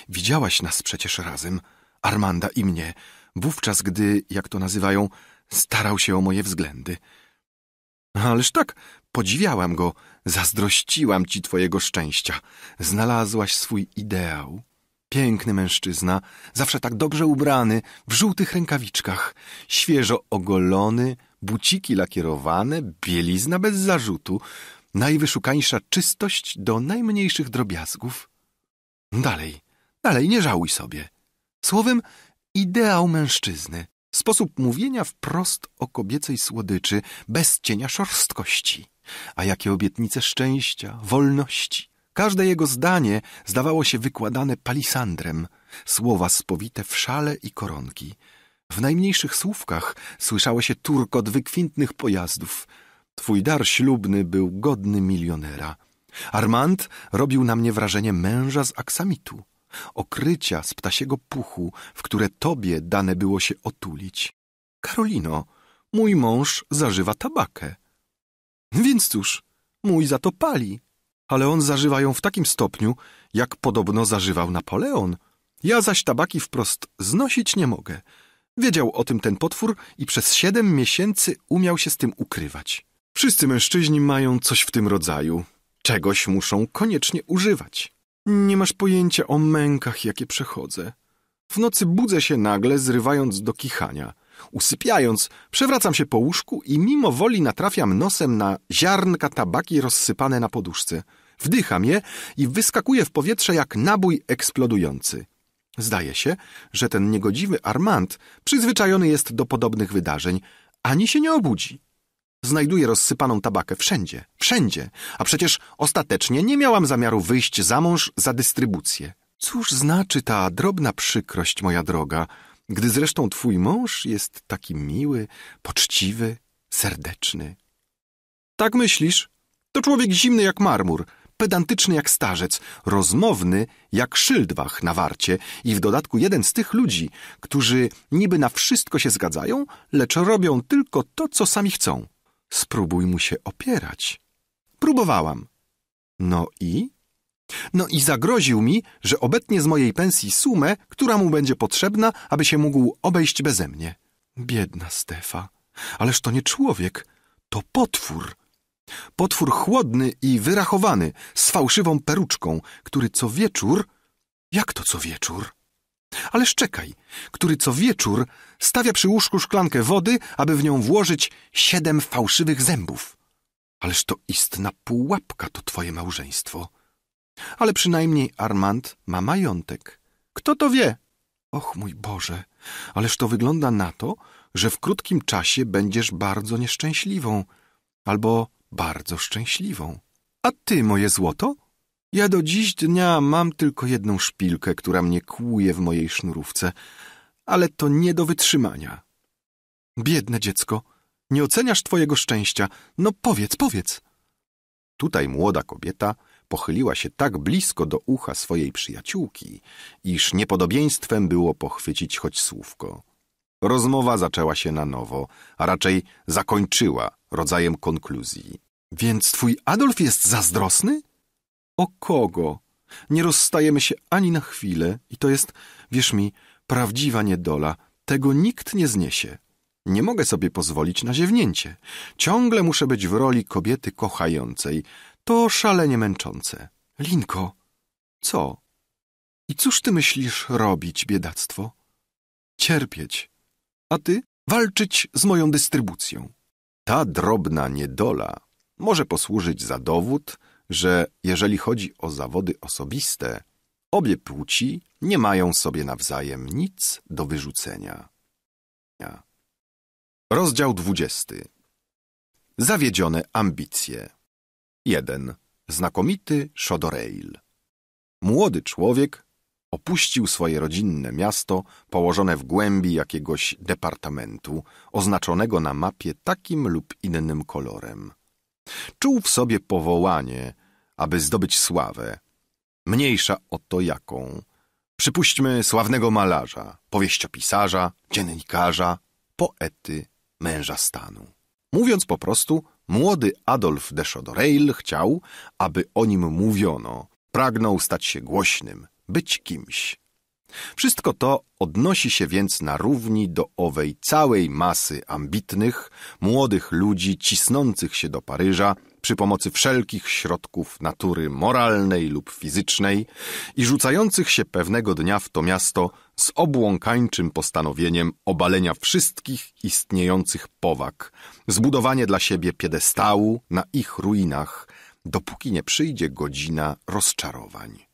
Widziałaś nas przecież razem, Armanda i mnie, wówczas gdy, jak to nazywają, starał się o moje względy. Ależ tak, podziwiałam go, zazdrościłam ci twojego szczęścia. Znalazłaś swój ideał. Piękny mężczyzna, zawsze tak dobrze ubrany, w żółtych rękawiczkach, świeżo ogolony, buciki lakierowane, bielizna bez zarzutu, najwyszukańsza czystość do najmniejszych drobiazgów. Dalej, dalej, nie żałuj sobie. Słowem, ideał mężczyzny, sposób mówienia wprost o kobiecej słodyczy, bez cienia szorstkości. A jakie obietnice szczęścia, wolności, Każde jego zdanie zdawało się wykładane palisandrem, słowa spowite w szale i koronki. W najmniejszych słówkach słyszało się turkot wykwintnych pojazdów. Twój dar ślubny był godny milionera. Armand robił na mnie wrażenie męża z aksamitu, okrycia z ptasiego puchu, w które tobie dane było się otulić. Karolino, mój mąż zażywa tabakę. Więc cóż, mój za to pali ale on zażywa ją w takim stopniu, jak podobno zażywał Napoleon. Ja zaś tabaki wprost znosić nie mogę. Wiedział o tym ten potwór i przez siedem miesięcy umiał się z tym ukrywać. Wszyscy mężczyźni mają coś w tym rodzaju. Czegoś muszą koniecznie używać. Nie masz pojęcia o mękach, jakie przechodzę. W nocy budzę się nagle, zrywając do kichania. Usypiając, przewracam się po łóżku i mimo woli natrafiam nosem na ziarnka tabaki rozsypane na poduszce. Wdycham je i wyskakuje w powietrze jak nabój eksplodujący. Zdaje się, że ten niegodziwy Armand przyzwyczajony jest do podobnych wydarzeń, ani się nie obudzi. Znajduję rozsypaną tabakę wszędzie, wszędzie, a przecież ostatecznie nie miałam zamiaru wyjść za mąż za dystrybucję. Cóż znaczy ta drobna przykrość, moja droga, gdy zresztą twój mąż jest taki miły, poczciwy, serdeczny? Tak myślisz? To człowiek zimny jak marmur – pedantyczny jak starzec, rozmowny jak szyldwach na warcie i w dodatku jeden z tych ludzi, którzy niby na wszystko się zgadzają, lecz robią tylko to, co sami chcą. Spróbuj mu się opierać. Próbowałam. No i? No i zagroził mi, że obetnie z mojej pensji sumę, która mu będzie potrzebna, aby się mógł obejść beze mnie. Biedna Stefa. Ależ to nie człowiek, to potwór. Potwór chłodny i wyrachowany, z fałszywą peruczką, który co wieczór... Jak to co wieczór? Ale szczekaj, który co wieczór stawia przy łóżku szklankę wody, aby w nią włożyć siedem fałszywych zębów. Ależ to istna pułapka to twoje małżeństwo. Ale przynajmniej Armand ma majątek. Kto to wie? Och mój Boże, ależ to wygląda na to, że w krótkim czasie będziesz bardzo nieszczęśliwą. Albo bardzo szczęśliwą. A ty, moje złoto? Ja do dziś dnia mam tylko jedną szpilkę, która mnie kłuje w mojej sznurówce, ale to nie do wytrzymania. Biedne dziecko, nie oceniasz twojego szczęścia. No powiedz, powiedz. Tutaj młoda kobieta pochyliła się tak blisko do ucha swojej przyjaciółki, iż niepodobieństwem było pochwycić choć słówko. Rozmowa zaczęła się na nowo, a raczej zakończyła rodzajem konkluzji. Więc twój Adolf jest zazdrosny? O kogo? Nie rozstajemy się ani na chwilę i to jest, wierz mi, prawdziwa niedola. Tego nikt nie zniesie. Nie mogę sobie pozwolić na ziewnięcie. Ciągle muszę być w roli kobiety kochającej. To szalenie męczące. Linko, co? I cóż ty myślisz robić, biedactwo? Cierpieć a ty walczyć z moją dystrybucją. Ta drobna niedola może posłużyć za dowód, że jeżeli chodzi o zawody osobiste, obie płci nie mają sobie nawzajem nic do wyrzucenia. Rozdział 20. Zawiedzione ambicje. 1. Znakomity Shodoreil. Młody człowiek Opuścił swoje rodzinne miasto, położone w głębi jakiegoś departamentu, oznaczonego na mapie takim lub innym kolorem. Czuł w sobie powołanie, aby zdobyć sławę, mniejsza o to jaką. Przypuśćmy sławnego malarza, powieściopisarza, dziennikarza, poety, męża stanu. Mówiąc po prostu, młody Adolf de chciał, aby o nim mówiono. Pragnął stać się głośnym, być kimś. Wszystko to odnosi się więc na równi do owej całej masy ambitnych, młodych ludzi cisnących się do Paryża przy pomocy wszelkich środków natury moralnej lub fizycznej i rzucających się pewnego dnia w to miasto z obłąkańczym postanowieniem obalenia wszystkich istniejących powag, zbudowanie dla siebie piedestału na ich ruinach, dopóki nie przyjdzie godzina rozczarowań.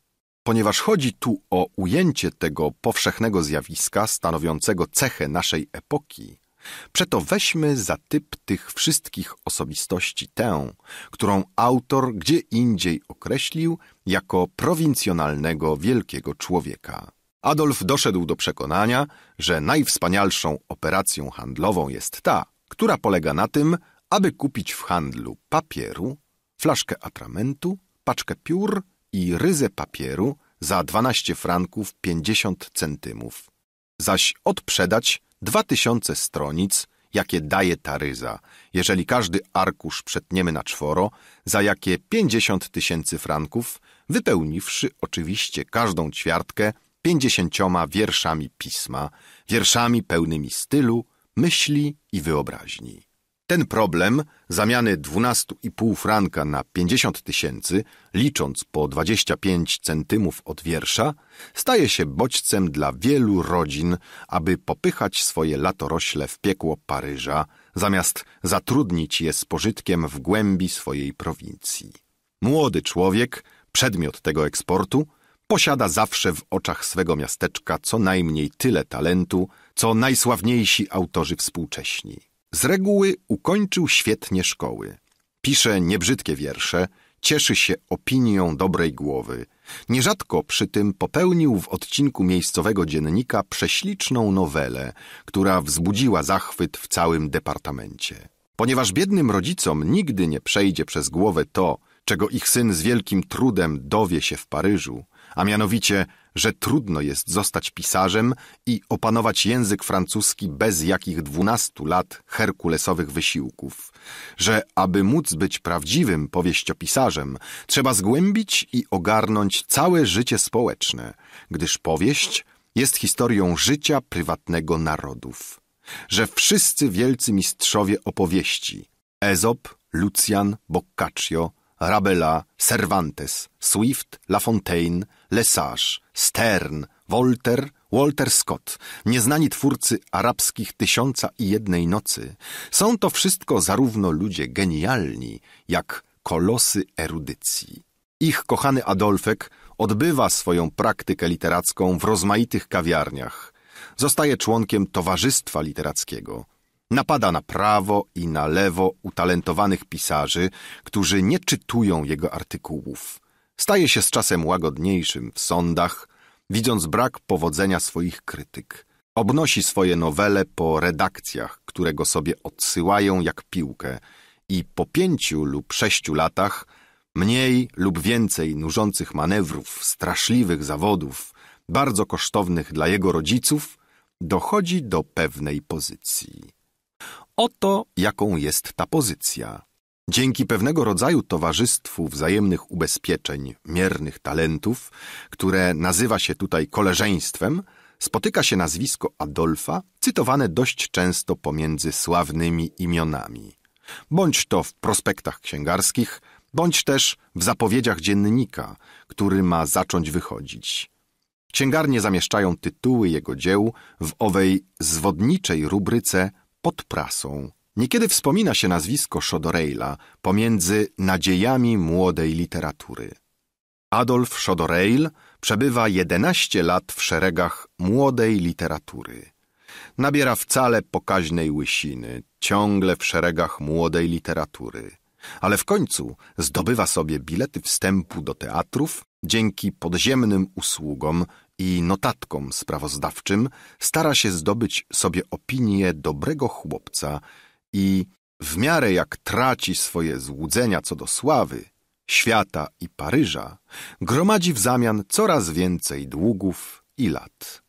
Ponieważ chodzi tu o ujęcie tego powszechnego zjawiska stanowiącego cechę naszej epoki, przeto weźmy za typ tych wszystkich osobistości tę, którą autor gdzie indziej określił jako prowincjonalnego wielkiego człowieka. Adolf doszedł do przekonania, że najwspanialszą operacją handlową jest ta, która polega na tym, aby kupić w handlu papieru, flaszkę atramentu, paczkę piór, i ryzę papieru za 12 franków 50 centymów, zaś odprzedać 2000 stronic, jakie daje ta ryza, jeżeli każdy arkusz przetniemy na czworo, za jakie 50 tysięcy franków, wypełniwszy oczywiście każdą ćwiartkę 50 wierszami pisma, wierszami pełnymi stylu, myśli i wyobraźni. Ten problem zamiany 12,5 franka na 50 tysięcy, licząc po 25 centymów od wiersza, staje się bodźcem dla wielu rodzin, aby popychać swoje latorośle w piekło Paryża, zamiast zatrudnić je z pożytkiem w głębi swojej prowincji. Młody człowiek, przedmiot tego eksportu, posiada zawsze w oczach swego miasteczka co najmniej tyle talentu, co najsławniejsi autorzy współcześni. Z reguły ukończył świetnie szkoły. Pisze niebrzydkie wiersze, cieszy się opinią dobrej głowy. Nierzadko przy tym popełnił w odcinku miejscowego dziennika prześliczną nowelę, która wzbudziła zachwyt w całym departamencie. Ponieważ biednym rodzicom nigdy nie przejdzie przez głowę to, czego ich syn z wielkim trudem dowie się w Paryżu, a mianowicie – że trudno jest zostać pisarzem i opanować język francuski bez jakich dwunastu lat herkulesowych wysiłków, że aby móc być prawdziwym powieściopisarzem, trzeba zgłębić i ogarnąć całe życie społeczne, gdyż powieść jest historią życia prywatnego narodów, że wszyscy wielcy mistrzowie opowieści Ezop, Lucian, Boccaccio, Rabela, Cervantes, Swift, La Fontaine, Lesage, Stern, Volter, Walter Scott, nieznani twórcy arabskich Tysiąca i Jednej Nocy, są to wszystko zarówno ludzie genialni, jak kolosy erudycji. Ich kochany Adolfek odbywa swoją praktykę literacką w rozmaitych kawiarniach. Zostaje członkiem Towarzystwa Literackiego. Napada na prawo i na lewo utalentowanych pisarzy, którzy nie czytują jego artykułów – Staje się z czasem łagodniejszym w sądach, widząc brak powodzenia swoich krytyk. Obnosi swoje nowele po redakcjach, które go sobie odsyłają jak piłkę i po pięciu lub sześciu latach mniej lub więcej nużących manewrów, straszliwych zawodów, bardzo kosztownych dla jego rodziców, dochodzi do pewnej pozycji. Oto jaką jest ta pozycja. Dzięki pewnego rodzaju towarzystwu wzajemnych ubezpieczeń, miernych talentów, które nazywa się tutaj koleżeństwem, spotyka się nazwisko Adolfa, cytowane dość często pomiędzy sławnymi imionami. Bądź to w prospektach księgarskich, bądź też w zapowiedziach dziennika, który ma zacząć wychodzić. Księgarnie zamieszczają tytuły jego dzieł w owej zwodniczej rubryce pod prasą. Niekiedy wspomina się nazwisko Szodoreila pomiędzy nadziejami młodej literatury. Adolf Shodoreil przebywa 11 lat w szeregach młodej literatury. Nabiera wcale pokaźnej łysiny, ciągle w szeregach młodej literatury. Ale w końcu zdobywa sobie bilety wstępu do teatrów dzięki podziemnym usługom i notatkom sprawozdawczym stara się zdobyć sobie opinię dobrego chłopca, i w miarę jak traci swoje złudzenia co do sławy, świata i Paryża, gromadzi w zamian coraz więcej długów i lat.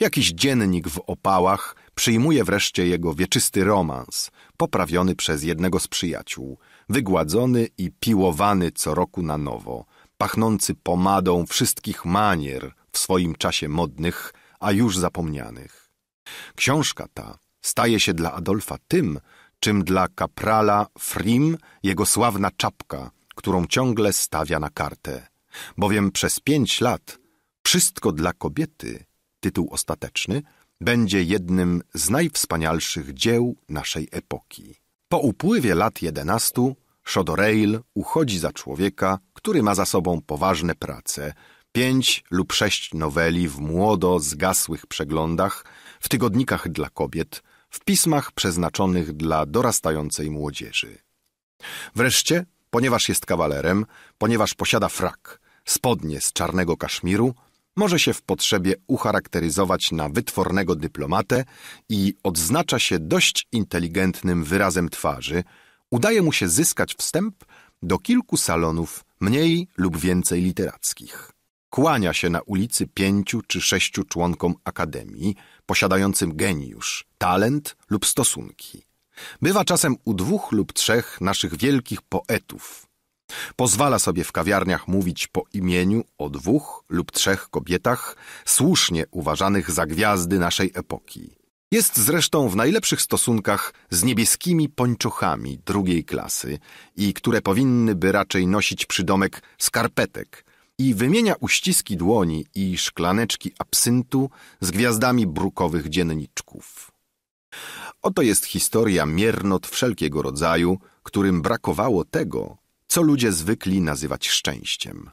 Jakiś dziennik w opałach przyjmuje wreszcie jego wieczysty romans, poprawiony przez jednego z przyjaciół, wygładzony i piłowany co roku na nowo, pachnący pomadą wszystkich manier w swoim czasie modnych, a już zapomnianych. Książka ta Staje się dla Adolfa tym, czym dla kaprala Frim jego sławna czapka, którą ciągle stawia na kartę. Bowiem przez pięć lat Wszystko dla kobiety, tytuł ostateczny, będzie jednym z najwspanialszych dzieł naszej epoki. Po upływie lat jedenastu Shodoreil uchodzi za człowieka, który ma za sobą poważne prace, pięć lub sześć noweli w młodo zgasłych przeglądach, w tygodnikach dla kobiet, w pismach przeznaczonych dla dorastającej młodzieży. Wreszcie, ponieważ jest kawalerem, ponieważ posiada frak, spodnie z czarnego kaszmiru, może się w potrzebie ucharakteryzować na wytwornego dyplomatę i odznacza się dość inteligentnym wyrazem twarzy, udaje mu się zyskać wstęp do kilku salonów mniej lub więcej literackich kłania się na ulicy pięciu czy sześciu członkom akademii, posiadającym geniusz, talent lub stosunki. Bywa czasem u dwóch lub trzech naszych wielkich poetów. Pozwala sobie w kawiarniach mówić po imieniu o dwóch lub trzech kobietach słusznie uważanych za gwiazdy naszej epoki. Jest zresztą w najlepszych stosunkach z niebieskimi pończochami drugiej klasy i które powinny by raczej nosić przydomek skarpetek i wymienia uściski dłoni i szklaneczki absyntu z gwiazdami brukowych dzienniczków. Oto jest historia miernot wszelkiego rodzaju, którym brakowało tego, co ludzie zwykli nazywać szczęściem.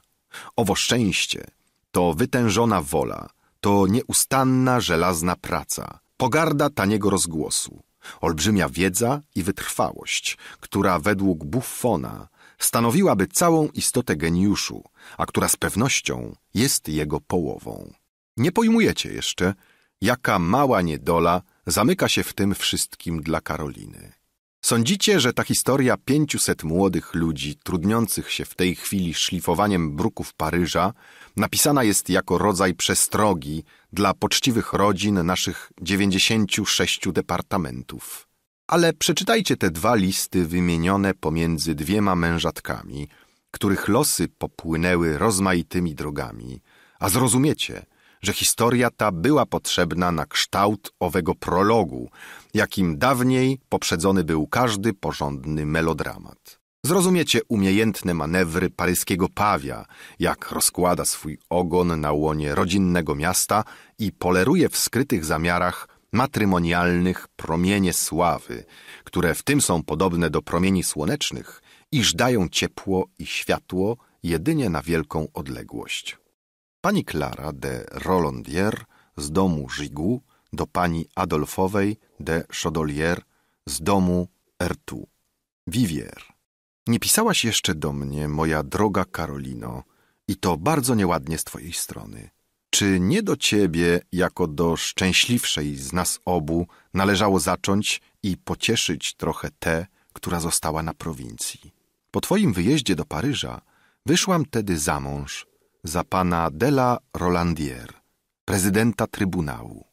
Owo szczęście to wytężona wola, to nieustanna żelazna praca, pogarda taniego rozgłosu, olbrzymia wiedza i wytrwałość, która według Buffona stanowiłaby całą istotę geniuszu, a która z pewnością jest jego połową. Nie pojmujecie jeszcze, jaka mała niedola zamyka się w tym wszystkim dla Karoliny. Sądzicie, że ta historia pięciuset młodych ludzi trudniących się w tej chwili szlifowaniem bruków Paryża napisana jest jako rodzaj przestrogi dla poczciwych rodzin naszych 96 departamentów. Ale przeczytajcie te dwa listy wymienione pomiędzy dwiema mężatkami, których losy popłynęły rozmaitymi drogami, a zrozumiecie, że historia ta była potrzebna na kształt owego prologu, jakim dawniej poprzedzony był każdy porządny melodramat. Zrozumiecie umiejętne manewry paryskiego pawia, jak rozkłada swój ogon na łonie rodzinnego miasta i poleruje w skrytych zamiarach matrymonialnych promienie sławy, które w tym są podobne do promieni słonecznych, iż dają ciepło i światło jedynie na wielką odległość. Pani Clara de Rolandier z domu Żigu do pani Adolfowej de Chodolier z domu Ertu. Vivier. Nie pisałaś jeszcze do mnie, moja droga Karolino, i to bardzo nieładnie z twojej strony. Czy nie do ciebie, jako do szczęśliwszej z nas obu, należało zacząć i pocieszyć trochę tę, która została na prowincji? Po twoim wyjeździe do Paryża wyszłam tedy za mąż za pana Dela Rolandier, prezydenta Trybunału.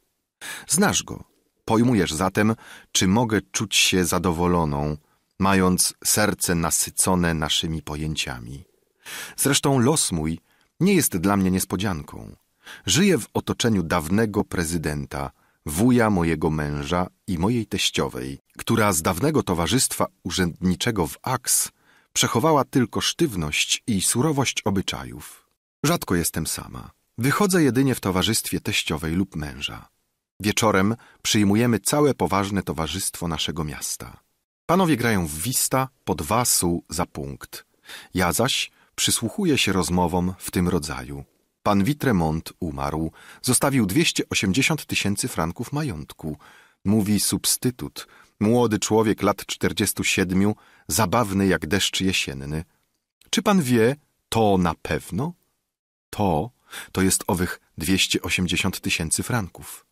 Znasz go. Pojmujesz zatem, czy mogę czuć się zadowoloną, mając serce nasycone naszymi pojęciami. Zresztą los mój nie jest dla mnie niespodzianką. Żyję w otoczeniu dawnego prezydenta, wuja mojego męża i mojej teściowej, która z dawnego towarzystwa urzędniczego w Aks przechowała tylko sztywność i surowość obyczajów. Rzadko jestem sama. Wychodzę jedynie w towarzystwie teściowej lub męża. Wieczorem przyjmujemy całe poważne towarzystwo naszego miasta. Panowie grają w wista po dwa su za punkt. Ja zaś przysłuchuję się rozmowom w tym rodzaju. Pan Witremont umarł. Zostawił 280 tysięcy franków majątku. Mówi substytut. Młody człowiek lat 47, zabawny jak deszcz jesienny. Czy pan wie, to na pewno? To, to jest owych 280 tysięcy franków.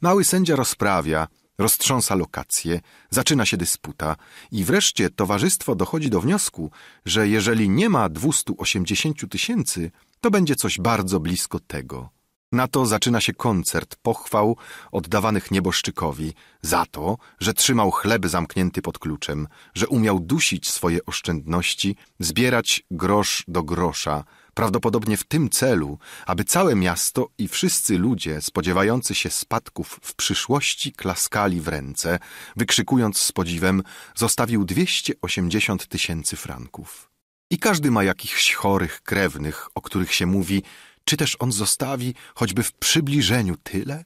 Mały sędzia rozprawia, roztrząsa lokacje, zaczyna się dysputa i wreszcie towarzystwo dochodzi do wniosku, że jeżeli nie ma 280 tysięcy, to będzie coś bardzo blisko tego. Na to zaczyna się koncert pochwał oddawanych nieboszczykowi za to, że trzymał chleb zamknięty pod kluczem, że umiał dusić swoje oszczędności, zbierać grosz do grosza, prawdopodobnie w tym celu, aby całe miasto i wszyscy ludzie spodziewający się spadków w przyszłości klaskali w ręce, wykrzykując z podziwem: Zostawił 280 tysięcy franków. I każdy ma jakichś chorych krewnych, o których się mówi, czy też on zostawi choćby w przybliżeniu tyle?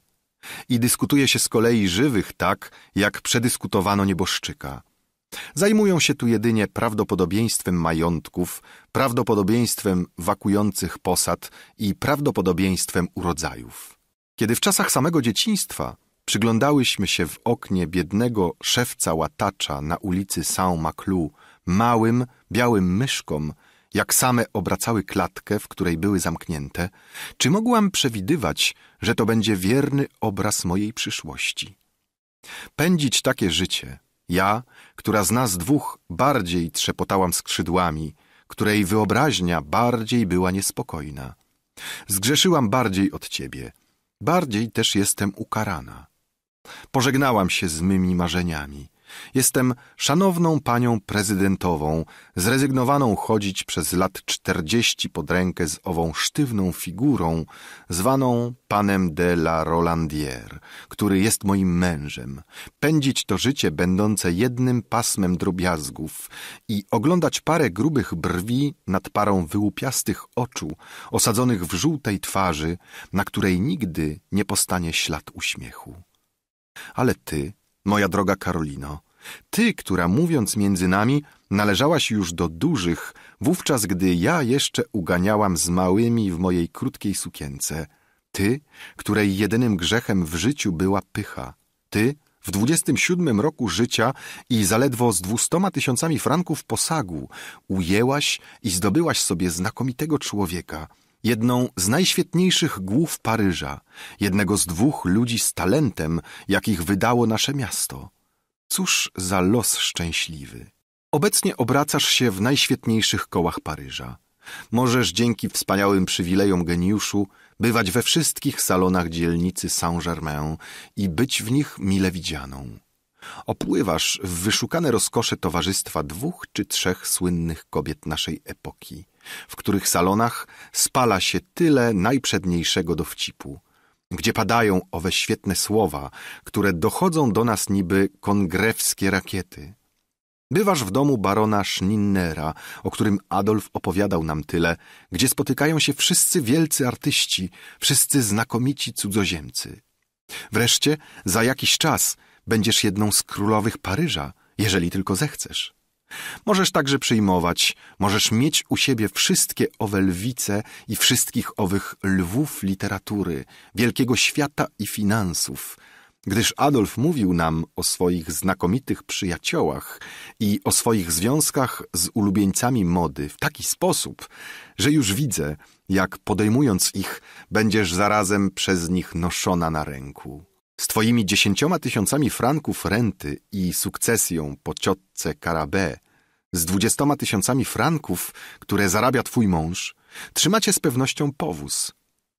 I dyskutuje się z kolei żywych tak, jak przedyskutowano nieboszczyka. Zajmują się tu jedynie prawdopodobieństwem majątków, prawdopodobieństwem wakujących posad i prawdopodobieństwem urodzajów. Kiedy w czasach samego dzieciństwa przyglądałyśmy się w oknie biednego szewca łatacza na ulicy Saint-Maclou, małym, białym myszkom, jak same obracały klatkę, w której były zamknięte, czy mogłam przewidywać, że to będzie wierny obraz mojej przyszłości? Pędzić takie życie, ja, która z nas dwóch bardziej trzepotałam skrzydłami, której wyobraźnia bardziej była niespokojna. Zgrzeszyłam bardziej od ciebie, bardziej też jestem ukarana. Pożegnałam się z mymi marzeniami. Jestem szanowną panią prezydentową, zrezygnowaną chodzić przez lat czterdzieści pod rękę z ową sztywną figurą, zwaną panem de la Rolandière, który jest moim mężem. Pędzić to życie będące jednym pasmem drobiazgów i oglądać parę grubych brwi nad parą wyłupiastych oczu, osadzonych w żółtej twarzy, na której nigdy nie postanie ślad uśmiechu. Ale ty, Moja droga Karolino, ty, która mówiąc między nami, należałaś już do dużych, wówczas gdy ja jeszcze uganiałam z małymi w mojej krótkiej sukience. Ty, której jedynym grzechem w życiu była pycha. Ty, w dwudziestym siódmym roku życia i zaledwo z dwustoma tysiącami franków posagu ujęłaś i zdobyłaś sobie znakomitego człowieka, jedną z najświetniejszych głów Paryża, jednego z dwóch ludzi z talentem, jakich wydało nasze miasto. Cóż za los szczęśliwy. Obecnie obracasz się w najświetniejszych kołach Paryża. Możesz dzięki wspaniałym przywilejom geniuszu bywać we wszystkich salonach dzielnicy Saint-Germain i być w nich mile widzianą. Opływasz w wyszukane rozkosze towarzystwa dwóch czy trzech słynnych kobiet naszej epoki w których salonach spala się tyle najprzedniejszego dowcipu, gdzie padają owe świetne słowa, które dochodzą do nas niby kongrewskie rakiety. Bywasz w domu barona Schninnera, o którym Adolf opowiadał nam tyle, gdzie spotykają się wszyscy wielcy artyści, wszyscy znakomici cudzoziemcy. Wreszcie, za jakiś czas będziesz jedną z królowych Paryża, jeżeli tylko zechcesz. Możesz także przyjmować, możesz mieć u siebie wszystkie owe lwice i wszystkich owych lwów literatury, wielkiego świata i finansów, gdyż Adolf mówił nam o swoich znakomitych przyjaciołach i o swoich związkach z ulubieńcami mody w taki sposób, że już widzę, jak podejmując ich, będziesz zarazem przez nich noszona na ręku. Z twoimi dziesięcioma tysiącami franków renty i sukcesją po ciotce Carabé, z dwudziestoma tysiącami franków, które zarabia twój mąż, trzymacie z pewnością powóz.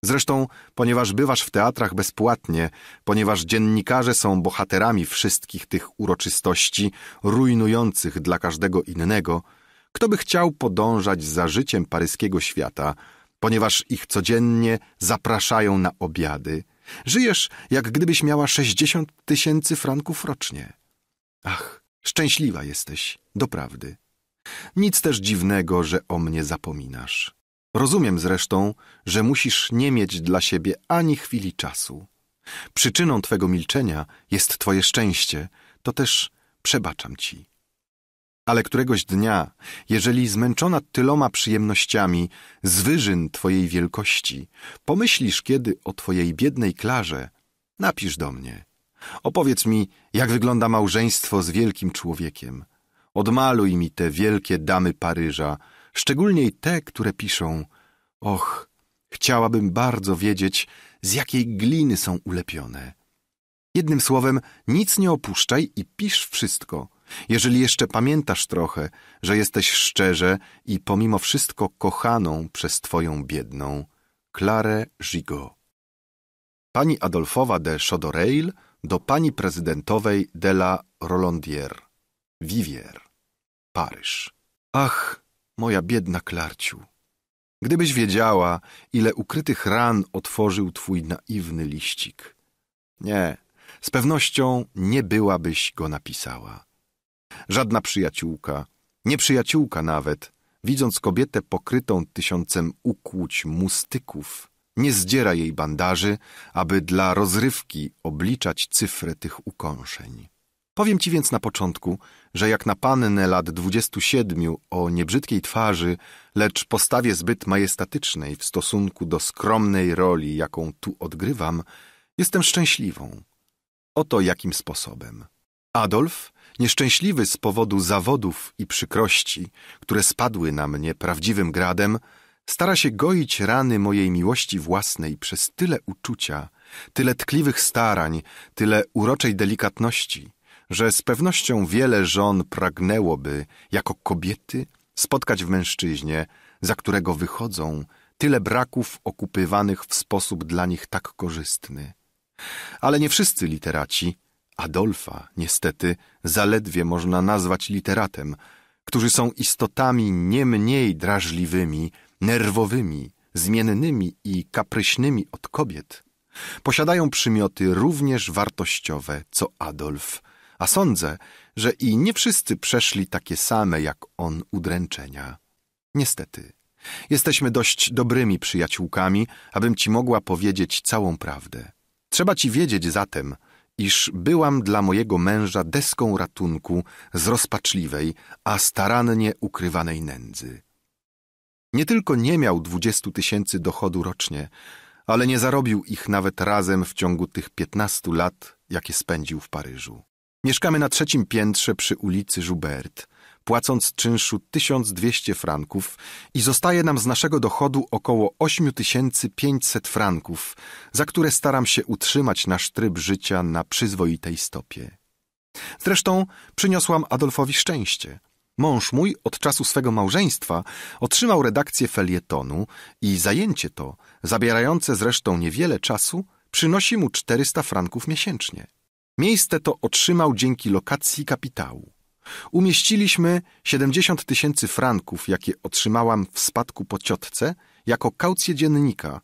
Zresztą, ponieważ bywasz w teatrach bezpłatnie, ponieważ dziennikarze są bohaterami wszystkich tych uroczystości, rujnujących dla każdego innego, kto by chciał podążać za życiem paryskiego świata, ponieważ ich codziennie zapraszają na obiady – Żyjesz, jak gdybyś miała sześćdziesiąt tysięcy franków rocznie. Ach, szczęśliwa jesteś, doprawdy. Nic też dziwnego, że o mnie zapominasz. Rozumiem zresztą, że musisz nie mieć dla siebie ani chwili czasu. Przyczyną twego milczenia jest twoje szczęście, to też przebaczam ci. Ale któregoś dnia, jeżeli zmęczona tyloma przyjemnościami z wyżyn Twojej wielkości, pomyślisz kiedy o Twojej biednej Klarze, napisz do mnie. Opowiedz mi, jak wygląda małżeństwo z wielkim człowiekiem. Odmaluj mi te wielkie damy Paryża, szczególnie te, które piszą Och, chciałabym bardzo wiedzieć, z jakiej gliny są ulepione. Jednym słowem, nic nie opuszczaj i pisz wszystko, jeżeli jeszcze pamiętasz trochę, że jesteś szczerze i pomimo wszystko kochaną przez twoją biedną Clare Gigot. Pani Adolfowa de Chodoreil do pani prezydentowej de la Rolandière, Vivier, Paryż. Ach, moja biedna Klarciu, gdybyś wiedziała, ile ukrytych ran otworzył twój naiwny liścik. Nie, z pewnością nie byłabyś go napisała. Żadna przyjaciółka, nieprzyjaciółka nawet, widząc kobietę pokrytą tysiącem ukłuć mustyków, nie zdziera jej bandaży, aby dla rozrywki obliczać cyfrę tych ukąszeń. Powiem ci więc na początku, że jak na pannę lat dwudziestu siedmiu o niebrzydkiej twarzy, lecz postawie zbyt majestatycznej w stosunku do skromnej roli, jaką tu odgrywam, jestem szczęśliwą. Oto jakim sposobem. Adolf nieszczęśliwy z powodu zawodów i przykrości, które spadły na mnie prawdziwym gradem, stara się goić rany mojej miłości własnej przez tyle uczucia, tyle tkliwych starań, tyle uroczej delikatności, że z pewnością wiele żon pragnęłoby, jako kobiety, spotkać w mężczyźnie, za którego wychodzą tyle braków okupywanych w sposób dla nich tak korzystny. Ale nie wszyscy literaci Adolfa, niestety, zaledwie można nazwać literatem, którzy są istotami nie mniej drażliwymi, nerwowymi, zmiennymi i kapryśnymi od kobiet. Posiadają przymioty również wartościowe co Adolf, a sądzę, że i nie wszyscy przeszli takie same jak on udręczenia. Niestety. Jesteśmy dość dobrymi przyjaciółkami, abym ci mogła powiedzieć całą prawdę. Trzeba ci wiedzieć zatem, iż byłam dla mojego męża deską ratunku z rozpaczliwej, a starannie ukrywanej nędzy. Nie tylko nie miał dwudziestu tysięcy dochodu rocznie, ale nie zarobił ich nawet razem w ciągu tych piętnastu lat, jakie spędził w Paryżu. Mieszkamy na trzecim piętrze przy ulicy Joubert płacąc czynszu 1200 franków i zostaje nam z naszego dochodu około 8500 franków, za które staram się utrzymać nasz tryb życia na przyzwoitej stopie. Zresztą przyniosłam Adolfowi szczęście. Mąż mój od czasu swego małżeństwa otrzymał redakcję felietonu i zajęcie to, zabierające zresztą niewiele czasu, przynosi mu 400 franków miesięcznie. Miejsce to otrzymał dzięki lokacji kapitału. Umieściliśmy 70 tysięcy franków, jakie otrzymałam w spadku po ciotce, jako kaucję dziennika.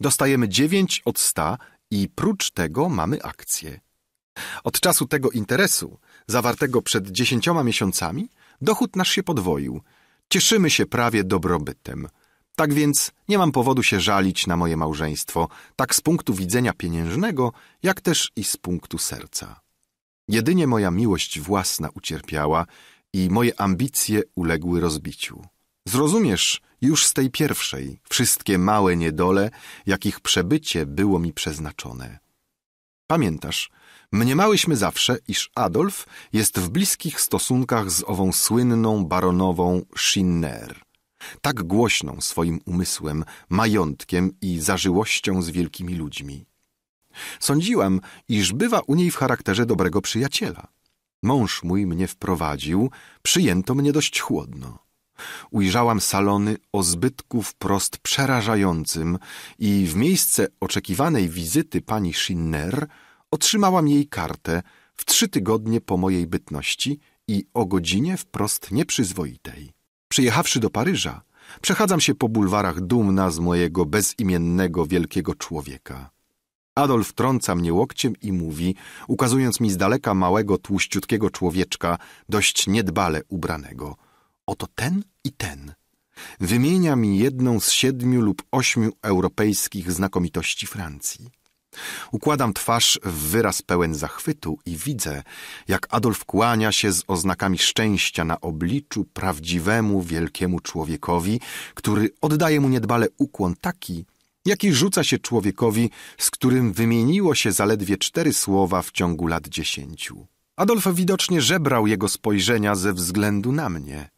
Dostajemy 9 od 100 i prócz tego mamy akcję. Od czasu tego interesu, zawartego przed dziesięcioma miesiącami, dochód nasz się podwoił. Cieszymy się prawie dobrobytem. Tak więc nie mam powodu się żalić na moje małżeństwo, tak z punktu widzenia pieniężnego, jak też i z punktu serca. Jedynie moja miłość własna ucierpiała i moje ambicje uległy rozbiciu. Zrozumiesz już z tej pierwszej wszystkie małe niedole, jakich przebycie było mi przeznaczone. Pamiętasz, mniemałyśmy zawsze, iż Adolf jest w bliskich stosunkach z ową słynną baronową Schinner, tak głośną swoim umysłem, majątkiem i zażyłością z wielkimi ludźmi. Sądziłam, iż bywa u niej w charakterze dobrego przyjaciela. Mąż mój mnie wprowadził, przyjęto mnie dość chłodno. Ujrzałam salony o zbytku wprost przerażającym i w miejsce oczekiwanej wizyty pani Schinner otrzymałam jej kartę w trzy tygodnie po mojej bytności i o godzinie wprost nieprzyzwoitej. Przyjechawszy do Paryża, przechadzam się po bulwarach dumna z mojego bezimiennego wielkiego człowieka. Adolf trąca mnie łokciem i mówi, ukazując mi z daleka małego, tłuściutkiego człowieczka, dość niedbale ubranego. Oto ten i ten. Wymienia mi jedną z siedmiu lub ośmiu europejskich znakomitości Francji. Układam twarz w wyraz pełen zachwytu i widzę, jak Adolf kłania się z oznakami szczęścia na obliczu prawdziwemu wielkiemu człowiekowi, który oddaje mu niedbale ukłon taki, jaki rzuca się człowiekowi, z którym wymieniło się zaledwie cztery słowa w ciągu lat dziesięciu. Adolf widocznie żebrał jego spojrzenia ze względu na mnie.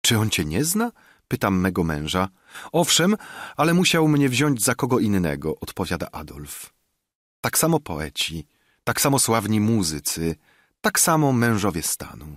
Czy on cię nie zna? Pytam mego męża. Owszem, ale musiał mnie wziąć za kogo innego, odpowiada Adolf. Tak samo poeci, tak samo sławni muzycy, tak samo mężowie stanu.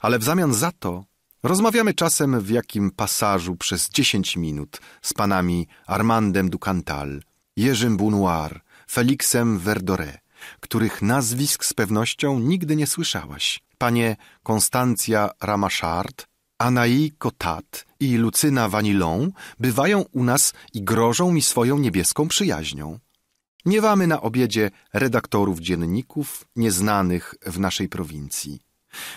Ale w zamian za to Rozmawiamy czasem w jakim pasażu przez dziesięć minut z panami Armandem Ducantal, Jerzym Bunoir, Felixem Verdore, których nazwisk z pewnością nigdy nie słyszałaś. Panie Konstancja Ramachard, Anaï Cotat i Lucyna Vanillon bywają u nas i grożą mi swoją niebieską przyjaźnią. Miewamy na obiedzie redaktorów dzienników nieznanych w naszej prowincji.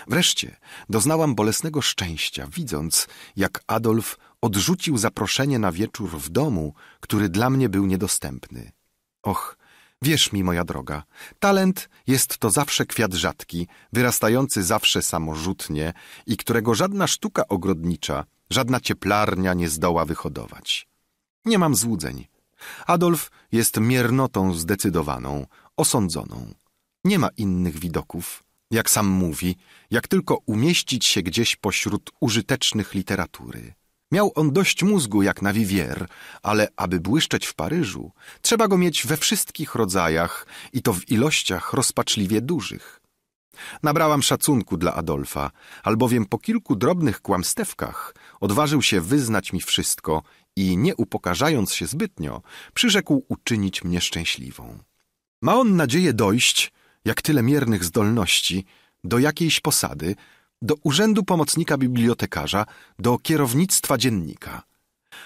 Wreszcie doznałam bolesnego szczęścia, widząc, jak Adolf odrzucił zaproszenie na wieczór w domu, który dla mnie był niedostępny. Och, wierz mi, moja droga, talent jest to zawsze kwiat rzadki, wyrastający zawsze samorzutnie i którego żadna sztuka ogrodnicza, żadna cieplarnia nie zdoła wyhodować. Nie mam złudzeń. Adolf jest miernotą zdecydowaną, osądzoną. Nie ma innych widoków, jak sam mówi, jak tylko umieścić się gdzieś pośród użytecznych literatury. Miał on dość mózgu jak na Vivier, ale aby błyszczeć w Paryżu, trzeba go mieć we wszystkich rodzajach i to w ilościach rozpaczliwie dużych. Nabrałam szacunku dla Adolfa, albowiem po kilku drobnych kłamstewkach odważył się wyznać mi wszystko i, nie upokarzając się zbytnio, przyrzekł uczynić mnie szczęśliwą. Ma on nadzieję dojść, jak tyle miernych zdolności, do jakiejś posady, do urzędu pomocnika bibliotekarza, do kierownictwa dziennika.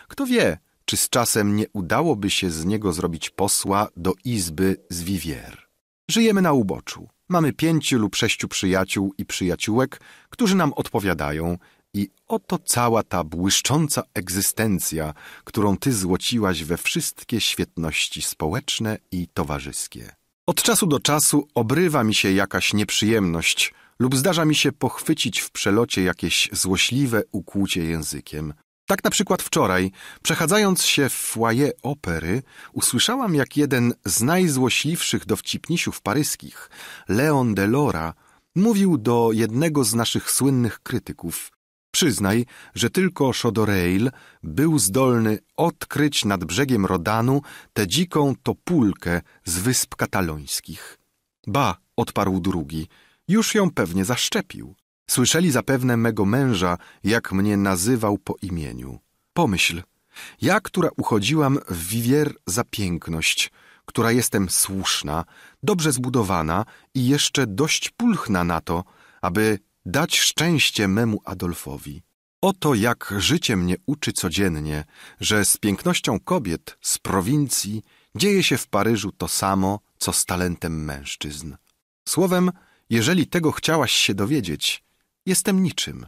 Kto wie, czy z czasem nie udałoby się z niego zrobić posła do izby z Vivier. Żyjemy na uboczu. Mamy pięciu lub sześciu przyjaciół i przyjaciółek, którzy nam odpowiadają i oto cała ta błyszcząca egzystencja, którą ty złociłaś we wszystkie świetności społeczne i towarzyskie. Od czasu do czasu obrywa mi się jakaś nieprzyjemność lub zdarza mi się pochwycić w przelocie jakieś złośliwe ukłucie językiem. Tak na przykład wczoraj, przechadzając się w foyer opery, usłyszałam jak jeden z najzłośliwszych dowcipnisiów paryskich, Leon Delora, mówił do jednego z naszych słynnych krytyków. Przyznaj, że tylko Shodoreil był zdolny odkryć nad brzegiem Rodanu tę dziką topulkę z wysp katalońskich. Ba, odparł drugi, już ją pewnie zaszczepił. Słyszeli zapewne mego męża, jak mnie nazywał po imieniu. Pomyśl, ja, która uchodziłam w wiwier za piękność, która jestem słuszna, dobrze zbudowana i jeszcze dość pulchna na to, aby dać szczęście memu Adolfowi. Oto jak życie mnie uczy codziennie, że z pięknością kobiet z prowincji dzieje się w Paryżu to samo, co z talentem mężczyzn. Słowem, jeżeli tego chciałaś się dowiedzieć, jestem niczym.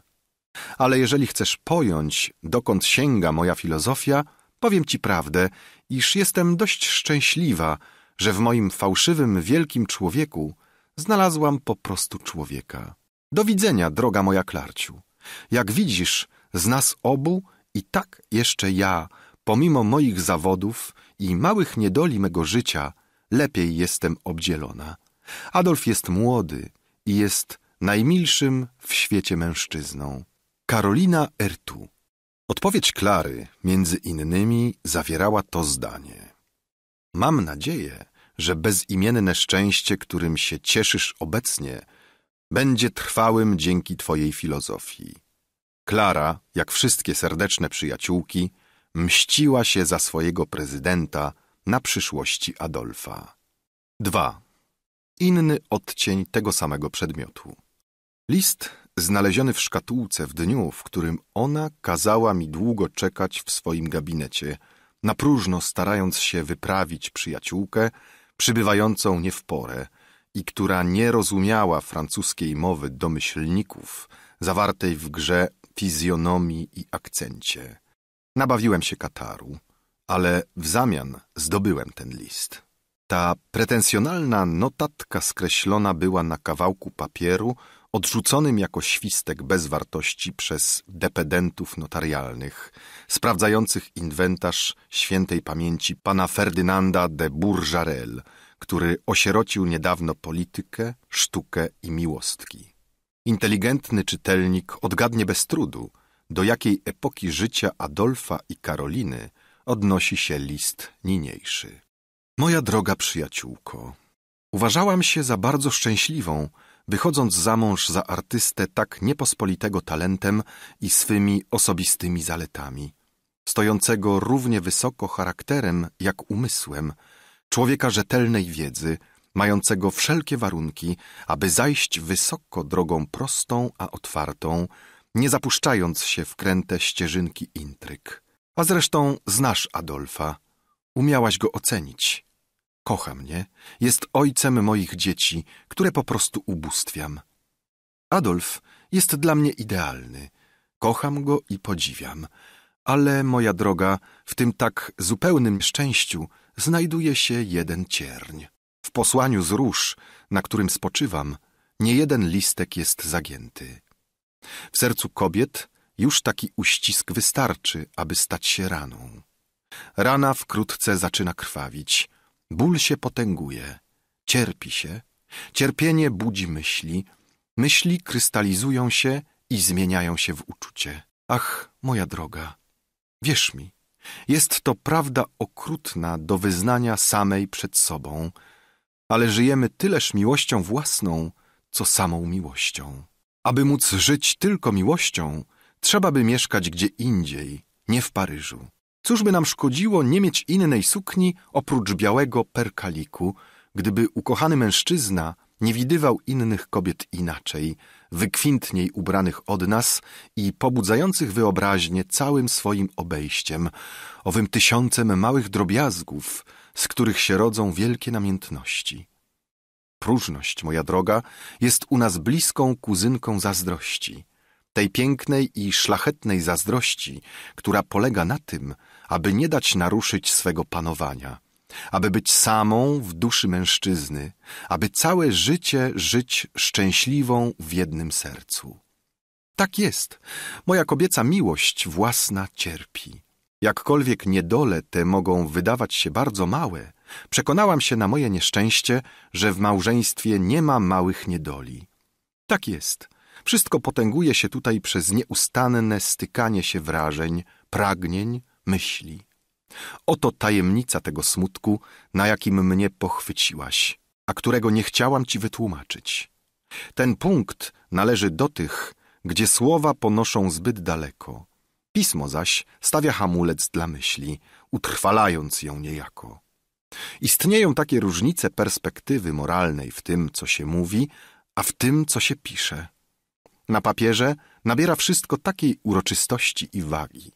Ale jeżeli chcesz pojąć, dokąd sięga moja filozofia, powiem ci prawdę, iż jestem dość szczęśliwa, że w moim fałszywym wielkim człowieku znalazłam po prostu człowieka. Do widzenia, droga moja Klarciu. Jak widzisz, z nas obu i tak jeszcze ja, pomimo moich zawodów i małych niedoli mego życia, lepiej jestem obdzielona. Adolf jest młody i jest najmilszym w świecie mężczyzną. Karolina Ertu. Odpowiedź Klary, między innymi, zawierała to zdanie. Mam nadzieję, że bezimienne szczęście, którym się cieszysz obecnie, będzie trwałym dzięki Twojej filozofii. Klara, jak wszystkie serdeczne przyjaciółki, mściła się za swojego prezydenta na przyszłości Adolfa. 2. Inny odcień tego samego przedmiotu. List znaleziony w szkatułce w dniu, w którym ona kazała mi długo czekać w swoim gabinecie, na próżno starając się wyprawić przyjaciółkę, przybywającą nie w porę, i która nie rozumiała francuskiej mowy domyślników zawartej w grze fizjonomii i akcencie. Nabawiłem się kataru, ale w zamian zdobyłem ten list. Ta pretensjonalna notatka skreślona była na kawałku papieru, odrzuconym jako świstek bez wartości przez dependentów notarialnych, sprawdzających inwentarz świętej pamięci pana Ferdynanda de Bourjarel – który osierocił niedawno politykę, sztukę i miłostki. Inteligentny czytelnik odgadnie bez trudu, do jakiej epoki życia Adolfa i Karoliny odnosi się list niniejszy. Moja droga przyjaciółko, uważałam się za bardzo szczęśliwą, wychodząc za mąż za artystę tak niepospolitego talentem i swymi osobistymi zaletami, stojącego równie wysoko charakterem jak umysłem – człowieka rzetelnej wiedzy, mającego wszelkie warunki, aby zajść wysoko drogą prostą a otwartą, nie zapuszczając się w kręte ścieżynki intryg. A zresztą znasz Adolfa, umiałaś go ocenić. Kocha mnie, jest ojcem moich dzieci, które po prostu ubóstwiam. Adolf jest dla mnie idealny. Kocham go i podziwiam. Ale, moja droga, w tym tak zupełnym szczęściu znajduje się jeden cierń. W posłaniu z róż, na którym spoczywam, nie jeden listek jest zagięty. W sercu kobiet już taki uścisk wystarczy, aby stać się raną. Rana wkrótce zaczyna krwawić, ból się potęguje, cierpi się, cierpienie budzi myśli, myśli krystalizują się i zmieniają się w uczucie. Ach, moja droga, wierz mi, jest to prawda okrutna do wyznania samej przed sobą, ale żyjemy tyleż miłością własną, co samą miłością. Aby móc żyć tylko miłością, trzeba by mieszkać gdzie indziej, nie w Paryżu. Cóż by nam szkodziło nie mieć innej sukni oprócz białego perkaliku, gdyby ukochany mężczyzna nie widywał innych kobiet inaczej, wykwintniej ubranych od nas i pobudzających wyobraźnię całym swoim obejściem, owym tysiącem małych drobiazgów, z których się rodzą wielkie namiętności. Próżność, moja droga, jest u nas bliską kuzynką zazdrości, tej pięknej i szlachetnej zazdrości, która polega na tym, aby nie dać naruszyć swego panowania – aby być samą w duszy mężczyzny, aby całe życie żyć szczęśliwą w jednym sercu. Tak jest. Moja kobieca miłość własna cierpi. Jakkolwiek niedole te mogą wydawać się bardzo małe, przekonałam się na moje nieszczęście, że w małżeństwie nie ma małych niedoli. Tak jest. Wszystko potęguje się tutaj przez nieustanne stykanie się wrażeń, pragnień, myśli. Oto tajemnica tego smutku, na jakim mnie pochwyciłaś, a którego nie chciałam ci wytłumaczyć. Ten punkt należy do tych, gdzie słowa ponoszą zbyt daleko. Pismo zaś stawia hamulec dla myśli, utrwalając ją niejako. Istnieją takie różnice perspektywy moralnej w tym, co się mówi, a w tym, co się pisze. Na papierze nabiera wszystko takiej uroczystości i wagi.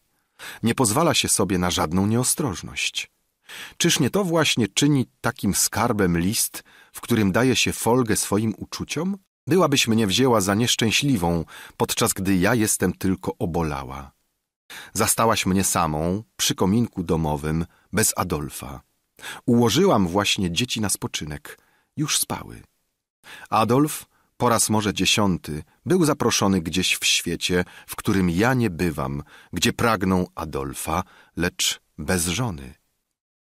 Nie pozwala się sobie na żadną nieostrożność. Czyż nie to właśnie czyni takim skarbem list, w którym daje się folgę swoim uczuciom? Byłabyś mnie wzięła za nieszczęśliwą, podczas gdy ja jestem tylko obolała. Zastałaś mnie samą, przy kominku domowym, bez Adolfa. Ułożyłam właśnie dzieci na spoczynek. Już spały. Adolf po raz może dziesiąty, był zaproszony gdzieś w świecie, w którym ja nie bywam, gdzie pragną Adolfa, lecz bez żony.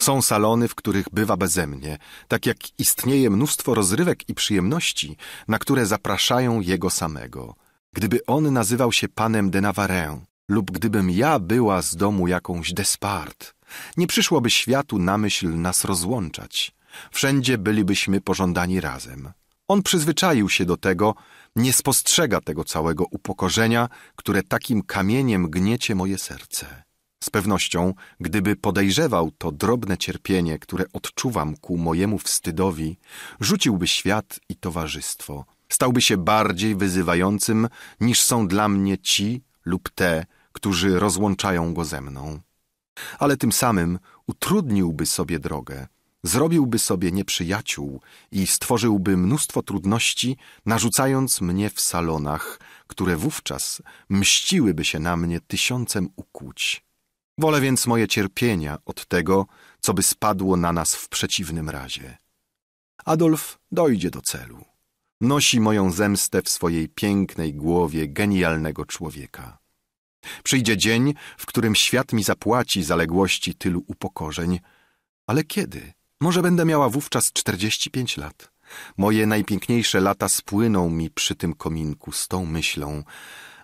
Są salony, w których bywa bezemnie, tak jak istnieje mnóstwo rozrywek i przyjemności, na które zapraszają jego samego. Gdyby on nazywał się panem de Navarre, lub gdybym ja była z domu jakąś Despart, nie przyszłoby światu na myśl nas rozłączać. Wszędzie bylibyśmy pożądani razem. On przyzwyczaił się do tego, nie spostrzega tego całego upokorzenia, które takim kamieniem gniecie moje serce. Z pewnością, gdyby podejrzewał to drobne cierpienie, które odczuwam ku mojemu wstydowi, rzuciłby świat i towarzystwo. Stałby się bardziej wyzywającym, niż są dla mnie ci lub te, którzy rozłączają go ze mną. Ale tym samym utrudniłby sobie drogę, zrobiłby sobie nieprzyjaciół i stworzyłby mnóstwo trudności, narzucając mnie w salonach, które wówczas mściłyby się na mnie tysiącem ukłuć. Wolę więc moje cierpienia od tego, co by spadło na nas w przeciwnym razie. Adolf dojdzie do celu. Nosi moją zemstę w swojej pięknej głowie genialnego człowieka. Przyjdzie dzień, w którym świat mi zapłaci zaległości tylu upokorzeń, ale kiedy? Może będę miała wówczas 45 lat. Moje najpiękniejsze lata spłyną mi przy tym kominku z tą myślą.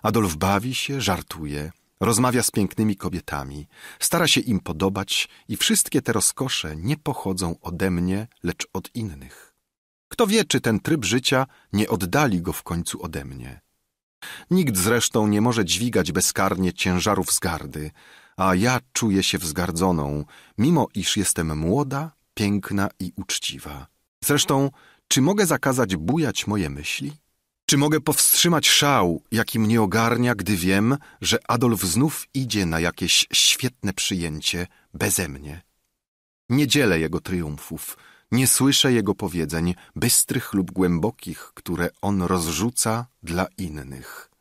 Adolf bawi się, żartuje, rozmawia z pięknymi kobietami, stara się im podobać i wszystkie te rozkosze nie pochodzą ode mnie, lecz od innych. Kto wie, czy ten tryb życia nie oddali go w końcu ode mnie. Nikt zresztą nie może dźwigać bezkarnie ciężarów zgardy, a ja czuję się wzgardzoną, mimo iż jestem młoda piękna i uczciwa. Zresztą, czy mogę zakazać bujać moje myśli? Czy mogę powstrzymać szał, jaki mnie ogarnia, gdy wiem, że Adolf znów idzie na jakieś świetne przyjęcie beze mnie? Nie dzielę jego triumfów, nie słyszę jego powiedzeń, bystrych lub głębokich, które on rozrzuca dla innych.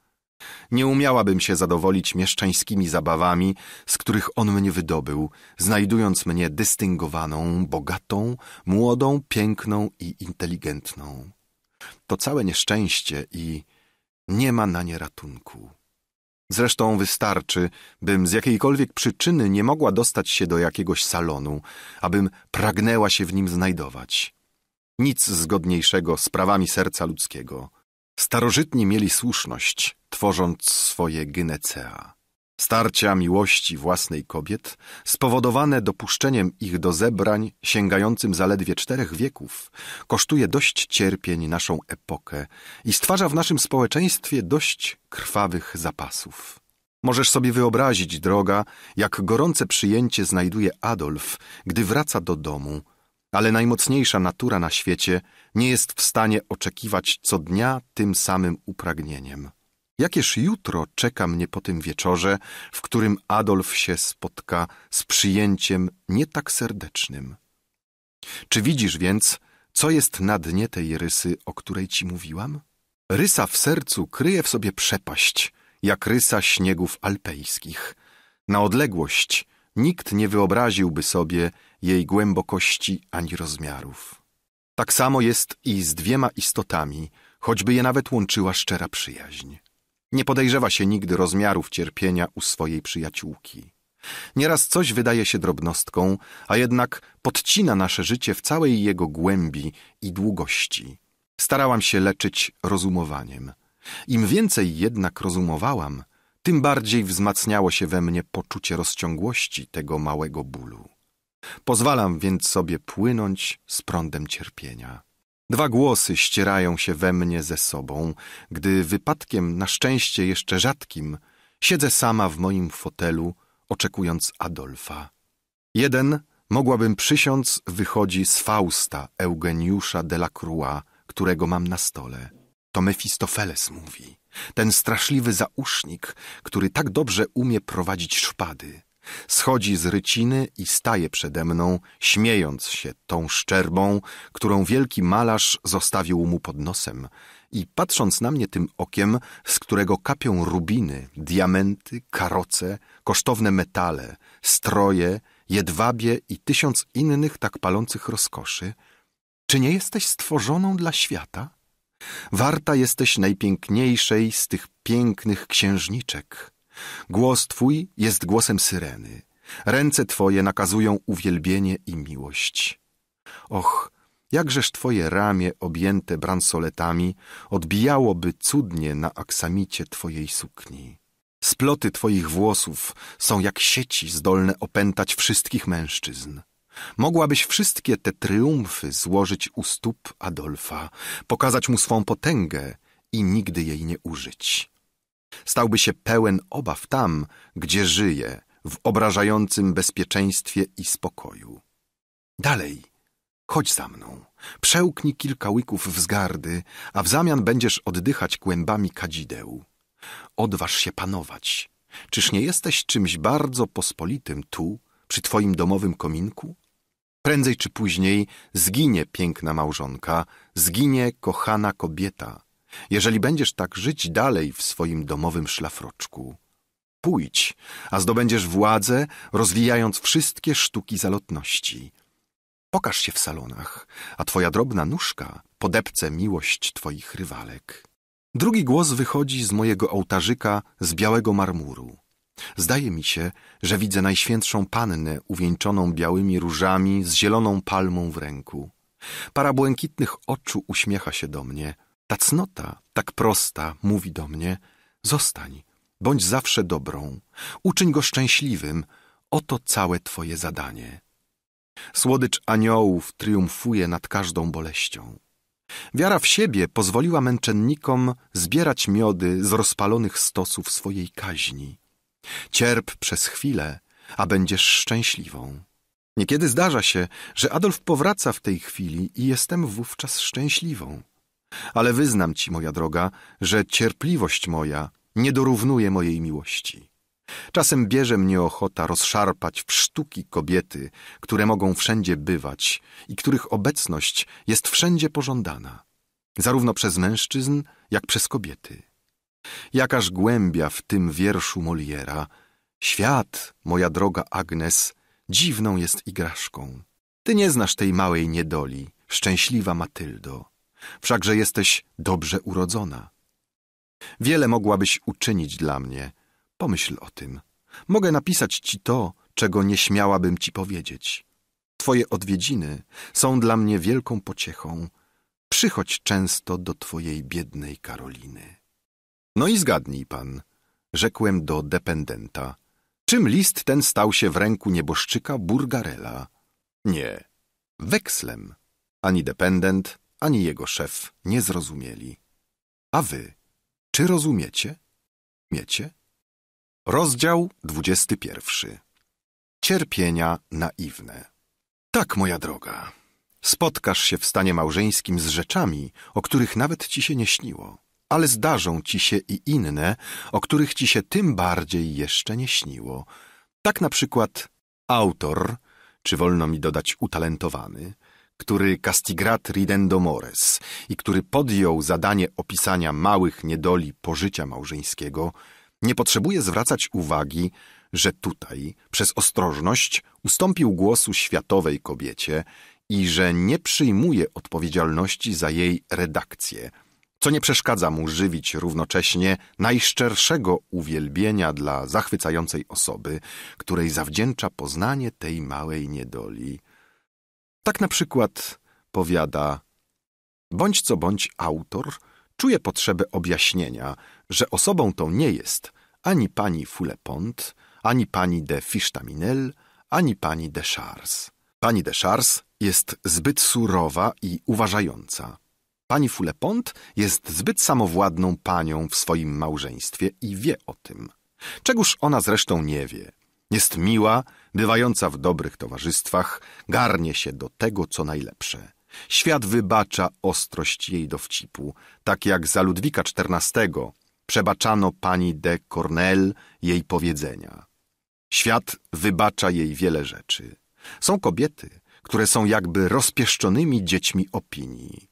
Nie umiałabym się zadowolić mieszczańskimi zabawami, z których on mnie wydobył, znajdując mnie dystyngowaną, bogatą, młodą, piękną i inteligentną. To całe nieszczęście i nie ma na nie ratunku. Zresztą wystarczy, bym z jakiejkolwiek przyczyny nie mogła dostać się do jakiegoś salonu, abym pragnęła się w nim znajdować. Nic zgodniejszego z prawami serca ludzkiego. Starożytni mieli słuszność tworząc swoje gynecea. Starcia miłości własnej kobiet, spowodowane dopuszczeniem ich do zebrań sięgającym zaledwie czterech wieków, kosztuje dość cierpień naszą epokę i stwarza w naszym społeczeństwie dość krwawych zapasów. Możesz sobie wyobrazić, droga, jak gorące przyjęcie znajduje Adolf, gdy wraca do domu, ale najmocniejsza natura na świecie nie jest w stanie oczekiwać co dnia tym samym upragnieniem. Jakież jutro czeka mnie po tym wieczorze, w którym Adolf się spotka z przyjęciem nie tak serdecznym? Czy widzisz więc, co jest na dnie tej rysy, o której ci mówiłam? Rysa w sercu kryje w sobie przepaść, jak rysa śniegów alpejskich. Na odległość nikt nie wyobraziłby sobie jej głębokości ani rozmiarów. Tak samo jest i z dwiema istotami, choćby je nawet łączyła szczera przyjaźń. Nie podejrzewa się nigdy rozmiarów cierpienia u swojej przyjaciółki. Nieraz coś wydaje się drobnostką, a jednak podcina nasze życie w całej jego głębi i długości. Starałam się leczyć rozumowaniem. Im więcej jednak rozumowałam, tym bardziej wzmacniało się we mnie poczucie rozciągłości tego małego bólu. Pozwalam więc sobie płynąć z prądem cierpienia. Dwa głosy ścierają się we mnie ze sobą, gdy wypadkiem, na szczęście jeszcze rzadkim, siedzę sama w moim fotelu, oczekując Adolfa. Jeden, mogłabym przysiąc, wychodzi z Fausta Eugeniusza Croix, którego mam na stole. To Mefistofeles mówi, ten straszliwy zausznik, który tak dobrze umie prowadzić szpady. Schodzi z ryciny i staje przede mną, śmiejąc się tą szczerbą, którą wielki malarz zostawił mu pod nosem i patrząc na mnie tym okiem, z którego kapią rubiny, diamenty, karoce, kosztowne metale, stroje, jedwabie i tysiąc innych tak palących rozkoszy, czy nie jesteś stworzoną dla świata? Warta jesteś najpiękniejszej z tych pięknych księżniczek, Głos Twój jest głosem syreny. Ręce Twoje nakazują uwielbienie i miłość. Och, jakżeż Twoje ramię objęte bransoletami odbijałoby cudnie na aksamicie Twojej sukni. Sploty Twoich włosów są jak sieci zdolne opętać wszystkich mężczyzn. Mogłabyś wszystkie te triumfy złożyć u stóp Adolfa, pokazać mu swą potęgę i nigdy jej nie użyć stałby się pełen obaw tam, gdzie żyje, w obrażającym bezpieczeństwie i spokoju. Dalej, chodź za mną, przełknij kilka łyków wzgardy, a w zamian będziesz oddychać kłębami kadzideł. Odważ się panować. Czyż nie jesteś czymś bardzo pospolitym tu, przy twoim domowym kominku? Prędzej czy później zginie piękna małżonka, zginie kochana kobieta, jeżeli będziesz tak żyć dalej w swoim domowym szlafroczku, pójdź, a zdobędziesz władzę, rozwijając wszystkie sztuki zalotności. Pokaż się w salonach, a twoja drobna nóżka podepce miłość twoich rywalek. Drugi głos wychodzi z mojego ołtarzyka z białego marmuru. Zdaje mi się, że widzę najświętszą pannę uwieńczoną białymi różami z zieloną palmą w ręku. Para błękitnych oczu uśmiecha się do mnie – ta cnota, tak prosta, mówi do mnie: zostań, bądź zawsze dobrą, uczyń go szczęśliwym, oto całe Twoje zadanie. Słodycz aniołów triumfuje nad każdą boleścią. Wiara w siebie pozwoliła męczennikom zbierać miody z rozpalonych stosów swojej kaźni. Cierp przez chwilę, a będziesz szczęśliwą. Niekiedy zdarza się, że Adolf powraca w tej chwili i jestem wówczas szczęśliwą. Ale wyznam ci, moja droga, że cierpliwość moja nie dorównuje mojej miłości. Czasem bierze mnie ochota rozszarpać w sztuki kobiety, które mogą wszędzie bywać i których obecność jest wszędzie pożądana, zarówno przez mężczyzn, jak przez kobiety. Jakaż głębia w tym wierszu Moliera. Świat, moja droga Agnes, dziwną jest igraszką. Ty nie znasz tej małej niedoli, szczęśliwa Matyldo wszakże jesteś dobrze urodzona. Wiele mogłabyś uczynić dla mnie. Pomyśl o tym. Mogę napisać ci to, czego nie śmiałabym ci powiedzieć. Twoje odwiedziny są dla mnie wielką pociechą. Przychodź często do twojej biednej Karoliny. No i zgadnij pan, rzekłem do dependenta. Czym list ten stał się w ręku nieboszczyka Burgarela? Nie, wekslem. Ani dependent, ani jego szef nie zrozumieli. A wy, czy rozumiecie? Miecie? Rozdział 21. Cierpienia naiwne. Tak, moja droga, spotkasz się w stanie małżeńskim z rzeczami, o których nawet ci się nie śniło, ale zdarzą ci się i inne, o których ci się tym bardziej jeszcze nie śniło. Tak na przykład autor, czy wolno mi dodać utalentowany, który castigrat ridendo mores i który podjął zadanie opisania małych niedoli pożycia małżeńskiego, nie potrzebuje zwracać uwagi, że tutaj przez ostrożność ustąpił głosu światowej kobiecie i że nie przyjmuje odpowiedzialności za jej redakcję, co nie przeszkadza mu żywić równocześnie najszczerszego uwielbienia dla zachwycającej osoby, której zawdzięcza poznanie tej małej niedoli. Tak na przykład powiada: Bądź co bądź autor, czuje potrzebę objaśnienia, że osobą tą nie jest ani pani Fulepont, ani pani de Fichtaminel, ani pani de Chars. Pani de Chars jest zbyt surowa i uważająca. Pani Fulepont jest zbyt samowładną panią w swoim małżeństwie i wie o tym. Czegoż ona zresztą nie wie. Jest miła bywająca w dobrych towarzystwach, garnie się do tego, co najlepsze. Świat wybacza ostrość jej dowcipu, tak jak za Ludwika XIV przebaczano pani de Cornell jej powiedzenia. Świat wybacza jej wiele rzeczy. Są kobiety, które są jakby rozpieszczonymi dziećmi opinii.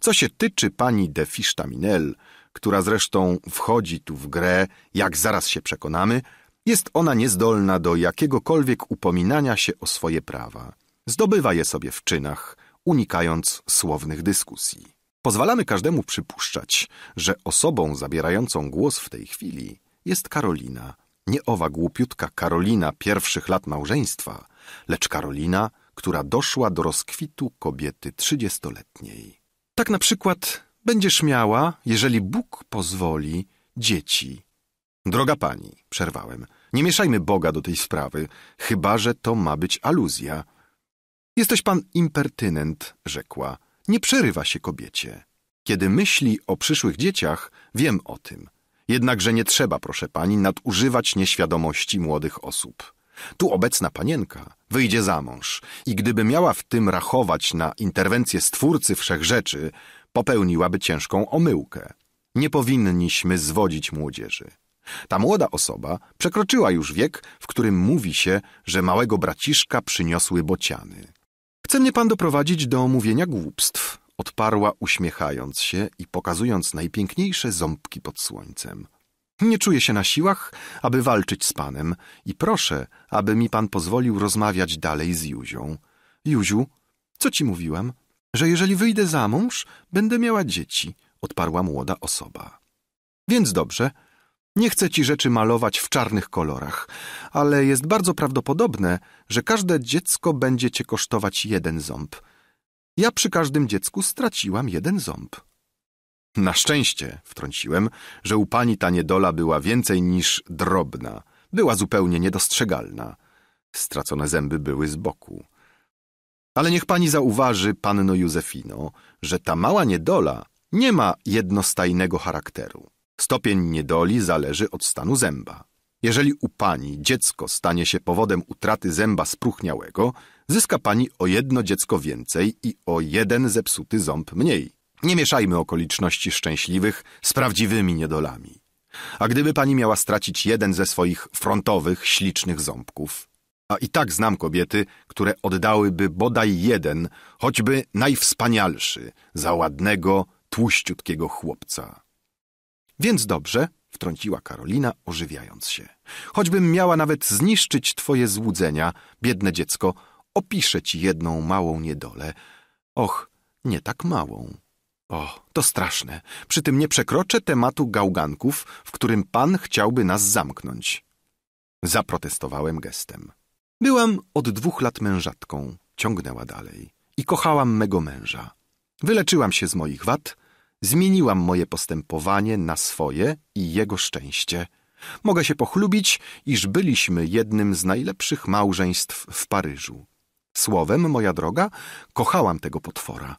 Co się tyczy pani de Fisztaminel, która zresztą wchodzi tu w grę, jak zaraz się przekonamy – jest ona niezdolna do jakiegokolwiek upominania się o swoje prawa. Zdobywa je sobie w czynach, unikając słownych dyskusji. Pozwalamy każdemu przypuszczać, że osobą zabierającą głos w tej chwili jest Karolina. Nie owa głupiutka Karolina pierwszych lat małżeństwa, lecz Karolina, która doszła do rozkwitu kobiety trzydziestoletniej. Tak na przykład będziesz miała, jeżeli Bóg pozwoli, dzieci. Droga pani, przerwałem, nie mieszajmy Boga do tej sprawy, chyba że to ma być aluzja. Jesteś pan impertynent, rzekła. Nie przerywa się kobiecie. Kiedy myśli o przyszłych dzieciach, wiem o tym. Jednakże nie trzeba, proszę pani, nadużywać nieświadomości młodych osób. Tu obecna panienka wyjdzie za mąż i gdyby miała w tym rachować na interwencję stwórcy wszechrzeczy, popełniłaby ciężką omyłkę. Nie powinniśmy zwodzić młodzieży. Ta młoda osoba przekroczyła już wiek, w którym mówi się, że małego braciszka przyniosły bociany. Chce mnie pan doprowadzić do mówienia głupstw, odparła uśmiechając się i pokazując najpiękniejsze ząbki pod słońcem. Nie czuję się na siłach, aby walczyć z panem i proszę, aby mi pan pozwolił rozmawiać dalej z Józią. Józiu, co ci mówiłam? Że jeżeli wyjdę za mąż, będę miała dzieci, odparła młoda osoba. Więc dobrze, nie chcę ci rzeczy malować w czarnych kolorach, ale jest bardzo prawdopodobne, że każde dziecko będzie cię kosztować jeden ząb. Ja przy każdym dziecku straciłam jeden ząb. Na szczęście, wtrąciłem, że u pani ta niedola była więcej niż drobna. Była zupełnie niedostrzegalna. Stracone zęby były z boku. Ale niech pani zauważy, panno Józefino, że ta mała niedola nie ma jednostajnego charakteru. Stopień niedoli zależy od stanu zęba. Jeżeli u pani dziecko stanie się powodem utraty zęba spróchniałego, zyska pani o jedno dziecko więcej i o jeden zepsuty ząb mniej. Nie mieszajmy okoliczności szczęśliwych z prawdziwymi niedolami. A gdyby pani miała stracić jeden ze swoich frontowych, ślicznych ząbków? A i tak znam kobiety, które oddałyby bodaj jeden, choćby najwspanialszy, za ładnego, tłuściutkiego chłopca. Więc dobrze, wtrąciła Karolina, ożywiając się. Choćbym miała nawet zniszczyć twoje złudzenia, biedne dziecko, opiszę ci jedną małą niedolę. Och, nie tak małą. O, to straszne. Przy tym nie przekroczę tematu gałganków, w którym pan chciałby nas zamknąć. Zaprotestowałem gestem. Byłam od dwóch lat mężatką, ciągnęła dalej, i kochałam mego męża. Wyleczyłam się z moich wad, Zmieniłam moje postępowanie na swoje i jego szczęście. Mogę się pochlubić, iż byliśmy jednym z najlepszych małżeństw w Paryżu. Słowem, moja droga, kochałam tego potwora.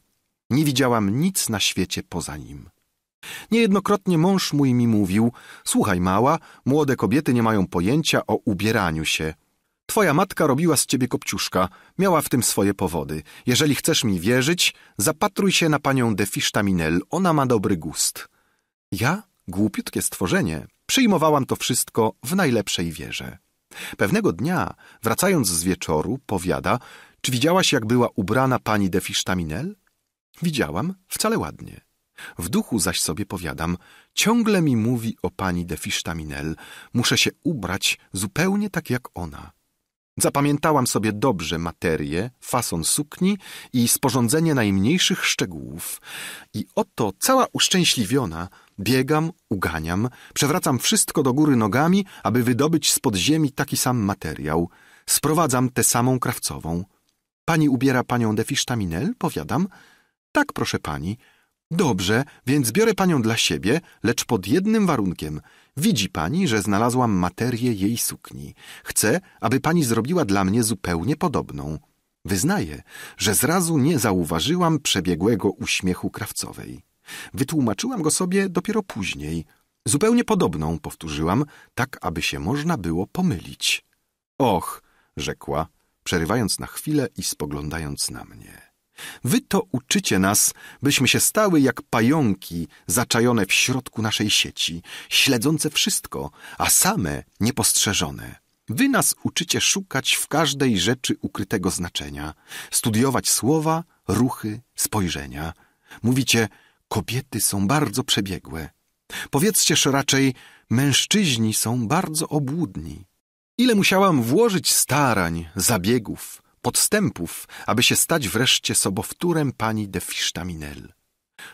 Nie widziałam nic na świecie poza nim. Niejednokrotnie mąż mój mi mówił: Słuchaj, mała, młode kobiety nie mają pojęcia o ubieraniu się. Twoja matka robiła z ciebie kopciuszka, miała w tym swoje powody. Jeżeli chcesz mi wierzyć, zapatruj się na panią de Fisztaminel, ona ma dobry gust. Ja, głupiutkie stworzenie, przyjmowałam to wszystko w najlepszej wierze. Pewnego dnia, wracając z wieczoru, powiada, czy widziałaś, jak była ubrana pani de Fisztaminel? Widziałam, wcale ładnie. W duchu zaś sobie powiadam, ciągle mi mówi o pani de Fisztaminel, muszę się ubrać zupełnie tak jak ona. Zapamiętałam sobie dobrze materię, fason sukni i sporządzenie najmniejszych szczegółów. I oto cała uszczęśliwiona biegam, uganiam, przewracam wszystko do góry nogami, aby wydobyć z podziemi taki sam materiał. Sprowadzam tę samą krawcową. Pani ubiera panią de Powiadam. Tak, proszę pani. Dobrze, więc biorę panią dla siebie, lecz pod jednym warunkiem – Widzi pani, że znalazłam materię jej sukni. Chcę, aby pani zrobiła dla mnie zupełnie podobną. Wyznaję, że zrazu nie zauważyłam przebiegłego uśmiechu krawcowej. Wytłumaczyłam go sobie dopiero później. Zupełnie podobną, powtórzyłam, tak aby się można było pomylić. Och, rzekła, przerywając na chwilę i spoglądając na mnie. Wy to uczycie nas, byśmy się stały jak pająki zaczajone w środku naszej sieci, śledzące wszystko, a same niepostrzeżone. Wy nas uczycie szukać w każdej rzeczy ukrytego znaczenia, studiować słowa, ruchy, spojrzenia. Mówicie, kobiety są bardzo przebiegłe. Powiedzcież raczej, mężczyźni są bardzo obłudni. Ile musiałam włożyć starań, zabiegów, podstępów, aby się stać wreszcie sobowtórem pani de Fisztaminel.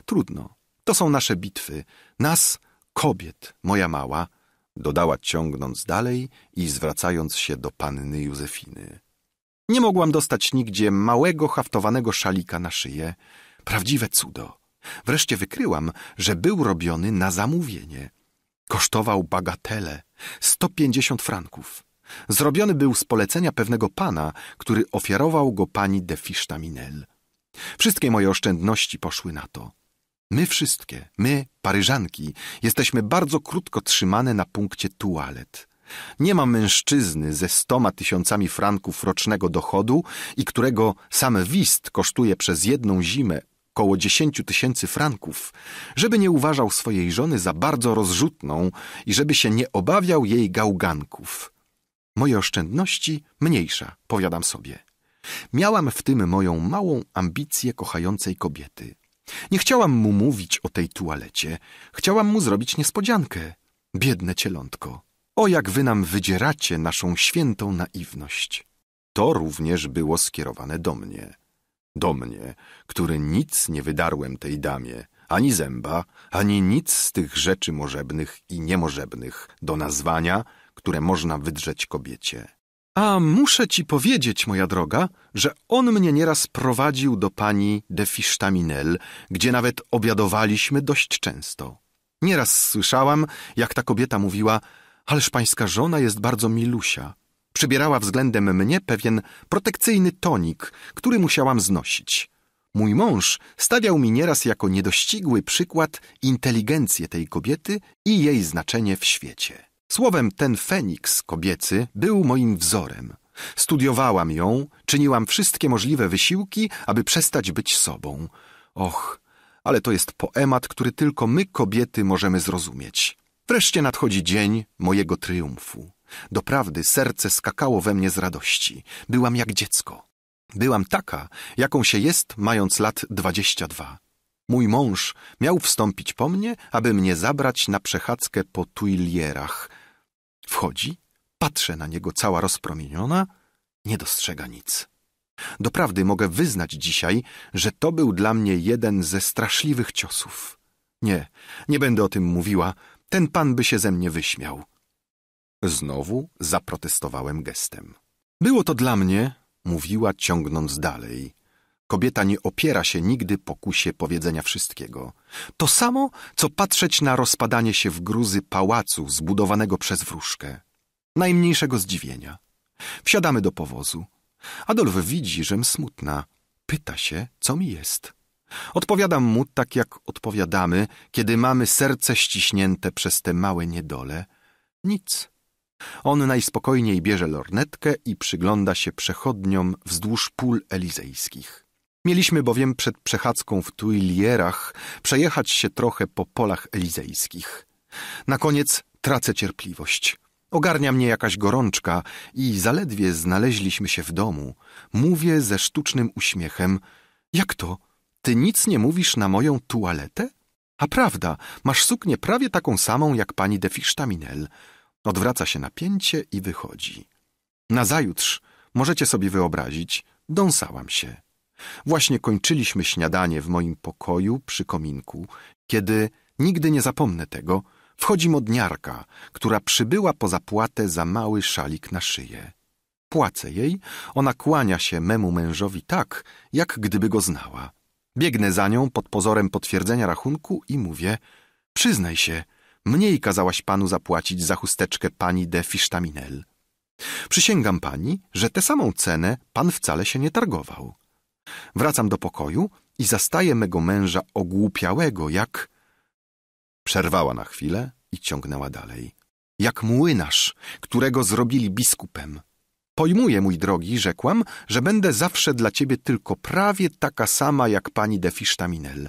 Trudno, to są nasze bitwy, nas, kobiet, moja mała, dodała ciągnąc dalej i zwracając się do panny Józefiny. Nie mogłam dostać nigdzie małego haftowanego szalika na szyję. Prawdziwe cudo. Wreszcie wykryłam, że był robiony na zamówienie. Kosztował bagatele, pięćdziesiąt franków. Zrobiony był z polecenia pewnego pana, który ofiarował go pani de Fisztaminel. Wszystkie moje oszczędności poszły na to. My wszystkie, my, paryżanki, jesteśmy bardzo krótko trzymane na punkcie tualet. Nie ma mężczyzny ze stoma tysiącami franków rocznego dochodu i którego sam wist kosztuje przez jedną zimę około dziesięciu tysięcy franków, żeby nie uważał swojej żony za bardzo rozrzutną i żeby się nie obawiał jej gałganków moje oszczędności mniejsza, powiadam sobie. Miałam w tym moją małą ambicję kochającej kobiety. Nie chciałam mu mówić o tej tualecie, chciałam mu zrobić niespodziankę. Biedne cielątko. O jak wy nam wydzieracie naszą świętą naiwność. To również było skierowane do mnie. Do mnie, który nic nie wydarłem tej damie, ani zęba, ani nic z tych rzeczy możebnych i niemożebnych do nazwania które można wydrzeć kobiecie. A muszę ci powiedzieć, moja droga, że on mnie nieraz prowadził do pani de Fisztaminel, gdzie nawet obiadowaliśmy dość często. Nieraz słyszałam, jak ta kobieta mówiła, ależ pańska żona jest bardzo milusia. Przybierała względem mnie pewien protekcyjny tonik, który musiałam znosić. Mój mąż stawiał mi nieraz jako niedościgły przykład inteligencję tej kobiety i jej znaczenie w świecie. Słowem, ten feniks kobiecy był moim wzorem. Studiowałam ją, czyniłam wszystkie możliwe wysiłki, aby przestać być sobą. Och, ale to jest poemat, który tylko my, kobiety, możemy zrozumieć. Wreszcie nadchodzi dzień mojego triumfu. Doprawdy serce skakało we mnie z radości. Byłam jak dziecko. Byłam taka, jaką się jest, mając lat dwadzieścia dwa. Mój mąż miał wstąpić po mnie, aby mnie zabrać na przechadzkę po Tuilierach, Wchodzi, patrzę na niego cała rozpromieniona, nie dostrzega nic. Doprawdy mogę wyznać dzisiaj, że to był dla mnie jeden ze straszliwych ciosów. Nie, nie będę o tym mówiła, ten pan by się ze mnie wyśmiał. Znowu zaprotestowałem gestem. Było to dla mnie, mówiła ciągnąc dalej, Kobieta nie opiera się nigdy pokusie powiedzenia wszystkiego. To samo, co patrzeć na rozpadanie się w gruzy pałacu zbudowanego przez wróżkę. Najmniejszego zdziwienia. Wsiadamy do powozu. Adolf widzi, żem smutna. Pyta się, co mi jest. Odpowiadam mu tak, jak odpowiadamy, kiedy mamy serce ściśnięte przez te małe niedole. Nic. On najspokojniej bierze lornetkę i przygląda się przechodniom wzdłuż pól elizejskich. Mieliśmy bowiem przed przechadzką w Tuilierach przejechać się trochę po polach elizejskich. Na koniec tracę cierpliwość. Ogarnia mnie jakaś gorączka i zaledwie znaleźliśmy się w domu. Mówię ze sztucznym uśmiechem: Jak to? Ty nic nie mówisz na moją tualetę? A prawda, masz suknię prawie taką samą jak pani de Fisztaminel. Odwraca się napięcie i wychodzi. Nazajutrz, możecie sobie wyobrazić, dąsałam się. Właśnie kończyliśmy śniadanie w moim pokoju przy kominku, kiedy, nigdy nie zapomnę tego, wchodzi modniarka, która przybyła po zapłatę za mały szalik na szyję. Płacę jej, ona kłania się memu mężowi tak, jak gdyby go znała. Biegnę za nią pod pozorem potwierdzenia rachunku i mówię: Przyznaj się, mniej kazałaś panu zapłacić za chusteczkę pani de Fisztaminel. Przysięgam pani, że tę samą cenę pan wcale się nie targował. Wracam do pokoju i zastaję mego męża ogłupiałego, jak... Przerwała na chwilę i ciągnęła dalej. Jak młynarz, którego zrobili biskupem. Pojmuję, mój drogi, rzekłam, że będę zawsze dla ciebie tylko prawie taka sama jak pani de Fisztaminel.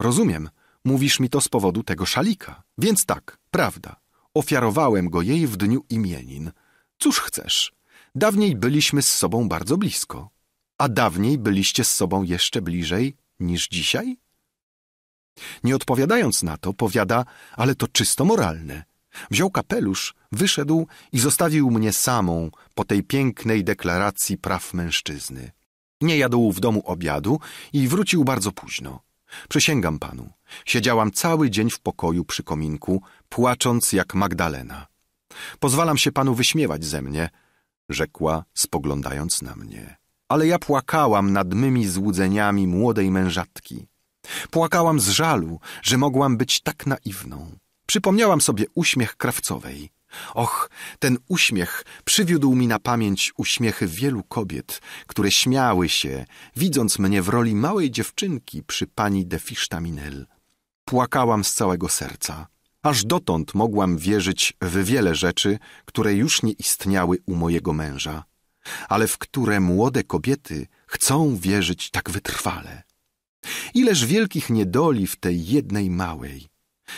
Rozumiem, mówisz mi to z powodu tego szalika. Więc tak, prawda. Ofiarowałem go jej w dniu imienin. Cóż chcesz? Dawniej byliśmy z sobą bardzo blisko a dawniej byliście z sobą jeszcze bliżej niż dzisiaj? Nie odpowiadając na to, powiada, ale to czysto moralne. Wziął kapelusz, wyszedł i zostawił mnie samą po tej pięknej deklaracji praw mężczyzny. Nie jadł w domu obiadu i wrócił bardzo późno. Przysięgam panu, siedziałam cały dzień w pokoju przy kominku, płacząc jak Magdalena. Pozwalam się panu wyśmiewać ze mnie, rzekła, spoglądając na mnie ale ja płakałam nad mymi złudzeniami młodej mężatki. Płakałam z żalu, że mogłam być tak naiwną. Przypomniałam sobie uśmiech krawcowej. Och, ten uśmiech przywiódł mi na pamięć uśmiechy wielu kobiet, które śmiały się, widząc mnie w roli małej dziewczynki przy pani de Fisztaminel. Płakałam z całego serca. Aż dotąd mogłam wierzyć w wiele rzeczy, które już nie istniały u mojego męża ale w które młode kobiety chcą wierzyć tak wytrwale. Ileż wielkich niedoli w tej jednej małej.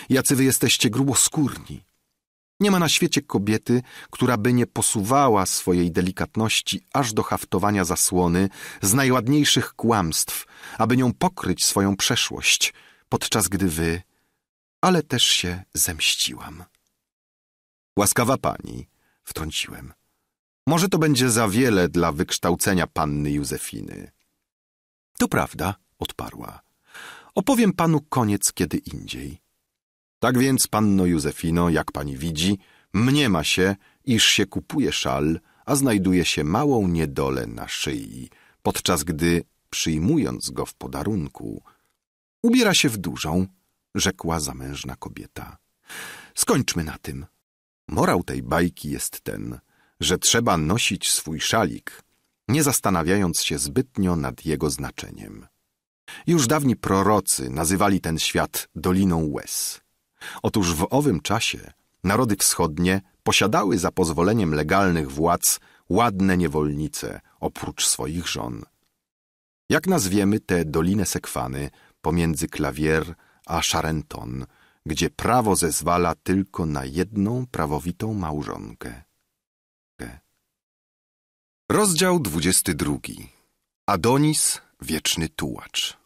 Jacy wy jesteście gruboskurni! Nie ma na świecie kobiety, która by nie posuwała swojej delikatności aż do haftowania zasłony z najładniejszych kłamstw, aby nią pokryć swoją przeszłość, podczas gdy wy, ale też się zemściłam. Łaskawa pani, wtrąciłem. Może to będzie za wiele dla wykształcenia panny Józefiny. To prawda, odparła. Opowiem panu koniec kiedy indziej. Tak więc, panno Józefino, jak pani widzi, mniema się, iż się kupuje szal, a znajduje się małą niedolę na szyi, podczas gdy, przyjmując go w podarunku, ubiera się w dużą, rzekła zamężna kobieta. Skończmy na tym. Morał tej bajki jest ten – że trzeba nosić swój szalik, nie zastanawiając się zbytnio nad jego znaczeniem. Już dawni prorocy nazywali ten świat Doliną Łez. Otóż w owym czasie narody wschodnie posiadały za pozwoleniem legalnych władz ładne niewolnice oprócz swoich żon. Jak nazwiemy tę Dolinę Sekwany pomiędzy Klawier a Charenton, gdzie prawo zezwala tylko na jedną prawowitą małżonkę? Rozdział 22. Adonis, wieczny tułacz.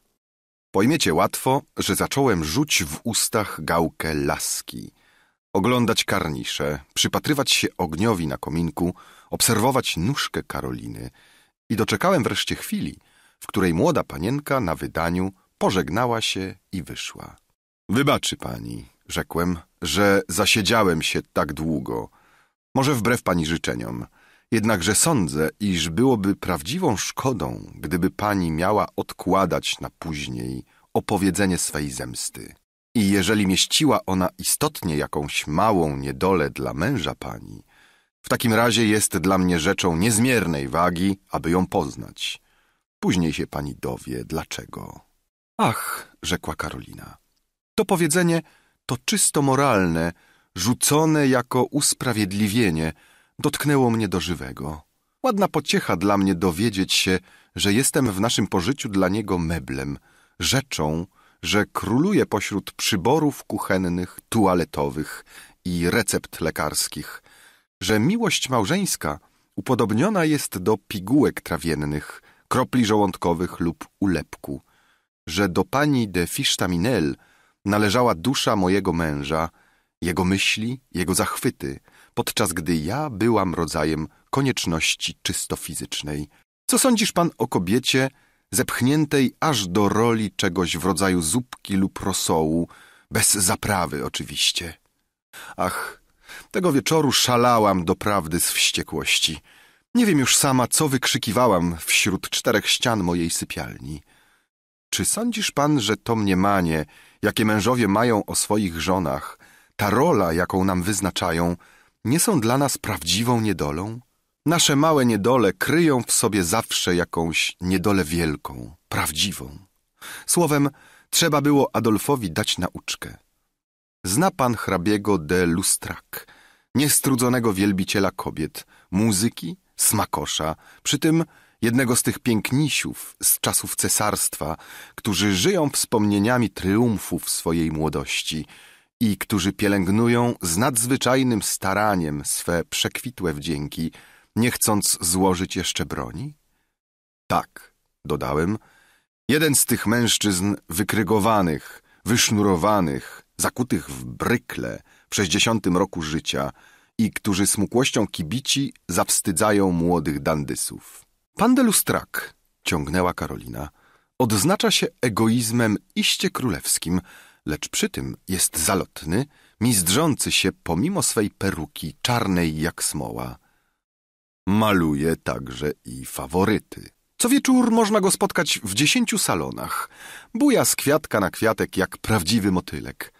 Pojmiecie łatwo, że zacząłem rzuć w ustach gałkę laski, oglądać karnisze, przypatrywać się ogniowi na kominku, obserwować nóżkę Karoliny i doczekałem wreszcie chwili, w której młoda panienka na wydaniu pożegnała się i wyszła. Wybaczy pani, rzekłem, że zasiedziałem się tak długo. Może wbrew pani życzeniom – Jednakże sądzę, iż byłoby prawdziwą szkodą, gdyby pani miała odkładać na później opowiedzenie swej zemsty. I jeżeli mieściła ona istotnie jakąś małą niedolę dla męża pani, w takim razie jest dla mnie rzeczą niezmiernej wagi, aby ją poznać. Później się pani dowie, dlaczego. Ach, rzekła Karolina, to powiedzenie to czysto moralne, rzucone jako usprawiedliwienie – dotknęło mnie do żywego. Ładna pociecha dla mnie dowiedzieć się, że jestem w naszym pożyciu dla niego meblem, rzeczą, że króluje pośród przyborów kuchennych, tualetowych i recept lekarskich, że miłość małżeńska upodobniona jest do pigułek trawiennych, kropli żołądkowych lub ulepku, że do pani de Fisztaminel należała dusza mojego męża, jego myśli, jego zachwyty – podczas gdy ja byłam rodzajem konieczności czysto fizycznej. Co sądzisz pan o kobiecie zepchniętej aż do roli czegoś w rodzaju zupki lub rosołu, bez zaprawy oczywiście? Ach, tego wieczoru szalałam doprawdy z wściekłości. Nie wiem już sama, co wykrzykiwałam wśród czterech ścian mojej sypialni. Czy sądzisz pan, że to mniemanie, jakie mężowie mają o swoich żonach, ta rola, jaką nam wyznaczają, nie są dla nas prawdziwą niedolą? Nasze małe niedole kryją w sobie zawsze jakąś niedolę wielką, prawdziwą. Słowem, trzeba było Adolfowi dać nauczkę. Zna pan hrabiego de Lustrac, niestrudzonego wielbiciela kobiet, muzyki, smakosza, przy tym jednego z tych pięknisiów z czasów cesarstwa, którzy żyją wspomnieniami triumfów swojej młodości – i którzy pielęgnują z nadzwyczajnym staraniem swe przekwitłe wdzięki, nie chcąc złożyć jeszcze broni? Tak, dodałem, jeden z tych mężczyzn wykrygowanych, wysznurowanych, zakutych w brykle w sześćdziesiątym roku życia i którzy smukłością kibici zawstydzają młodych dandysów. Pan de Lustrak, ciągnęła Karolina, odznacza się egoizmem iście królewskim – lecz przy tym jest zalotny, mizdrzący się pomimo swej peruki czarnej jak smoła. Maluje także i faworyty. Co wieczór można go spotkać w dziesięciu salonach. Buja z kwiatka na kwiatek jak prawdziwy motylek.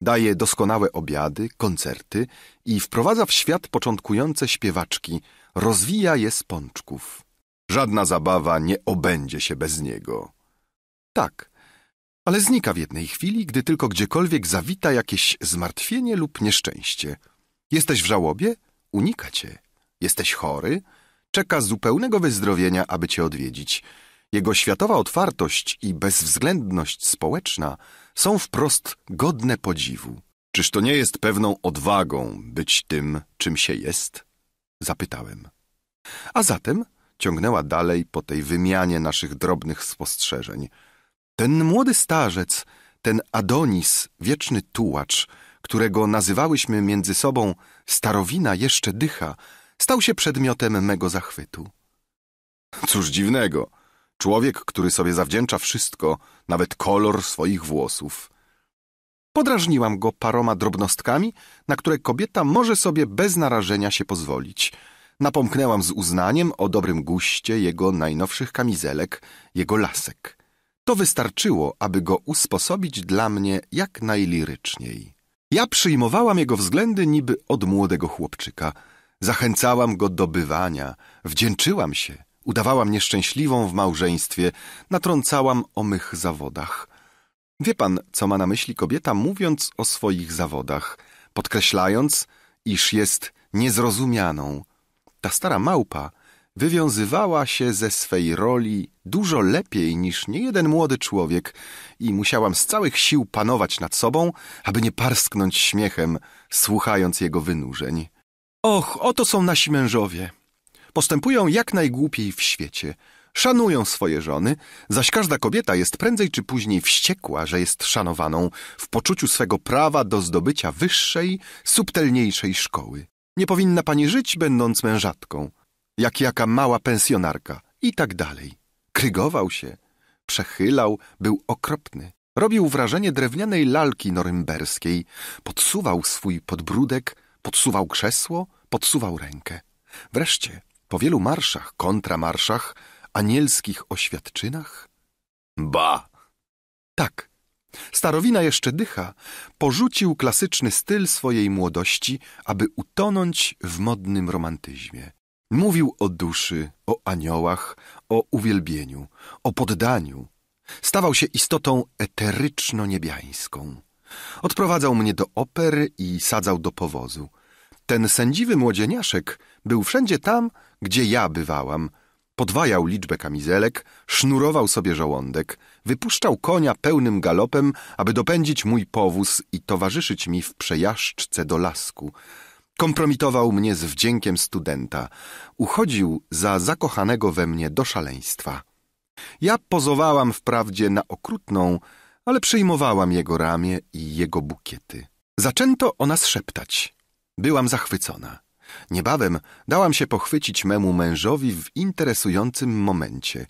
Daje doskonałe obiady, koncerty i wprowadza w świat początkujące śpiewaczki, rozwija je z pączków. Żadna zabawa nie obędzie się bez niego. Tak, ale znika w jednej chwili, gdy tylko gdziekolwiek zawita jakieś zmartwienie lub nieszczęście. Jesteś w żałobie? Unika cię. Jesteś chory? Czeka zupełnego wyzdrowienia, aby cię odwiedzić. Jego światowa otwartość i bezwzględność społeczna są wprost godne podziwu. Czyż to nie jest pewną odwagą być tym, czym się jest? Zapytałem. A zatem ciągnęła dalej po tej wymianie naszych drobnych spostrzeżeń – ten młody starzec, ten Adonis, wieczny tułacz, którego nazywałyśmy między sobą starowina jeszcze dycha, stał się przedmiotem mego zachwytu. Cóż dziwnego, człowiek, który sobie zawdzięcza wszystko, nawet kolor swoich włosów. Podrażniłam go paroma drobnostkami, na które kobieta może sobie bez narażenia się pozwolić. Napomknęłam z uznaniem o dobrym guście jego najnowszych kamizelek, jego lasek. To wystarczyło, aby go usposobić dla mnie jak najliryczniej. Ja przyjmowałam jego względy niby od młodego chłopczyka. Zachęcałam go do bywania, wdzięczyłam się, udawałam nieszczęśliwą w małżeństwie, natrącałam o mych zawodach. Wie pan, co ma na myśli kobieta, mówiąc o swoich zawodach, podkreślając, iż jest niezrozumianą. Ta stara małpa wywiązywała się ze swej roli dużo lepiej niż niejeden młody człowiek i musiałam z całych sił panować nad sobą, aby nie parsknąć śmiechem, słuchając jego wynurzeń. Och, oto są nasi mężowie. Postępują jak najgłupiej w świecie. Szanują swoje żony, zaś każda kobieta jest prędzej czy później wściekła, że jest szanowaną w poczuciu swego prawa do zdobycia wyższej, subtelniejszej szkoły. Nie powinna pani żyć, będąc mężatką jak jaka mała pensjonarka i tak dalej. Krygował się, przechylał, był okropny. Robił wrażenie drewnianej lalki norymberskiej. Podsuwał swój podbródek, podsuwał krzesło, podsuwał rękę. Wreszcie, po wielu marszach, kontramarszach, anielskich oświadczynach... Ba! Tak, starowina jeszcze dycha, porzucił klasyczny styl swojej młodości, aby utonąć w modnym romantyzmie. Mówił o duszy, o aniołach, o uwielbieniu, o poddaniu. Stawał się istotą eteryczno-niebiańską. Odprowadzał mnie do opery i sadzał do powozu. Ten sędziwy młodzieniaszek był wszędzie tam, gdzie ja bywałam. Podwajał liczbę kamizelek, sznurował sobie żołądek, wypuszczał konia pełnym galopem, aby dopędzić mój powóz i towarzyszyć mi w przejażdżce do lasku – Kompromitował mnie z wdziękiem studenta. Uchodził za zakochanego we mnie do szaleństwa. Ja pozowałam wprawdzie na okrutną, ale przyjmowałam jego ramię i jego bukiety. Zaczęto o nas szeptać. Byłam zachwycona. Niebawem dałam się pochwycić memu mężowi w interesującym momencie.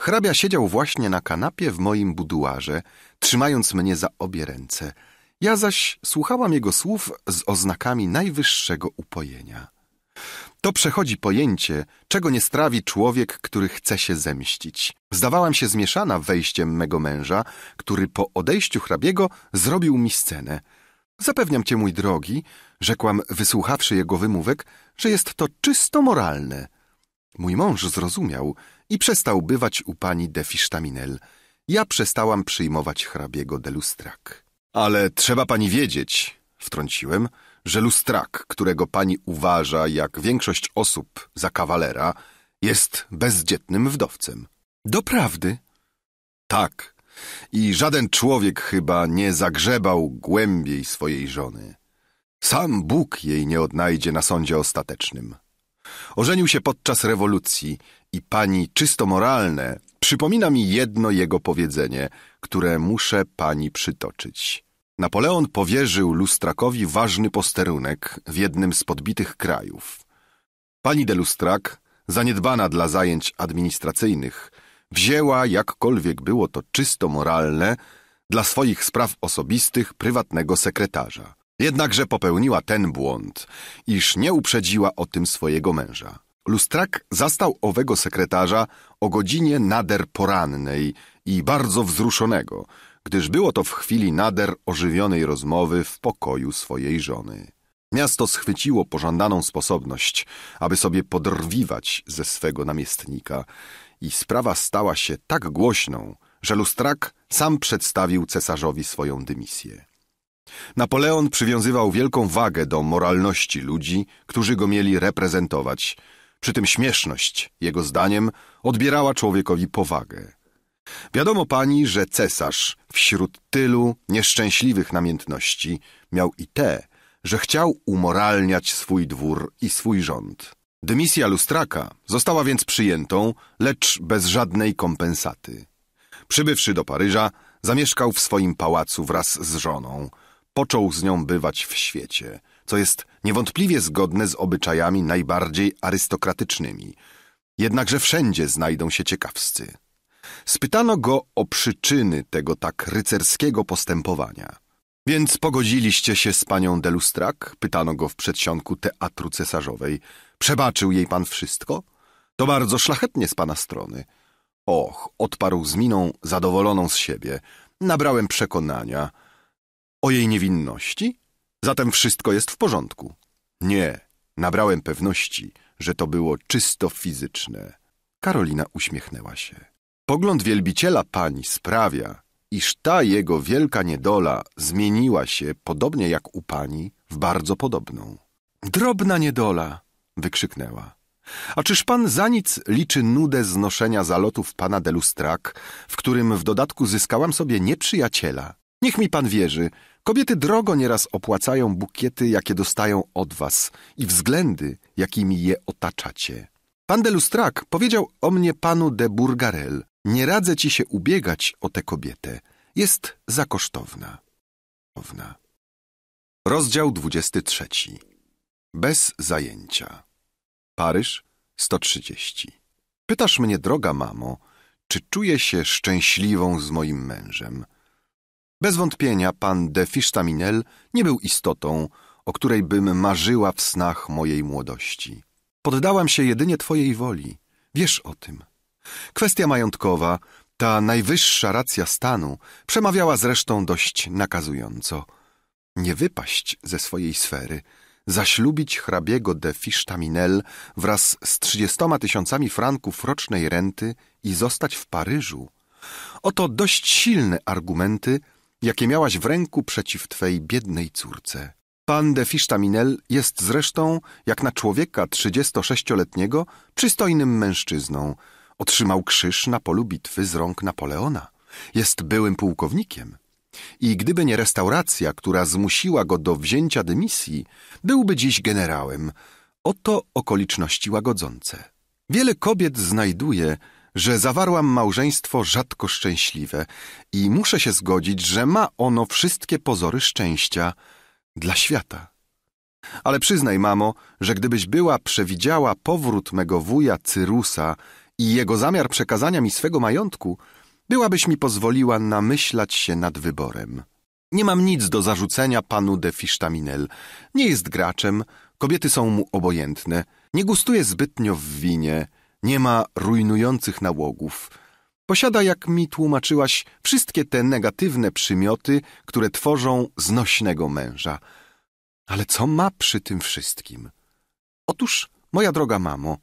Hrabia siedział właśnie na kanapie w moim buduarze, trzymając mnie za obie ręce – ja zaś słuchałam jego słów z oznakami najwyższego upojenia. To przechodzi pojęcie, czego nie strawi człowiek, który chce się zemścić. Zdawałam się zmieszana wejściem mego męża, który po odejściu hrabiego zrobił mi scenę. Zapewniam cię, mój drogi, rzekłam, wysłuchawszy jego wymówek, że jest to czysto moralne. Mój mąż zrozumiał i przestał bywać u pani de Fisztaminel. Ja przestałam przyjmować hrabiego de Lustrak. Ale trzeba pani wiedzieć, wtrąciłem, że lustrak, którego pani uważa, jak większość osób, za kawalera, jest bezdzietnym wdowcem. Doprawdy? Tak. I żaden człowiek chyba nie zagrzebał głębiej swojej żony. Sam Bóg jej nie odnajdzie na sądzie ostatecznym. Ożenił się podczas rewolucji i pani czysto moralne przypomina mi jedno jego powiedzenie – które muszę pani przytoczyć. Napoleon powierzył Lustrakowi ważny posterunek w jednym z podbitych krajów. Pani de Lustrak, zaniedbana dla zajęć administracyjnych, wzięła, jakkolwiek było to czysto moralne, dla swoich spraw osobistych prywatnego sekretarza. Jednakże popełniła ten błąd, iż nie uprzedziła o tym swojego męża. Lustrak zastał owego sekretarza o godzinie nader porannej, i bardzo wzruszonego, gdyż było to w chwili nader ożywionej rozmowy w pokoju swojej żony. Miasto schwyciło pożądaną sposobność, aby sobie podrwiwać ze swego namiestnika i sprawa stała się tak głośną, że Lustrak sam przedstawił cesarzowi swoją dymisję. Napoleon przywiązywał wielką wagę do moralności ludzi, którzy go mieli reprezentować. Przy tym śmieszność, jego zdaniem, odbierała człowiekowi powagę. Wiadomo pani, że cesarz wśród tylu nieszczęśliwych namiętności miał i te, że chciał umoralniać swój dwór i swój rząd. Dymisja lustraka została więc przyjętą, lecz bez żadnej kompensaty. Przybywszy do Paryża, zamieszkał w swoim pałacu wraz z żoną. Począł z nią bywać w świecie, co jest niewątpliwie zgodne z obyczajami najbardziej arystokratycznymi. Jednakże wszędzie znajdą się ciekawscy. Spytano go o przyczyny tego tak rycerskiego postępowania. Więc pogodziliście się z panią Delustrak? Pytano go w przedsionku teatru cesarzowej. Przebaczył jej pan wszystko? To bardzo szlachetnie z pana strony. Och, odparł z miną zadowoloną z siebie. Nabrałem przekonania. O jej niewinności? Zatem wszystko jest w porządku. Nie, nabrałem pewności, że to było czysto fizyczne. Karolina uśmiechnęła się. Pogląd wielbiciela pani sprawia, iż ta jego wielka niedola zmieniła się, podobnie jak u pani, w bardzo podobną. Drobna niedola! wykrzyknęła. A czyż pan za nic liczy nudę znoszenia zalotów pana Delustrak, w którym w dodatku zyskałam sobie nieprzyjaciela? Niech mi pan wierzy, kobiety drogo nieraz opłacają bukiety, jakie dostają od was i względy, jakimi je otaczacie. Pan de Lustrak powiedział o mnie panu de Burgarel, nie radzę ci się ubiegać o tę kobietę. Jest kosztowna. Rozdział 23. Bez zajęcia. Paryż 130. Pytasz mnie, droga mamo, czy czuję się szczęśliwą z moim mężem? Bez wątpienia pan de Fisztaminel nie był istotą, o której bym marzyła w snach mojej młodości. Poddałam się jedynie twojej woli. Wiesz o tym. Kwestia majątkowa, ta najwyższa racja stanu, przemawiała zresztą dość nakazująco. Nie wypaść ze swojej sfery, zaślubić hrabiego de Fisztaminel wraz z trzydziestoma tysiącami franków rocznej renty i zostać w Paryżu. Oto dość silne argumenty, jakie miałaś w ręku przeciw twej biednej córce. Pan de Fisztaminel jest zresztą, jak na człowieka trzydziestosześcioletniego przystojnym mężczyzną, Otrzymał krzyż na polu bitwy z rąk Napoleona. Jest byłym pułkownikiem. I gdyby nie restauracja, która zmusiła go do wzięcia dymisji, byłby dziś generałem. Oto okoliczności łagodzące. Wiele kobiet znajduje, że zawarłam małżeństwo rzadko szczęśliwe i muszę się zgodzić, że ma ono wszystkie pozory szczęścia dla świata. Ale przyznaj, mamo, że gdybyś była przewidziała powrót mego wuja Cyrusa, i jego zamiar przekazania mi swego majątku, byłabyś mi pozwoliła namyślać się nad wyborem. Nie mam nic do zarzucenia panu de Fisztaminel. Nie jest graczem, kobiety są mu obojętne, nie gustuje zbytnio w winie, nie ma rujnujących nałogów. Posiada, jak mi tłumaczyłaś, wszystkie te negatywne przymioty, które tworzą znośnego męża. Ale co ma przy tym wszystkim? Otóż, moja droga mamo,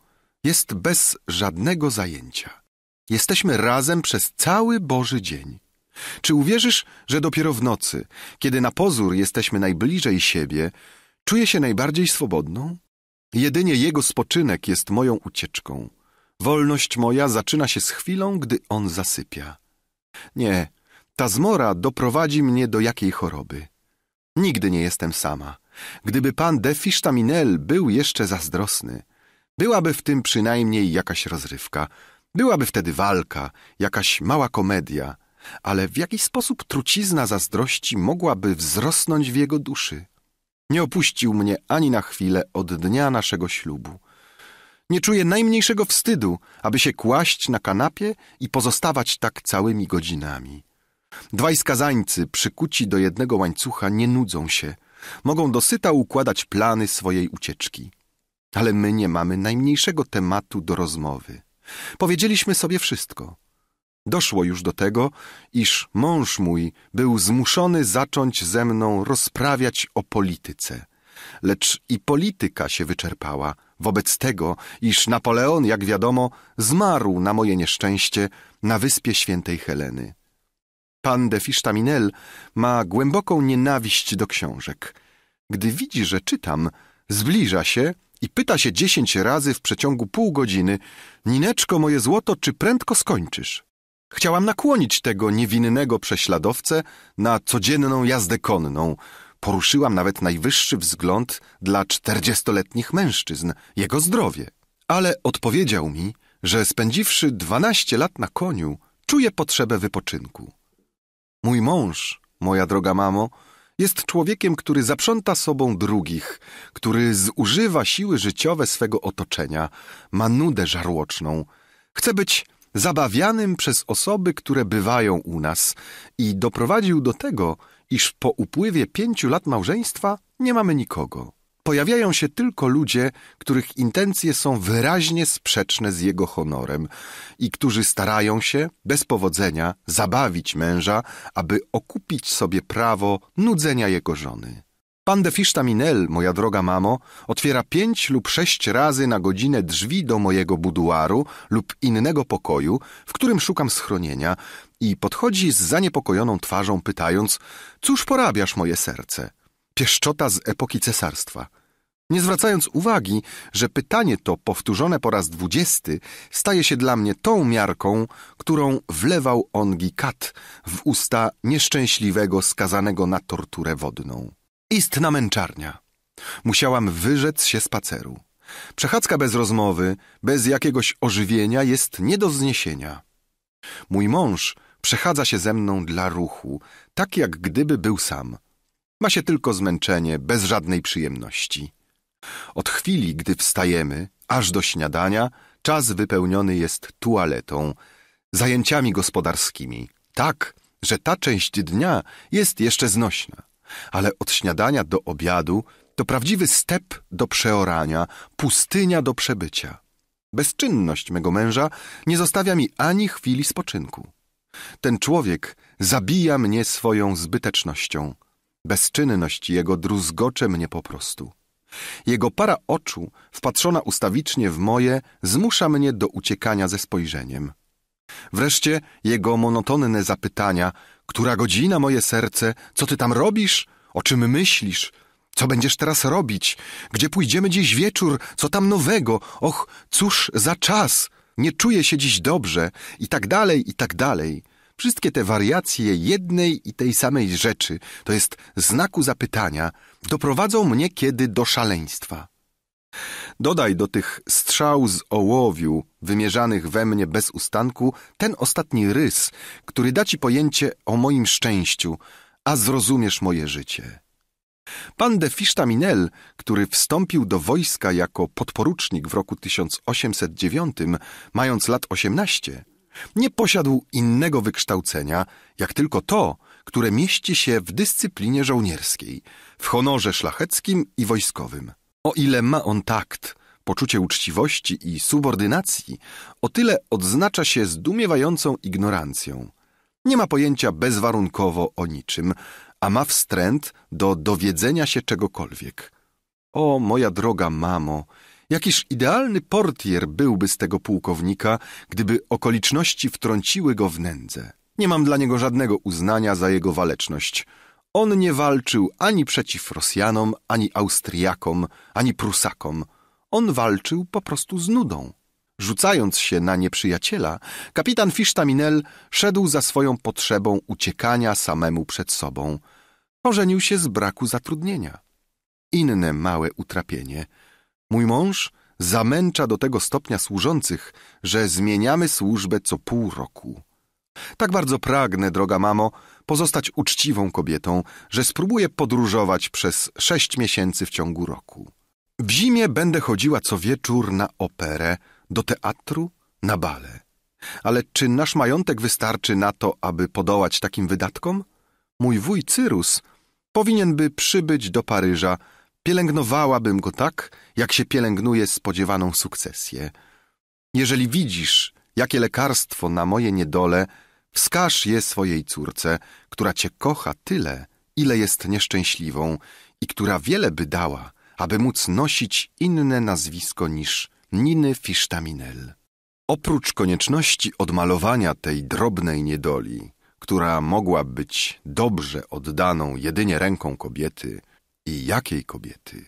jest bez żadnego zajęcia. Jesteśmy razem przez cały Boży dzień. Czy uwierzysz, że dopiero w nocy, kiedy na pozór jesteśmy najbliżej siebie, czuję się najbardziej swobodną? Jedynie Jego spoczynek jest moją ucieczką. Wolność moja zaczyna się z chwilą, gdy On zasypia. Nie, ta zmora doprowadzi mnie do jakiej choroby. Nigdy nie jestem sama. Gdyby pan de Fisztaminel był jeszcze zazdrosny, Byłaby w tym przynajmniej jakaś rozrywka, byłaby wtedy walka, jakaś mała komedia, ale w jakiś sposób trucizna zazdrości mogłaby wzrosnąć w jego duszy. Nie opuścił mnie ani na chwilę od dnia naszego ślubu. Nie czuję najmniejszego wstydu, aby się kłaść na kanapie i pozostawać tak całymi godzinami. Dwaj skazańcy, przykuci do jednego łańcucha, nie nudzą się. Mogą dosyta układać plany swojej ucieczki. Ale my nie mamy najmniejszego tematu do rozmowy. Powiedzieliśmy sobie wszystko. Doszło już do tego, iż mąż mój był zmuszony zacząć ze mną rozprawiać o polityce. Lecz i polityka się wyczerpała wobec tego, iż Napoleon, jak wiadomo, zmarł na moje nieszczęście na wyspie świętej Heleny. Pan de Fisztaminel ma głęboką nienawiść do książek. Gdy widzi, że czytam, zbliża się i pyta się dziesięć razy w przeciągu pół godziny: Nineczko, moje złoto, czy prędko skończysz? Chciałam nakłonić tego niewinnego prześladowcę na codzienną jazdę konną. Poruszyłam nawet najwyższy wzgląd dla czterdziestoletnich mężczyzn, jego zdrowie. Ale odpowiedział mi, że spędziwszy dwanaście lat na koniu, czuje potrzebę wypoczynku. Mój mąż, moja droga mamo, jest człowiekiem, który zaprząta sobą drugich, który zużywa siły życiowe swego otoczenia, ma nudę żarłoczną. Chce być zabawianym przez osoby, które bywają u nas i doprowadził do tego, iż po upływie pięciu lat małżeństwa nie mamy nikogo pojawiają się tylko ludzie, których intencje są wyraźnie sprzeczne z jego honorem i którzy starają się, bez powodzenia, zabawić męża, aby okupić sobie prawo nudzenia jego żony. Pan de Fisztaminel, moja droga mamo, otwiera pięć lub sześć razy na godzinę drzwi do mojego buduaru lub innego pokoju, w którym szukam schronienia i podchodzi z zaniepokojoną twarzą pytając, cóż porabiasz moje serce? Pieszczota z epoki cesarstwa nie zwracając uwagi, że pytanie to powtórzone po raz dwudziesty staje się dla mnie tą miarką, którą wlewał ongi kat w usta nieszczęśliwego skazanego na torturę wodną. Istna męczarnia. Musiałam wyrzec się spaceru. Przechadzka bez rozmowy, bez jakiegoś ożywienia jest nie do zniesienia. Mój mąż przechadza się ze mną dla ruchu, tak jak gdyby był sam. Ma się tylko zmęczenie, bez żadnej przyjemności. Od chwili, gdy wstajemy, aż do śniadania, czas wypełniony jest tualetą, zajęciami gospodarskimi. Tak, że ta część dnia jest jeszcze znośna, ale od śniadania do obiadu to prawdziwy step do przeorania, pustynia do przebycia. Bezczynność mego męża nie zostawia mi ani chwili spoczynku. Ten człowiek zabija mnie swoją zbytecznością. Bezczynność jego druzgocze mnie po prostu. Jego para oczu, wpatrzona ustawicznie w moje, zmusza mnie do uciekania ze spojrzeniem. Wreszcie jego monotonne zapytania, która godzina moje serce, co ty tam robisz, o czym myślisz, co będziesz teraz robić, gdzie pójdziemy dziś wieczór, co tam nowego, och, cóż za czas, nie czuję się dziś dobrze i tak dalej, i tak dalej. Wszystkie te wariacje jednej i tej samej rzeczy, to jest znaku zapytania, doprowadzą mnie kiedy do szaleństwa. Dodaj do tych strzał z ołowiu, wymierzanych we mnie bez ustanku, ten ostatni rys, który da ci pojęcie o moim szczęściu, a zrozumiesz moje życie. Pan de Fisztaminel, który wstąpił do wojska jako podporucznik w roku 1809, mając lat 18, nie posiadł innego wykształcenia, jak tylko to, które mieści się w dyscyplinie żołnierskiej, w honorze szlacheckim i wojskowym. O ile ma on takt, poczucie uczciwości i subordynacji, o tyle odznacza się zdumiewającą ignorancją. Nie ma pojęcia bezwarunkowo o niczym, a ma wstręt do dowiedzenia się czegokolwiek. O, moja droga mamo, jakiż idealny portier byłby z tego pułkownika, gdyby okoliczności wtrąciły go w nędzę. Nie mam dla niego żadnego uznania za jego waleczność. On nie walczył ani przeciw Rosjanom, ani Austriakom, ani Prusakom. On walczył po prostu z nudą. Rzucając się na nieprzyjaciela, kapitan Fisztaminel szedł za swoją potrzebą uciekania samemu przed sobą. Ożenił się z braku zatrudnienia. Inne małe utrapienie. Mój mąż zamęcza do tego stopnia służących, że zmieniamy służbę co pół roku. Tak bardzo pragnę, droga mamo, pozostać uczciwą kobietą, że spróbuję podróżować przez sześć miesięcy w ciągu roku. W zimie będę chodziła co wieczór na operę, do teatru, na bale. Ale czy nasz majątek wystarczy na to, aby podołać takim wydatkom? Mój wuj Cyrus powinien by przybyć do Paryża. Pielęgnowałabym go tak, jak się pielęgnuje spodziewaną sukcesję. Jeżeli widzisz, Jakie lekarstwo na moje niedole, wskaż je swojej córce, która cię kocha tyle, ile jest nieszczęśliwą i która wiele by dała, aby móc nosić inne nazwisko niż Niny Fisztaminel. Oprócz konieczności odmalowania tej drobnej niedoli, która mogła być dobrze oddaną jedynie ręką kobiety i jakiej kobiety,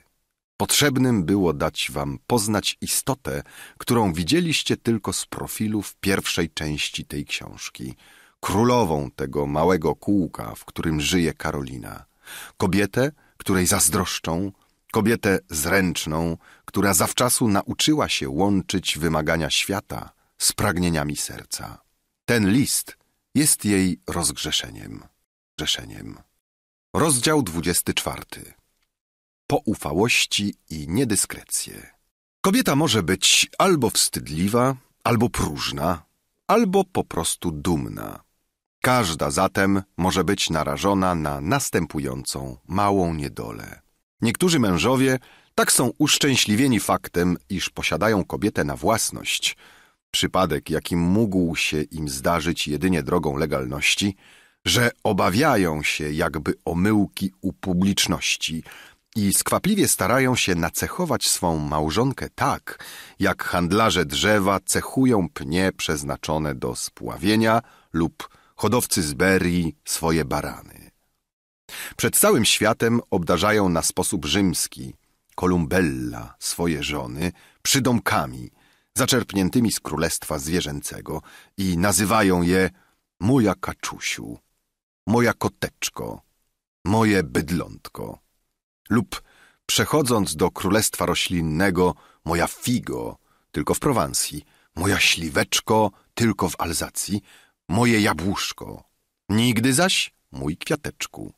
Potrzebnym było dać wam poznać istotę, którą widzieliście tylko z profilu w pierwszej części tej książki, królową tego małego kółka, w którym żyje Karolina, kobietę, której zazdroszczą, kobietę zręczną, która zawczasu nauczyła się łączyć wymagania świata z pragnieniami serca. Ten list jest jej rozgrzeszeniem. Rozdział 24 poufałości i niedyskrecję. Kobieta może być albo wstydliwa, albo próżna, albo po prostu dumna. Każda zatem może być narażona na następującą małą niedolę. Niektórzy mężowie tak są uszczęśliwieni faktem, iż posiadają kobietę na własność. Przypadek, jaki mógł się im zdarzyć jedynie drogą legalności, że obawiają się jakby omyłki u publiczności, i skwapliwie starają się nacechować swą małżonkę tak, jak handlarze drzewa cechują pnie przeznaczone do spławienia lub hodowcy z swoje barany. Przed całym światem obdarzają na sposób rzymski Kolumbella swoje żony przydomkami zaczerpniętymi z królestwa zwierzęcego i nazywają je moja kaczusiu, moja koteczko, moje bydlątko. Lub przechodząc do królestwa roślinnego, moja figo, tylko w Prowansji, moja śliweczko, tylko w Alzacji, moje jabłuszko, nigdy zaś mój kwiateczku.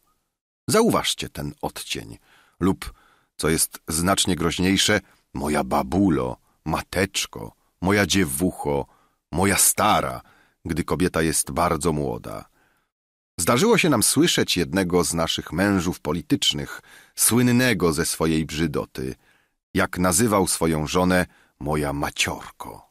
Zauważcie ten odcień. Lub, co jest znacznie groźniejsze, moja babulo, mateczko, moja dziewucho, moja stara, gdy kobieta jest bardzo młoda. Zdarzyło się nam słyszeć jednego z naszych mężów politycznych, słynnego ze swojej brzydoty, jak nazywał swoją żonę moja maciorko.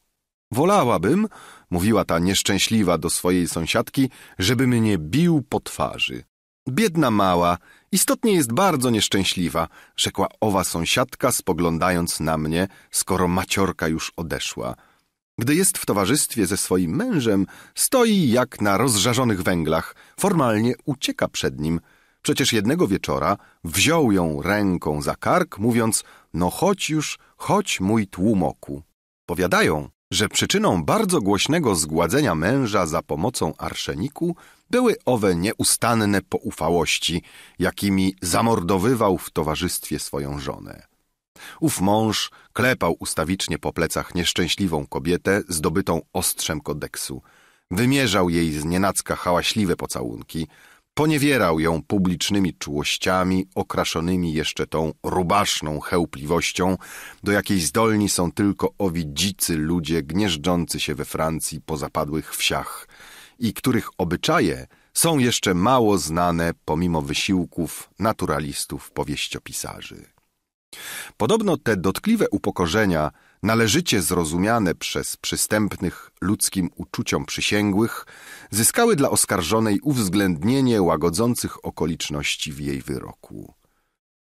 Wolałabym, mówiła ta nieszczęśliwa do swojej sąsiadki, żeby mnie bił po twarzy. Biedna mała, istotnie jest bardzo nieszczęśliwa, rzekła owa sąsiadka, spoglądając na mnie, skoro maciorka już odeszła. Gdy jest w towarzystwie ze swoim mężem, stoi jak na rozżarzonych węglach, formalnie ucieka przed nim. Przecież jednego wieczora wziął ją ręką za kark, mówiąc: No chodź już, chodź mój tłumoku. Powiadają, że przyczyną bardzo głośnego zgładzenia męża za pomocą arszeniku były owe nieustanne poufałości, jakimi zamordowywał w towarzystwie swoją żonę ów mąż klepał ustawicznie po plecach nieszczęśliwą kobietę zdobytą ostrzem kodeksu. Wymierzał jej z nienacka hałaśliwe pocałunki, poniewierał ją publicznymi czułościami, okraszonymi jeszcze tą rubaszną chełpliwością, do jakiej zdolni są tylko owi dzicy ludzie gnieżdżący się we Francji po zapadłych wsiach i których obyczaje są jeszcze mało znane pomimo wysiłków naturalistów powieściopisarzy. Podobno te dotkliwe upokorzenia, należycie zrozumiane przez przystępnych ludzkim uczuciom przysięgłych, zyskały dla oskarżonej uwzględnienie łagodzących okoliczności w jej wyroku.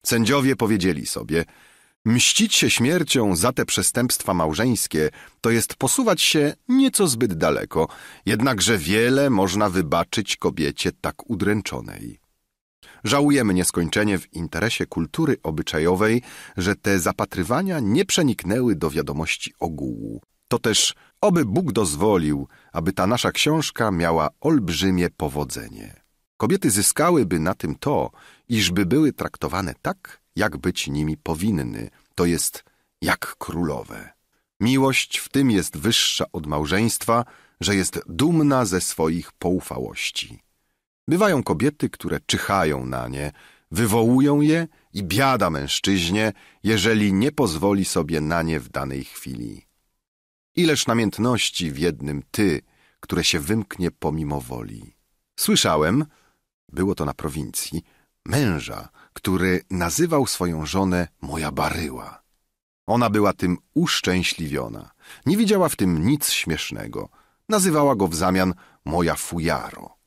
Sędziowie powiedzieli sobie, mścić się śmiercią za te przestępstwa małżeńskie to jest posuwać się nieco zbyt daleko, jednakże wiele można wybaczyć kobiecie tak udręczonej. Żałujemy nieskończenie w interesie kultury obyczajowej, że te zapatrywania nie przeniknęły do wiadomości ogółu. To też oby Bóg dozwolił, aby ta nasza książka miała olbrzymie powodzenie. Kobiety zyskałyby na tym to, iżby były traktowane tak, jak być nimi powinny, to jest jak królowe. Miłość w tym jest wyższa od małżeństwa, że jest dumna ze swoich poufałości. Bywają kobiety, które czyhają na nie, wywołują je i biada mężczyźnie, jeżeli nie pozwoli sobie na nie w danej chwili. Ileż namiętności w jednym ty, które się wymknie pomimo woli. Słyszałem, było to na prowincji, męża, który nazywał swoją żonę moja baryła. Ona była tym uszczęśliwiona. Nie widziała w tym nic śmiesznego. Nazywała go w zamian moja fujaro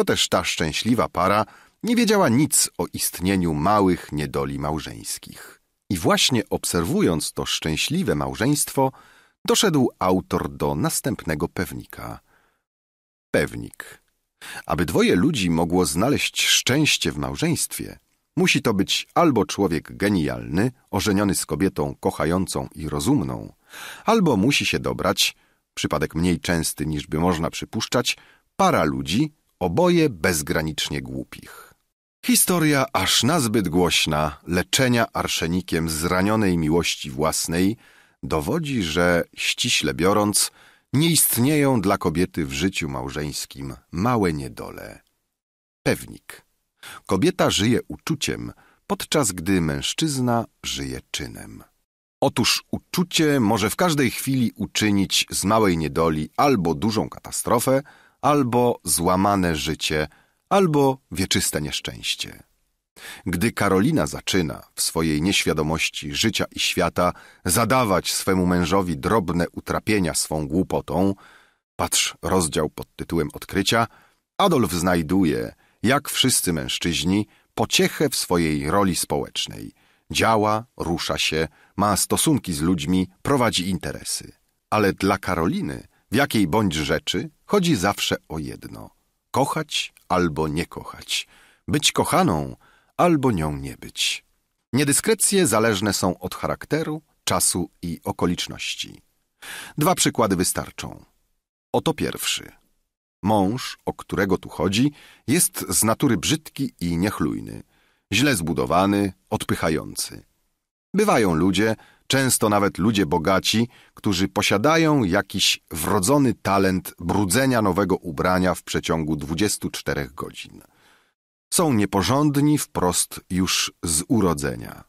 to też ta szczęśliwa para nie wiedziała nic o istnieniu małych niedoli małżeńskich. I właśnie obserwując to szczęśliwe małżeństwo, doszedł autor do następnego pewnika. Pewnik. Aby dwoje ludzi mogło znaleźć szczęście w małżeństwie, musi to być albo człowiek genialny, ożeniony z kobietą kochającą i rozumną, albo musi się dobrać, przypadek mniej częsty niż by można przypuszczać, para ludzi, oboje bezgranicznie głupich. Historia aż nazbyt głośna leczenia arszenikiem zranionej miłości własnej dowodzi, że, ściśle biorąc, nie istnieją dla kobiety w życiu małżeńskim małe niedole. Pewnik. Kobieta żyje uczuciem, podczas gdy mężczyzna żyje czynem. Otóż uczucie może w każdej chwili uczynić z małej niedoli albo dużą katastrofę, albo złamane życie, albo wieczyste nieszczęście. Gdy Karolina zaczyna w swojej nieświadomości życia i świata zadawać swemu mężowi drobne utrapienia swą głupotą, patrz rozdział pod tytułem Odkrycia, Adolf znajduje, jak wszyscy mężczyźni, pociechę w swojej roli społecznej. Działa, rusza się, ma stosunki z ludźmi, prowadzi interesy. Ale dla Karoliny, w jakiej bądź rzeczy, chodzi zawsze o jedno: kochać albo nie kochać, być kochaną albo nią nie być. Niedyskrecje zależne są od charakteru, czasu i okoliczności. Dwa przykłady wystarczą. Oto pierwszy. Mąż, o którego tu chodzi, jest z natury brzydki i niechlujny, źle zbudowany, odpychający. Bywają ludzie, Często nawet ludzie bogaci, którzy posiadają jakiś wrodzony talent brudzenia nowego ubrania w przeciągu 24 godzin. Są nieporządni wprost już z urodzenia.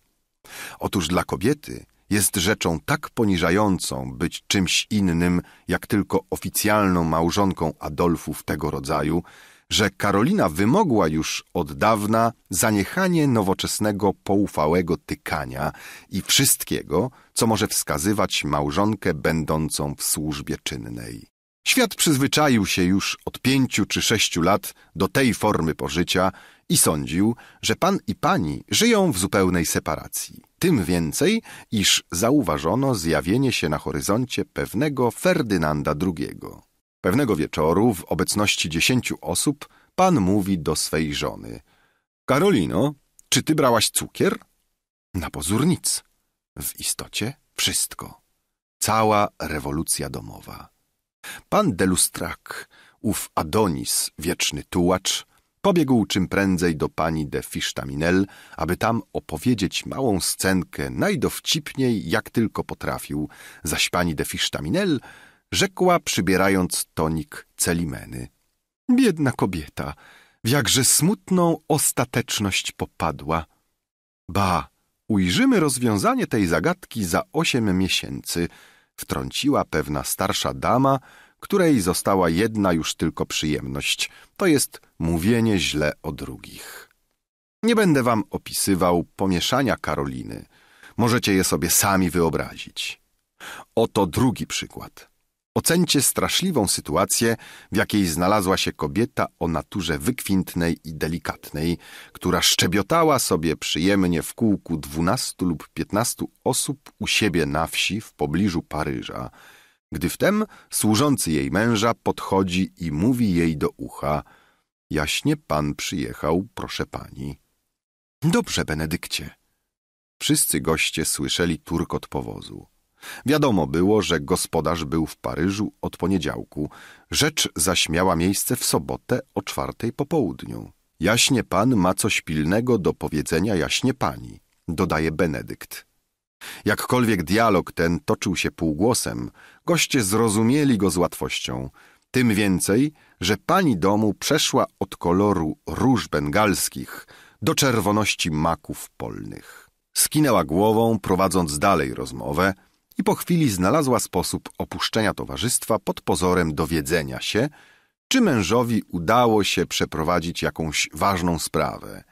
Otóż dla kobiety jest rzeczą tak poniżającą być czymś innym, jak tylko oficjalną małżonką Adolfów tego rodzaju, że Karolina wymogła już od dawna zaniechanie nowoczesnego poufałego tykania i wszystkiego, co może wskazywać małżonkę będącą w służbie czynnej. Świat przyzwyczaił się już od pięciu czy sześciu lat do tej formy pożycia i sądził, że pan i pani żyją w zupełnej separacji. Tym więcej, iż zauważono zjawienie się na horyzoncie pewnego Ferdynanda II. Pewnego wieczoru, w obecności dziesięciu osób, pan mówi do swej żony. Karolino, czy ty brałaś cukier? Na pozór nic. W istocie wszystko. Cała rewolucja domowa. Pan Delustrak, ów Adonis, wieczny tułacz, pobiegł czym prędzej do pani de Fisztaminel, aby tam opowiedzieć małą scenkę najdowcipniej, jak tylko potrafił, zaś pani de Fisztaminel rzekła, przybierając tonik celimeny. Biedna kobieta, w jakże smutną ostateczność popadła. Ba, ujrzymy rozwiązanie tej zagadki za osiem miesięcy, wtrąciła pewna starsza dama, której została jedna już tylko przyjemność, to jest mówienie źle o drugich. Nie będę wam opisywał pomieszania Karoliny. Możecie je sobie sami wyobrazić. Oto drugi przykład. Ocencie straszliwą sytuację, w jakiej znalazła się kobieta o naturze wykwintnej i delikatnej, która szczebiotała sobie przyjemnie w kółku dwunastu lub piętnastu osób u siebie na wsi w pobliżu Paryża, gdy wtem służący jej męża podchodzi i mówi jej do ucha – jaśnie pan przyjechał, proszę pani. – Dobrze, Benedykcie. Wszyscy goście słyszeli turkot powozu. Wiadomo było, że gospodarz był w Paryżu od poniedziałku. Rzecz zaś miała miejsce w sobotę o czwartej po południu. Jaśnie pan ma coś pilnego do powiedzenia jaśnie pani, dodaje Benedykt. Jakkolwiek dialog ten toczył się półgłosem, goście zrozumieli go z łatwością. Tym więcej, że pani domu przeszła od koloru róż bengalskich do czerwoności maków polnych. Skinęła głową, prowadząc dalej rozmowę – i po chwili znalazła sposób opuszczenia towarzystwa pod pozorem dowiedzenia się, czy mężowi udało się przeprowadzić jakąś ważną sprawę.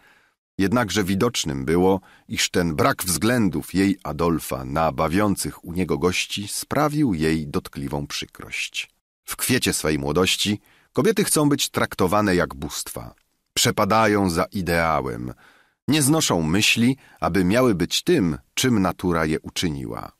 Jednakże widocznym było, iż ten brak względów jej Adolfa na bawiących u niego gości sprawił jej dotkliwą przykrość. W kwiecie swej młodości kobiety chcą być traktowane jak bóstwa. Przepadają za ideałem. Nie znoszą myśli, aby miały być tym, czym natura je uczyniła.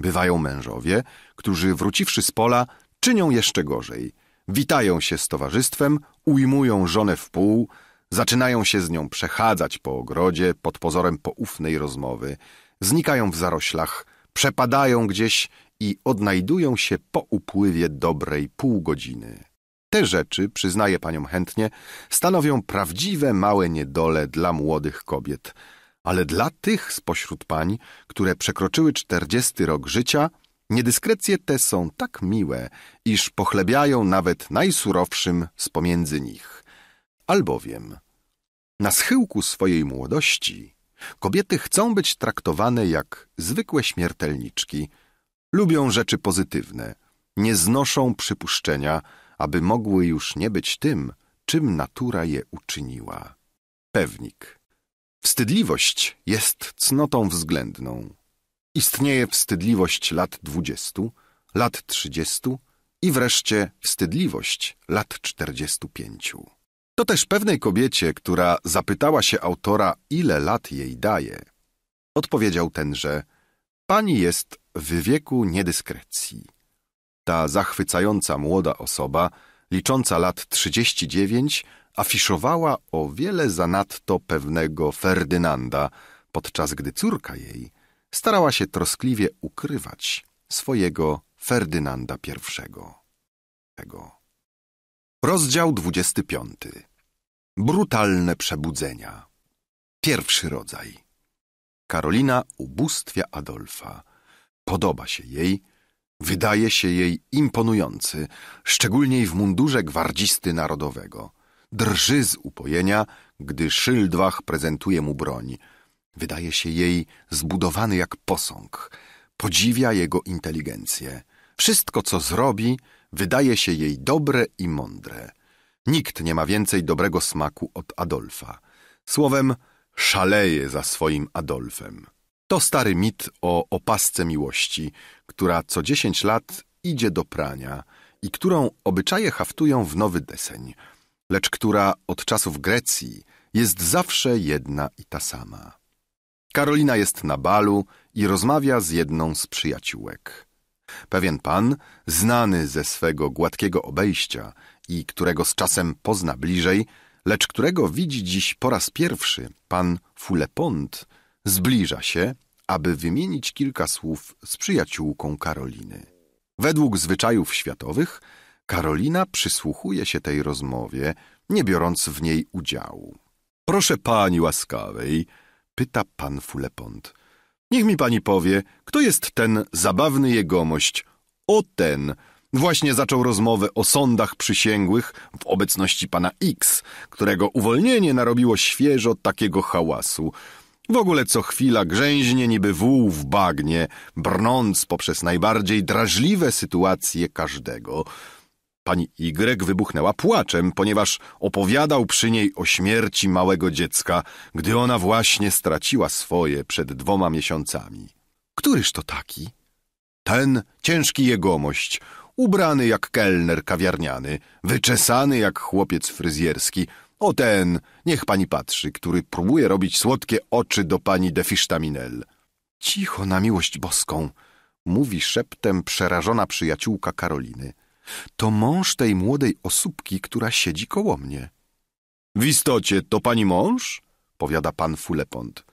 Bywają mężowie, którzy wróciwszy z pola, czynią jeszcze gorzej. Witają się z towarzystwem, ujmują żonę w pół, zaczynają się z nią przechadzać po ogrodzie pod pozorem poufnej rozmowy, znikają w zaroślach, przepadają gdzieś i odnajdują się po upływie dobrej pół godziny. Te rzeczy, przyznaję paniom chętnie, stanowią prawdziwe małe niedole dla młodych kobiet – ale dla tych spośród pań, które przekroczyły czterdziesty rok życia, niedyskrecje te są tak miłe, iż pochlebiają nawet najsurowszym z pomiędzy nich. Albowiem na schyłku swojej młodości kobiety chcą być traktowane jak zwykłe śmiertelniczki, lubią rzeczy pozytywne, nie znoszą przypuszczenia, aby mogły już nie być tym, czym natura je uczyniła. Pewnik. Wstydliwość jest cnotą względną. Istnieje wstydliwość lat dwudziestu, lat trzydziestu i wreszcie wstydliwość lat czterdziestu pięciu. To też pewnej kobiecie, która zapytała się autora, ile lat jej daje, odpowiedział tenże, pani jest w wieku niedyskrecji. Ta zachwycająca młoda osoba, licząca lat dziewięć afiszowała o wiele zanadto pewnego Ferdynanda, podczas gdy córka jej starała się troskliwie ukrywać swojego Ferdynanda I. Rozdział 25. Brutalne przebudzenia. Pierwszy rodzaj. Karolina ubóstwia Adolfa. Podoba się jej, wydaje się jej imponujący, szczególnie w mundurze gwardzisty narodowego – drży z upojenia, gdy Szyldwach prezentuje mu broń. Wydaje się jej zbudowany jak posąg. Podziwia jego inteligencję. Wszystko, co zrobi, wydaje się jej dobre i mądre. Nikt nie ma więcej dobrego smaku od Adolfa. Słowem, szaleje za swoim Adolfem. To stary mit o opasce miłości, która co dziesięć lat idzie do prania i którą obyczaje haftują w nowy deseń – lecz która od czasów Grecji jest zawsze jedna i ta sama. Karolina jest na balu i rozmawia z jedną z przyjaciółek. Pewien pan, znany ze swego gładkiego obejścia i którego z czasem pozna bliżej, lecz którego widzi dziś po raz pierwszy, pan Fulepont, zbliża się, aby wymienić kilka słów z przyjaciółką Karoliny. Według zwyczajów światowych Karolina przysłuchuje się tej rozmowie, nie biorąc w niej udziału. Proszę pani łaskawej, pyta pan Fulepont. Niech mi pani powie, kto jest ten zabawny jegomość? O ten! Właśnie zaczął rozmowę o sądach przysięgłych w obecności pana X, którego uwolnienie narobiło świeżo takiego hałasu. W ogóle co chwila grzęźnie niby wół w bagnie, brnąc poprzez najbardziej drażliwe sytuacje każdego – Pani Y wybuchnęła płaczem, ponieważ opowiadał przy niej o śmierci małego dziecka, gdy ona właśnie straciła swoje przed dwoma miesiącami. Któryż to taki? Ten ciężki jegomość, ubrany jak kelner kawiarniany, wyczesany jak chłopiec fryzjerski. O ten, niech pani patrzy, który próbuje robić słodkie oczy do pani de Fisztaminel. Cicho na miłość boską, mówi szeptem przerażona przyjaciółka Karoliny to mąż tej młodej osóbki, która siedzi koło mnie. W istocie to pani mąż? powiada pan Fulepont.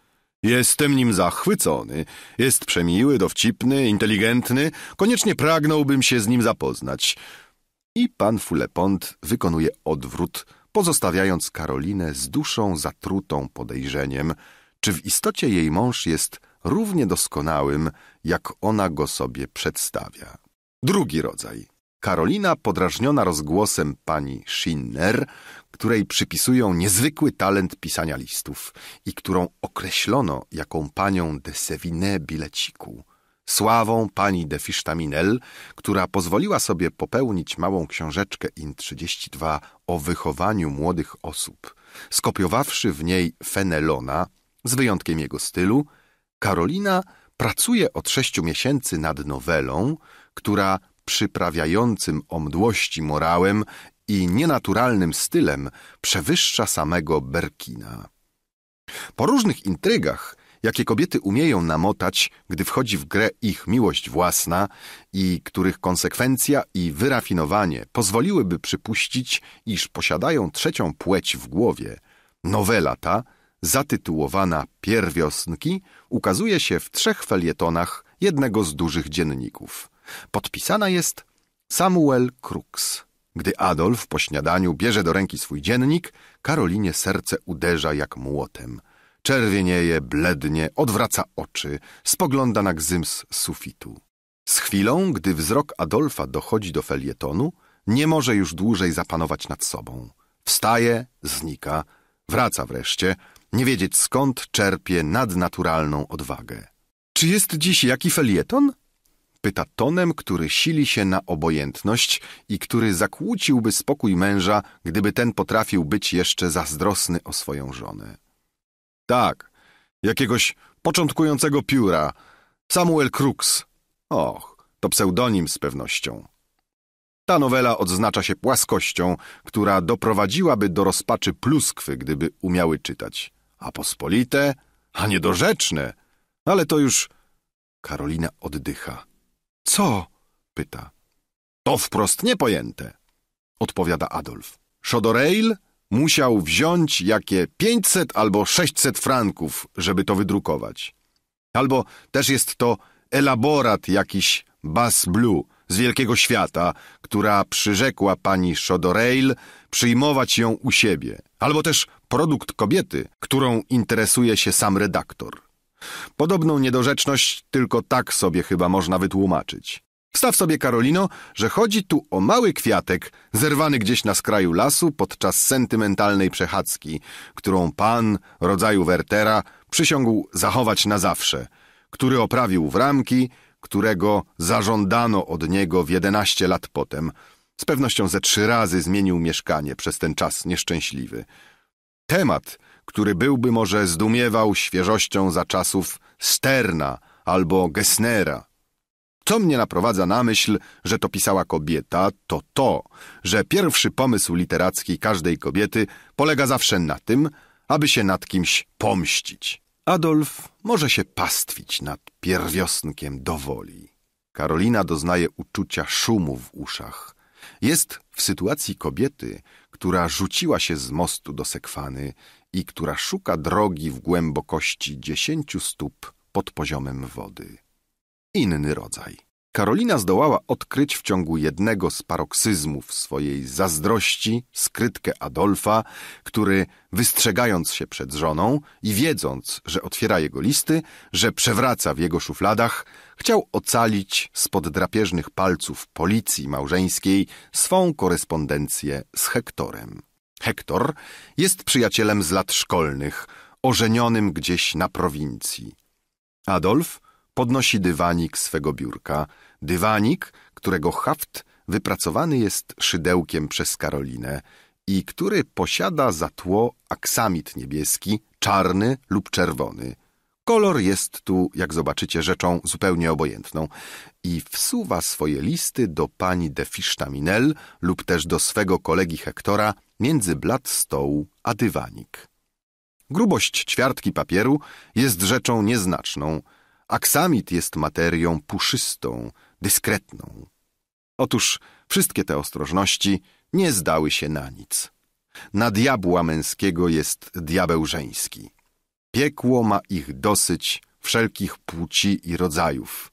Jestem nim zachwycony. Jest przemiły, dowcipny, inteligentny. Koniecznie pragnąłbym się z nim zapoznać. I pan Fulepont wykonuje odwrót, pozostawiając Karolinę z duszą zatrutą podejrzeniem, czy w istocie jej mąż jest równie doskonałym, jak ona go sobie przedstawia. Drugi rodzaj. Karolina, podrażniona rozgłosem pani Schinner, której przypisują niezwykły talent pisania listów i którą określono jaką panią de Sevigné Bileciku, sławą pani de Fisztaminel, która pozwoliła sobie popełnić małą książeczkę IN 32 o wychowaniu młodych osób, skopiowawszy w niej Fenelona, z wyjątkiem jego stylu, Karolina pracuje od sześciu miesięcy nad nowelą, która przyprawiającym o mdłości morałem i nienaturalnym stylem przewyższa samego Berkina. Po różnych intrygach, jakie kobiety umieją namotać, gdy wchodzi w grę ich miłość własna i których konsekwencja i wyrafinowanie pozwoliłyby przypuścić, iż posiadają trzecią płeć w głowie, nowela ta, zatytułowana Pierwiosnki, ukazuje się w trzech felietonach jednego z dużych dzienników – Podpisana jest Samuel Crooks. Gdy Adolf po śniadaniu bierze do ręki swój dziennik, Karolinie serce uderza jak młotem. Czerwienieje, blednie, odwraca oczy, spogląda na gzyms sufitu. Z chwilą, gdy wzrok Adolfa dochodzi do felietonu, nie może już dłużej zapanować nad sobą. Wstaje, znika, wraca wreszcie, nie wiedzieć skąd czerpie nadnaturalną odwagę. Czy jest dziś jaki felieton? Pyta tonem, który sili się na obojętność i który zakłóciłby spokój męża, gdyby ten potrafił być jeszcze zazdrosny o swoją żonę. Tak, jakiegoś początkującego pióra. Samuel Crooks. Och, to pseudonim z pewnością. Ta nowela odznacza się płaskością, która doprowadziłaby do rozpaczy pluskwy, gdyby umiały czytać. A pospolite, a niedorzeczne. Ale to już... Karolina oddycha. Co? pyta. To wprost niepojęte, odpowiada Adolf. Szodoreil musiał wziąć jakie 500 albo 600 franków, żeby to wydrukować. Albo też jest to elaborat jakiś Bas Blue z Wielkiego Świata, która przyrzekła pani Szodoreil przyjmować ją u siebie. Albo też produkt kobiety, którą interesuje się sam redaktor. Podobną niedorzeczność tylko tak sobie chyba można wytłumaczyć. Wstaw sobie, Karolino, że chodzi tu o mały kwiatek, zerwany gdzieś na skraju lasu podczas sentymentalnej przechadzki, którą pan, rodzaju Wertera, przysiągł zachować na zawsze, który oprawił w ramki, którego zażądano od niego w jedenaście lat potem. Z pewnością ze trzy razy zmienił mieszkanie przez ten czas nieszczęśliwy. Temat który byłby może zdumiewał świeżością za czasów Sterna albo Gessnera. Co mnie naprowadza na myśl, że to pisała kobieta, to to, że pierwszy pomysł literacki każdej kobiety polega zawsze na tym, aby się nad kimś pomścić. Adolf może się pastwić nad pierwiosnkiem dowoli. Karolina doznaje uczucia szumu w uszach. Jest w sytuacji kobiety, która rzuciła się z mostu do sekwany i która szuka drogi w głębokości dziesięciu stóp pod poziomem wody. Inny rodzaj. Karolina zdołała odkryć w ciągu jednego z paroksyzmów swojej zazdrości skrytkę Adolfa, który, wystrzegając się przed żoną i wiedząc, że otwiera jego listy, że przewraca w jego szufladach, chciał ocalić spod drapieżnych palców policji małżeńskiej swą korespondencję z Hektorem. Hektor jest przyjacielem z lat szkolnych, ożenionym gdzieś na prowincji. Adolf podnosi dywanik swego biurka, dywanik, którego haft wypracowany jest szydełkiem przez Karolinę i który posiada za tło aksamit niebieski, czarny lub czerwony. Kolor jest tu, jak zobaczycie, rzeczą zupełnie obojętną i wsuwa swoje listy do pani de Fisztaminel lub też do swego kolegi Hektora – między blat stołu a dywanik. Grubość ćwiartki papieru jest rzeczą nieznaczną, aksamit jest materią puszystą, dyskretną. Otóż wszystkie te ostrożności nie zdały się na nic. Na diabła męskiego jest diabeł żeński. Piekło ma ich dosyć wszelkich płci i rodzajów.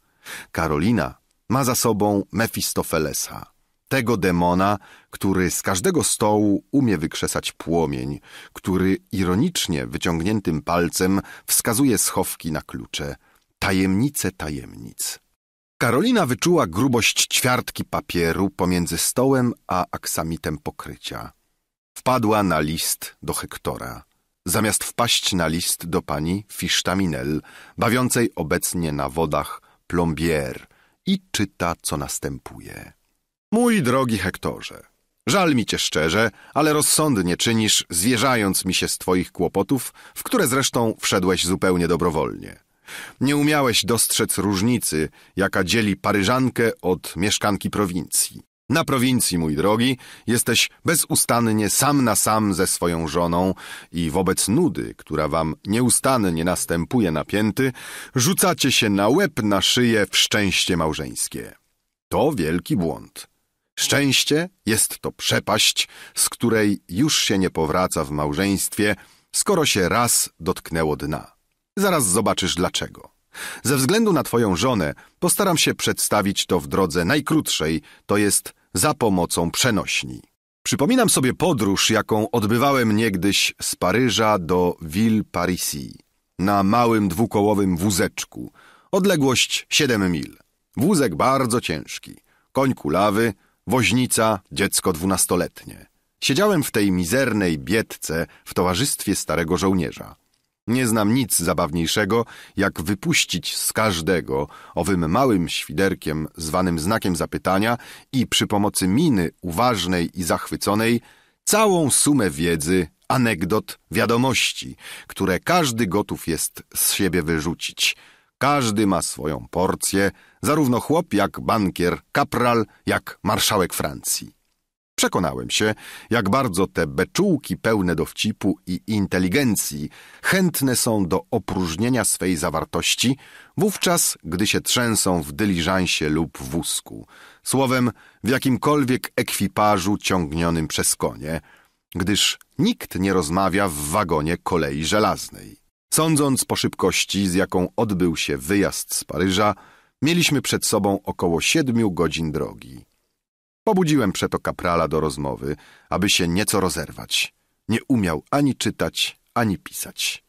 Karolina ma za sobą Mefistofelesa tego demona, który z każdego stołu umie wykrzesać płomień, który ironicznie wyciągniętym palcem wskazuje schowki na klucze. Tajemnice tajemnic. Karolina wyczuła grubość ćwiartki papieru pomiędzy stołem a aksamitem pokrycia. Wpadła na list do Hektora zamiast wpaść na list do pani Fisztaminel, bawiącej obecnie na wodach plombier i czyta, co następuje. Mój drogi Hektorze, żal mi cię szczerze, ale rozsądnie czynisz, zwierzając mi się z twoich kłopotów, w które zresztą wszedłeś zupełnie dobrowolnie. Nie umiałeś dostrzec różnicy, jaka dzieli Paryżankę od mieszkanki prowincji. Na prowincji, mój drogi, jesteś bezustannie sam na sam ze swoją żoną i wobec nudy, która wam nieustannie następuje napięty, rzucacie się na łeb na szyję w szczęście małżeńskie. To wielki błąd. Szczęście jest to przepaść, z której już się nie powraca w małżeństwie, skoro się raz dotknęło dna. Zaraz zobaczysz dlaczego. Ze względu na twoją żonę postaram się przedstawić to w drodze najkrótszej, to jest za pomocą przenośni. Przypominam sobie podróż, jaką odbywałem niegdyś z Paryża do Ville Parisi na małym dwukołowym wózeczku. Odległość 7 mil. Wózek bardzo ciężki, koń kulawy, woźnica, dziecko dwunastoletnie. Siedziałem w tej mizernej biedce w towarzystwie starego żołnierza. Nie znam nic zabawniejszego, jak wypuścić z każdego owym małym świderkiem zwanym znakiem zapytania i przy pomocy miny uważnej i zachwyconej całą sumę wiedzy, anegdot, wiadomości, które każdy gotów jest z siebie wyrzucić – każdy ma swoją porcję, zarówno chłop jak bankier, kapral jak marszałek Francji. Przekonałem się, jak bardzo te beczułki pełne dowcipu i inteligencji chętne są do opróżnienia swej zawartości, wówczas gdy się trzęsą w dyliżansie lub wózku, słowem w jakimkolwiek ekwipażu ciągnionym przez konie, gdyż nikt nie rozmawia w wagonie kolei żelaznej. Sądząc po szybkości, z jaką odbył się wyjazd z Paryża, mieliśmy przed sobą około siedmiu godzin drogi. Pobudziłem przeto kaprala do rozmowy, aby się nieco rozerwać. Nie umiał ani czytać, ani pisać.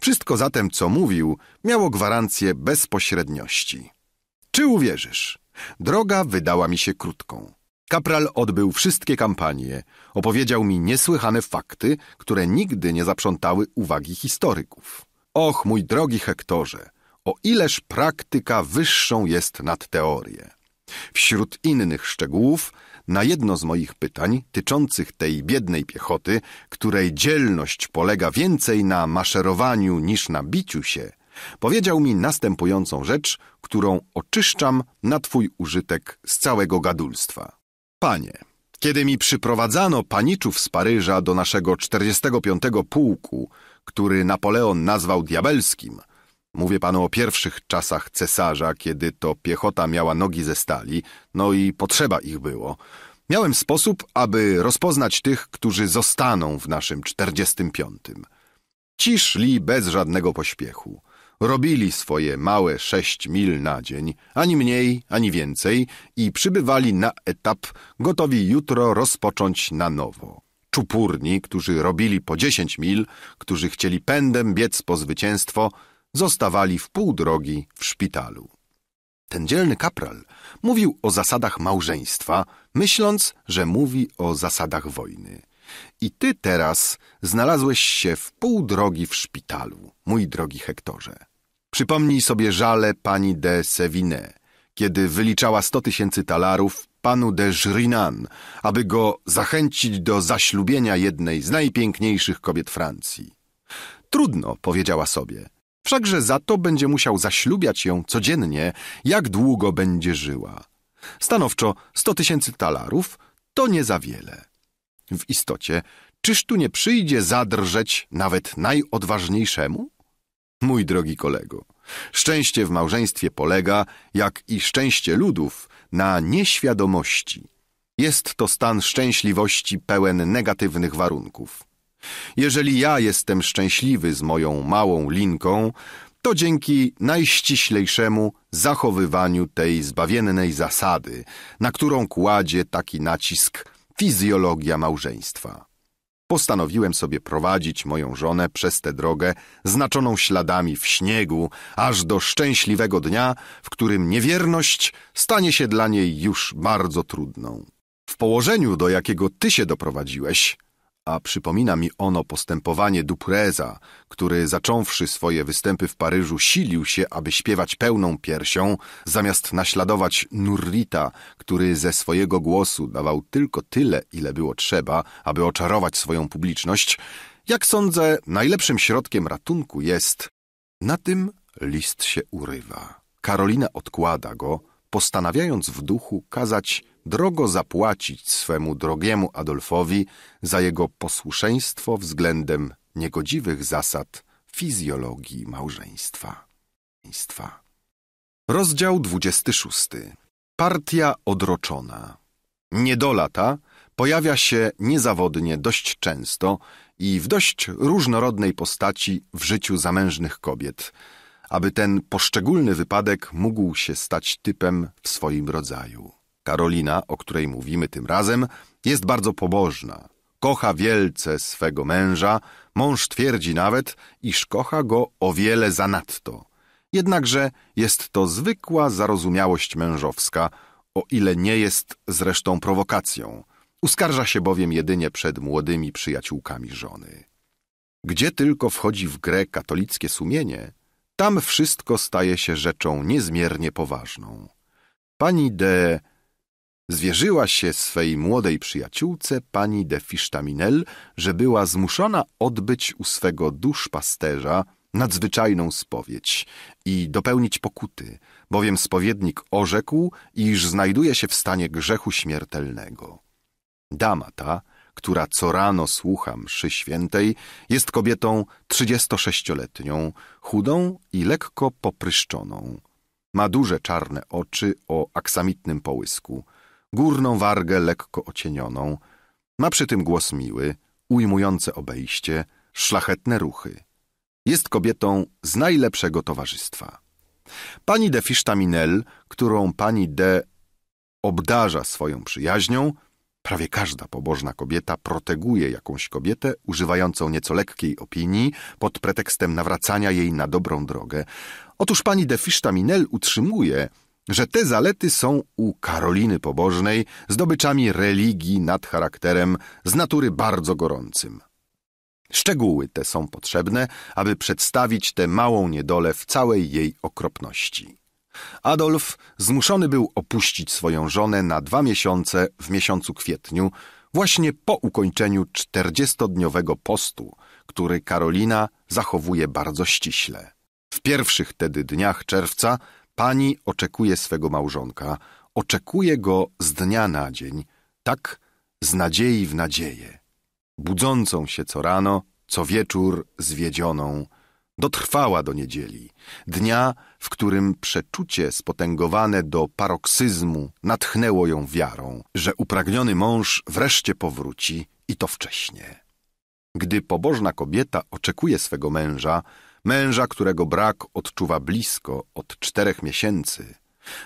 Wszystko zatem, co mówił, miało gwarancję bezpośredniości. Czy uwierzysz? Droga wydała mi się krótką. Kapral odbył wszystkie kampanie, opowiedział mi niesłychane fakty, które nigdy nie zaprzątały uwagi historyków. Och, mój drogi Hektorze, o ileż praktyka wyższą jest nad teorię. Wśród innych szczegółów, na jedno z moich pytań tyczących tej biednej piechoty, której dzielność polega więcej na maszerowaniu niż na biciu się, powiedział mi następującą rzecz, którą oczyszczam na twój użytek z całego gadulstwa. Panie, kiedy mi przyprowadzano paniczów z Paryża do naszego 45. pułku, który Napoleon nazwał diabelskim, mówię panu o pierwszych czasach cesarza, kiedy to piechota miała nogi ze stali, no i potrzeba ich było, miałem sposób, aby rozpoznać tych, którzy zostaną w naszym 45. Ci szli bez żadnego pośpiechu robili swoje małe sześć mil na dzień, ani mniej, ani więcej i przybywali na etap, gotowi jutro rozpocząć na nowo. Czupurni, którzy robili po dziesięć mil, którzy chcieli pędem biec po zwycięstwo, zostawali w pół drogi w szpitalu. Ten dzielny kapral mówił o zasadach małżeństwa, myśląc, że mówi o zasadach wojny. I ty teraz znalazłeś się w pół drogi w szpitalu, mój drogi Hektorze. Przypomnij sobie żale pani de Sevinę, kiedy wyliczała 100 tysięcy talarów panu de Jrinan, aby go zachęcić do zaślubienia jednej z najpiękniejszych kobiet Francji. Trudno, powiedziała sobie. Wszakże za to będzie musiał zaślubiać ją codziennie, jak długo będzie żyła. Stanowczo 100 tysięcy talarów to nie za wiele. W istocie, czyż tu nie przyjdzie zadrżeć nawet najodważniejszemu? Mój drogi kolego, szczęście w małżeństwie polega, jak i szczęście ludów, na nieświadomości. Jest to stan szczęśliwości pełen negatywnych warunków. Jeżeli ja jestem szczęśliwy z moją małą linką, to dzięki najściślejszemu zachowywaniu tej zbawiennej zasady, na którą kładzie taki nacisk fizjologia małżeństwa postanowiłem sobie prowadzić moją żonę przez tę drogę znaczoną śladami w śniegu, aż do szczęśliwego dnia, w którym niewierność stanie się dla niej już bardzo trudną. W położeniu, do jakiego ty się doprowadziłeś, a przypomina mi ono postępowanie Dupreza, który zacząwszy swoje występy w Paryżu silił się, aby śpiewać pełną piersią, zamiast naśladować Nurrita, który ze swojego głosu dawał tylko tyle, ile było trzeba, aby oczarować swoją publiczność, jak sądzę, najlepszym środkiem ratunku jest... Na tym list się urywa. Karolina odkłada go, postanawiając w duchu kazać drogo zapłacić swemu drogiemu Adolfowi za jego posłuszeństwo względem niegodziwych zasad fizjologii małżeństwa. Rozdział 26. Partia odroczona. Niedola ta pojawia się niezawodnie dość często i w dość różnorodnej postaci w życiu zamężnych kobiet, aby ten poszczególny wypadek mógł się stać typem w swoim rodzaju. Karolina, o której mówimy tym razem, jest bardzo pobożna. Kocha wielce swego męża, mąż twierdzi nawet, iż kocha go o wiele zanadto. Jednakże jest to zwykła zarozumiałość mężowska, o ile nie jest zresztą prowokacją. Uskarża się bowiem jedynie przed młodymi przyjaciółkami żony. Gdzie tylko wchodzi w grę katolickie sumienie, tam wszystko staje się rzeczą niezmiernie poważną. Pani de Zwierzyła się swej młodej przyjaciółce, pani de Fisztaminel, że była zmuszona odbyć u swego duszpasterza nadzwyczajną spowiedź i dopełnić pokuty, bowiem spowiednik orzekł, iż znajduje się w stanie grzechu śmiertelnego. Dama ta, która co rano słucha mszy świętej, jest kobietą 36-letnią, chudą i lekko popryszczoną. Ma duże czarne oczy o aksamitnym połysku – górną wargę lekko ocienioną. Ma przy tym głos miły, ujmujące obejście, szlachetne ruchy. Jest kobietą z najlepszego towarzystwa. Pani de Fisztaminel, którą pani de obdarza swoją przyjaźnią, prawie każda pobożna kobieta proteguje jakąś kobietę używającą nieco lekkiej opinii pod pretekstem nawracania jej na dobrą drogę. Otóż pani de Fisztaminel utrzymuje, że te zalety są u Karoliny Pobożnej zdobyczami religii nad charakterem z natury bardzo gorącym. Szczegóły te są potrzebne, aby przedstawić tę małą niedolę w całej jej okropności. Adolf zmuszony był opuścić swoją żonę na dwa miesiące w miesiącu kwietniu, właśnie po ukończeniu czterdziestodniowego postu, który Karolina zachowuje bardzo ściśle. W pierwszych tedy dniach czerwca Pani oczekuje swego małżonka, oczekuje go z dnia na dzień, tak z nadziei w nadzieję, budzącą się co rano, co wieczór zwiedzioną, dotrwała do niedzieli, dnia, w którym przeczucie spotęgowane do paroksyzmu natchnęło ją wiarą, że upragniony mąż wreszcie powróci i to wcześnie. Gdy pobożna kobieta oczekuje swego męża, męża, którego brak odczuwa blisko od czterech miesięcy,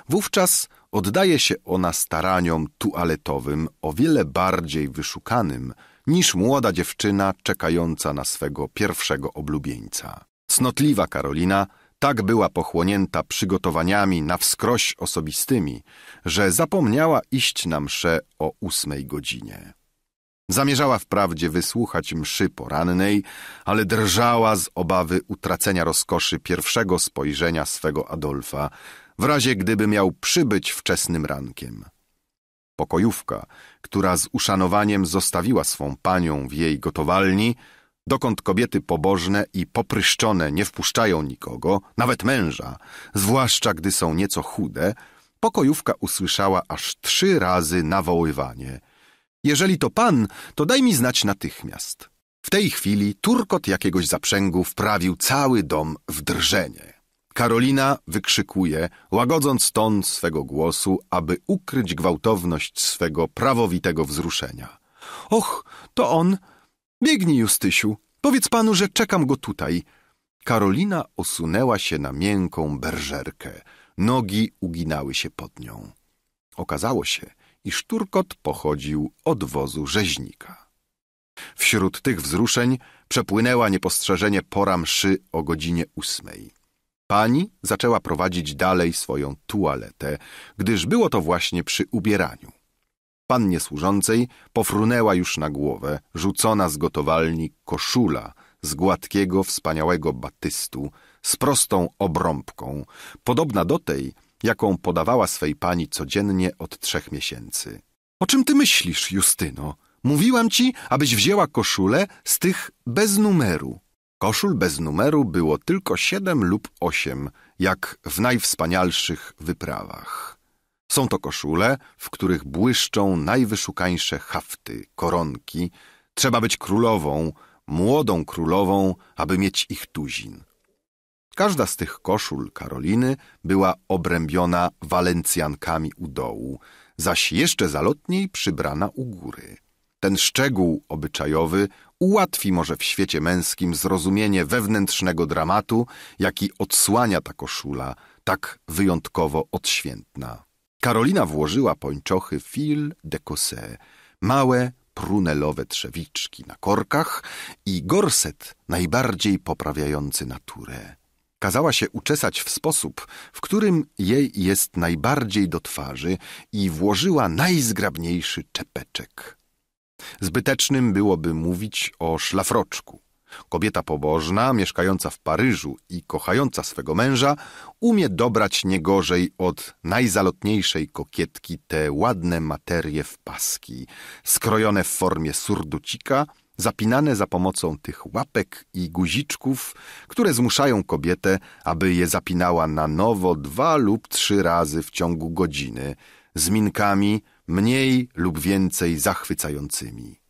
wówczas oddaje się ona staraniom tualetowym o wiele bardziej wyszukanym niż młoda dziewczyna czekająca na swego pierwszego oblubieńca. Cnotliwa Karolina tak była pochłonięta przygotowaniami na wskroś osobistymi, że zapomniała iść na msze o ósmej godzinie. Zamierzała wprawdzie wysłuchać mszy porannej, ale drżała z obawy utracenia rozkoszy pierwszego spojrzenia swego Adolfa, w razie gdyby miał przybyć wczesnym rankiem. Pokojówka, która z uszanowaniem zostawiła swą panią w jej gotowalni, dokąd kobiety pobożne i popryszczone nie wpuszczają nikogo, nawet męża, zwłaszcza gdy są nieco chude, pokojówka usłyszała aż trzy razy nawoływanie – jeżeli to pan, to daj mi znać natychmiast. W tej chwili turkot jakiegoś zaprzęgu wprawił cały dom w drżenie. Karolina wykrzykuje, łagodząc ton swego głosu, aby ukryć gwałtowność swego prawowitego wzruszenia. Och, to on! Biegnij, Justysiu! Powiedz panu, że czekam go tutaj. Karolina osunęła się na miękką berżerkę. Nogi uginały się pod nią. Okazało się, i szturkot pochodził od wozu rzeźnika. Wśród tych wzruszeń przepłynęła niepostrzeżenie pora mszy o godzinie ósmej. Pani zaczęła prowadzić dalej swoją tualetę, gdyż było to właśnie przy ubieraniu. Pannie służącej pofrunęła już na głowę rzucona z gotowalni koszula z gładkiego, wspaniałego batystu, z prostą obrąbką, podobna do tej, jaką podawała swej pani codziennie od trzech miesięcy. O czym ty myślisz, Justyno? Mówiłam ci, abyś wzięła koszulę z tych bez numeru. Koszul bez numeru było tylko siedem lub osiem, jak w najwspanialszych wyprawach. Są to koszule, w których błyszczą najwyszukańsze hafty, koronki. Trzeba być królową, młodą królową, aby mieć ich tuzin. Każda z tych koszul Karoliny była obrębiona walencjankami u dołu, zaś jeszcze zalotniej przybrana u góry. Ten szczegół obyczajowy ułatwi może w świecie męskim zrozumienie wewnętrznego dramatu, jaki odsłania ta koszula, tak wyjątkowo odświętna. Karolina włożyła pończochy fil de cosse, małe, prunelowe trzewiczki na korkach i gorset najbardziej poprawiający naturę. Kazała się uczesać w sposób, w którym jej jest najbardziej do twarzy i włożyła najzgrabniejszy czepeczek. Zbytecznym byłoby mówić o szlafroczku. Kobieta pobożna, mieszkająca w Paryżu i kochająca swego męża, umie dobrać nie gorzej od najzalotniejszej kokietki te ładne materie w paski, skrojone w formie surducika – zapinane za pomocą tych łapek i guziczków, które zmuszają kobietę, aby je zapinała na nowo dwa lub trzy razy w ciągu godziny, z minkami mniej lub więcej zachwycającymi.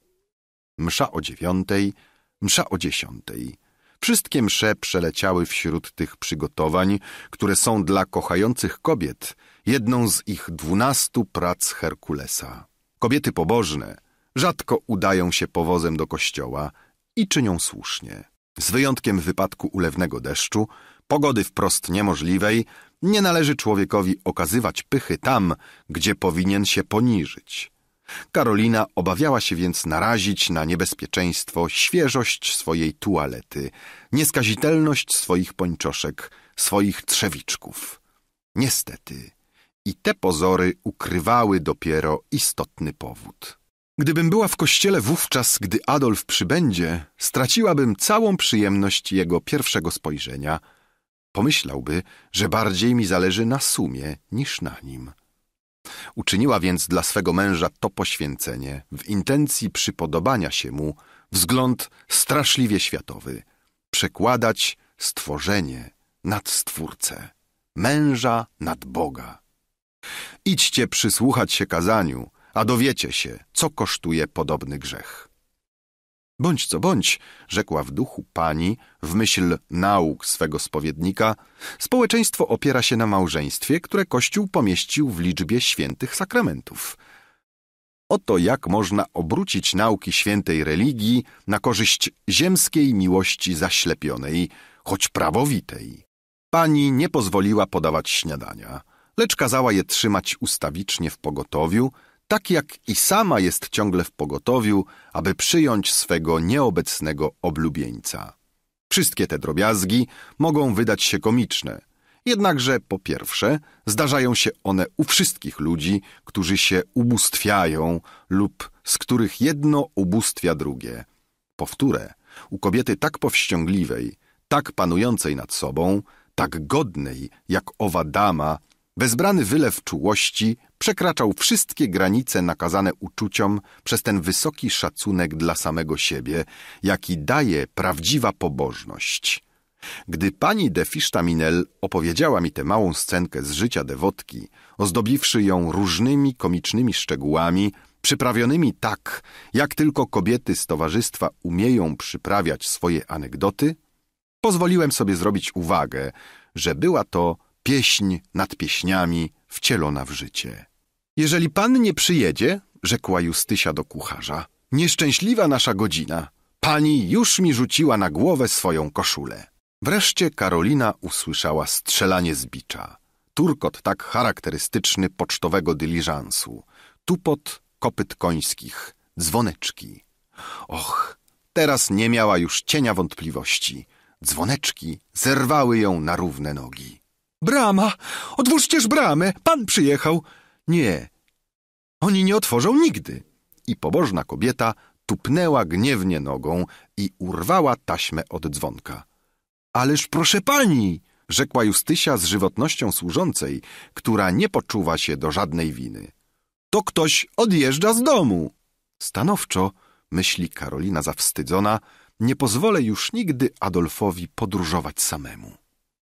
Msza o dziewiątej, msza o dziesiątej. Wszystkie msze przeleciały wśród tych przygotowań, które są dla kochających kobiet jedną z ich dwunastu prac Herkulesa. Kobiety pobożne – rzadko udają się powozem do kościoła i czynią słusznie. Z wyjątkiem wypadku ulewnego deszczu, pogody wprost niemożliwej, nie należy człowiekowi okazywać pychy tam, gdzie powinien się poniżyć. Karolina obawiała się więc narazić na niebezpieczeństwo świeżość swojej tualety, nieskazitelność swoich pończoszek, swoich trzewiczków. Niestety, i te pozory ukrywały dopiero istotny powód. Gdybym była w kościele wówczas, gdy Adolf przybędzie, straciłabym całą przyjemność jego pierwszego spojrzenia. Pomyślałby, że bardziej mi zależy na sumie niż na nim. Uczyniła więc dla swego męża to poświęcenie w intencji przypodobania się mu wzgląd straszliwie światowy, przekładać stworzenie nad stwórcę, męża nad Boga. Idźcie przysłuchać się kazaniu, a dowiecie się, co kosztuje podobny grzech. Bądź co bądź, rzekła w duchu pani, w myśl nauk swego spowiednika, społeczeństwo opiera się na małżeństwie, które Kościół pomieścił w liczbie świętych sakramentów. Oto jak można obrócić nauki świętej religii na korzyść ziemskiej miłości zaślepionej, choć prawowitej. Pani nie pozwoliła podawać śniadania, lecz kazała je trzymać ustawicznie w pogotowiu, tak jak i sama jest ciągle w pogotowiu, aby przyjąć swego nieobecnego oblubieńca. Wszystkie te drobiazgi mogą wydać się komiczne, jednakże po pierwsze zdarzają się one u wszystkich ludzi, którzy się ubóstwiają lub z których jedno ubóstwia drugie. Powtórę, u kobiety tak powściągliwej, tak panującej nad sobą, tak godnej jak owa dama Bezbrany wylew czułości przekraczał wszystkie granice nakazane uczuciom przez ten wysoki szacunek dla samego siebie, jaki daje prawdziwa pobożność. Gdy pani de Fisztaminel opowiedziała mi tę małą scenkę z życia dewotki, ozdobiwszy ją różnymi komicznymi szczegółami, przyprawionymi tak, jak tylko kobiety z towarzystwa umieją przyprawiać swoje anegdoty, pozwoliłem sobie zrobić uwagę, że była to pieśń nad pieśniami wcielona w życie. Jeżeli pan nie przyjedzie, rzekła Justysia do kucharza, nieszczęśliwa nasza godzina. Pani już mi rzuciła na głowę swoją koszulę. Wreszcie Karolina usłyszała strzelanie z bicza. Turkot tak charakterystyczny pocztowego dyliżansu. Tupot kopyt końskich, dzwoneczki. Och, teraz nie miała już cienia wątpliwości. Dzwoneczki zerwały ją na równe nogi. Brama! Otwórzcież bramę! Pan przyjechał! Nie. Oni nie otworzą nigdy. I pobożna kobieta tupnęła gniewnie nogą i urwała taśmę od dzwonka. Ależ proszę pani! rzekła Justysia z żywotnością służącej, która nie poczuwa się do żadnej winy. To ktoś odjeżdża z domu. Stanowczo, myśli Karolina zawstydzona, nie pozwolę już nigdy Adolfowi podróżować samemu.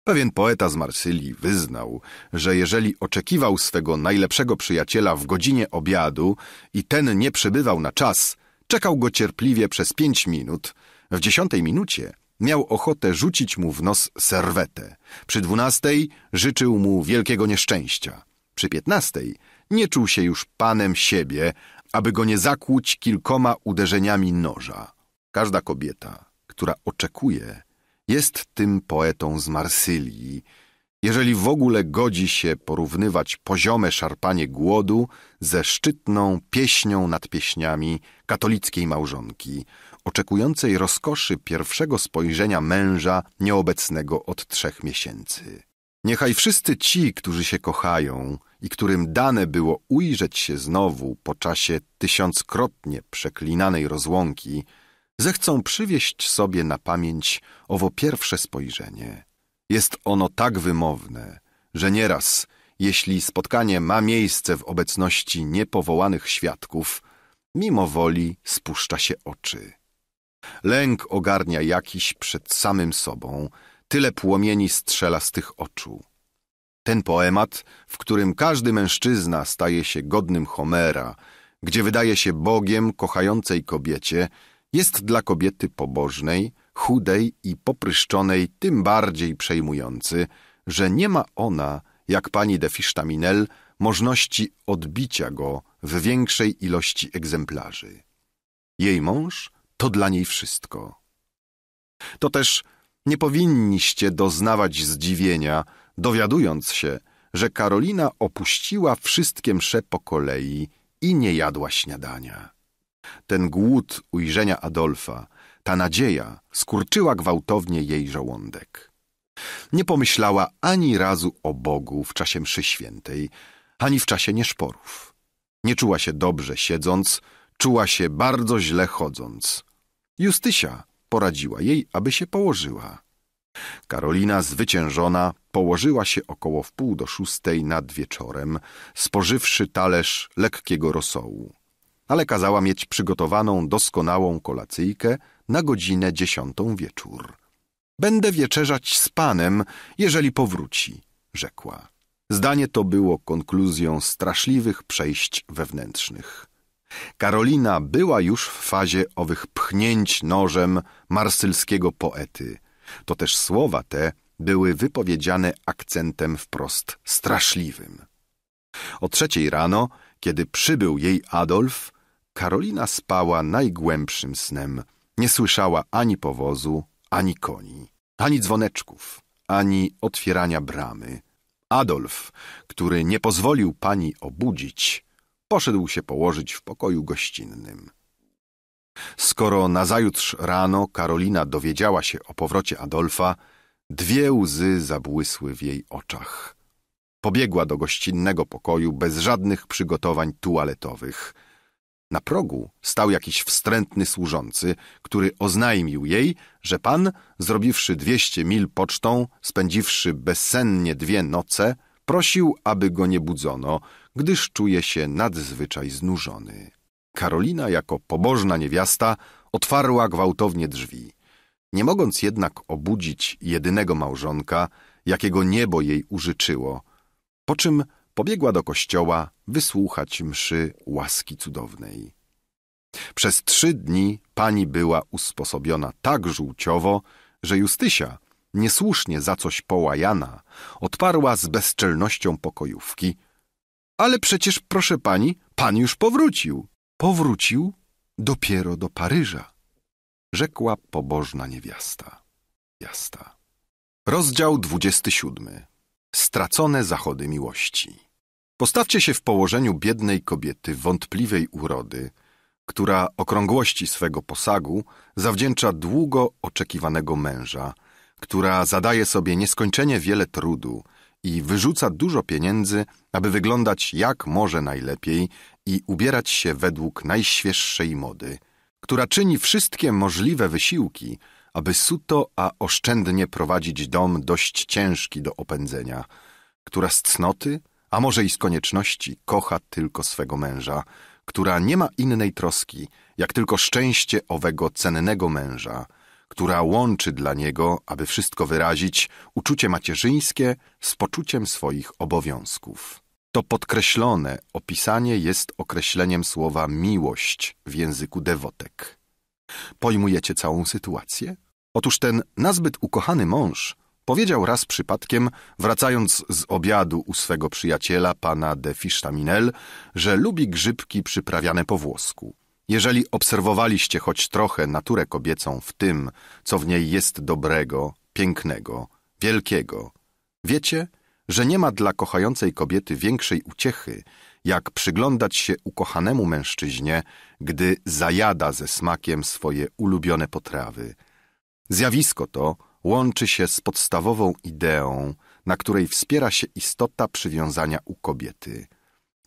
Pewien poeta z Marsylii wyznał, że jeżeli oczekiwał swego najlepszego przyjaciela w godzinie obiadu i ten nie przybywał na czas, czekał go cierpliwie przez pięć minut. W dziesiątej minucie miał ochotę rzucić mu w nos serwetę. Przy dwunastej życzył mu wielkiego nieszczęścia. Przy piętnastej nie czuł się już panem siebie, aby go nie zakłuć kilkoma uderzeniami noża. Każda kobieta, która oczekuje, jest tym poetą z Marsylii, jeżeli w ogóle godzi się porównywać poziome szarpanie głodu ze szczytną pieśnią nad pieśniami katolickiej małżonki, oczekującej rozkoszy pierwszego spojrzenia męża nieobecnego od trzech miesięcy. Niechaj wszyscy ci, którzy się kochają i którym dane było ujrzeć się znowu po czasie tysiąckrotnie przeklinanej rozłąki, zechcą przywieść sobie na pamięć owo pierwsze spojrzenie. Jest ono tak wymowne, że nieraz, jeśli spotkanie ma miejsce w obecności niepowołanych świadków, mimo woli spuszcza się oczy. Lęk ogarnia jakiś przed samym sobą, tyle płomieni strzela z tych oczu. Ten poemat, w którym każdy mężczyzna staje się godnym Homera, gdzie wydaje się Bogiem kochającej kobiecie, jest dla kobiety pobożnej, chudej i popryszczonej tym bardziej przejmujący, że nie ma ona, jak pani de Fisztaminel, możliwości odbicia go w większej ilości egzemplarzy. Jej mąż to dla niej wszystko. To też nie powinniście doznawać zdziwienia, dowiadując się, że Karolina opuściła wszystkie msze po kolei i nie jadła śniadania ten głód ujrzenia Adolfa, ta nadzieja skurczyła gwałtownie jej żołądek. Nie pomyślała ani razu o Bogu w czasie mszy świętej, ani w czasie nieszporów. Nie czuła się dobrze siedząc, czuła się bardzo źle chodząc. Justysia poradziła jej, aby się położyła. Karolina, zwyciężona, położyła się około wpół do szóstej nad wieczorem, spożywszy talerz lekkiego rosołu ale kazała mieć przygotowaną doskonałą kolacyjkę na godzinę dziesiątą wieczór. Będę wieczerzać z panem, jeżeli powróci, rzekła. Zdanie to było konkluzją straszliwych przejść wewnętrznych. Karolina była już w fazie owych pchnięć nożem marsylskiego poety. To też słowa te były wypowiedziane akcentem wprost straszliwym. O trzeciej rano, kiedy przybył jej Adolf, Karolina spała najgłębszym snem. Nie słyszała ani powozu, ani koni, ani dzwoneczków, ani otwierania bramy. Adolf, który nie pozwolił pani obudzić, poszedł się położyć w pokoju gościnnym. Skoro nazajutrz rano Karolina dowiedziała się o powrocie Adolfa, dwie łzy zabłysły w jej oczach. Pobiegła do gościnnego pokoju bez żadnych przygotowań tualetowych – na progu stał jakiś wstrętny służący, który oznajmił jej, że pan, zrobiwszy dwieście mil pocztą, spędziwszy bezsennie dwie noce, prosił, aby go nie budzono, gdyż czuje się nadzwyczaj znużony. Karolina, jako pobożna niewiasta, otwarła gwałtownie drzwi. Nie mogąc jednak obudzić jedynego małżonka, jakiego niebo jej użyczyło, po czym pobiegła do kościoła wysłuchać mszy łaski cudownej. Przez trzy dni pani była usposobiona tak żółciowo, że Justysia, niesłusznie za coś połajana, odparła z bezczelnością pokojówki. Ale przecież, proszę pani, pan już powrócił. Powrócił dopiero do Paryża, rzekła pobożna niewiasta. Jasta. Rozdział 27 Stracone zachody miłości. Postawcie się w położeniu biednej kobiety wątpliwej urody, która okrągłości swego posagu zawdzięcza długo oczekiwanego męża, która zadaje sobie nieskończenie wiele trudu i wyrzuca dużo pieniędzy, aby wyglądać jak może najlepiej i ubierać się według najświeższej mody, która czyni wszystkie możliwe wysiłki, aby suto a oszczędnie prowadzić dom dość ciężki do opędzenia, która z cnoty, a może i z konieczności, kocha tylko swego męża, która nie ma innej troski, jak tylko szczęście owego cennego męża, która łączy dla niego, aby wszystko wyrazić, uczucie macierzyńskie z poczuciem swoich obowiązków. To podkreślone opisanie jest określeniem słowa miłość w języku dewotek. Pojmujecie całą sytuację? Otóż ten nazbyt ukochany mąż powiedział raz przypadkiem, wracając z obiadu u swego przyjaciela, pana de Fisztaminel, że lubi grzybki przyprawiane po włosku. Jeżeli obserwowaliście choć trochę naturę kobiecą w tym, co w niej jest dobrego, pięknego, wielkiego, wiecie, że nie ma dla kochającej kobiety większej uciechy, jak przyglądać się ukochanemu mężczyźnie, gdy zajada ze smakiem swoje ulubione potrawy. Zjawisko to łączy się z podstawową ideą, na której wspiera się istota przywiązania u kobiety.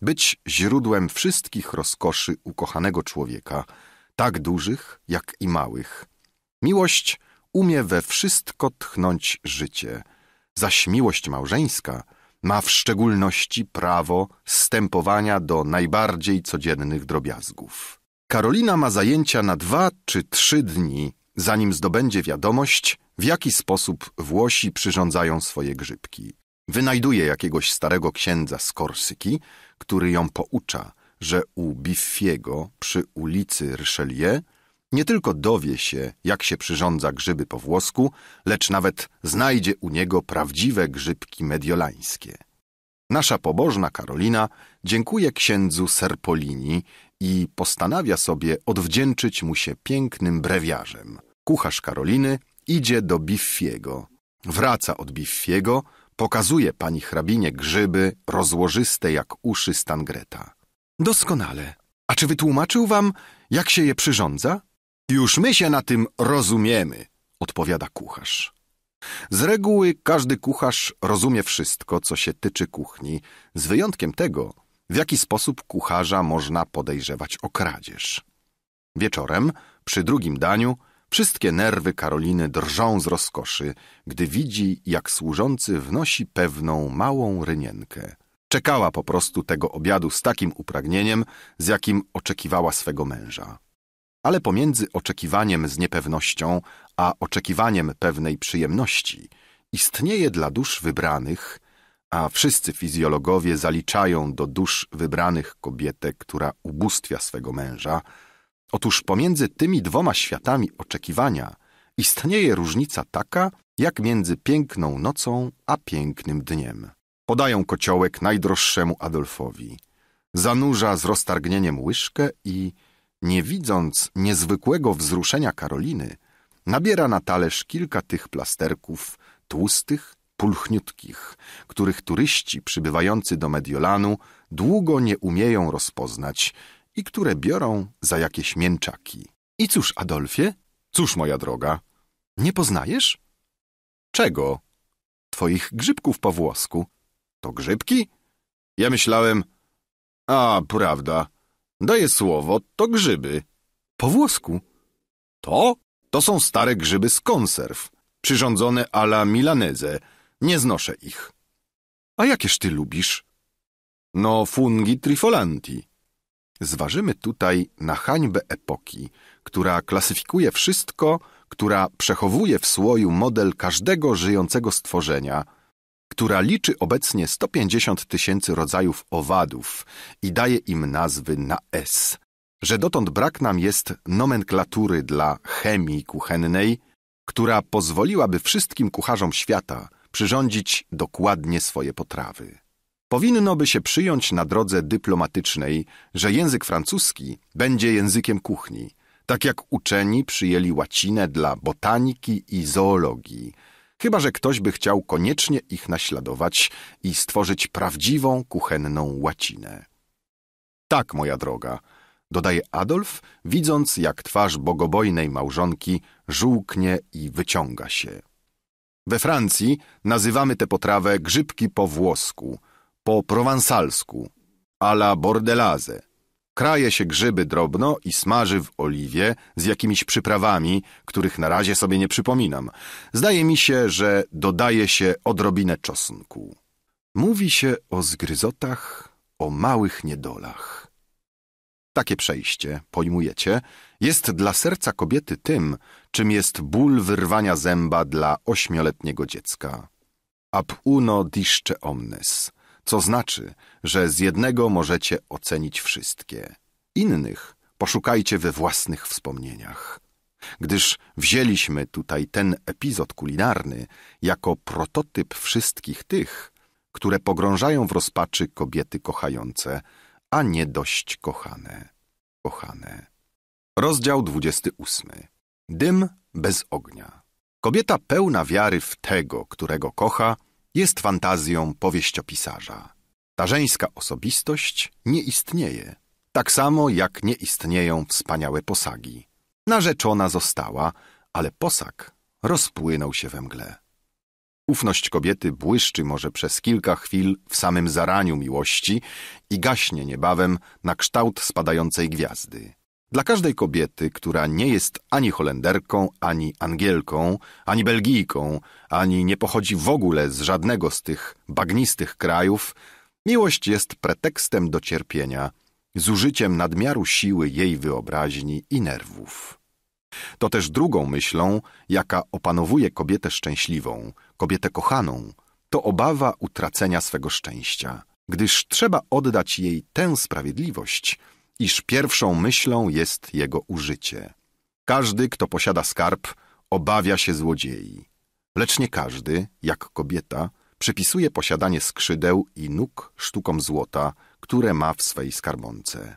Być źródłem wszystkich rozkoszy ukochanego człowieka, tak dużych jak i małych. Miłość umie we wszystko tchnąć życie, zaś miłość małżeńska ma w szczególności prawo stępowania do najbardziej codziennych drobiazgów. Karolina ma zajęcia na dwa czy trzy dni, zanim zdobędzie wiadomość, w jaki sposób Włosi przyrządzają swoje grzybki. Wynajduje jakiegoś starego księdza z Korsyki, który ją poucza, że u Biffiego przy ulicy Richelieu nie tylko dowie się, jak się przyrządza grzyby po włosku, lecz nawet znajdzie u niego prawdziwe grzybki mediolańskie. Nasza pobożna Karolina dziękuje księdzu Serpolini i postanawia sobie odwdzięczyć mu się pięknym brewiarzem. Kucharz Karoliny idzie do Biffiego. Wraca od Biffiego, pokazuje pani hrabinie grzyby rozłożyste jak uszy stangreta. Doskonale. A czy wytłumaczył wam, jak się je przyrządza? Już my się na tym rozumiemy, odpowiada kucharz. Z reguły każdy kucharz rozumie wszystko, co się tyczy kuchni, z wyjątkiem tego, w jaki sposób kucharza można podejrzewać o kradzież. Wieczorem, przy drugim daniu, wszystkie nerwy Karoliny drżą z rozkoszy, gdy widzi, jak służący wnosi pewną małą rynienkę. Czekała po prostu tego obiadu z takim upragnieniem, z jakim oczekiwała swego męża. Ale pomiędzy oczekiwaniem z niepewnością, a oczekiwaniem pewnej przyjemności istnieje dla dusz wybranych a wszyscy fizjologowie zaliczają do dusz wybranych kobietę, która ubóstwia swego męża, otóż pomiędzy tymi dwoma światami oczekiwania istnieje różnica taka, jak między piękną nocą a pięknym dniem. Podają kociołek najdroższemu Adolfowi. Zanurza z roztargnieniem łyżkę i, nie widząc niezwykłego wzruszenia Karoliny, nabiera na talerz kilka tych plasterków tłustych, pulchniutkich, których turyści przybywający do Mediolanu długo nie umieją rozpoznać i które biorą za jakieś mięczaki. I cóż, Adolfie? Cóż, moja droga? Nie poznajesz? Czego? Twoich grzybków po włosku. To grzybki? Ja myślałem... A, prawda. Daję słowo, to grzyby. Po włosku? To? To są stare grzyby z konserw, przyrządzone a la milaneze, nie znoszę ich. A jakież ty lubisz? No fungi trifolanti. Zważymy tutaj na hańbę epoki, która klasyfikuje wszystko, która przechowuje w słoju model każdego żyjącego stworzenia, która liczy obecnie 150 tysięcy rodzajów owadów i daje im nazwy na S, że dotąd brak nam jest nomenklatury dla chemii kuchennej, która pozwoliłaby wszystkim kucharzom świata przyrządzić dokładnie swoje potrawy. Powinno by się przyjąć na drodze dyplomatycznej, że język francuski będzie językiem kuchni, tak jak uczeni przyjęli łacinę dla botaniki i zoologii, chyba że ktoś by chciał koniecznie ich naśladować i stworzyć prawdziwą kuchenną łacinę. Tak, moja droga, dodaje Adolf, widząc jak twarz bogobojnej małżonki żółknie i wyciąga się. We Francji nazywamy tę potrawę grzybki po włosku, po prowansalsku, a la bordelaise. Kraje się grzyby drobno i smaży w oliwie z jakimiś przyprawami, których na razie sobie nie przypominam. Zdaje mi się, że dodaje się odrobinę czosnku. Mówi się o zgryzotach, o małych niedolach takie przejście, pojmujecie, jest dla serca kobiety tym, czym jest ból wyrwania zęba dla ośmioletniego dziecka. Ab uno disce omnes, co znaczy, że z jednego możecie ocenić wszystkie. Innych poszukajcie we własnych wspomnieniach. Gdyż wzięliśmy tutaj ten epizod kulinarny jako prototyp wszystkich tych, które pogrążają w rozpaczy kobiety kochające – a nie dość kochane, kochane. Rozdział 28. Dym bez ognia. Kobieta pełna wiary w tego, którego kocha, jest fantazją powieściopisarza. Ta żeńska osobistość nie istnieje, tak samo jak nie istnieją wspaniałe posagi. Narzeczona została, ale posag rozpłynął się we mgle. Ufność kobiety błyszczy może przez kilka chwil w samym zaraniu miłości i gaśnie niebawem na kształt spadającej gwiazdy. Dla każdej kobiety, która nie jest ani Holenderką, ani Angielką, ani Belgijką, ani nie pochodzi w ogóle z żadnego z tych bagnistych krajów, miłość jest pretekstem do cierpienia, zużyciem nadmiaru siły jej wyobraźni i nerwów. To też drugą myślą, jaka opanowuje kobietę szczęśliwą, kobietę kochaną, to obawa utracenia swego szczęścia, gdyż trzeba oddać jej tę sprawiedliwość, iż pierwszą myślą jest jego użycie. Każdy, kto posiada skarb, obawia się złodziei. Lecz nie każdy, jak kobieta, przypisuje posiadanie skrzydeł i nóg sztukom złota, które ma w swej skarbonce.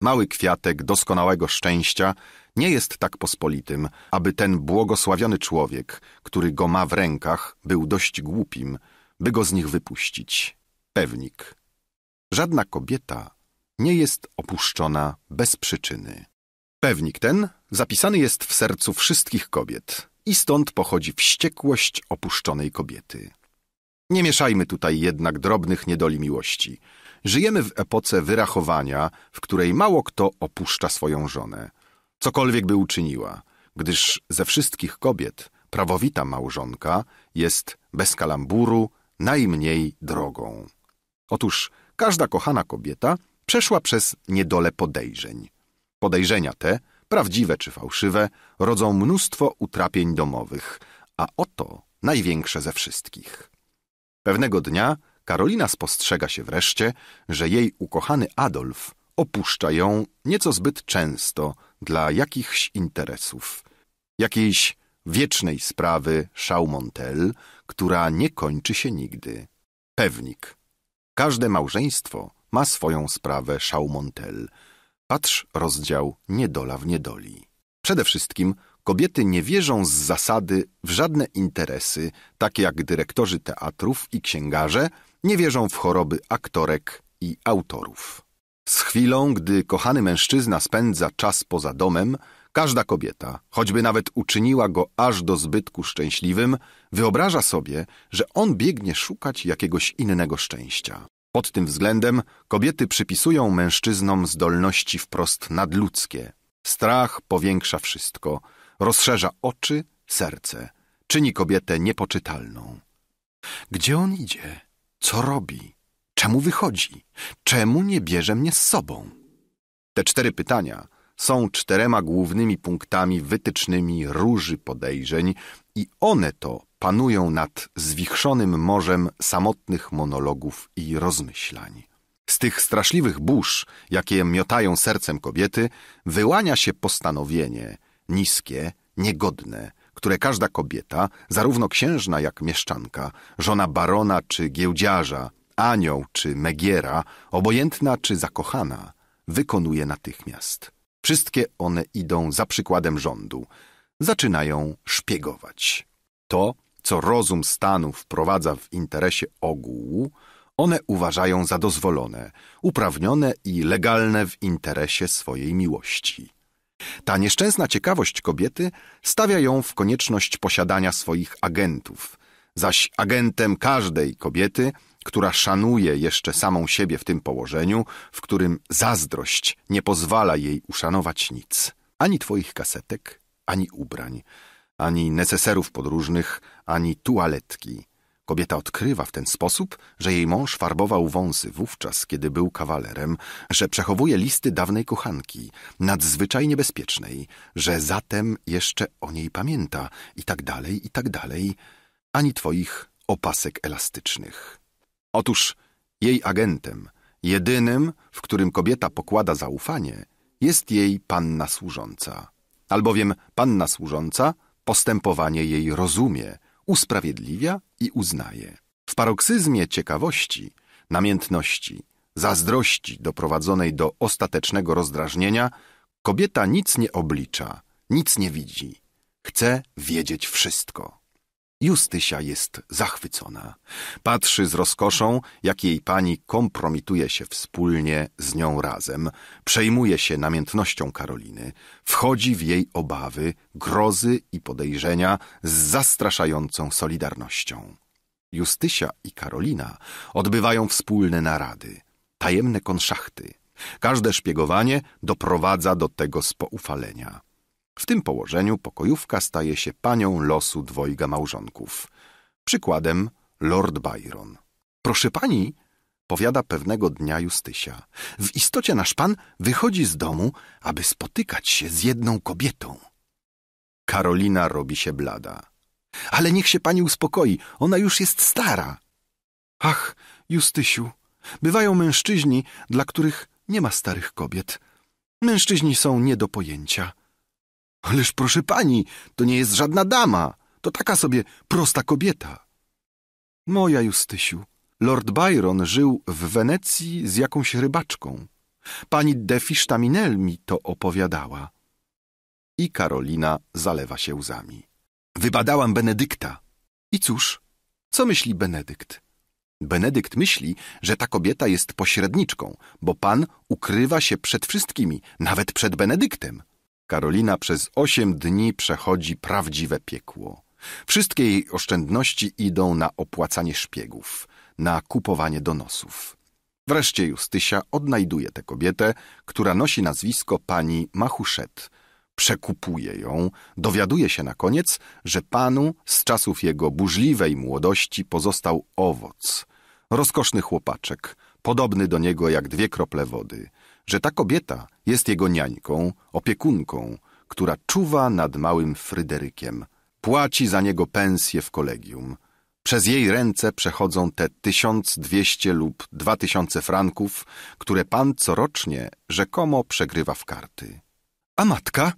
Mały kwiatek doskonałego szczęścia nie jest tak pospolitym, aby ten błogosławiony człowiek, który go ma w rękach, był dość głupim, by go z nich wypuścić. Pewnik. Żadna kobieta nie jest opuszczona bez przyczyny. Pewnik ten zapisany jest w sercu wszystkich kobiet i stąd pochodzi wściekłość opuszczonej kobiety. Nie mieszajmy tutaj jednak drobnych niedoli miłości. Żyjemy w epoce wyrachowania, w której mało kto opuszcza swoją żonę cokolwiek by uczyniła, gdyż ze wszystkich kobiet prawowita małżonka jest bez kalamburu najmniej drogą. Otóż każda kochana kobieta przeszła przez niedolę podejrzeń. Podejrzenia te, prawdziwe czy fałszywe, rodzą mnóstwo utrapień domowych, a oto największe ze wszystkich. Pewnego dnia Karolina spostrzega się wreszcie, że jej ukochany Adolf opuszcza ją nieco zbyt często dla jakichś interesów, jakiejś wiecznej sprawy Schaumontel, która nie kończy się nigdy. Pewnik. Każde małżeństwo ma swoją sprawę Schaumontel. Patrz rozdział Niedola w niedoli. Przede wszystkim kobiety nie wierzą z zasady w żadne interesy, takie jak dyrektorzy teatrów i księgarze nie wierzą w choroby aktorek i autorów. Z chwilą, gdy kochany mężczyzna spędza czas poza domem, każda kobieta, choćby nawet uczyniła go aż do zbytku szczęśliwym, wyobraża sobie, że on biegnie szukać jakiegoś innego szczęścia. Pod tym względem kobiety przypisują mężczyznom zdolności wprost nadludzkie. Strach powiększa wszystko, rozszerza oczy, serce, czyni kobietę niepoczytalną. Gdzie on idzie? Co robi? Czemu wychodzi? Czemu nie bierze mnie z sobą? Te cztery pytania są czterema głównymi punktami wytycznymi róży podejrzeń i one to panują nad zwichrzonym morzem samotnych monologów i rozmyślań. Z tych straszliwych burz, jakie miotają sercem kobiety, wyłania się postanowienie niskie, niegodne, które każda kobieta, zarówno księżna jak mieszczanka, żona barona czy giełdziarza, anioł czy megiera, obojętna czy zakochana, wykonuje natychmiast. Wszystkie one idą za przykładem rządu. Zaczynają szpiegować. To, co rozum stanu wprowadza w interesie ogółu, one uważają za dozwolone, uprawnione i legalne w interesie swojej miłości. Ta nieszczęsna ciekawość kobiety stawia ją w konieczność posiadania swoich agentów, zaś agentem każdej kobiety która szanuje jeszcze samą siebie w tym położeniu, w którym zazdrość nie pozwala jej uszanować nic ani twoich kasetek, ani ubrań, ani neceserów podróżnych, ani tualetki. Kobieta odkrywa w ten sposób, że jej mąż farbował wąsy wówczas, kiedy był kawalerem, że przechowuje listy dawnej kochanki, nadzwyczaj niebezpiecznej, że zatem jeszcze o niej pamięta i tak dalej, i tak dalej, ani twoich opasek elastycznych. Otóż jej agentem, jedynym, w którym kobieta pokłada zaufanie, jest jej panna służąca. Albowiem panna służąca postępowanie jej rozumie, usprawiedliwia i uznaje. W paroksyzmie ciekawości, namiętności, zazdrości doprowadzonej do ostatecznego rozdrażnienia, kobieta nic nie oblicza, nic nie widzi. Chce wiedzieć wszystko. Justysia jest zachwycona. Patrzy z rozkoszą, jak jej pani kompromituje się wspólnie z nią razem, przejmuje się namiętnością Karoliny, wchodzi w jej obawy, grozy i podejrzenia z zastraszającą solidarnością. Justysia i Karolina odbywają wspólne narady, tajemne konszachty. Każde szpiegowanie doprowadza do tego spoufalenia. W tym położeniu pokojówka staje się panią losu dwojga małżonków. Przykładem Lord Byron. Proszę pani, powiada pewnego dnia Justysia. W istocie nasz pan wychodzi z domu, aby spotykać się z jedną kobietą. Karolina robi się blada. Ale niech się pani uspokoi, ona już jest stara. Ach, Justysiu, bywają mężczyźni, dla których nie ma starych kobiet. Mężczyźni są nie do pojęcia. Ależ proszę pani, to nie jest żadna dama. To taka sobie prosta kobieta. Moja Justysiu, Lord Byron żył w Wenecji z jakąś rybaczką. Pani Defi mi to opowiadała. I Karolina zalewa się łzami. Wybadałam Benedykta. I cóż, co myśli Benedykt? Benedykt myśli, że ta kobieta jest pośredniczką, bo pan ukrywa się przed wszystkimi, nawet przed Benedyktem. Karolina przez osiem dni przechodzi prawdziwe piekło. Wszystkie jej oszczędności idą na opłacanie szpiegów, na kupowanie donosów. Wreszcie Justysia odnajduje tę kobietę, która nosi nazwisko pani Machuszet. Przekupuje ją, dowiaduje się na koniec, że panu z czasów jego burzliwej młodości pozostał owoc. Rozkoszny chłopaczek, podobny do niego jak dwie krople wody – że ta kobieta jest jego niańką, opiekunką, która czuwa nad małym Fryderykiem. Płaci za niego pensję w kolegium. Przez jej ręce przechodzą te 1200 lub 2000 franków, które pan corocznie rzekomo przegrywa w karty. A matka?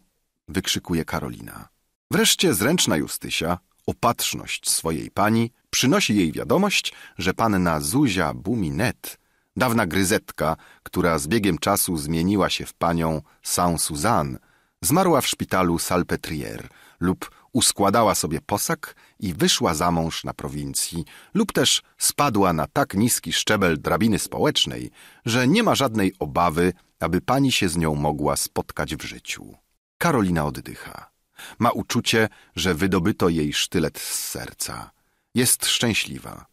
wykrzykuje Karolina. Wreszcie zręczna Justysia, opatrzność swojej pani, przynosi jej wiadomość, że panna Zuzia Buminet dawna gryzetka, która z biegiem czasu zmieniła się w panią Saint-Suzanne, zmarła w szpitalu Salpêtrière lub uskładała sobie posag i wyszła za mąż na prowincji, lub też spadła na tak niski szczebel drabiny społecznej, że nie ma żadnej obawy, aby pani się z nią mogła spotkać w życiu. Karolina oddycha. Ma uczucie, że wydobyto jej sztylet z serca. Jest szczęśliwa.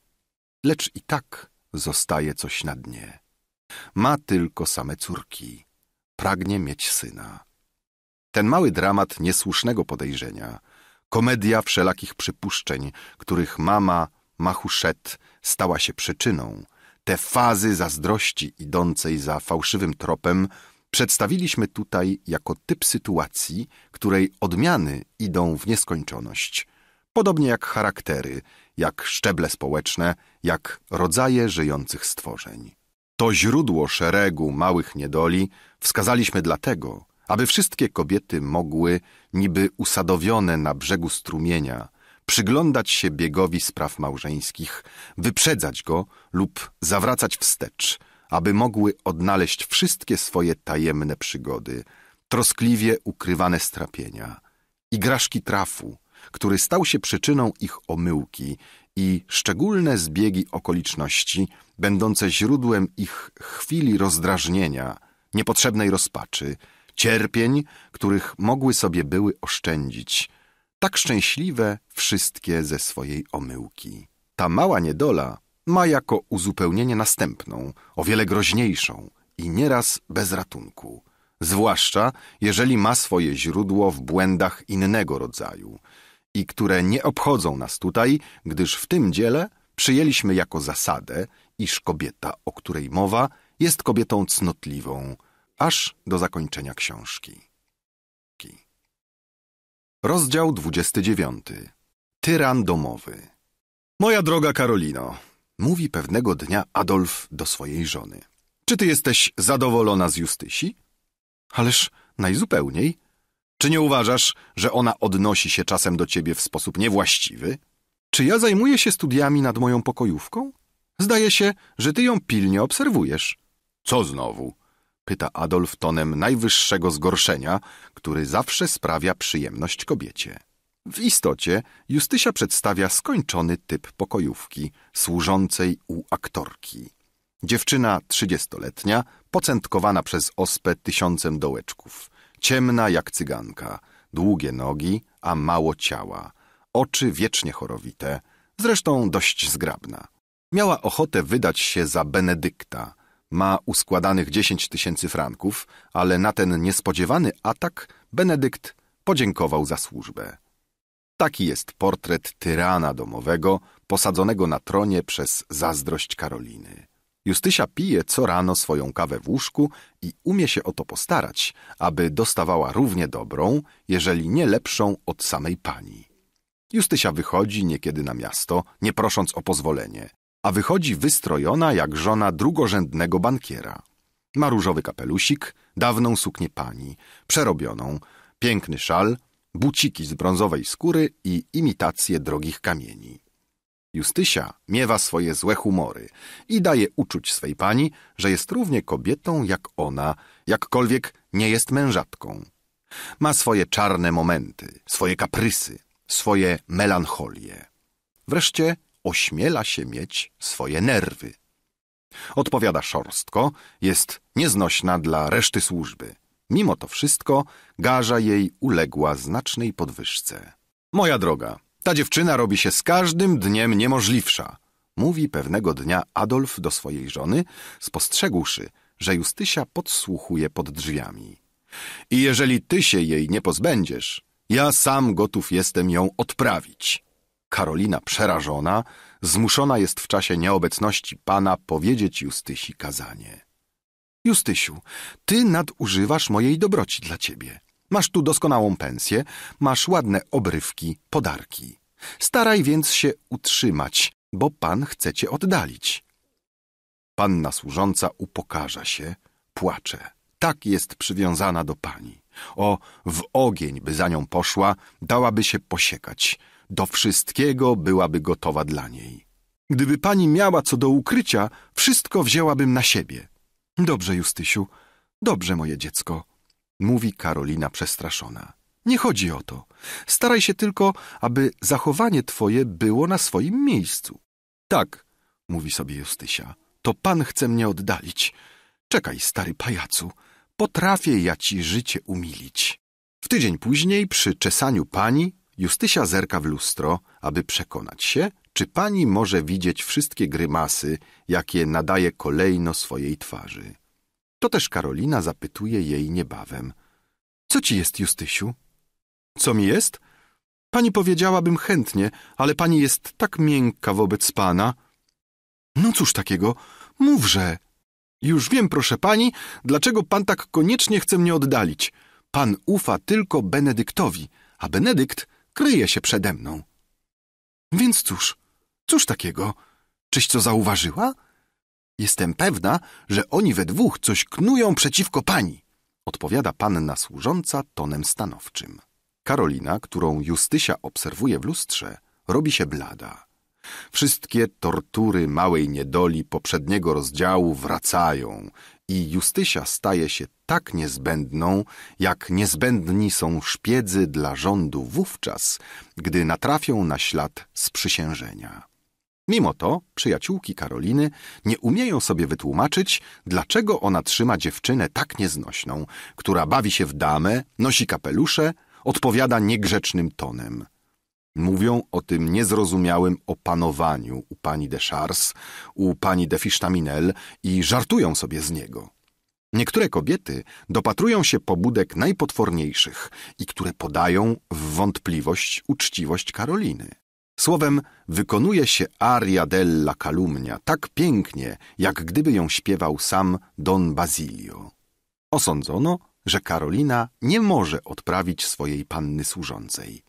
Lecz i tak zostaje coś na dnie. Ma tylko same córki. Pragnie mieć syna. Ten mały dramat niesłusznego podejrzenia, komedia wszelakich przypuszczeń, których mama Machuszet stała się przyczyną, te fazy zazdrości idącej za fałszywym tropem przedstawiliśmy tutaj jako typ sytuacji, której odmiany idą w nieskończoność, podobnie jak charaktery, jak szczeble społeczne, jak rodzaje żyjących stworzeń. To źródło szeregu małych niedoli wskazaliśmy dlatego, aby wszystkie kobiety mogły, niby usadowione na brzegu strumienia, przyglądać się biegowi spraw małżeńskich, wyprzedzać go lub zawracać wstecz, aby mogły odnaleźć wszystkie swoje tajemne przygody, troskliwie ukrywane strapienia, igraszki trafu, który stał się przyczyną ich omyłki i szczególne zbiegi okoliczności, będące źródłem ich chwili rozdrażnienia, niepotrzebnej rozpaczy, cierpień, których mogły sobie były oszczędzić, tak szczęśliwe wszystkie ze swojej omyłki. Ta mała niedola ma jako uzupełnienie następną, o wiele groźniejszą i nieraz bez ratunku, zwłaszcza jeżeli ma swoje źródło w błędach innego rodzaju – i które nie obchodzą nas tutaj, gdyż w tym dziele przyjęliśmy jako zasadę, iż kobieta, o której mowa, jest kobietą cnotliwą, aż do zakończenia książki. Rozdział 29. Tyran domowy. Moja droga Karolino, mówi pewnego dnia Adolf do swojej żony. Czy ty jesteś zadowolona z Justysi? Ależ najzupełniej, czy nie uważasz, że ona odnosi się czasem do ciebie w sposób niewłaściwy? Czy ja zajmuję się studiami nad moją pokojówką? Zdaje się, że ty ją pilnie obserwujesz. Co znowu? pyta Adolf tonem najwyższego zgorszenia, który zawsze sprawia przyjemność kobiecie. W istocie Justysia przedstawia skończony typ pokojówki, służącej u aktorki. Dziewczyna trzydziestoletnia, pocętkowana przez ospę tysiącem dołeczków – Ciemna jak cyganka, długie nogi, a mało ciała, oczy wiecznie chorowite, zresztą dość zgrabna. Miała ochotę wydać się za Benedykta. Ma uskładanych dziesięć tysięcy franków, ale na ten niespodziewany atak Benedykt podziękował za służbę. Taki jest portret tyrana domowego, posadzonego na tronie przez zazdrość Karoliny. Justysia pije co rano swoją kawę w łóżku i umie się o to postarać, aby dostawała równie dobrą, jeżeli nie lepszą od samej pani. Justysia wychodzi niekiedy na miasto, nie prosząc o pozwolenie, a wychodzi wystrojona jak żona drugorzędnego bankiera. Ma różowy kapelusik, dawną suknię pani, przerobioną, piękny szal, buciki z brązowej skóry i imitację drogich kamieni. Justysia miewa swoje złe humory i daje uczuć swej pani, że jest równie kobietą jak ona, jakkolwiek nie jest mężatką. Ma swoje czarne momenty, swoje kaprysy, swoje melancholie. Wreszcie ośmiela się mieć swoje nerwy. Odpowiada szorstko, jest nieznośna dla reszty służby. Mimo to wszystko garza jej uległa znacznej podwyżce. Moja droga, ta dziewczyna robi się z każdym dniem niemożliwsza, mówi pewnego dnia Adolf do swojej żony, spostrzegłszy, że Justysia podsłuchuje pod drzwiami. I jeżeli ty się jej nie pozbędziesz, ja sam gotów jestem ją odprawić. Karolina przerażona, zmuszona jest w czasie nieobecności pana powiedzieć Justysi kazanie. Justysiu, ty nadużywasz mojej dobroci dla ciebie. Masz tu doskonałą pensję, masz ładne obrywki, podarki. Staraj więc się utrzymać, bo pan chce cię oddalić. Panna służąca upokarza się, płacze. Tak jest przywiązana do pani. O, w ogień by za nią poszła, dałaby się posiekać. Do wszystkiego byłaby gotowa dla niej. Gdyby pani miała co do ukrycia, wszystko wzięłabym na siebie. Dobrze, Justysiu, dobrze, moje dziecko mówi Karolina przestraszona. Nie chodzi o to. Staraj się tylko, aby zachowanie twoje było na swoim miejscu. Tak, mówi sobie Justysia, to pan chce mnie oddalić. Czekaj, stary pajacu, potrafię ja ci życie umilić. W tydzień później, przy czesaniu pani, Justysia zerka w lustro, aby przekonać się, czy pani może widzieć wszystkie grymasy, jakie nadaje kolejno swojej twarzy. To też Karolina zapytuje jej niebawem. Co ci jest, Justysiu? Co mi jest? Pani powiedziałabym chętnie, ale pani jest tak miękka wobec pana. No cóż takiego, mówże. Już wiem, proszę pani, dlaczego pan tak koniecznie chce mnie oddalić. Pan ufa tylko Benedyktowi, a Benedykt kryje się przede mną. Więc cóż, cóż takiego? Czyś co zauważyła? Jestem pewna, że oni we dwóch coś knują przeciwko pani, odpowiada panna służąca tonem stanowczym. Karolina, którą Justysia obserwuje w lustrze, robi się blada. Wszystkie tortury małej niedoli poprzedniego rozdziału wracają i Justysia staje się tak niezbędną, jak niezbędni są szpiedzy dla rządu wówczas, gdy natrafią na ślad sprzysiężenia. Mimo to przyjaciółki Karoliny nie umieją sobie wytłumaczyć, dlaczego ona trzyma dziewczynę tak nieznośną, która bawi się w damę, nosi kapelusze, odpowiada niegrzecznym tonem. Mówią o tym niezrozumiałym opanowaniu u pani de Chars, u pani de Fisztaminel i żartują sobie z niego. Niektóre kobiety dopatrują się pobudek najpotworniejszych i które podają w wątpliwość uczciwość Karoliny. Słowem, wykonuje się aria della calumnia tak pięknie, jak gdyby ją śpiewał sam Don Basilio. Osądzono, że Karolina nie może odprawić swojej panny służącej.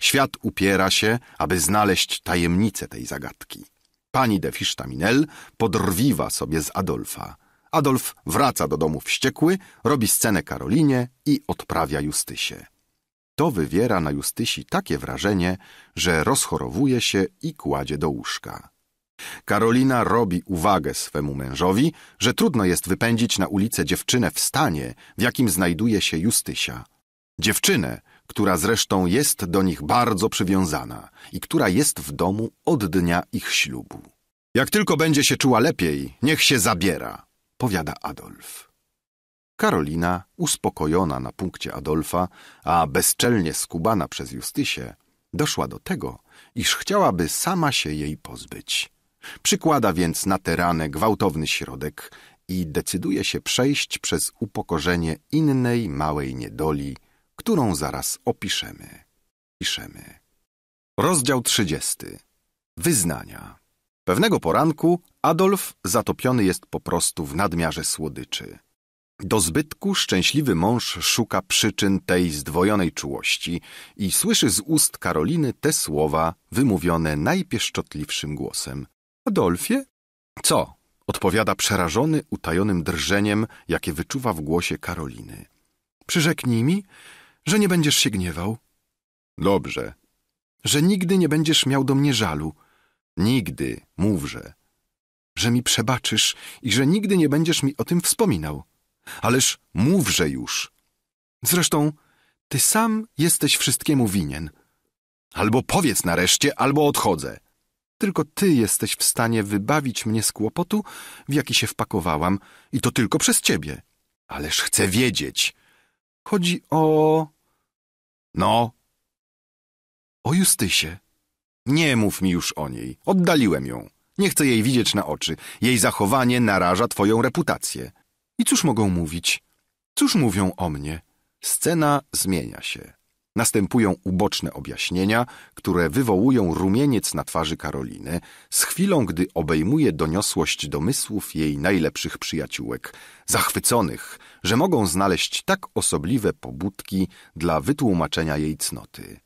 Świat upiera się, aby znaleźć tajemnicę tej zagadki. Pani de Fisztaminel podrwiwa sobie z Adolfa. Adolf wraca do domu wściekły, robi scenę Karolinie i odprawia Justysie to wywiera na Justysi takie wrażenie, że rozchorowuje się i kładzie do łóżka. Karolina robi uwagę swemu mężowi, że trudno jest wypędzić na ulicę dziewczynę w stanie, w jakim znajduje się Justysia. Dziewczynę, która zresztą jest do nich bardzo przywiązana i która jest w domu od dnia ich ślubu. Jak tylko będzie się czuła lepiej, niech się zabiera, powiada Adolf. Karolina, uspokojona na punkcie Adolfa, a bezczelnie skubana przez Justysię, doszła do tego, iż chciałaby sama się jej pozbyć. Przykłada więc na tę ranę gwałtowny środek i decyduje się przejść przez upokorzenie innej małej niedoli, którą zaraz opiszemy. Piszemy. Rozdział 30. Wyznania. Pewnego poranku Adolf zatopiony jest po prostu w nadmiarze słodyczy. Do zbytku szczęśliwy mąż szuka przyczyn tej zdwojonej czułości i słyszy z ust Karoliny te słowa wymówione najpieszczotliwszym głosem. Adolfie? Co? odpowiada przerażony utajonym drżeniem, jakie wyczuwa w głosie Karoliny. Przyrzeknij mi, że nie będziesz się gniewał. Dobrze. Że nigdy nie będziesz miał do mnie żalu. Nigdy, mówże. Że mi przebaczysz i że nigdy nie będziesz mi o tym wspominał. Ależ mówże już. Zresztą ty sam jesteś wszystkiemu winien. Albo powiedz nareszcie, albo odchodzę. Tylko ty jesteś w stanie wybawić mnie z kłopotu, w jaki się wpakowałam, i to tylko przez ciebie. Ależ chcę wiedzieć. Chodzi o... No? O Justysie. Nie mów mi już o niej. Oddaliłem ją. Nie chcę jej widzieć na oczy. Jej zachowanie naraża twoją reputację. I cóż mogą mówić? Cóż mówią o mnie? Scena zmienia się. Następują uboczne objaśnienia, które wywołują rumieniec na twarzy Karoliny z chwilą, gdy obejmuje doniosłość domysłów jej najlepszych przyjaciółek, zachwyconych, że mogą znaleźć tak osobliwe pobudki dla wytłumaczenia jej cnoty.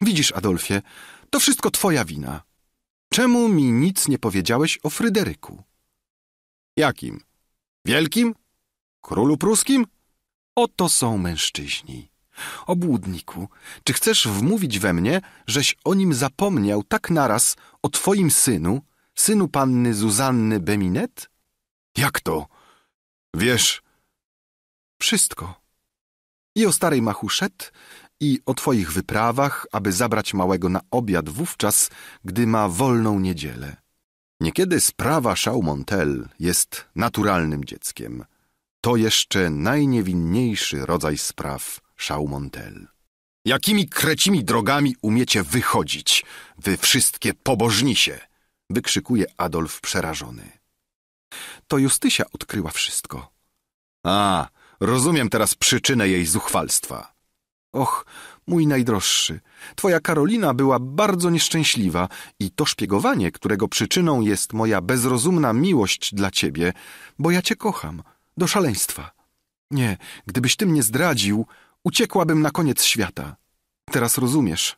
Widzisz, Adolfie, to wszystko twoja wina. Czemu mi nic nie powiedziałeś o Fryderyku? Jakim? Wielkim? Królu pruskim? Oto są mężczyźni. Obłudniku, czy chcesz wmówić we mnie, żeś o nim zapomniał tak naraz o twoim synu, synu panny Zuzanny Beminet? Jak to? Wiesz... Wszystko. I o starej machuszet, i o twoich wyprawach, aby zabrać małego na obiad wówczas, gdy ma wolną niedzielę Niekiedy sprawa Chaumontel jest naturalnym dzieckiem. To jeszcze najniewinniejszy rodzaj spraw Chaumontel. Jakimi krecimi drogami umiecie wychodzić, wy wszystkie pobożnisie? Wykrzykuje Adolf przerażony. To Justysia odkryła wszystko. A, rozumiem teraz przyczynę jej zuchwalstwa. Och, mój najdroższy, twoja Karolina była bardzo nieszczęśliwa i to szpiegowanie, którego przyczyną jest moja bezrozumna miłość dla ciebie, bo ja cię kocham, do szaleństwa. Nie, gdybyś ty mnie zdradził, uciekłabym na koniec świata. Teraz rozumiesz.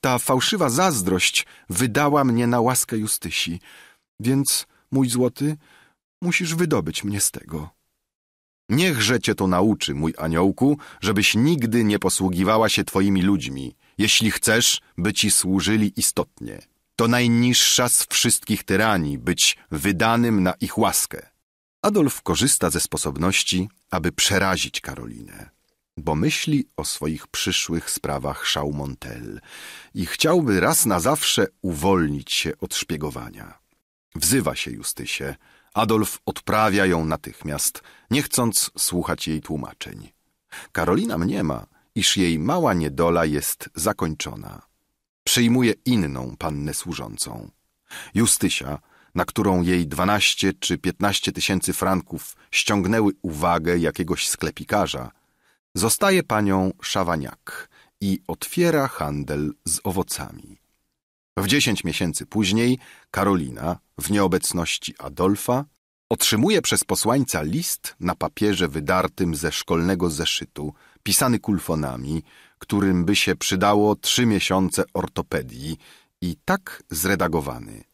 Ta fałszywa zazdrość wydała mnie na łaskę Justysi, więc, mój złoty, musisz wydobyć mnie z tego. Niechże cię to nauczy, mój aniołku, żebyś nigdy nie posługiwała się twoimi ludźmi, jeśli chcesz, by ci służyli istotnie. To najniższa z wszystkich tyranii, być wydanym na ich łaskę. Adolf korzysta ze sposobności, aby przerazić Karolinę, bo myśli o swoich przyszłych sprawach Schaumontel i chciałby raz na zawsze uwolnić się od szpiegowania. Wzywa się Justysie – Adolf odprawia ją natychmiast, nie chcąc słuchać jej tłumaczeń. Karolina mniema, iż jej mała niedola jest zakończona. Przyjmuje inną pannę służącą. Justysia, na którą jej dwanaście czy piętnaście tysięcy franków ściągnęły uwagę jakiegoś sklepikarza, zostaje panią Szawaniak i otwiera handel z owocami. W dziesięć miesięcy później Karolina, w nieobecności Adolfa, otrzymuje przez posłańca list na papierze wydartym ze szkolnego zeszytu, pisany kulfonami, którym by się przydało trzy miesiące ortopedii i tak zredagowany.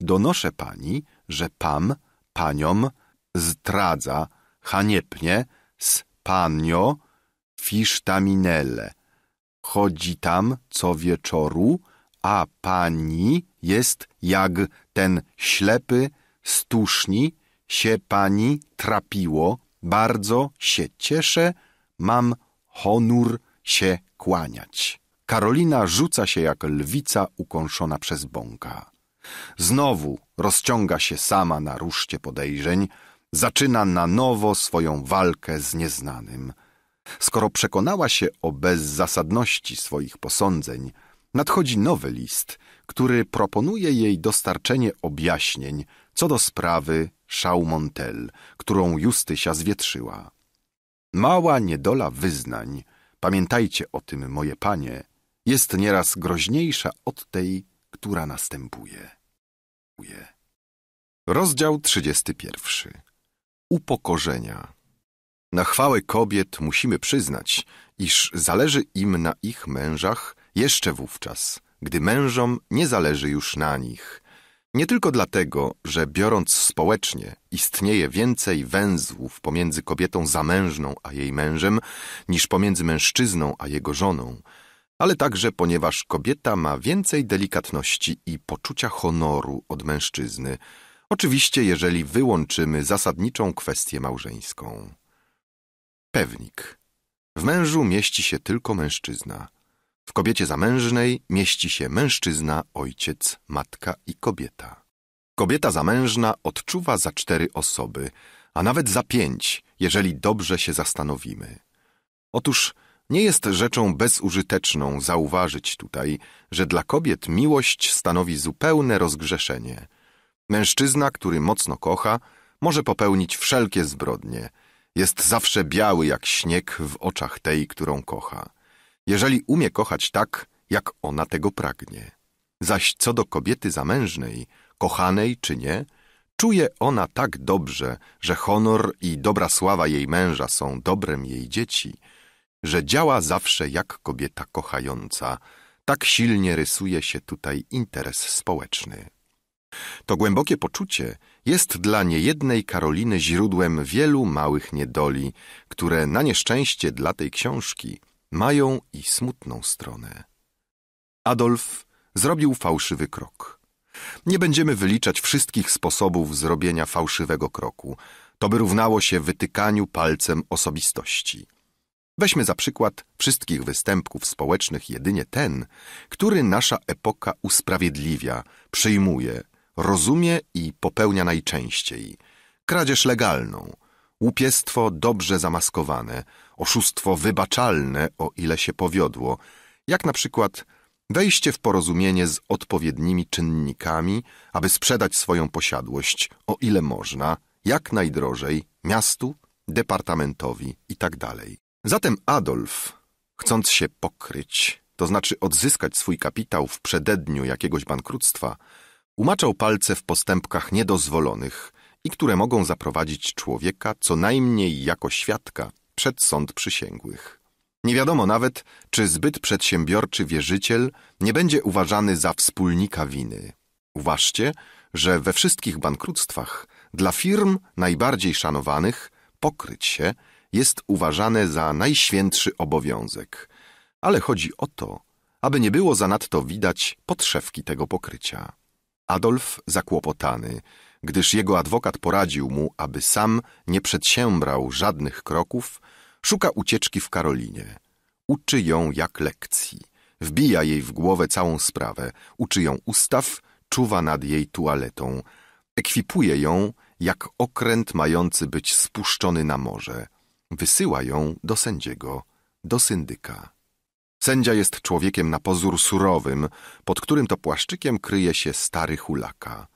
Donoszę pani, że pan, paniom, zdradza, haniepnie, z panio, fisztaminele. Chodzi tam co wieczoru, a pani jest jak ten ślepy, stuszni, się pani trapiło, bardzo się cieszę, mam honor się kłaniać. Karolina rzuca się jak lwica ukąszona przez bąka. Znowu rozciąga się sama na ruszcie podejrzeń, zaczyna na nowo swoją walkę z nieznanym. Skoro przekonała się o bezzasadności swoich posądzeń, nadchodzi nowy list, który proponuje jej dostarczenie objaśnień co do sprawy Szaumontel, którą Justysia zwietrzyła. Mała niedola wyznań, pamiętajcie o tym, moje panie, jest nieraz groźniejsza od tej, która następuje. Rozdział 31. Upokorzenia. Na chwałę kobiet musimy przyznać, iż zależy im na ich mężach jeszcze wówczas, gdy mężom nie zależy już na nich. Nie tylko dlatego, że biorąc społecznie, istnieje więcej węzłów pomiędzy kobietą zamężną a jej mężem, niż pomiędzy mężczyzną a jego żoną, ale także ponieważ kobieta ma więcej delikatności i poczucia honoru od mężczyzny, oczywiście jeżeli wyłączymy zasadniczą kwestię małżeńską. Pewnik. W mężu mieści się tylko mężczyzna. W kobiecie zamężnej mieści się mężczyzna, ojciec, matka i kobieta. Kobieta zamężna odczuwa za cztery osoby, a nawet za pięć, jeżeli dobrze się zastanowimy. Otóż nie jest rzeczą bezużyteczną zauważyć tutaj, że dla kobiet miłość stanowi zupełne rozgrzeszenie. Mężczyzna, który mocno kocha, może popełnić wszelkie zbrodnie. Jest zawsze biały jak śnieg w oczach tej, którą kocha jeżeli umie kochać tak, jak ona tego pragnie. Zaś co do kobiety zamężnej, kochanej czy nie, czuje ona tak dobrze, że honor i dobra sława jej męża są dobrem jej dzieci, że działa zawsze jak kobieta kochająca. Tak silnie rysuje się tutaj interes społeczny. To głębokie poczucie jest dla niejednej Karoliny źródłem wielu małych niedoli, które na nieszczęście dla tej książki – mają i smutną stronę. Adolf zrobił fałszywy krok. Nie będziemy wyliczać wszystkich sposobów zrobienia fałszywego kroku. To by równało się wytykaniu palcem osobistości. Weźmy za przykład wszystkich występków społecznych jedynie ten, który nasza epoka usprawiedliwia, przyjmuje, rozumie i popełnia najczęściej. Kradzież legalną, łupiestwo dobrze zamaskowane – oszustwo wybaczalne, o ile się powiodło, jak na przykład wejście w porozumienie z odpowiednimi czynnikami, aby sprzedać swoją posiadłość, o ile można, jak najdrożej, miastu, departamentowi itd. Tak Zatem Adolf, chcąc się pokryć, to znaczy odzyskać swój kapitał w przededniu jakiegoś bankructwa, umaczał palce w postępkach niedozwolonych i które mogą zaprowadzić człowieka co najmniej jako świadka przed sąd przysięgłych. Nie wiadomo nawet, czy zbyt przedsiębiorczy wierzyciel nie będzie uważany za wspólnika winy. Uważcie, że we wszystkich bankructwach dla firm najbardziej szanowanych pokryć się jest uważane za najświętszy obowiązek, ale chodzi o to, aby nie było zanadto widać podszewki tego pokrycia. Adolf zakłopotany, gdyż jego adwokat poradził mu, aby sam nie przedsiębrał żadnych kroków, Szuka ucieczki w Karolinie. Uczy ją jak lekcji. Wbija jej w głowę całą sprawę. Uczy ją ustaw, czuwa nad jej tualetą. Ekwipuje ją jak okręt mający być spuszczony na morze. Wysyła ją do sędziego, do syndyka. Sędzia jest człowiekiem na pozór surowym, pod którym to płaszczykiem kryje się stary hulaka.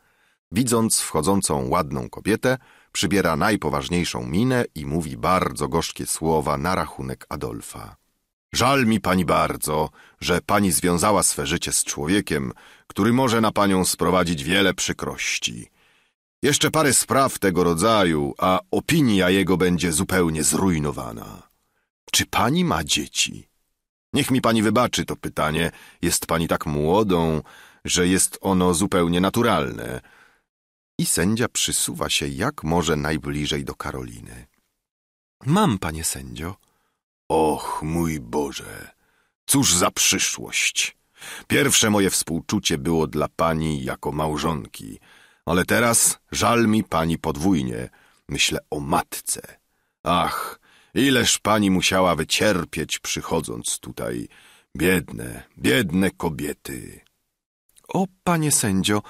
Widząc wchodzącą ładną kobietę, przybiera najpoważniejszą minę i mówi bardzo gorzkie słowa na rachunek Adolfa. Żal mi pani bardzo, że pani związała swe życie z człowiekiem, który może na panią sprowadzić wiele przykrości. Jeszcze parę spraw tego rodzaju, a opinia jego będzie zupełnie zrujnowana. Czy pani ma dzieci? Niech mi pani wybaczy to pytanie. Jest pani tak młodą, że jest ono zupełnie naturalne – i sędzia przysuwa się jak może najbliżej do Karoliny. Mam, panie sędzio. Och, mój Boże, cóż za przyszłość! Pierwsze moje współczucie było dla pani jako małżonki, ale teraz żal mi pani podwójnie. Myślę o matce. Ach, ileż pani musiała wycierpieć, przychodząc tutaj. Biedne, biedne kobiety. O, panie sędzio,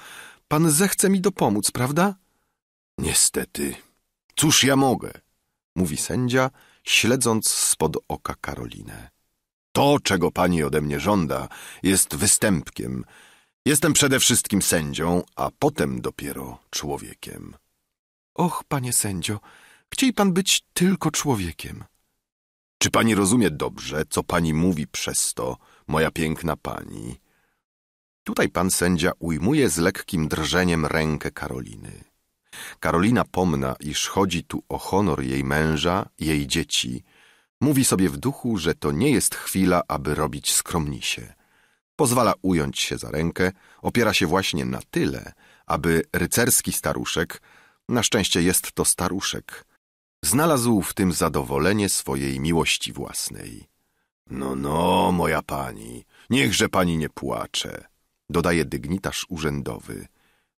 Pan zechce mi dopomóc, prawda? Niestety. Cóż ja mogę? Mówi sędzia, śledząc spod oka Karolinę. To, czego pani ode mnie żąda, jest występkiem. Jestem przede wszystkim sędzią, a potem dopiero człowiekiem. Och, panie sędzio, chciej pan być tylko człowiekiem. Czy pani rozumie dobrze, co pani mówi przez to, moja piękna pani? Tutaj pan sędzia ujmuje z lekkim drżeniem rękę Karoliny. Karolina pomna, iż chodzi tu o honor jej męża, jej dzieci. Mówi sobie w duchu, że to nie jest chwila, aby robić skromnisie. Pozwala ująć się za rękę, opiera się właśnie na tyle, aby rycerski staruszek, na szczęście jest to staruszek, znalazł w tym zadowolenie swojej miłości własnej. No, no, moja pani, niechże pani nie płacze dodaje dygnitarz urzędowy.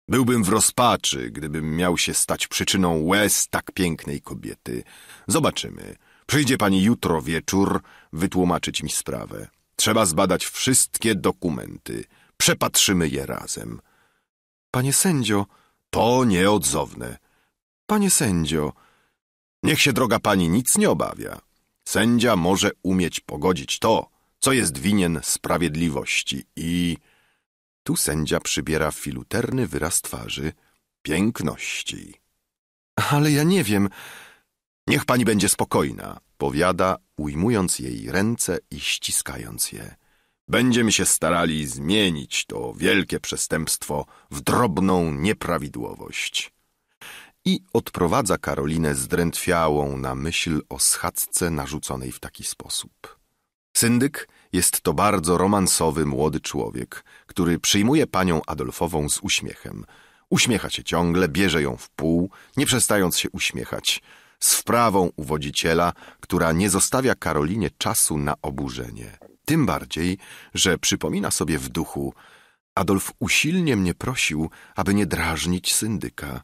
Byłbym w rozpaczy, gdybym miał się stać przyczyną łez tak pięknej kobiety. Zobaczymy. Przyjdzie pani jutro wieczór wytłumaczyć mi sprawę. Trzeba zbadać wszystkie dokumenty. Przepatrzymy je razem. Panie sędzio... To nieodzowne. Panie sędzio... Niech się, droga pani, nic nie obawia. Sędzia może umieć pogodzić to, co jest winien sprawiedliwości i... Tu sędzia przybiera filuterny wyraz twarzy piękności. Ale ja nie wiem. Niech pani będzie spokojna, powiada, ujmując jej ręce i ściskając je. Będziemy się starali zmienić to wielkie przestępstwo w drobną nieprawidłowość. I odprowadza Karolinę zdrętwiałą na myśl o schadzce narzuconej w taki sposób. Syndyk jest to bardzo romansowy młody człowiek, który przyjmuje panią Adolfową z uśmiechem. Uśmiecha się ciągle, bierze ją w pół, nie przestając się uśmiechać. Z wprawą uwodziciela, która nie zostawia Karolinie czasu na oburzenie. Tym bardziej, że przypomina sobie w duchu Adolf usilnie mnie prosił, aby nie drażnić syndyka.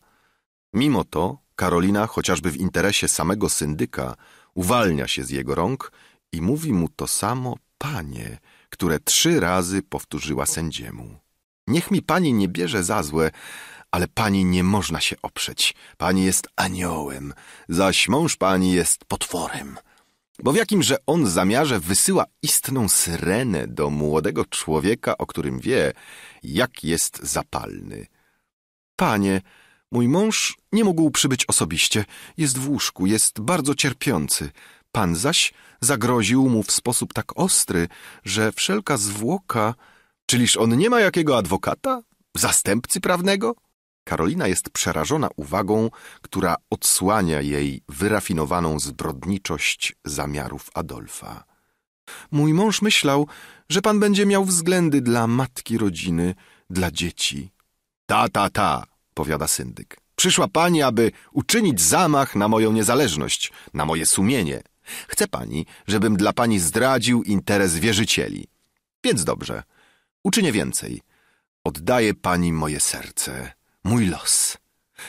Mimo to Karolina, chociażby w interesie samego syndyka, uwalnia się z jego rąk i mówi mu to samo panie, które trzy razy powtórzyła sędziemu. Niech mi pani nie bierze za złe, ale pani nie można się oprzeć. Pani jest aniołem, zaś mąż pani jest potworem. Bo w jakimże on zamiarze wysyła istną syrenę do młodego człowieka, o którym wie, jak jest zapalny. Panie, mój mąż nie mógł przybyć osobiście. Jest w łóżku, jest bardzo cierpiący. Pan zaś zagroził mu w sposób tak ostry, że wszelka zwłoka... Czyliż on nie ma jakiego adwokata? Zastępcy prawnego? Karolina jest przerażona uwagą, która odsłania jej wyrafinowaną zbrodniczość zamiarów Adolfa. Mój mąż myślał, że pan będzie miał względy dla matki rodziny, dla dzieci. Ta, ta, ta, powiada syndyk. Przyszła pani, aby uczynić zamach na moją niezależność, na moje sumienie. Chce pani, żebym dla pani zdradził interes wierzycieli. Więc dobrze, uczynię więcej. Oddaję pani moje serce, mój los.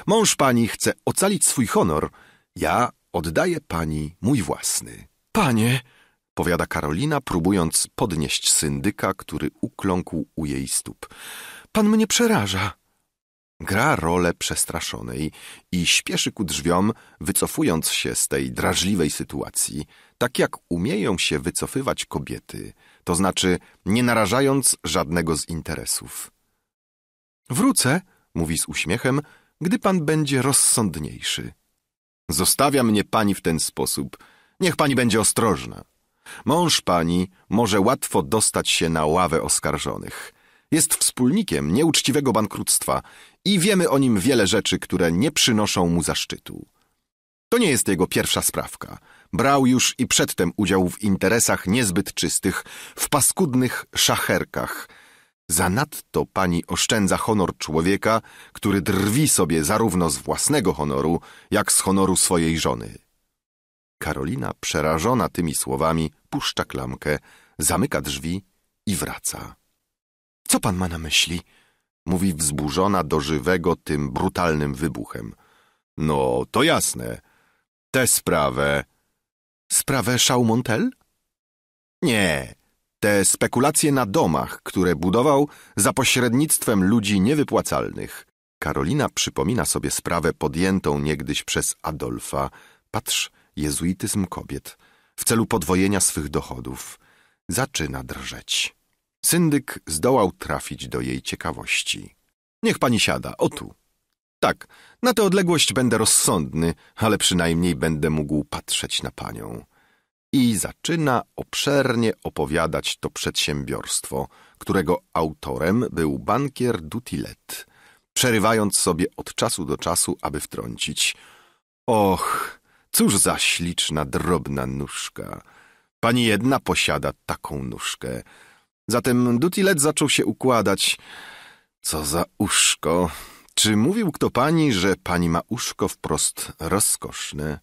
Mąż pani chce ocalić swój honor, ja oddaję pani mój własny. Panie, powiada Karolina, próbując podnieść syndyka, który ukląkł u jej stóp. Pan mnie przeraża. Gra rolę przestraszonej i śpieszy ku drzwiom, wycofując się z tej drażliwej sytuacji, tak jak umieją się wycofywać kobiety, to znaczy nie narażając żadnego z interesów. Wrócę, mówi z uśmiechem, gdy pan będzie rozsądniejszy. Zostawia mnie pani w ten sposób. Niech pani będzie ostrożna. Mąż pani może łatwo dostać się na ławę oskarżonych. Jest wspólnikiem nieuczciwego bankructwa i wiemy o nim wiele rzeczy, które nie przynoszą mu zaszczytu. To nie jest jego pierwsza sprawka. Brał już i przedtem udział w interesach niezbyt czystych, w paskudnych szacherkach. Zanadto pani oszczędza honor człowieka, który drwi sobie zarówno z własnego honoru, jak z honoru swojej żony. Karolina, przerażona tymi słowami, puszcza klamkę, zamyka drzwi i wraca. Co pan ma na myśli? mówi wzburzona do żywego tym brutalnym wybuchem. No, to jasne. Tę sprawę... Sprawę Szaumontel? Nie, te spekulacje na domach, które budował za pośrednictwem ludzi niewypłacalnych. Karolina przypomina sobie sprawę podjętą niegdyś przez Adolfa. Patrz, jezuityzm kobiet. W celu podwojenia swych dochodów. Zaczyna drżeć. Syndyk zdołał trafić do jej ciekawości. Niech pani siada, o tu. Tak, na tę odległość będę rozsądny, ale przynajmniej będę mógł patrzeć na panią. I zaczyna obszernie opowiadać to przedsiębiorstwo, którego autorem był bankier Dutilet, przerywając sobie od czasu do czasu, aby wtrącić. Och, cóż za śliczna, drobna nóżka. Pani jedna posiada taką nóżkę. Zatem Dutilet zaczął się układać. Co za uszko. Czy mówił kto pani, że pani ma uszko wprost rozkoszne?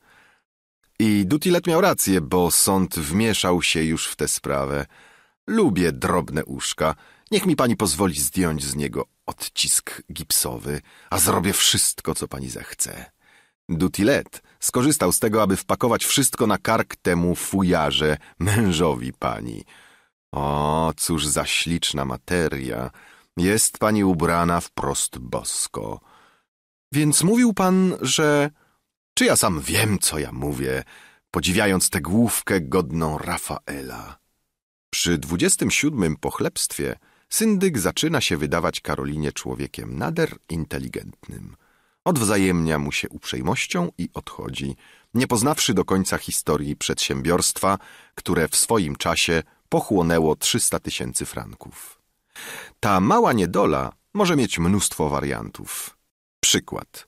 I Dutilet miał rację, bo sąd wmieszał się już w tę sprawę. Lubię drobne uszka. Niech mi pani pozwoli zdjąć z niego odcisk gipsowy, a zrobię wszystko, co pani zechce. Dutilet skorzystał z tego, aby wpakować wszystko na kark temu fujarze, mężowi pani. O, cóż za śliczna materia! Jest pani ubrana wprost bosko. Więc mówił pan, że... Czy ja sam wiem, co ja mówię, podziwiając tę główkę godną Rafaela. Przy dwudziestym siódmym pochlebstwie syndyk zaczyna się wydawać Karolinie człowiekiem nader inteligentnym. Odwzajemnia mu się uprzejmością i odchodzi, nie poznawszy do końca historii przedsiębiorstwa, które w swoim czasie pochłonęło 300 tysięcy franków. Ta mała niedola może mieć mnóstwo wariantów. Przykład.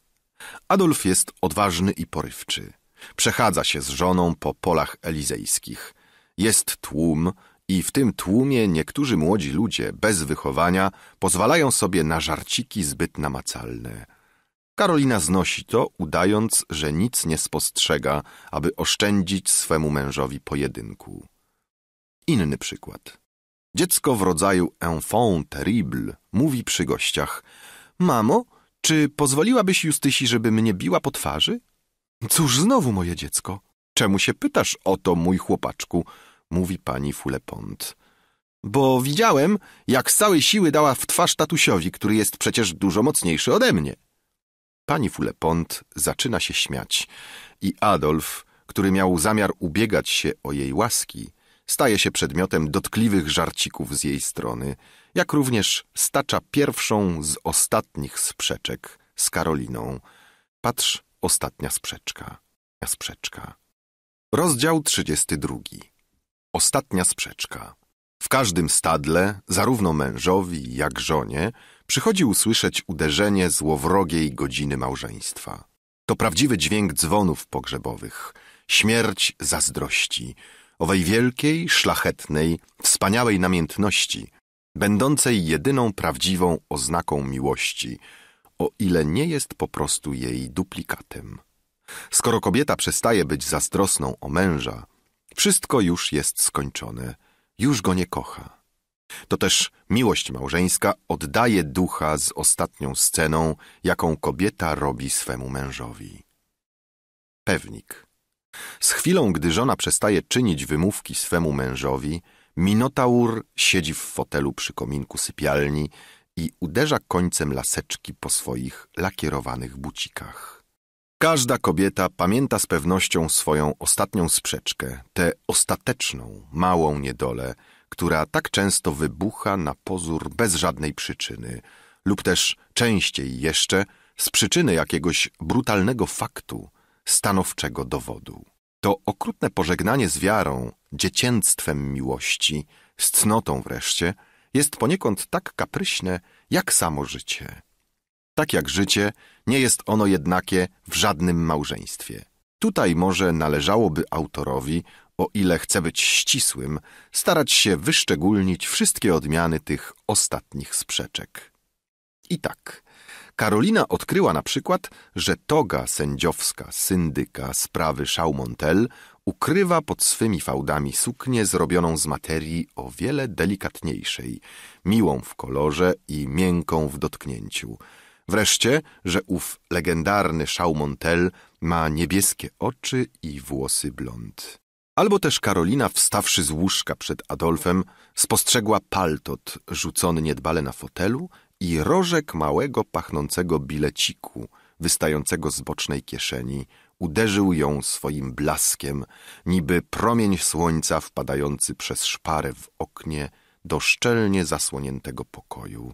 Adolf jest odważny i porywczy. Przechadza się z żoną po polach elizejskich. Jest tłum i w tym tłumie niektórzy młodzi ludzie bez wychowania pozwalają sobie na żarciki zbyt namacalne. Karolina znosi to, udając, że nic nie spostrzega, aby oszczędzić swemu mężowi pojedynku. Inny przykład. Dziecko w rodzaju enfant terrible mówi przy gościach Mamo, czy pozwoliłabyś Justysi, żeby mnie biła po twarzy? Cóż znowu moje dziecko? Czemu się pytasz o to, mój chłopaczku? Mówi pani Fulepont. Bo widziałem, jak z całej siły dała w twarz tatusiowi, który jest przecież dużo mocniejszy ode mnie. Pani Fulepont zaczyna się śmiać i Adolf, który miał zamiar ubiegać się o jej łaski, staje się przedmiotem dotkliwych żarcików z jej strony, jak również stacza pierwszą z ostatnich sprzeczek z Karoliną. Patrz, ostatnia sprzeczka. sprzeczka. Rozdział 32. Ostatnia sprzeczka. W każdym stadle, zarówno mężowi, jak żonie, przychodzi usłyszeć uderzenie złowrogiej godziny małżeństwa. To prawdziwy dźwięk dzwonów pogrzebowych, śmierć zazdrości – owej wielkiej, szlachetnej, wspaniałej namiętności, będącej jedyną prawdziwą oznaką miłości, o ile nie jest po prostu jej duplikatem. Skoro kobieta przestaje być zazdrosną o męża, wszystko już jest skończone, już go nie kocha. To też miłość małżeńska oddaje ducha z ostatnią sceną, jaką kobieta robi swemu mężowi. Pewnik. Z chwilą, gdy żona przestaje czynić wymówki swemu mężowi, Minotaur siedzi w fotelu przy kominku sypialni i uderza końcem laseczki po swoich lakierowanych bucikach. Każda kobieta pamięta z pewnością swoją ostatnią sprzeczkę, tę ostateczną, małą niedolę, która tak często wybucha na pozór bez żadnej przyczyny, lub też częściej jeszcze z przyczyny jakiegoś brutalnego faktu, stanowczego dowodu. To okrutne pożegnanie z wiarą, dziecięctwem miłości, z cnotą wreszcie, jest poniekąd tak kapryśne, jak samo życie. Tak jak życie, nie jest ono jednakie w żadnym małżeństwie. Tutaj może należałoby autorowi, o ile chce być ścisłym, starać się wyszczególnić wszystkie odmiany tych ostatnich sprzeczek. I tak, Karolina odkryła na przykład, że toga sędziowska syndyka sprawy Schaumontel ukrywa pod swymi fałdami suknię zrobioną z materii o wiele delikatniejszej, miłą w kolorze i miękką w dotknięciu. Wreszcie, że ów legendarny Schaumontel ma niebieskie oczy i włosy blond. Albo też Karolina, wstawszy z łóżka przed Adolfem, spostrzegła paltot rzucony niedbale na fotelu i rożek małego pachnącego bileciku wystającego z bocznej kieszeni uderzył ją swoim blaskiem, niby promień słońca wpadający przez szparę w oknie do szczelnie zasłoniętego pokoju.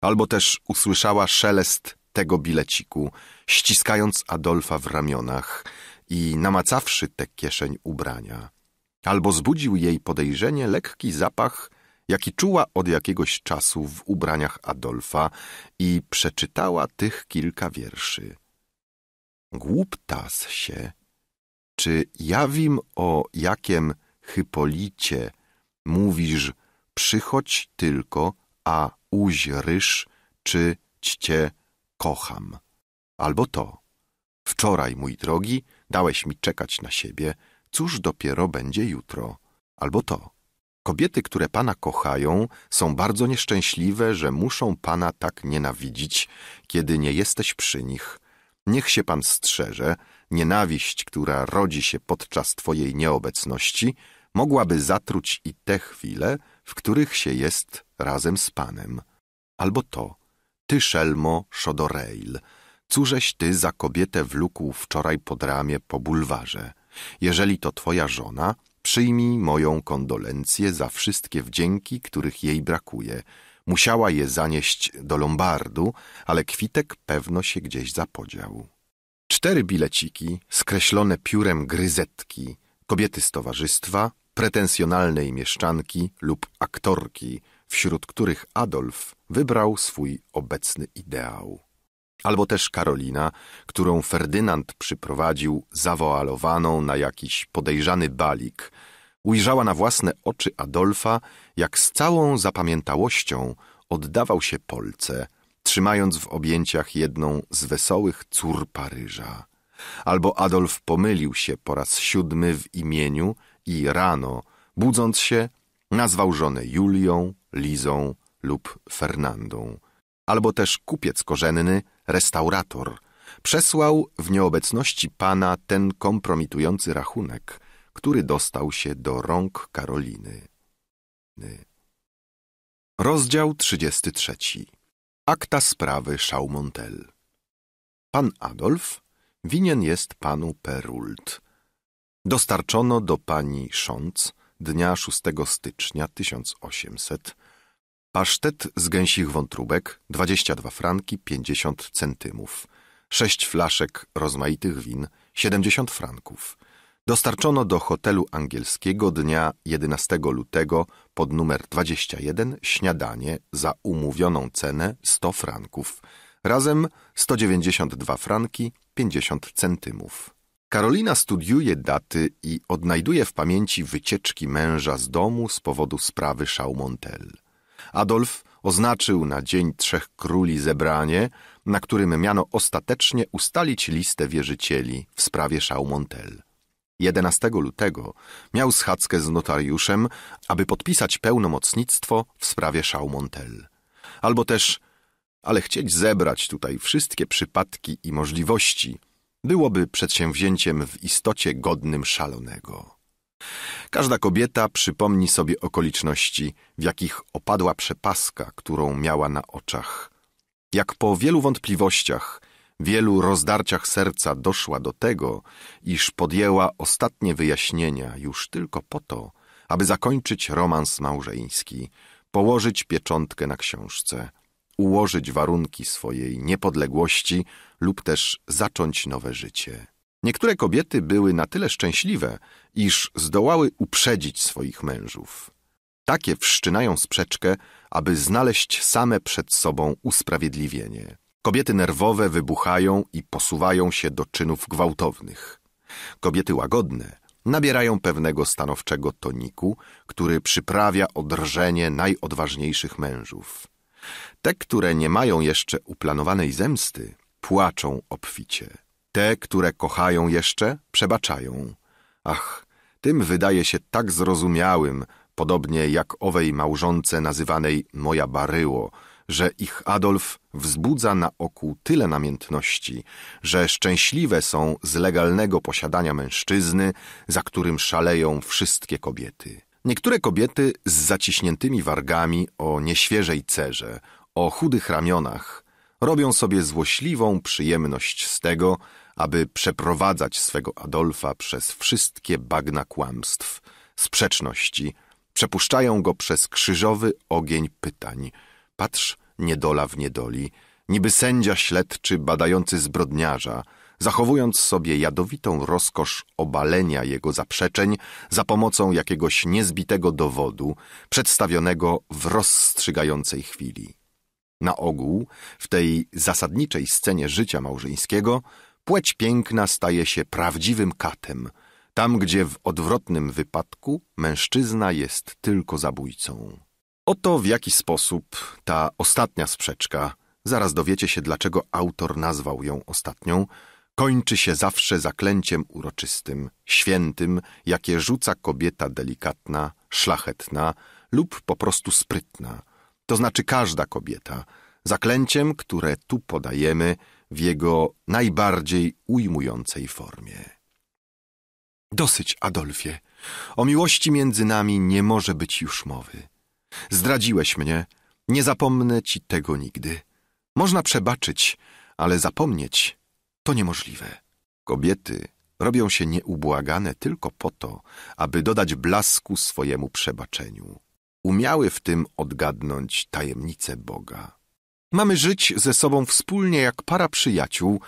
Albo też usłyszała szelest tego bileciku, ściskając Adolfa w ramionach i namacawszy tę kieszeń ubrania. Albo zbudził jej podejrzenie lekki zapach jaki czuła od jakiegoś czasu w ubraniach Adolfa i przeczytała tych kilka wierszy. Głuptas się, czy jawim o jakiem Hypolicie mówisz przychodź tylko, a uź ryż. czy cię kocham. Albo to. Wczoraj, mój drogi, dałeś mi czekać na siebie, cóż dopiero będzie jutro. Albo to. Kobiety, które Pana kochają, są bardzo nieszczęśliwe, że muszą Pana tak nienawidzić, kiedy nie jesteś przy nich. Niech się Pan strzeże, nienawiść, która rodzi się podczas Twojej nieobecności, mogłaby zatruć i te chwile, w których się jest razem z Panem. Albo to, Ty szelmo szodoreil, cóżeś Ty za kobietę wlókł wczoraj pod ramię po bulwarze. Jeżeli to Twoja żona, Przyjmij moją kondolencję za wszystkie wdzięki, których jej brakuje. Musiała je zanieść do Lombardu, ale kwitek pewno się gdzieś zapodział. Cztery bileciki, skreślone piórem gryzetki, kobiety z towarzystwa, pretensjonalnej mieszczanki lub aktorki, wśród których Adolf wybrał swój obecny ideał albo też Karolina, którą Ferdynand przyprowadził zawoalowaną na jakiś podejrzany balik. Ujrzała na własne oczy Adolfa, jak z całą zapamiętałością oddawał się Polce, trzymając w objęciach jedną z wesołych cór Paryża. Albo Adolf pomylił się po raz siódmy w imieniu i rano, budząc się, nazwał żonę Julią, Lizą lub Fernandą. Albo też kupiec korzenny – restaurator, przesłał w nieobecności pana ten kompromitujący rachunek, który dostał się do rąk Karoliny. Rozdział 33. Akta sprawy Schaumontel. Pan Adolf winien jest panu Perult. Dostarczono do pani Szonc dnia 6 stycznia 1800 Pasztet z gęsich wątróbek 22 franki 50 centymów. Sześć flaszek rozmaitych win 70 franków. Dostarczono do hotelu angielskiego dnia 11 lutego pod numer 21 śniadanie za umówioną cenę 100 franków. Razem 192 franki 50 centymów. Karolina studiuje daty i odnajduje w pamięci wycieczki męża z domu z powodu sprawy Szaumontel. Adolf oznaczył na Dzień Trzech Króli zebranie, na którym miano ostatecznie ustalić listę wierzycieli w sprawie Szałmontel. 11 lutego miał schadzkę z notariuszem, aby podpisać pełnomocnictwo w sprawie Szałmontel. Albo też, ale chcieć zebrać tutaj wszystkie przypadki i możliwości byłoby przedsięwzięciem w istocie godnym szalonego. Każda kobieta przypomni sobie okoliczności, w jakich opadła przepaska, którą miała na oczach. Jak po wielu wątpliwościach, wielu rozdarciach serca doszła do tego, iż podjęła ostatnie wyjaśnienia już tylko po to, aby zakończyć romans małżeński, położyć pieczątkę na książce, ułożyć warunki swojej niepodległości lub też zacząć nowe życie. Niektóre kobiety były na tyle szczęśliwe, iż zdołały uprzedzić swoich mężów. Takie wszczynają sprzeczkę, aby znaleźć same przed sobą usprawiedliwienie. Kobiety nerwowe wybuchają i posuwają się do czynów gwałtownych. Kobiety łagodne nabierają pewnego stanowczego toniku, który przyprawia odrżenie najodważniejszych mężów. Te, które nie mają jeszcze uplanowanej zemsty, płaczą obficie te, które kochają jeszcze, przebaczają. Ach, tym wydaje się tak zrozumiałym, podobnie jak owej małżonce nazywanej moja baryło, że ich Adolf wzbudza na oku tyle namiętności, że szczęśliwe są z legalnego posiadania mężczyzny, za którym szaleją wszystkie kobiety. Niektóre kobiety z zaciśniętymi wargami o nieświeżej cerze, o chudych ramionach robią sobie złośliwą przyjemność z tego, aby przeprowadzać swego Adolfa przez wszystkie bagna kłamstw, sprzeczności, przepuszczają go przez krzyżowy ogień pytań. Patrz, niedola w niedoli, niby sędzia śledczy badający zbrodniarza, zachowując sobie jadowitą rozkosz obalenia jego zaprzeczeń za pomocą jakiegoś niezbitego dowodu, przedstawionego w rozstrzygającej chwili. Na ogół, w tej zasadniczej scenie życia małżeńskiego, płeć piękna staje się prawdziwym katem, tam gdzie w odwrotnym wypadku mężczyzna jest tylko zabójcą. Oto w jaki sposób ta ostatnia sprzeczka, zaraz dowiecie się dlaczego autor nazwał ją ostatnią, kończy się zawsze zaklęciem uroczystym, świętym, jakie rzuca kobieta delikatna, szlachetna lub po prostu sprytna, to znaczy każda kobieta, zaklęciem, które tu podajemy – w jego najbardziej ujmującej formie. Dosyć, Adolfie. O miłości między nami nie może być już mowy. Zdradziłeś mnie. Nie zapomnę ci tego nigdy. Można przebaczyć, ale zapomnieć to niemożliwe. Kobiety robią się nieubłagane tylko po to, aby dodać blasku swojemu przebaczeniu. Umiały w tym odgadnąć tajemnicę Boga. Mamy żyć ze sobą wspólnie jak para przyjaciół,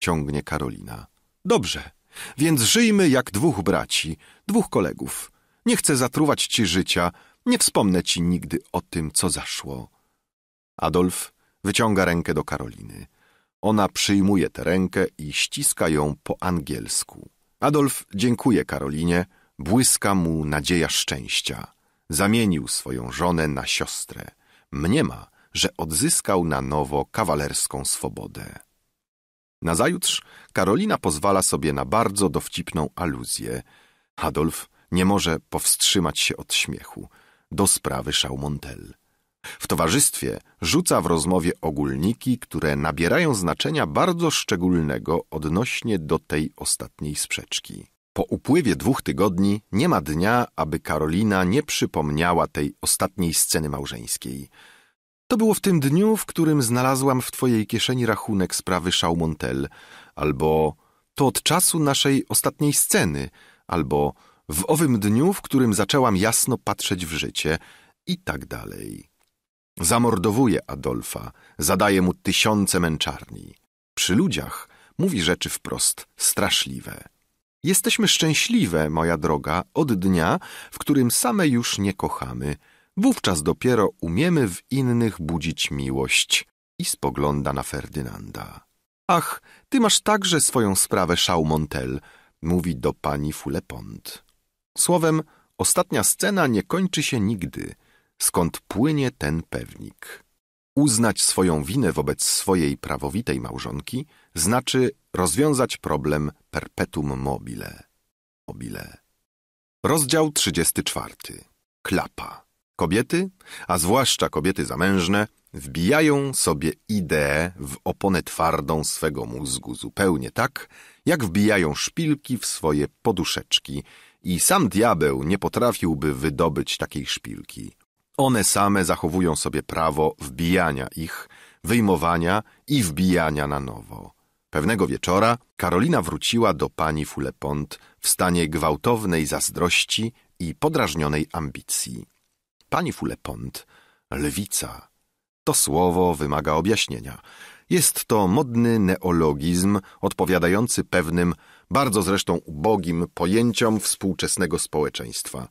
ciągnie Karolina. Dobrze, więc żyjmy jak dwóch braci, dwóch kolegów. Nie chcę zatruwać ci życia, nie wspomnę ci nigdy o tym, co zaszło. Adolf wyciąga rękę do Karoliny. Ona przyjmuje tę rękę i ściska ją po angielsku. Adolf dziękuje Karolinie, błyska mu nadzieja szczęścia. Zamienił swoją żonę na siostrę. Mniema, że odzyskał na nowo kawalerską swobodę. Nazajutrz Karolina pozwala sobie na bardzo dowcipną aluzję. Adolf nie może powstrzymać się od śmiechu do sprawy Szałmontel. W towarzystwie rzuca w rozmowie ogólniki, które nabierają znaczenia bardzo szczególnego odnośnie do tej ostatniej sprzeczki. Po upływie dwóch tygodni nie ma dnia, aby Karolina nie przypomniała tej ostatniej sceny małżeńskiej – to było w tym dniu, w którym znalazłam w twojej kieszeni rachunek sprawy Szałmontel, albo to od czasu naszej ostatniej sceny, albo w owym dniu, w którym zaczęłam jasno patrzeć w życie i tak dalej. Zamordowuje Adolfa, zadaje mu tysiące męczarni. Przy ludziach mówi rzeczy wprost straszliwe. Jesteśmy szczęśliwe, moja droga, od dnia, w którym same już nie kochamy – Wówczas dopiero umiemy w innych budzić miłość. I spogląda na Ferdynanda. Ach, ty masz także swoją sprawę, Szaumontel, mówi do pani Fulepont. Słowem, ostatnia scena nie kończy się nigdy. Skąd płynie ten pewnik? Uznać swoją winę wobec swojej prawowitej małżonki znaczy rozwiązać problem perpetuum mobile. mobile. Rozdział 34. Klapa. Kobiety, a zwłaszcza kobiety zamężne, wbijają sobie ideę w oponę twardą swego mózgu zupełnie tak, jak wbijają szpilki w swoje poduszeczki i sam diabeł nie potrafiłby wydobyć takiej szpilki. One same zachowują sobie prawo wbijania ich, wyjmowania i wbijania na nowo. Pewnego wieczora Karolina wróciła do pani Fulepont w stanie gwałtownej zazdrości i podrażnionej ambicji. Pani Fulepont, lewica. To słowo wymaga objaśnienia. Jest to modny neologizm odpowiadający pewnym, bardzo zresztą ubogim pojęciom współczesnego społeczeństwa.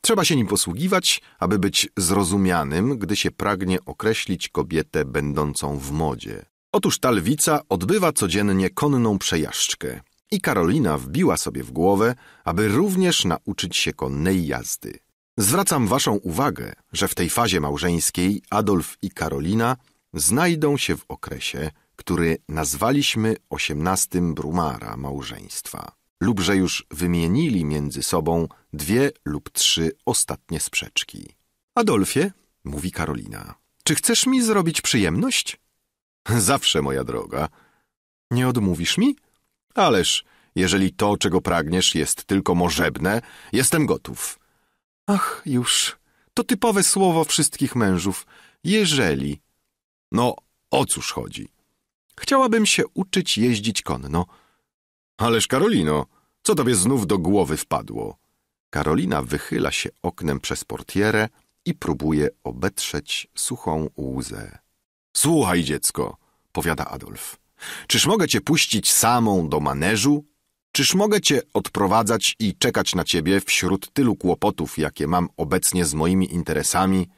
Trzeba się nim posługiwać, aby być zrozumianym, gdy się pragnie określić kobietę będącą w modzie. Otóż ta lwica odbywa codziennie konną przejażdżkę i Karolina wbiła sobie w głowę, aby również nauczyć się konnej jazdy. Zwracam Waszą uwagę, że w tej fazie małżeńskiej Adolf i Karolina znajdą się w okresie, który nazwaliśmy osiemnastym brumara małżeństwa, lub że już wymienili między sobą dwie lub trzy ostatnie sprzeczki. Adolfie, mówi Karolina, czy chcesz mi zrobić przyjemność? Zawsze, moja droga. Nie odmówisz mi? Ależ, jeżeli to, czego pragniesz, jest tylko możebne, jestem gotów. Ach, już. To typowe słowo wszystkich mężów. Jeżeli. No, o cóż chodzi? Chciałabym się uczyć jeździć konno. Ależ Karolino, co tobie znów do głowy wpadło? Karolina wychyla się oknem przez portierę i próbuje obetrzeć suchą łzę. Słuchaj, dziecko, powiada Adolf. Czyż mogę cię puścić samą do maneżu? Czyż mogę cię odprowadzać i czekać na ciebie wśród tylu kłopotów, jakie mam obecnie z moimi interesami?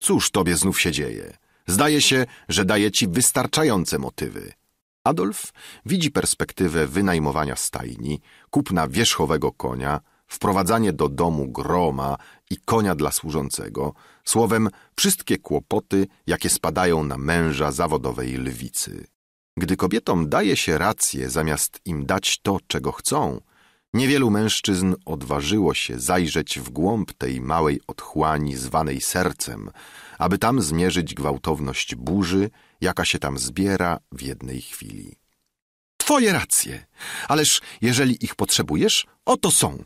Cóż tobie znów się dzieje? Zdaje się, że daję ci wystarczające motywy. Adolf widzi perspektywę wynajmowania stajni, kupna wierzchowego konia, wprowadzanie do domu groma i konia dla służącego, słowem wszystkie kłopoty, jakie spadają na męża zawodowej lwicy. Gdy kobietom daje się rację zamiast im dać to, czego chcą, niewielu mężczyzn odważyło się zajrzeć w głąb tej małej otchłani zwanej sercem, aby tam zmierzyć gwałtowność burzy, jaka się tam zbiera w jednej chwili. Twoje racje, ależ jeżeli ich potrzebujesz, oto są,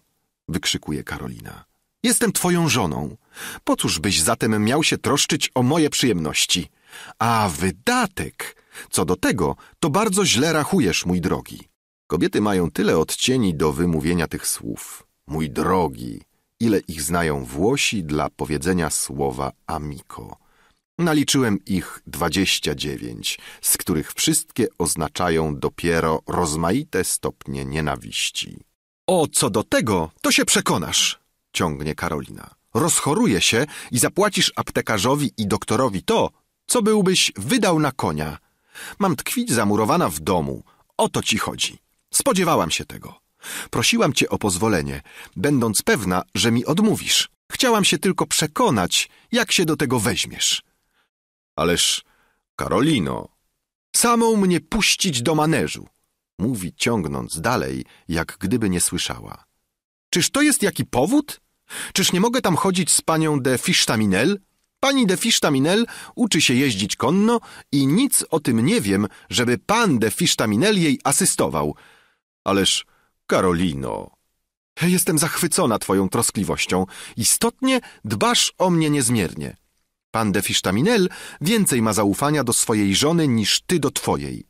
wykrzykuje Karolina. Jestem twoją żoną. Po cóż byś zatem miał się troszczyć o moje przyjemności? A wydatek co do tego, to bardzo źle rachujesz, mój drogi. Kobiety mają tyle odcieni do wymówienia tych słów. Mój drogi, ile ich znają Włosi dla powiedzenia słowa amico. Naliczyłem ich dwadzieścia dziewięć, z których wszystkie oznaczają dopiero rozmaite stopnie nienawiści. O co do tego, to się przekonasz, ciągnie Karolina. Rozchoruje się i zapłacisz aptekarzowi i doktorowi to, co byłbyś wydał na konia, Mam tkwić zamurowana w domu. O to ci chodzi. Spodziewałam się tego. Prosiłam cię o pozwolenie, będąc pewna, że mi odmówisz. Chciałam się tylko przekonać, jak się do tego weźmiesz. Ależ, Karolino, samą mnie puścić do maneżu, mówi ciągnąc dalej, jak gdyby nie słyszała. Czyż to jest jaki powód? Czyż nie mogę tam chodzić z panią de Fisztaminel? Pani de Fisztaminel uczy się jeździć konno i nic o tym nie wiem, żeby pan de Fisztaminel jej asystował. Ależ, Karolino, jestem zachwycona twoją troskliwością. Istotnie dbasz o mnie niezmiernie. Pan de Fisztaminel więcej ma zaufania do swojej żony niż ty do twojej.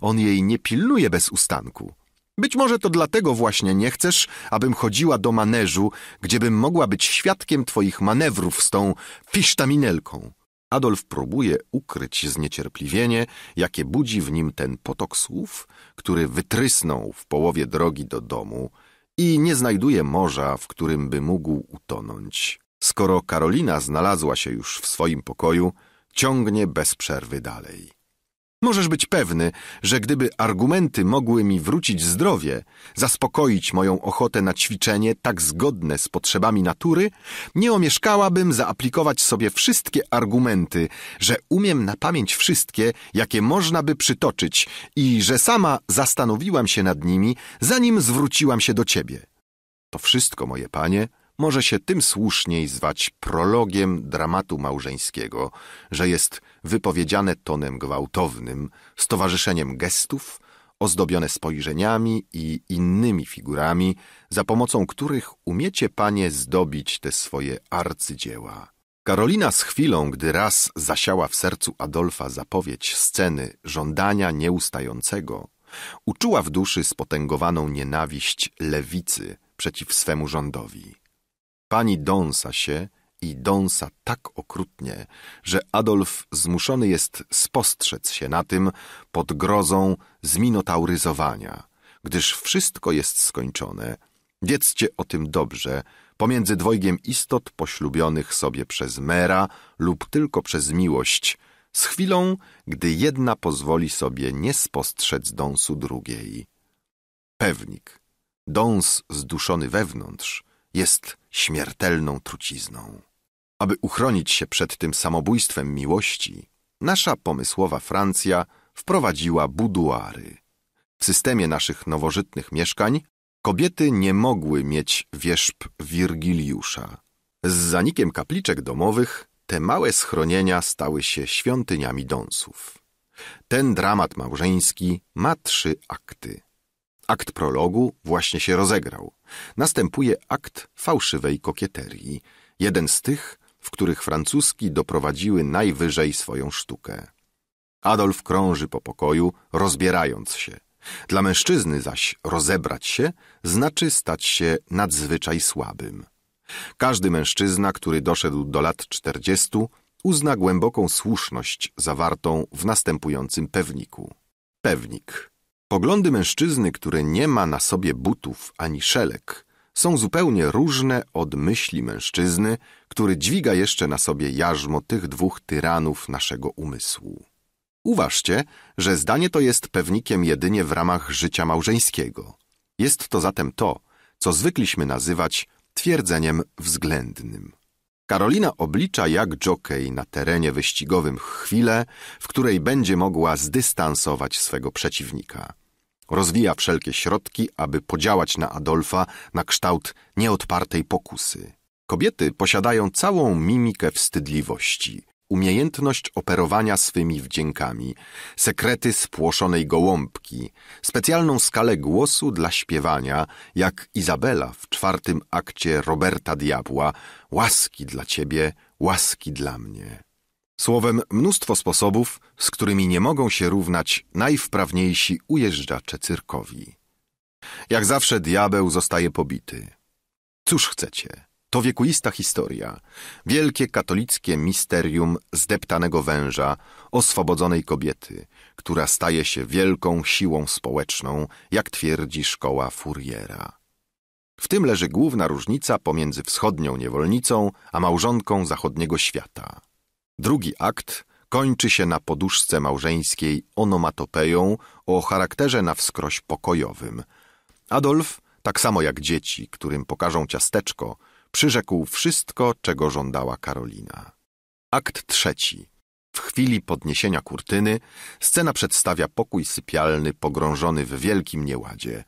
On jej nie pilnuje bez ustanku. Być może to dlatego właśnie nie chcesz, abym chodziła do maneżu, gdziebym mogła być świadkiem twoich manewrów z tą pisztaminelką. Adolf próbuje ukryć zniecierpliwienie, jakie budzi w nim ten potok słów, który wytrysnął w połowie drogi do domu i nie znajduje morza, w którym by mógł utonąć. Skoro Karolina znalazła się już w swoim pokoju, ciągnie bez przerwy dalej. Możesz być pewny, że gdyby argumenty mogły mi wrócić zdrowie, zaspokoić moją ochotę na ćwiczenie tak zgodne z potrzebami natury, nie omieszkałabym zaaplikować sobie wszystkie argumenty, że umiem na pamięć wszystkie, jakie można by przytoczyć i że sama zastanowiłam się nad nimi, zanim zwróciłam się do ciebie. To wszystko, moje panie, może się tym słuszniej zwać prologiem dramatu małżeńskiego, że jest wypowiedziane tonem gwałtownym, z towarzyszeniem gestów, ozdobione spojrzeniami i innymi figurami, za pomocą których umiecie panie zdobić te swoje arcydzieła. Karolina z chwilą, gdy raz zasiała w sercu Adolfa zapowiedź sceny żądania nieustającego, uczuła w duszy spotęgowaną nienawiść lewicy przeciw swemu rządowi. Pani dąsa się i dąsa tak okrutnie, że Adolf zmuszony jest spostrzec się na tym pod grozą zminotauryzowania, gdyż wszystko jest skończone. Wiedzcie o tym dobrze, pomiędzy dwojgiem istot poślubionych sobie przez mera lub tylko przez miłość, z chwilą, gdy jedna pozwoli sobie nie spostrzec dąsu drugiej. Pewnik, dąs zduszony wewnątrz, jest śmiertelną trucizną. Aby uchronić się przed tym samobójstwem miłości, nasza pomysłowa Francja wprowadziła buduary. W systemie naszych nowożytnych mieszkań kobiety nie mogły mieć wierzb Wirgiliusza. Z zanikiem kapliczek domowych te małe schronienia stały się świątyniami dąsów. Ten dramat małżeński ma trzy akty. Akt prologu właśnie się rozegrał. Następuje akt fałszywej kokieterii, jeden z tych, w których francuski doprowadziły najwyżej swoją sztukę. Adolf krąży po pokoju, rozbierając się. Dla mężczyzny zaś rozebrać się znaczy stać się nadzwyczaj słabym. Każdy mężczyzna, który doszedł do lat czterdziestu, uzna głęboką słuszność zawartą w następującym pewniku. Pewnik Poglądy mężczyzny, który nie ma na sobie butów ani szelek, są zupełnie różne od myśli mężczyzny, który dźwiga jeszcze na sobie jarzmo tych dwóch tyranów naszego umysłu. Uważcie, że zdanie to jest pewnikiem jedynie w ramach życia małżeńskiego. Jest to zatem to, co zwykliśmy nazywać twierdzeniem względnym. Karolina oblicza jak jockey na terenie wyścigowym chwilę, w której będzie mogła zdystansować swego przeciwnika. Rozwija wszelkie środki, aby podziałać na Adolfa na kształt nieodpartej pokusy. Kobiety posiadają całą mimikę wstydliwości umiejętność operowania swymi wdziękami, sekrety spłoszonej gołąbki, specjalną skalę głosu dla śpiewania, jak Izabela w czwartym akcie Roberta Diabła, łaski dla ciebie, łaski dla mnie. Słowem, mnóstwo sposobów, z którymi nie mogą się równać najwprawniejsi ujeżdżacze cyrkowi. Jak zawsze diabeł zostaje pobity. Cóż chcecie? To wiekuista historia, wielkie katolickie misterium zdeptanego węża, oswobodzonej kobiety, która staje się wielką siłą społeczną, jak twierdzi szkoła Fouriera. W tym leży główna różnica pomiędzy wschodnią niewolnicą a małżonką zachodniego świata. Drugi akt kończy się na poduszce małżeńskiej onomatopeją o charakterze na wskroś pokojowym. Adolf, tak samo jak dzieci, którym pokażą ciasteczko – Przyrzekł wszystko, czego żądała Karolina. Akt trzeci. W chwili podniesienia kurtyny scena przedstawia pokój sypialny pogrążony w wielkim nieładzie.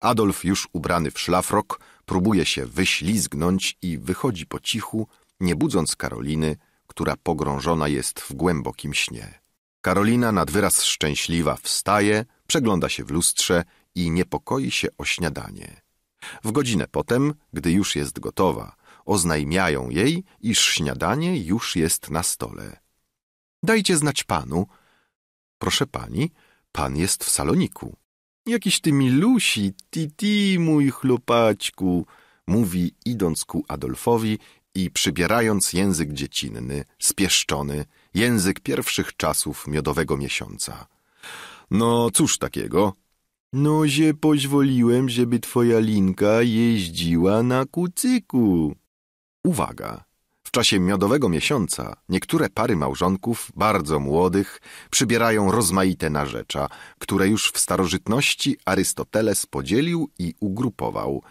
Adolf, już ubrany w szlafrok, próbuje się wyślizgnąć i wychodzi po cichu, nie budząc Karoliny, która pogrążona jest w głębokim śnie. Karolina nad wyraz szczęśliwa wstaje, przegląda się w lustrze i niepokoi się o śniadanie. W godzinę potem, gdy już jest gotowa, oznajmiają jej, iż śniadanie już jest na stole. Dajcie znać panu. Proszę pani, pan jest w saloniku. Jakiś ty milusi, titi, mój chlupaćku, mówi idąc ku Adolfowi i przybierając język dziecinny, spieszczony, język pierwszych czasów miodowego miesiąca. No cóż takiego, no, pozwoliłem, żeby twoja linka jeździła na kucyku. Uwaga! W czasie miodowego miesiąca niektóre pary małżonków, bardzo młodych, przybierają rozmaite narzecza, które już w starożytności Arystoteles podzielił i ugrupował.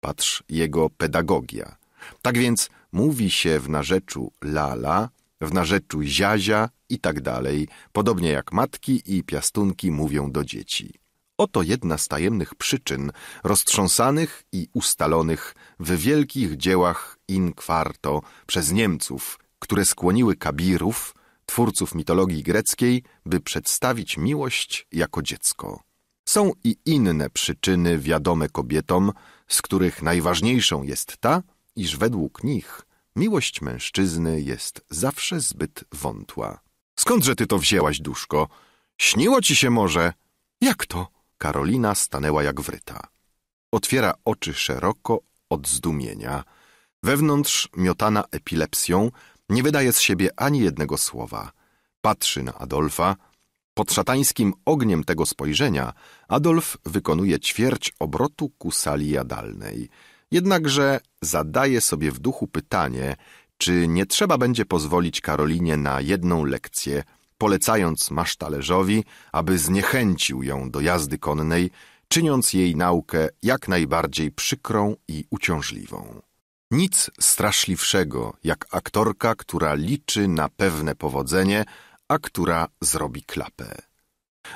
Patrz jego pedagogia. Tak więc mówi się w narzeczu lala, w narzeczu ziazia i tak dalej, podobnie jak matki i piastunki mówią do dzieci. Oto jedna z tajemnych przyczyn roztrząsanych i ustalonych w wielkich dziełach in quarto przez Niemców, które skłoniły kabirów, twórców mitologii greckiej, by przedstawić miłość jako dziecko. Są i inne przyczyny wiadome kobietom, z których najważniejszą jest ta, iż według nich miłość mężczyzny jest zawsze zbyt wątła. Skądże ty to wzięłaś, duszko? Śniło ci się może? Jak to? Karolina stanęła jak wryta. Otwiera oczy szeroko od zdumienia. Wewnątrz, miotana epilepsją, nie wydaje z siebie ani jednego słowa. Patrzy na Adolfa. Pod szatańskim ogniem tego spojrzenia Adolf wykonuje ćwierć obrotu ku sali jadalnej. Jednakże zadaje sobie w duchu pytanie, czy nie trzeba będzie pozwolić Karolinie na jedną lekcję – polecając masztalerzowi, aby zniechęcił ją do jazdy konnej, czyniąc jej naukę jak najbardziej przykrą i uciążliwą. Nic straszliwszego, jak aktorka, która liczy na pewne powodzenie, a która zrobi klapę.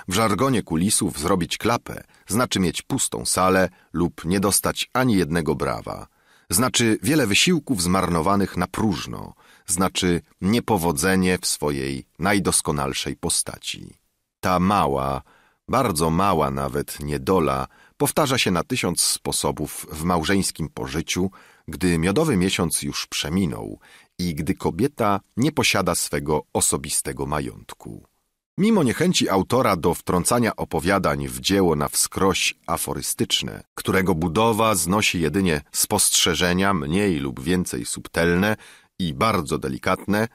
W żargonie kulisów zrobić klapę znaczy mieć pustą salę lub nie dostać ani jednego brawa. Znaczy wiele wysiłków zmarnowanych na próżno – znaczy niepowodzenie w swojej najdoskonalszej postaci. Ta mała, bardzo mała nawet niedola powtarza się na tysiąc sposobów w małżeńskim pożyciu, gdy miodowy miesiąc już przeminął i gdy kobieta nie posiada swego osobistego majątku. Mimo niechęci autora do wtrącania opowiadań w dzieło na wskroś aforystyczne, którego budowa znosi jedynie spostrzeżenia mniej lub więcej subtelne, i bardzo delikatne,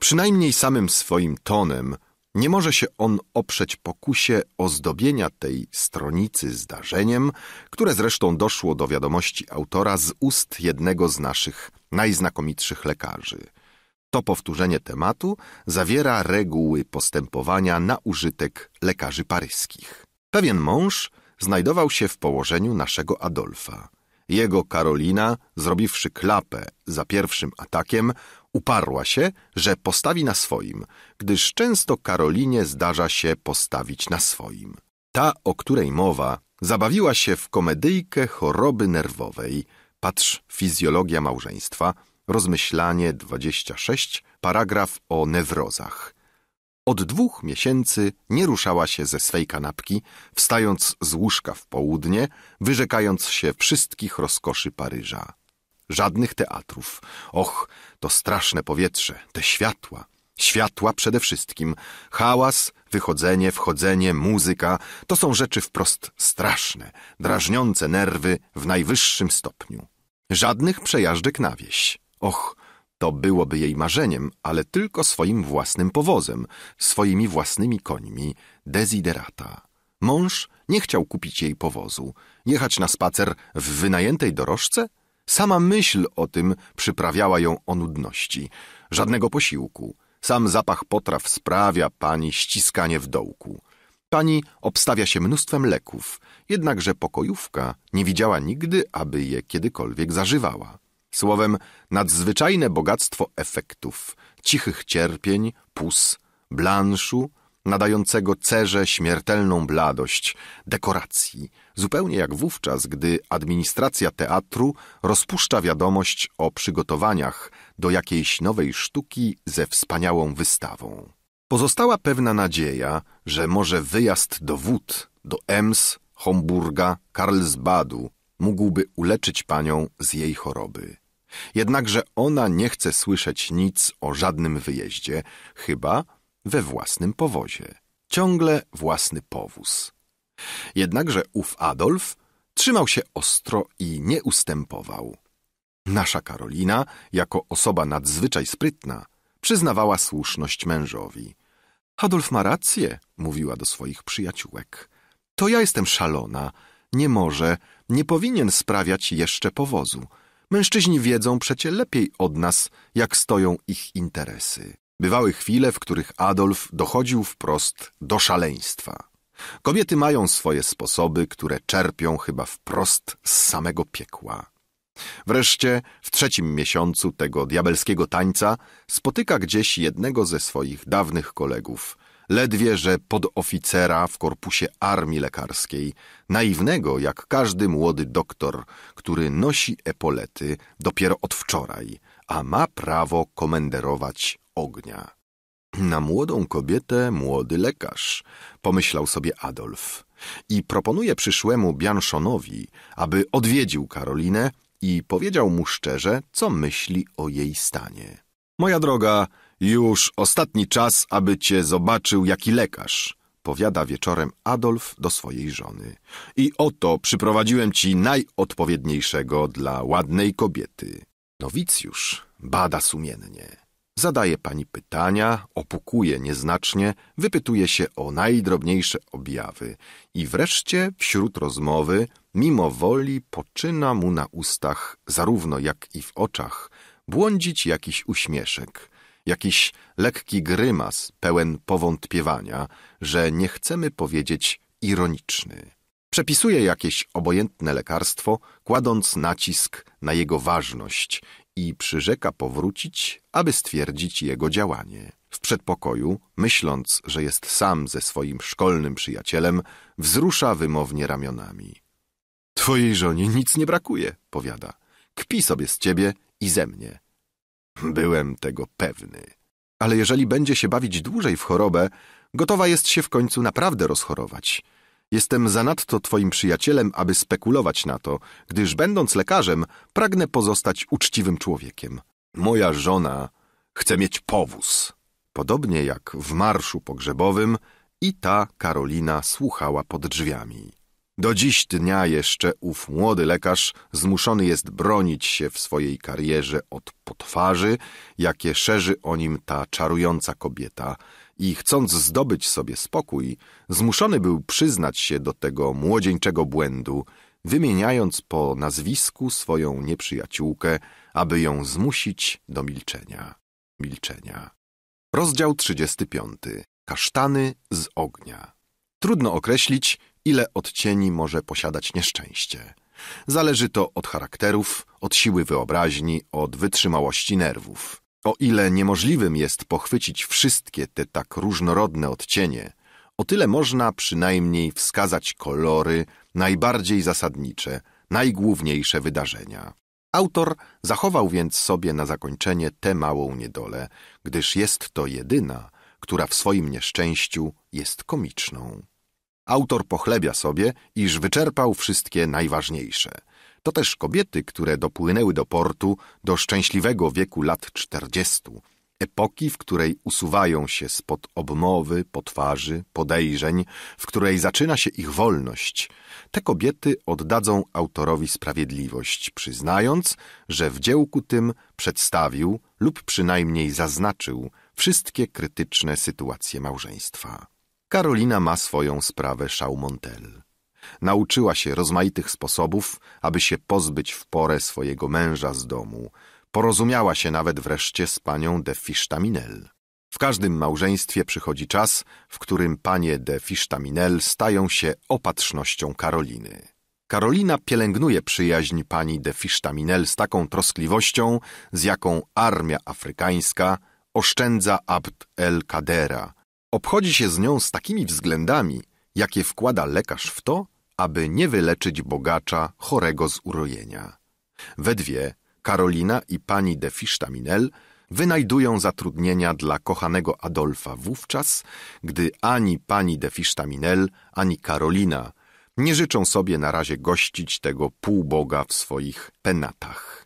przynajmniej samym swoim tonem, nie może się on oprzeć pokusie ozdobienia tej stronicy zdarzeniem, które zresztą doszło do wiadomości autora z ust jednego z naszych najznakomitszych lekarzy. To powtórzenie tematu zawiera reguły postępowania na użytek lekarzy paryskich. Pewien mąż znajdował się w położeniu naszego Adolfa. Jego Karolina, zrobiwszy klapę za pierwszym atakiem, uparła się, że postawi na swoim, gdyż często Karolinie zdarza się postawić na swoim. Ta, o której mowa, zabawiła się w komedyjkę choroby nerwowej. Patrz fizjologia małżeństwa, rozmyślanie 26, paragraf o newrozach – od dwóch miesięcy nie ruszała się ze swej kanapki, wstając z łóżka w południe, wyrzekając się wszystkich rozkoszy Paryża. Żadnych teatrów. Och, to straszne powietrze, te światła. Światła przede wszystkim. Hałas, wychodzenie, wchodzenie, muzyka to są rzeczy wprost straszne, drażniące nerwy w najwyższym stopniu. Żadnych przejażdżek na wieś. Och, to byłoby jej marzeniem, ale tylko swoim własnym powozem, swoimi własnymi końmi, desiderata. Mąż nie chciał kupić jej powozu. Jechać na spacer w wynajętej dorożce? Sama myśl o tym przyprawiała ją o nudności. Żadnego posiłku. Sam zapach potraw sprawia pani ściskanie w dołku. Pani obstawia się mnóstwem leków, jednakże pokojówka nie widziała nigdy, aby je kiedykolwiek zażywała. Słowem, nadzwyczajne bogactwo efektów, cichych cierpień, pus, blanszu, nadającego cerze śmiertelną bladość, dekoracji, zupełnie jak wówczas, gdy administracja teatru rozpuszcza wiadomość o przygotowaniach do jakiejś nowej sztuki ze wspaniałą wystawą. Pozostała pewna nadzieja, że może wyjazd do wód, do Ems, Homburga, Karlsbadu mógłby uleczyć panią z jej choroby. Jednakże ona nie chce słyszeć nic o żadnym wyjeździe, chyba we własnym powozie. Ciągle własny powóz. Jednakże ów Adolf trzymał się ostro i nie ustępował. Nasza Karolina, jako osoba nadzwyczaj sprytna, przyznawała słuszność mężowi. Adolf ma rację, mówiła do swoich przyjaciółek. To ja jestem szalona. Nie może, nie powinien sprawiać jeszcze powozu. Mężczyźni wiedzą przecie lepiej od nas, jak stoją ich interesy. Bywały chwile, w których Adolf dochodził wprost do szaleństwa. Kobiety mają swoje sposoby, które czerpią chyba wprost z samego piekła. Wreszcie, w trzecim miesiącu tego diabelskiego tańca, spotyka gdzieś jednego ze swoich dawnych kolegów, ledwie że podoficera w korpusie armii lekarskiej, naiwnego jak każdy młody doktor, który nosi epolety dopiero od wczoraj, a ma prawo komenderować ognia. Na młodą kobietę młody lekarz, pomyślał sobie Adolf i proponuje przyszłemu Bianszonowi, aby odwiedził Karolinę i powiedział mu szczerze, co myśli o jej stanie. Moja droga, już ostatni czas, aby cię zobaczył jaki lekarz, powiada wieczorem Adolf do swojej żony. I oto przyprowadziłem ci najodpowiedniejszego dla ładnej kobiety. Nowicjusz bada sumiennie. Zadaje pani pytania, opukuje nieznacznie, wypytuje się o najdrobniejsze objawy i wreszcie wśród rozmowy mimo woli poczyna mu na ustach, zarówno jak i w oczach, błądzić jakiś uśmieszek, jakiś lekki grymas pełen powątpiewania, że nie chcemy powiedzieć ironiczny. Przepisuje jakieś obojętne lekarstwo, kładąc nacisk na jego ważność i przyrzeka powrócić, aby stwierdzić jego działanie. W przedpokoju, myśląc, że jest sam ze swoim szkolnym przyjacielem, wzrusza wymownie ramionami. Twojej żonie nic nie brakuje, powiada. Kpi sobie z ciebie i ze mnie. Byłem tego pewny. Ale jeżeli będzie się bawić dłużej w chorobę, gotowa jest się w końcu naprawdę rozchorować. Jestem zanadto twoim przyjacielem, aby spekulować na to, gdyż będąc lekarzem, pragnę pozostać uczciwym człowiekiem. Moja żona chce mieć powóz. Podobnie jak w marszu pogrzebowym i ta Karolina słuchała pod drzwiami. Do dziś dnia jeszcze ów młody lekarz zmuszony jest bronić się w swojej karierze od potwarzy, jakie szerzy o nim ta czarująca kobieta i chcąc zdobyć sobie spokój, zmuszony był przyznać się do tego młodzieńczego błędu, wymieniając po nazwisku swoją nieprzyjaciółkę, aby ją zmusić do milczenia. Milczenia. Rozdział 35. Kasztany z ognia. Trudno określić, ile odcieni może posiadać nieszczęście. Zależy to od charakterów, od siły wyobraźni, od wytrzymałości nerwów. O ile niemożliwym jest pochwycić wszystkie te tak różnorodne odcienie, o tyle można przynajmniej wskazać kolory najbardziej zasadnicze, najgłówniejsze wydarzenia. Autor zachował więc sobie na zakończenie tę małą niedolę, gdyż jest to jedyna, która w swoim nieszczęściu jest komiczną. Autor pochlebia sobie, iż wyczerpał wszystkie najważniejsze. To też kobiety, które dopłynęły do portu do szczęśliwego wieku lat czterdziestu, epoki, w której usuwają się spod obmowy, potwarzy, podejrzeń, w której zaczyna się ich wolność. Te kobiety oddadzą autorowi sprawiedliwość, przyznając, że w dziełku tym przedstawił lub przynajmniej zaznaczył wszystkie krytyczne sytuacje małżeństwa. Karolina ma swoją sprawę Chaumontel. Nauczyła się rozmaitych sposobów, aby się pozbyć w porę swojego męża z domu. Porozumiała się nawet wreszcie z panią de Fisztaminel. W każdym małżeństwie przychodzi czas, w którym panie de Fisztaminel stają się opatrznością Karoliny. Karolina pielęgnuje przyjaźń pani de Fisztaminel z taką troskliwością, z jaką armia afrykańska oszczędza Abd el-Kadera – Obchodzi się z nią z takimi względami, jakie wkłada lekarz w to, aby nie wyleczyć bogacza chorego z urojenia. We dwie, Karolina i pani de Fisztaminel, wynajdują zatrudnienia dla kochanego Adolfa wówczas, gdy ani pani de Fisztaminel, ani Karolina nie życzą sobie na razie gościć tego półboga w swoich penatach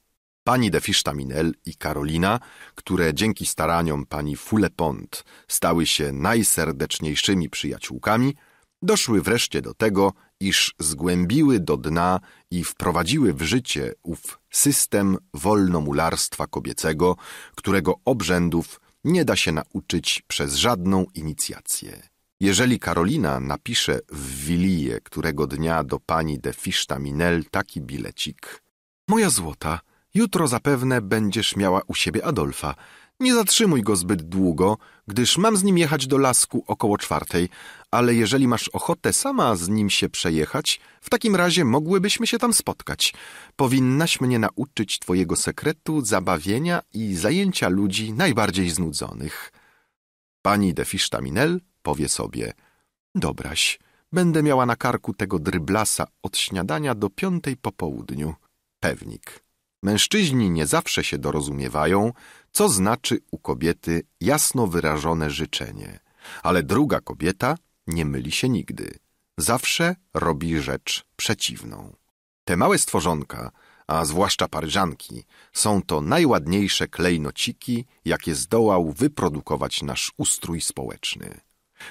pani de Fisztaminel i Karolina, które dzięki staraniom pani Fulepont stały się najserdeczniejszymi przyjaciółkami, doszły wreszcie do tego, iż zgłębiły do dna i wprowadziły w życie ów system wolnomularstwa kobiecego, którego obrzędów nie da się nauczyć przez żadną inicjację. Jeżeli Karolina napisze w Wiliję którego dnia do pani de Fisztaminel taki bilecik – Moja złota – Jutro zapewne będziesz miała u siebie Adolfa. Nie zatrzymuj go zbyt długo, gdyż mam z nim jechać do lasku około czwartej, ale jeżeli masz ochotę sama z nim się przejechać, w takim razie mogłybyśmy się tam spotkać. Powinnaś mnie nauczyć twojego sekretu, zabawienia i zajęcia ludzi najbardziej znudzonych. Pani de Fisztaminel powie sobie, dobraś, będę miała na karku tego dryblasa od śniadania do piątej po południu. Pewnik. Mężczyźni nie zawsze się dorozumiewają, co znaczy u kobiety jasno wyrażone życzenie, ale druga kobieta nie myli się nigdy. Zawsze robi rzecz przeciwną. Te małe stworzonka, a zwłaszcza paryżanki, są to najładniejsze klejnociki, jakie zdołał wyprodukować nasz ustrój społeczny.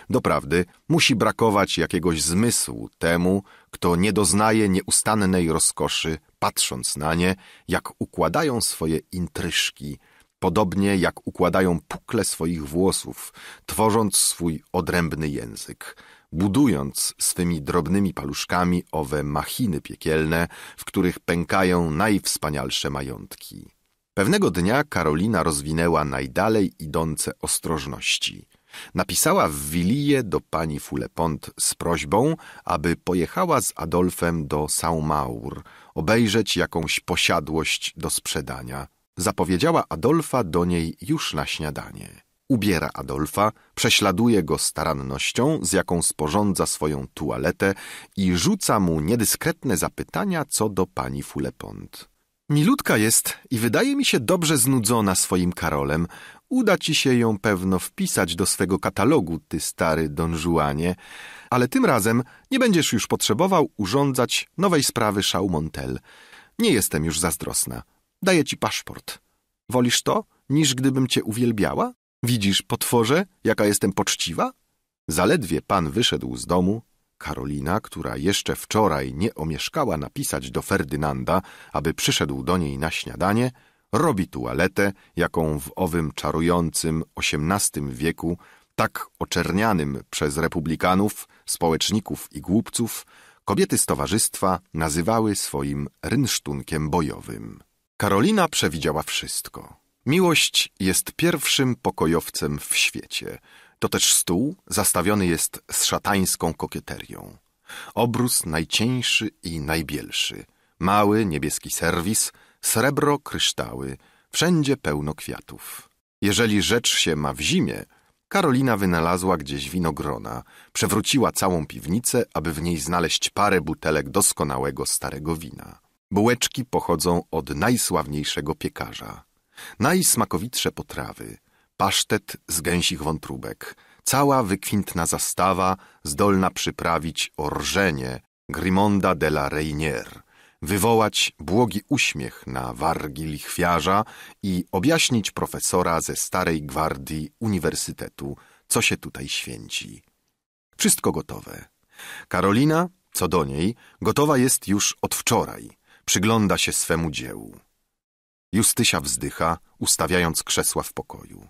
Doprawdy musi brakować jakiegoś zmysłu temu, kto nie doznaje nieustannej rozkoszy patrząc na nie, jak układają swoje intryszki, podobnie jak układają pukle swoich włosów, tworząc swój odrębny język, budując swymi drobnymi paluszkami owe machiny piekielne, w których pękają najwspanialsze majątki. Pewnego dnia Karolina rozwinęła najdalej idące ostrożności. Napisała w Wilije do pani Fulepont z prośbą, aby pojechała z Adolfem do Saint-Maur, obejrzeć jakąś posiadłość do sprzedania. Zapowiedziała Adolfa do niej już na śniadanie. Ubiera Adolfa, prześladuje go starannością, z jaką sporządza swoją tualetę i rzuca mu niedyskretne zapytania co do pani Fulepont. Milutka jest i wydaje mi się dobrze znudzona swoim Karolem. Uda ci się ją pewno wpisać do swego katalogu, ty stary Don Juanie ale tym razem nie będziesz już potrzebował urządzać nowej sprawy Szaumontel. Nie jestem już zazdrosna. Daję ci paszport. Wolisz to, niż gdybym cię uwielbiała? Widzisz, potworze, jaka jestem poczciwa? Zaledwie pan wyszedł z domu, Karolina, która jeszcze wczoraj nie omieszkała napisać do Ferdynanda, aby przyszedł do niej na śniadanie, robi tualetę, jaką w owym czarującym XVIII wieku tak oczernianym przez republikanów, społeczników i głupców, kobiety z towarzystwa nazywały swoim rynsztunkiem bojowym. Karolina przewidziała wszystko. Miłość jest pierwszym pokojowcem w świecie. To też stół zastawiony jest z szatańską kokieterią. Obrus najcieńszy i najbielszy. Mały niebieski serwis, srebro, kryształy, wszędzie pełno kwiatów. Jeżeli rzecz się ma w zimie, Karolina wynalazła gdzieś winogrona, przewróciła całą piwnicę, aby w niej znaleźć parę butelek doskonałego starego wina. Bułeczki pochodzą od najsławniejszego piekarza. Najsmakowitsze potrawy, pasztet z gęsich wątróbek, cała wykwintna zastawa zdolna przyprawić orżenie Grimonda de la Reynier, wywołać błogi uśmiech na wargi lichwiarza i objaśnić profesora ze starej gwardii uniwersytetu, co się tutaj święci. Wszystko gotowe. Karolina, co do niej, gotowa jest już od wczoraj. Przygląda się swemu dziełu. Justysia wzdycha, ustawiając krzesła w pokoju.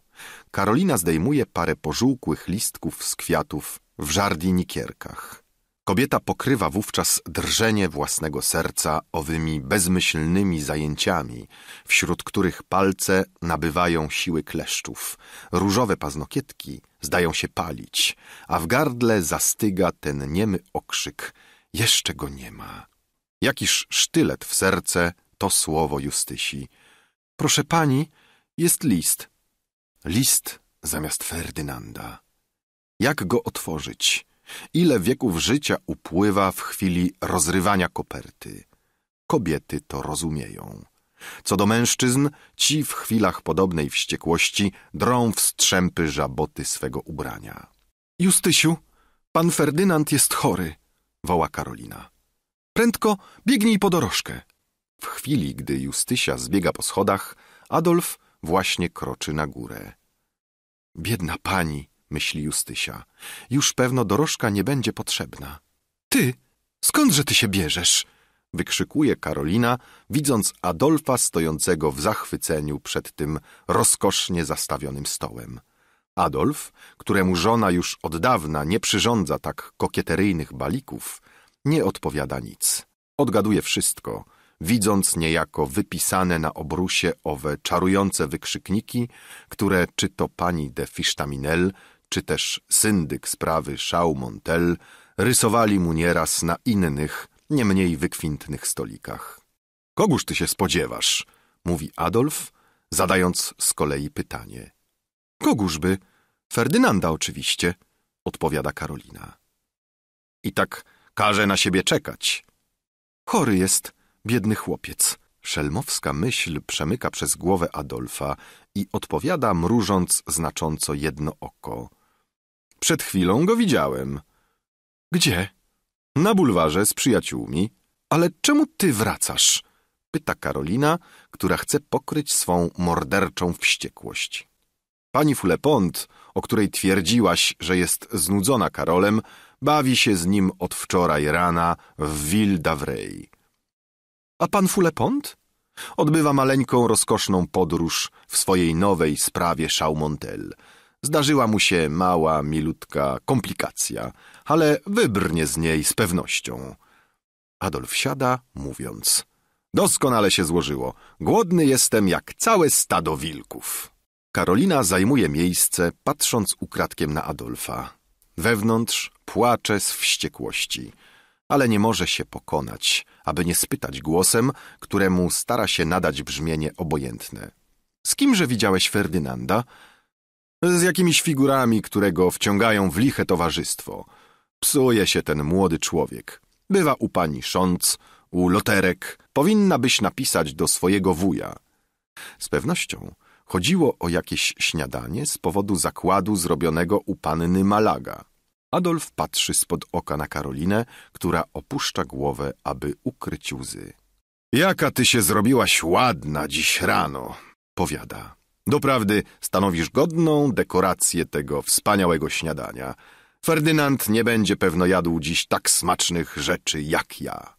Karolina zdejmuje parę pożółkłych listków z kwiatów w żardii nikierkach. Kobieta pokrywa wówczas drżenie własnego serca owymi bezmyślnymi zajęciami, wśród których palce nabywają siły kleszczów, różowe paznokietki zdają się palić, a w gardle zastyga ten niemy okrzyk: Jeszcze go nie ma. Jakiż sztylet w serce to słowo Justysi. Proszę pani, jest list. List zamiast Ferdynanda. Jak go otworzyć? Ile wieków życia upływa w chwili rozrywania koperty? Kobiety to rozumieją. Co do mężczyzn, ci w chwilach podobnej wściekłości drą wstrzępy żaboty swego ubrania. Justysiu, pan Ferdynand jest chory, woła Karolina. Prędko biegnij po dorożkę. W chwili, gdy Justysia zbiega po schodach, Adolf właśnie kroczy na górę. Biedna pani, myśli Justysia. Już pewno dorożka nie będzie potrzebna. Ty, skądże ty się bierzesz? wykrzykuje Karolina, widząc Adolfa stojącego w zachwyceniu przed tym rozkosznie zastawionym stołem. Adolf, któremu żona już od dawna nie przyrządza tak kokieteryjnych balików, nie odpowiada nic. Odgaduje wszystko, widząc niejako wypisane na obrusie owe czarujące wykrzykniki, które czy to pani de Fisztaminel, czy też syndyk sprawy Szaumontel rysowali mu nieraz na innych, nie mniej wykwintnych stolikach. Kogóż ty się spodziewasz? mówi Adolf, zadając z kolei pytanie. Kogóżby? Ferdynanda oczywiście, odpowiada Karolina. I tak każe na siebie czekać. Chory jest, biedny chłopiec. Szelmowska myśl przemyka przez głowę Adolfa i odpowiada mrużąc znacząco jedno oko. Przed chwilą go widziałem. Gdzie? Na bulwarze z przyjaciółmi. Ale czemu ty wracasz? Pyta Karolina, która chce pokryć swą morderczą wściekłość. Pani Fulepont, o której twierdziłaś, że jest znudzona Karolem, bawi się z nim od wczoraj rana w Ville Davray. A pan Fulepont? Odbywa maleńką, rozkoszną podróż w swojej nowej sprawie Chaumontel – Zdarzyła mu się mała, milutka komplikacja, ale wybrnie z niej z pewnością. Adolf siada, mówiąc. Doskonale się złożyło. Głodny jestem jak całe stado wilków. Karolina zajmuje miejsce, patrząc ukradkiem na Adolfa. Wewnątrz płacze z wściekłości, ale nie może się pokonać, aby nie spytać głosem, któremu stara się nadać brzmienie obojętne. Z kimże widziałeś Ferdynanda? z jakimiś figurami, które go wciągają w liche towarzystwo. Psuje się ten młody człowiek. Bywa u pani Szonc, u loterek. Powinna byś napisać do swojego wuja. Z pewnością chodziło o jakieś śniadanie z powodu zakładu zrobionego u panny Malaga. Adolf patrzy spod oka na Karolinę, która opuszcza głowę, aby ukryć łzy. Jaka ty się zrobiłaś ładna dziś rano, powiada. Doprawdy stanowisz godną dekorację tego wspaniałego śniadania. Ferdynand nie będzie pewno jadł dziś tak smacznych rzeczy jak ja.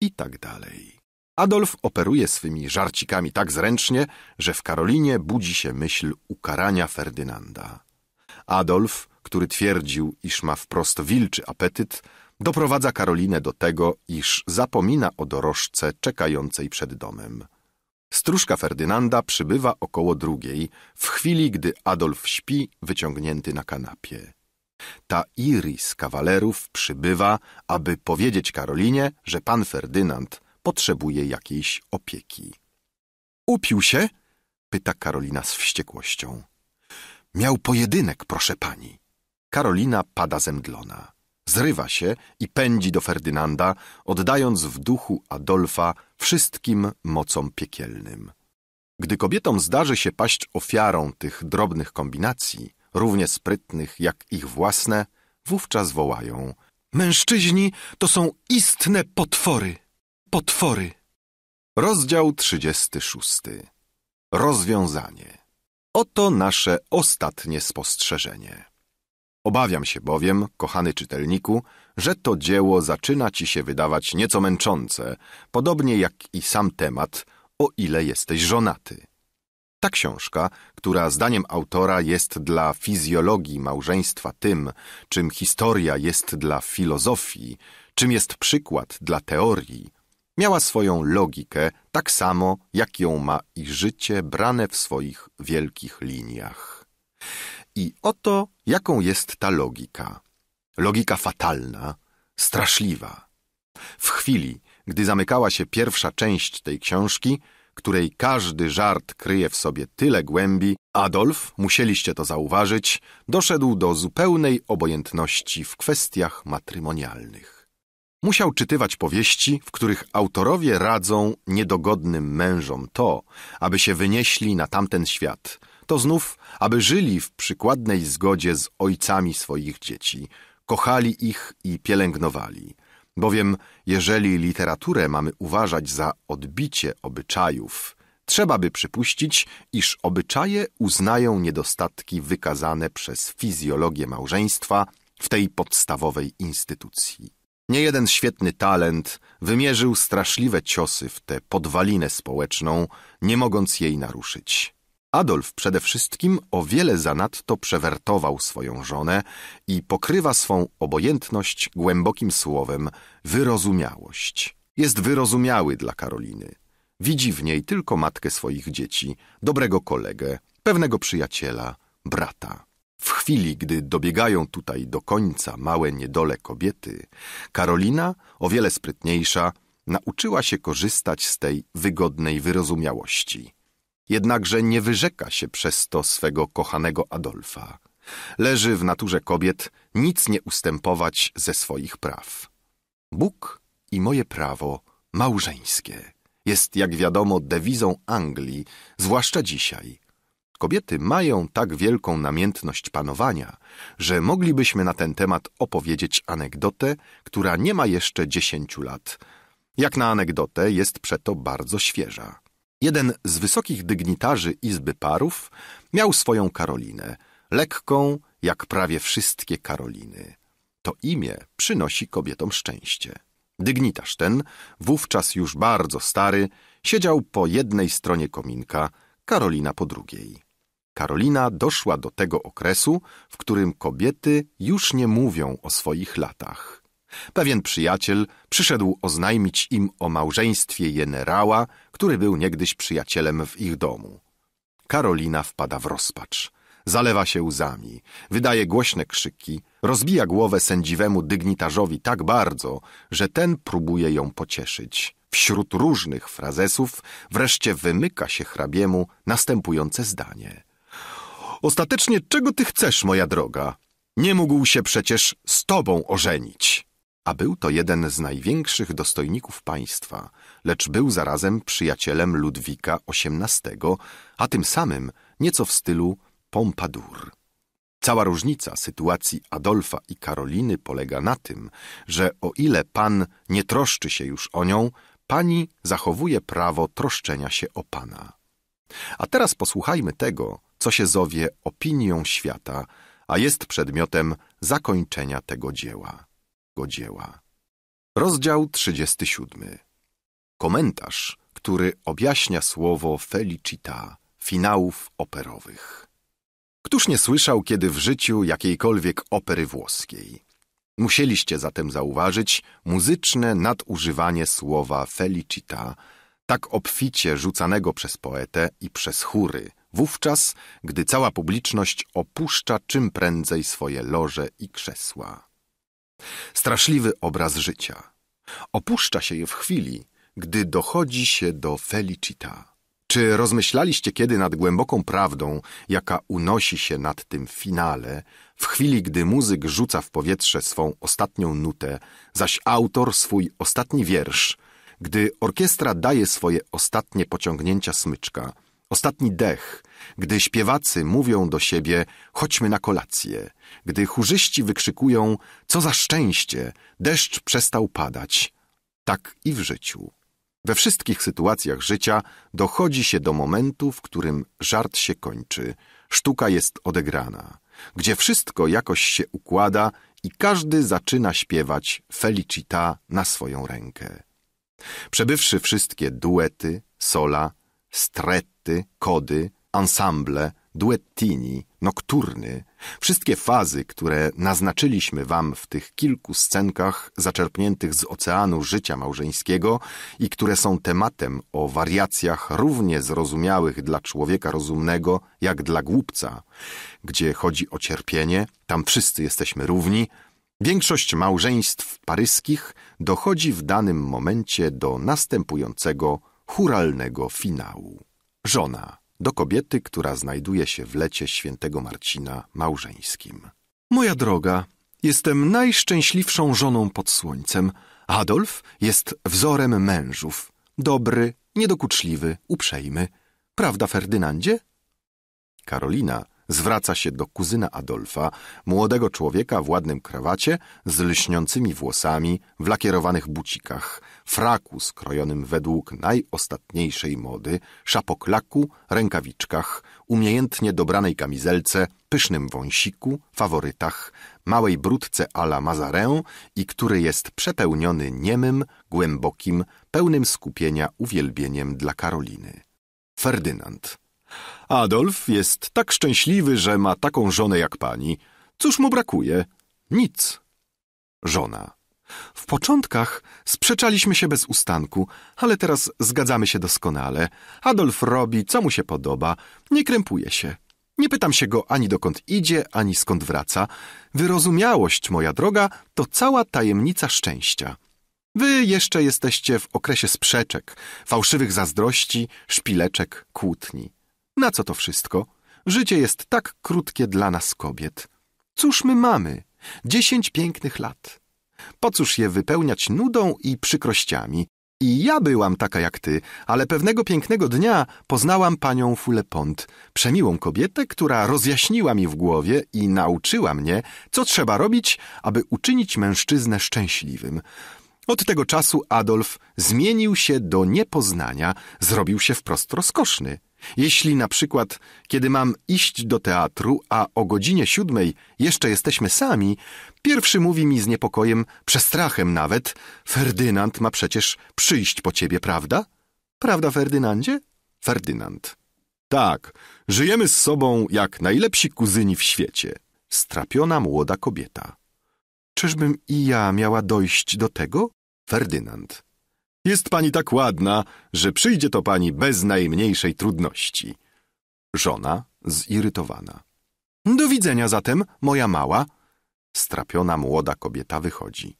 I tak dalej. Adolf operuje swymi żarcikami tak zręcznie, że w Karolinie budzi się myśl ukarania Ferdynanda. Adolf, który twierdził, iż ma wprost wilczy apetyt, doprowadza Karolinę do tego, iż zapomina o dorożce czekającej przed domem. Stróżka Ferdynanda przybywa około drugiej, w chwili, gdy Adolf śpi wyciągnięty na kanapie. Ta Iris kawalerów przybywa, aby powiedzieć Karolinie, że pan Ferdynand potrzebuje jakiejś opieki. Upił się? pyta Karolina z wściekłością. Miał pojedynek, proszę pani. Karolina pada zemdlona zrywa się i pędzi do Ferdynanda, oddając w duchu Adolfa wszystkim mocom piekielnym. Gdy kobietom zdarzy się paść ofiarą tych drobnych kombinacji, równie sprytnych jak ich własne, wówczas wołają Mężczyźni to są istne potwory! Potwory! Rozdział 36. Rozwiązanie. Oto nasze ostatnie spostrzeżenie. Obawiam się bowiem, kochany czytelniku, że to dzieło zaczyna ci się wydawać nieco męczące, podobnie jak i sam temat, o ile jesteś żonaty. Ta książka, która zdaniem autora jest dla fizjologii małżeństwa tym, czym historia jest dla filozofii, czym jest przykład dla teorii, miała swoją logikę tak samo, jak ją ma i życie brane w swoich wielkich liniach. I oto jaką jest ta logika. Logika fatalna, straszliwa. W chwili, gdy zamykała się pierwsza część tej książki, której każdy żart kryje w sobie tyle głębi, Adolf, musieliście to zauważyć, doszedł do zupełnej obojętności w kwestiach matrymonialnych. Musiał czytywać powieści, w których autorowie radzą niedogodnym mężom to, aby się wynieśli na tamten świat – to znów, aby żyli w przykładnej zgodzie z ojcami swoich dzieci, kochali ich i pielęgnowali. Bowiem, jeżeli literaturę mamy uważać za odbicie obyczajów, trzeba by przypuścić, iż obyczaje uznają niedostatki wykazane przez fizjologię małżeństwa w tej podstawowej instytucji. Niejeden świetny talent wymierzył straszliwe ciosy w tę podwalinę społeczną, nie mogąc jej naruszyć. Adolf przede wszystkim o wiele zanadto przewertował swoją żonę i pokrywa swą obojętność głębokim słowem wyrozumiałość. Jest wyrozumiały dla Karoliny. Widzi w niej tylko matkę swoich dzieci, dobrego kolegę, pewnego przyjaciela, brata. W chwili, gdy dobiegają tutaj do końca małe niedole kobiety, Karolina, o wiele sprytniejsza, nauczyła się korzystać z tej wygodnej wyrozumiałości. Jednakże nie wyrzeka się przez to swego kochanego Adolfa. Leży w naturze kobiet nic nie ustępować ze swoich praw. Bóg i moje prawo małżeńskie jest, jak wiadomo, dewizą Anglii, zwłaszcza dzisiaj. Kobiety mają tak wielką namiętność panowania, że moglibyśmy na ten temat opowiedzieć anegdotę, która nie ma jeszcze dziesięciu lat. Jak na anegdotę jest przeto bardzo świeża. Jeden z wysokich dygnitarzy Izby Parów miał swoją Karolinę, lekką jak prawie wszystkie Karoliny. To imię przynosi kobietom szczęście. Dygnitarz ten, wówczas już bardzo stary, siedział po jednej stronie kominka, Karolina po drugiej. Karolina doszła do tego okresu, w którym kobiety już nie mówią o swoich latach. Pewien przyjaciel przyszedł oznajmić im o małżeństwie generała, który był niegdyś przyjacielem w ich domu. Karolina wpada w rozpacz. Zalewa się łzami, wydaje głośne krzyki, rozbija głowę sędziwemu dygnitarzowi tak bardzo, że ten próbuje ją pocieszyć. Wśród różnych frazesów wreszcie wymyka się hrabiemu następujące zdanie. Ostatecznie czego ty chcesz, moja droga? Nie mógł się przecież z tobą ożenić a był to jeden z największych dostojników państwa, lecz był zarazem przyjacielem Ludwika XVIII, a tym samym nieco w stylu Pompadour. Cała różnica sytuacji Adolfa i Karoliny polega na tym, że o ile pan nie troszczy się już o nią, pani zachowuje prawo troszczenia się o pana. A teraz posłuchajmy tego, co się zowie opinią świata, a jest przedmiotem zakończenia tego dzieła dzieła. Rozdział 37. Komentarz, który objaśnia słowo felicita, finałów operowych. Któż nie słyszał kiedy w życiu jakiejkolwiek opery włoskiej? Musieliście zatem zauważyć muzyczne nadużywanie słowa felicita, tak obficie rzucanego przez poetę i przez chóry, wówczas, gdy cała publiczność opuszcza czym prędzej swoje loże i krzesła. Straszliwy obraz życia. Opuszcza się je w chwili, gdy dochodzi się do felicita. Czy rozmyślaliście kiedy nad głęboką prawdą, jaka unosi się nad tym finale, w chwili gdy muzyk rzuca w powietrze swą ostatnią nutę, zaś autor swój ostatni wiersz, gdy orkiestra daje swoje ostatnie pociągnięcia smyczka, Ostatni dech, gdy śpiewacy mówią do siebie chodźmy na kolację, gdy chórzyści wykrzykują co za szczęście, deszcz przestał padać. Tak i w życiu. We wszystkich sytuacjach życia dochodzi się do momentu, w którym żart się kończy, sztuka jest odegrana, gdzie wszystko jakoś się układa i każdy zaczyna śpiewać felicita na swoją rękę. Przebywszy wszystkie duety, sola, strety, sonety, kody, ensemble, duettini, nokturny, wszystkie fazy, które naznaczyliśmy wam w tych kilku scenkach zaczerpniętych z oceanu życia małżeńskiego i które są tematem o wariacjach równie zrozumiałych dla człowieka rozumnego jak dla głupca. Gdzie chodzi o cierpienie, tam wszyscy jesteśmy równi. Większość małżeństw paryskich dochodzi w danym momencie do następującego churalnego finału. Żona do kobiety, która znajduje się w lecie świętego Marcina małżeńskim. Moja droga, jestem najszczęśliwszą żoną pod słońcem. Adolf jest wzorem mężów. Dobry, niedokuczliwy, uprzejmy. Prawda, Ferdynandzie? Karolina Zwraca się do kuzyna Adolfa, młodego człowieka w ładnym krawacie, z lśniącymi włosami, w lakierowanych bucikach, fraku skrojonym według najostatniejszej mody, szapoklaku, rękawiczkach, umiejętnie dobranej kamizelce, pysznym wąsiku, faworytach, małej brudce ala Mazarin i który jest przepełniony niemym, głębokim, pełnym skupienia uwielbieniem dla Karoliny. Ferdynand Adolf jest tak szczęśliwy, że ma taką żonę jak pani. Cóż mu brakuje? Nic. Żona. W początkach sprzeczaliśmy się bez ustanku, ale teraz zgadzamy się doskonale. Adolf robi, co mu się podoba, nie krępuje się. Nie pytam się go ani dokąd idzie, ani skąd wraca. Wyrozumiałość, moja droga, to cała tajemnica szczęścia. Wy jeszcze jesteście w okresie sprzeczek, fałszywych zazdrości, szpileczek, kłótni. Na co to wszystko? Życie jest tak krótkie dla nas kobiet. Cóż my mamy? Dziesięć pięknych lat. Po cóż je wypełniać nudą i przykrościami? I ja byłam taka jak ty, ale pewnego pięknego dnia poznałam panią Fulepont, przemiłą kobietę, która rozjaśniła mi w głowie i nauczyła mnie, co trzeba robić, aby uczynić mężczyznę szczęśliwym. Od tego czasu Adolf zmienił się do niepoznania, zrobił się wprost rozkoszny. Jeśli na przykład, kiedy mam iść do teatru, a o godzinie siódmej jeszcze jesteśmy sami, pierwszy mówi mi z niepokojem, przestrachem nawet, Ferdynand ma przecież przyjść po ciebie, prawda? Prawda, Ferdynandzie? Ferdynand. Tak, żyjemy z sobą jak najlepsi kuzyni w świecie. Strapiona młoda kobieta. Czyżbym i ja miała dojść do tego? Ferdynand. Jest pani tak ładna, że przyjdzie to pani bez najmniejszej trudności. Żona zirytowana. Do widzenia zatem, moja mała. Strapiona młoda kobieta wychodzi.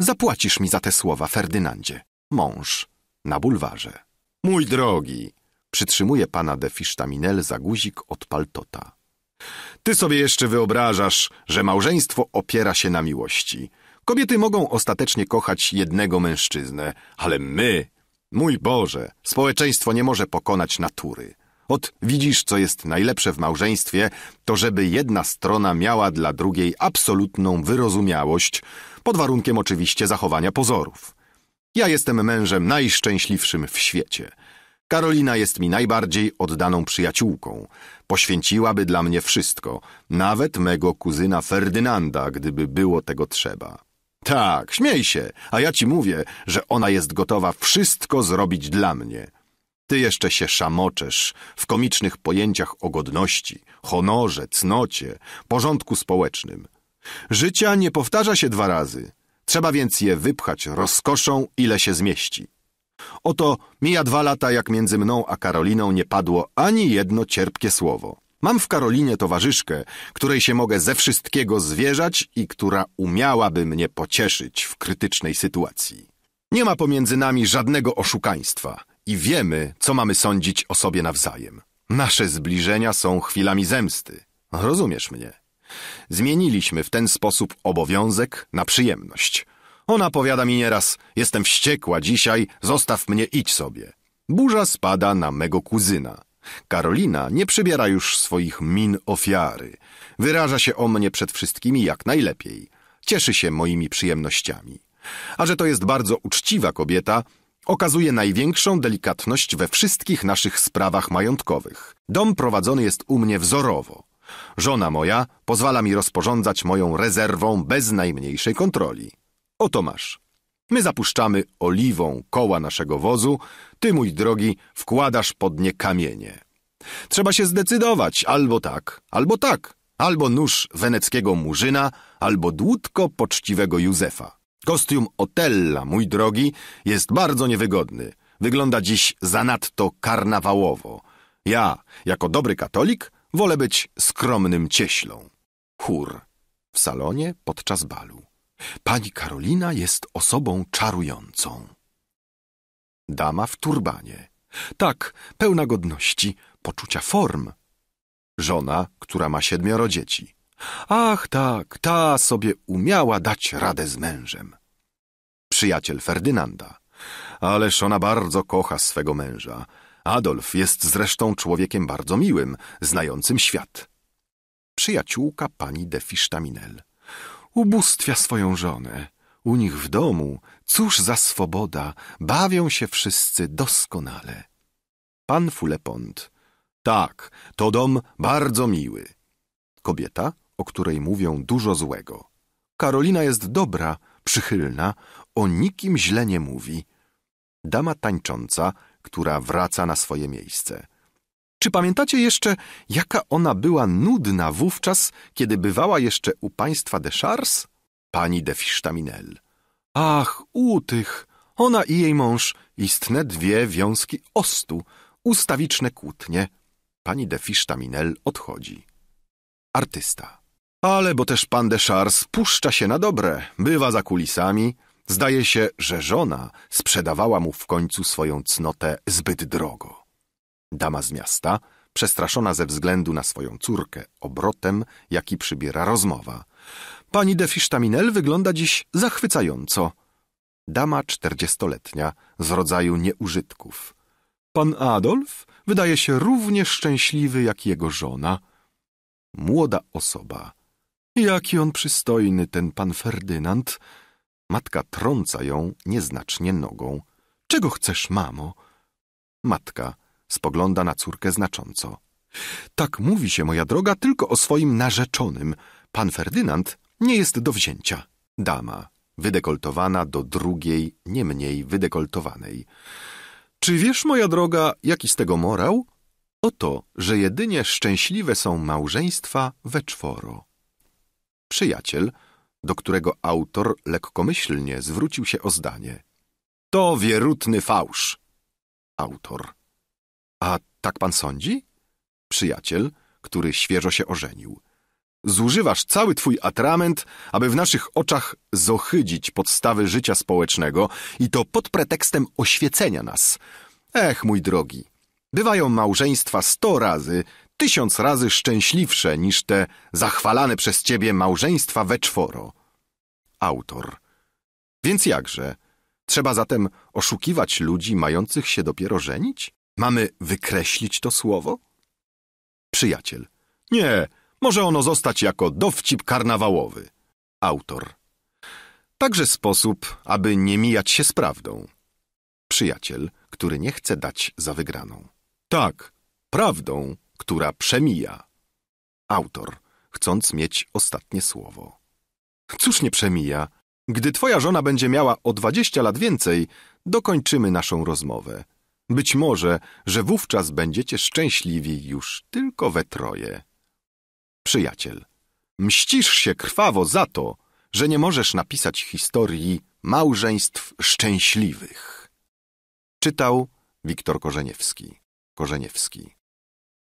Zapłacisz mi za te słowa, Ferdynandzie. Mąż. Na bulwarze. Mój drogi. Przytrzymuje pana de Fisztaminel za guzik od paltota. Ty sobie jeszcze wyobrażasz, że małżeństwo opiera się na miłości. Kobiety mogą ostatecznie kochać jednego mężczyznę, ale my, mój Boże, społeczeństwo nie może pokonać natury. Ot, widzisz, co jest najlepsze w małżeństwie, to żeby jedna strona miała dla drugiej absolutną wyrozumiałość, pod warunkiem oczywiście zachowania pozorów. Ja jestem mężem najszczęśliwszym w świecie. Karolina jest mi najbardziej oddaną przyjaciółką. Poświęciłaby dla mnie wszystko, nawet mego kuzyna Ferdynanda, gdyby było tego trzeba. Tak, śmiej się, a ja ci mówię, że ona jest gotowa wszystko zrobić dla mnie. Ty jeszcze się szamoczesz w komicznych pojęciach o godności, honorze, cnocie, porządku społecznym. Życia nie powtarza się dwa razy. Trzeba więc je wypchać rozkoszą, ile się zmieści. Oto mija dwa lata, jak między mną a Karoliną nie padło ani jedno cierpkie słowo. Mam w Karolinie towarzyszkę, której się mogę ze wszystkiego zwierzać i która umiałaby mnie pocieszyć w krytycznej sytuacji. Nie ma pomiędzy nami żadnego oszukaństwa i wiemy, co mamy sądzić o sobie nawzajem. Nasze zbliżenia są chwilami zemsty. Rozumiesz mnie? Zmieniliśmy w ten sposób obowiązek na przyjemność. Ona powiada mi nieraz, jestem wściekła dzisiaj, zostaw mnie, idź sobie. Burza spada na mego kuzyna. Karolina nie przybiera już swoich min ofiary. Wyraża się o mnie przed wszystkimi jak najlepiej. Cieszy się moimi przyjemnościami. A że to jest bardzo uczciwa kobieta, okazuje największą delikatność we wszystkich naszych sprawach majątkowych. Dom prowadzony jest u mnie wzorowo. Żona moja pozwala mi rozporządzać moją rezerwą bez najmniejszej kontroli. Oto masz. My zapuszczamy oliwą koła naszego wozu, ty, mój drogi, wkładasz pod nie kamienie. Trzeba się zdecydować albo tak, albo tak, albo nóż weneckiego murzyna, albo dłutko poczciwego Józefa. Kostium Otella, mój drogi, jest bardzo niewygodny. Wygląda dziś zanadto karnawałowo. Ja, jako dobry katolik, wolę być skromnym cieślą. Chór w salonie podczas balu. Pani Karolina jest osobą czarującą. Dama w turbanie. Tak, pełna godności, poczucia form. Żona, która ma siedmioro dzieci. Ach, tak, ta sobie umiała dać radę z mężem. Przyjaciel Ferdynanda. Ależ ona bardzo kocha swego męża. Adolf jest zresztą człowiekiem bardzo miłym, znającym świat. Przyjaciółka pani de Fisztaminel ubóstwia swoją żonę. U nich w domu, cóż za swoboda, bawią się wszyscy doskonale. Pan Fulepont. Tak, to dom bardzo miły. Kobieta, o której mówią dużo złego. Karolina jest dobra, przychylna, o nikim źle nie mówi. Dama tańcząca, która wraca na swoje miejsce. Czy pamiętacie jeszcze, jaka ona była nudna wówczas, kiedy bywała jeszcze u państwa de Chars? Pani de Fisztaminel. Ach, u tych! Ona i jej mąż, istne dwie wiązki ostu, ustawiczne kłótnie. Pani de Fisztaminel odchodzi. Artysta. Ale bo też pan de Chars puszcza się na dobre, bywa za kulisami. Zdaje się, że żona sprzedawała mu w końcu swoją cnotę zbyt drogo. Dama z miasta, przestraszona ze względu na swoją córkę, obrotem, jaki przybiera rozmowa. Pani de Fisztaminel wygląda dziś zachwycająco. Dama czterdziestoletnia, z rodzaju nieużytków. Pan Adolf wydaje się równie szczęśliwy jak jego żona. Młoda osoba. Jaki on przystojny, ten pan Ferdynand. Matka trąca ją nieznacznie nogą. Czego chcesz, mamo? Matka. Spogląda na córkę znacząco. Tak mówi się, moja droga, tylko o swoim narzeczonym. Pan Ferdynand nie jest do wzięcia. Dama, wydekoltowana do drugiej, nie mniej wydekoltowanej. Czy wiesz, moja droga, jaki z tego morał? Oto, że jedynie szczęśliwe są małżeństwa we czworo. Przyjaciel, do którego autor lekkomyślnie zwrócił się o zdanie. To wierutny fałsz. Autor. A tak pan sądzi? Przyjaciel, który świeżo się ożenił. Zużywasz cały twój atrament, aby w naszych oczach zohydzić podstawy życia społecznego i to pod pretekstem oświecenia nas. Ech, mój drogi, bywają małżeństwa sto razy, tysiąc razy szczęśliwsze niż te zachwalane przez ciebie małżeństwa we czworo. Autor. Więc jakże? Trzeba zatem oszukiwać ludzi mających się dopiero żenić? Mamy wykreślić to słowo? Przyjaciel. Nie, może ono zostać jako dowcip karnawałowy. Autor. Także sposób, aby nie mijać się z prawdą. Przyjaciel, który nie chce dać za wygraną. Tak, prawdą, która przemija. Autor, chcąc mieć ostatnie słowo. Cóż nie przemija? Gdy twoja żona będzie miała o dwadzieścia lat więcej, dokończymy naszą rozmowę. Być może, że wówczas będziecie szczęśliwi już tylko we troje. Przyjaciel, mścisz się krwawo za to, że nie możesz napisać historii małżeństw szczęśliwych. Czytał Wiktor Korzeniewski. Korzeniewski.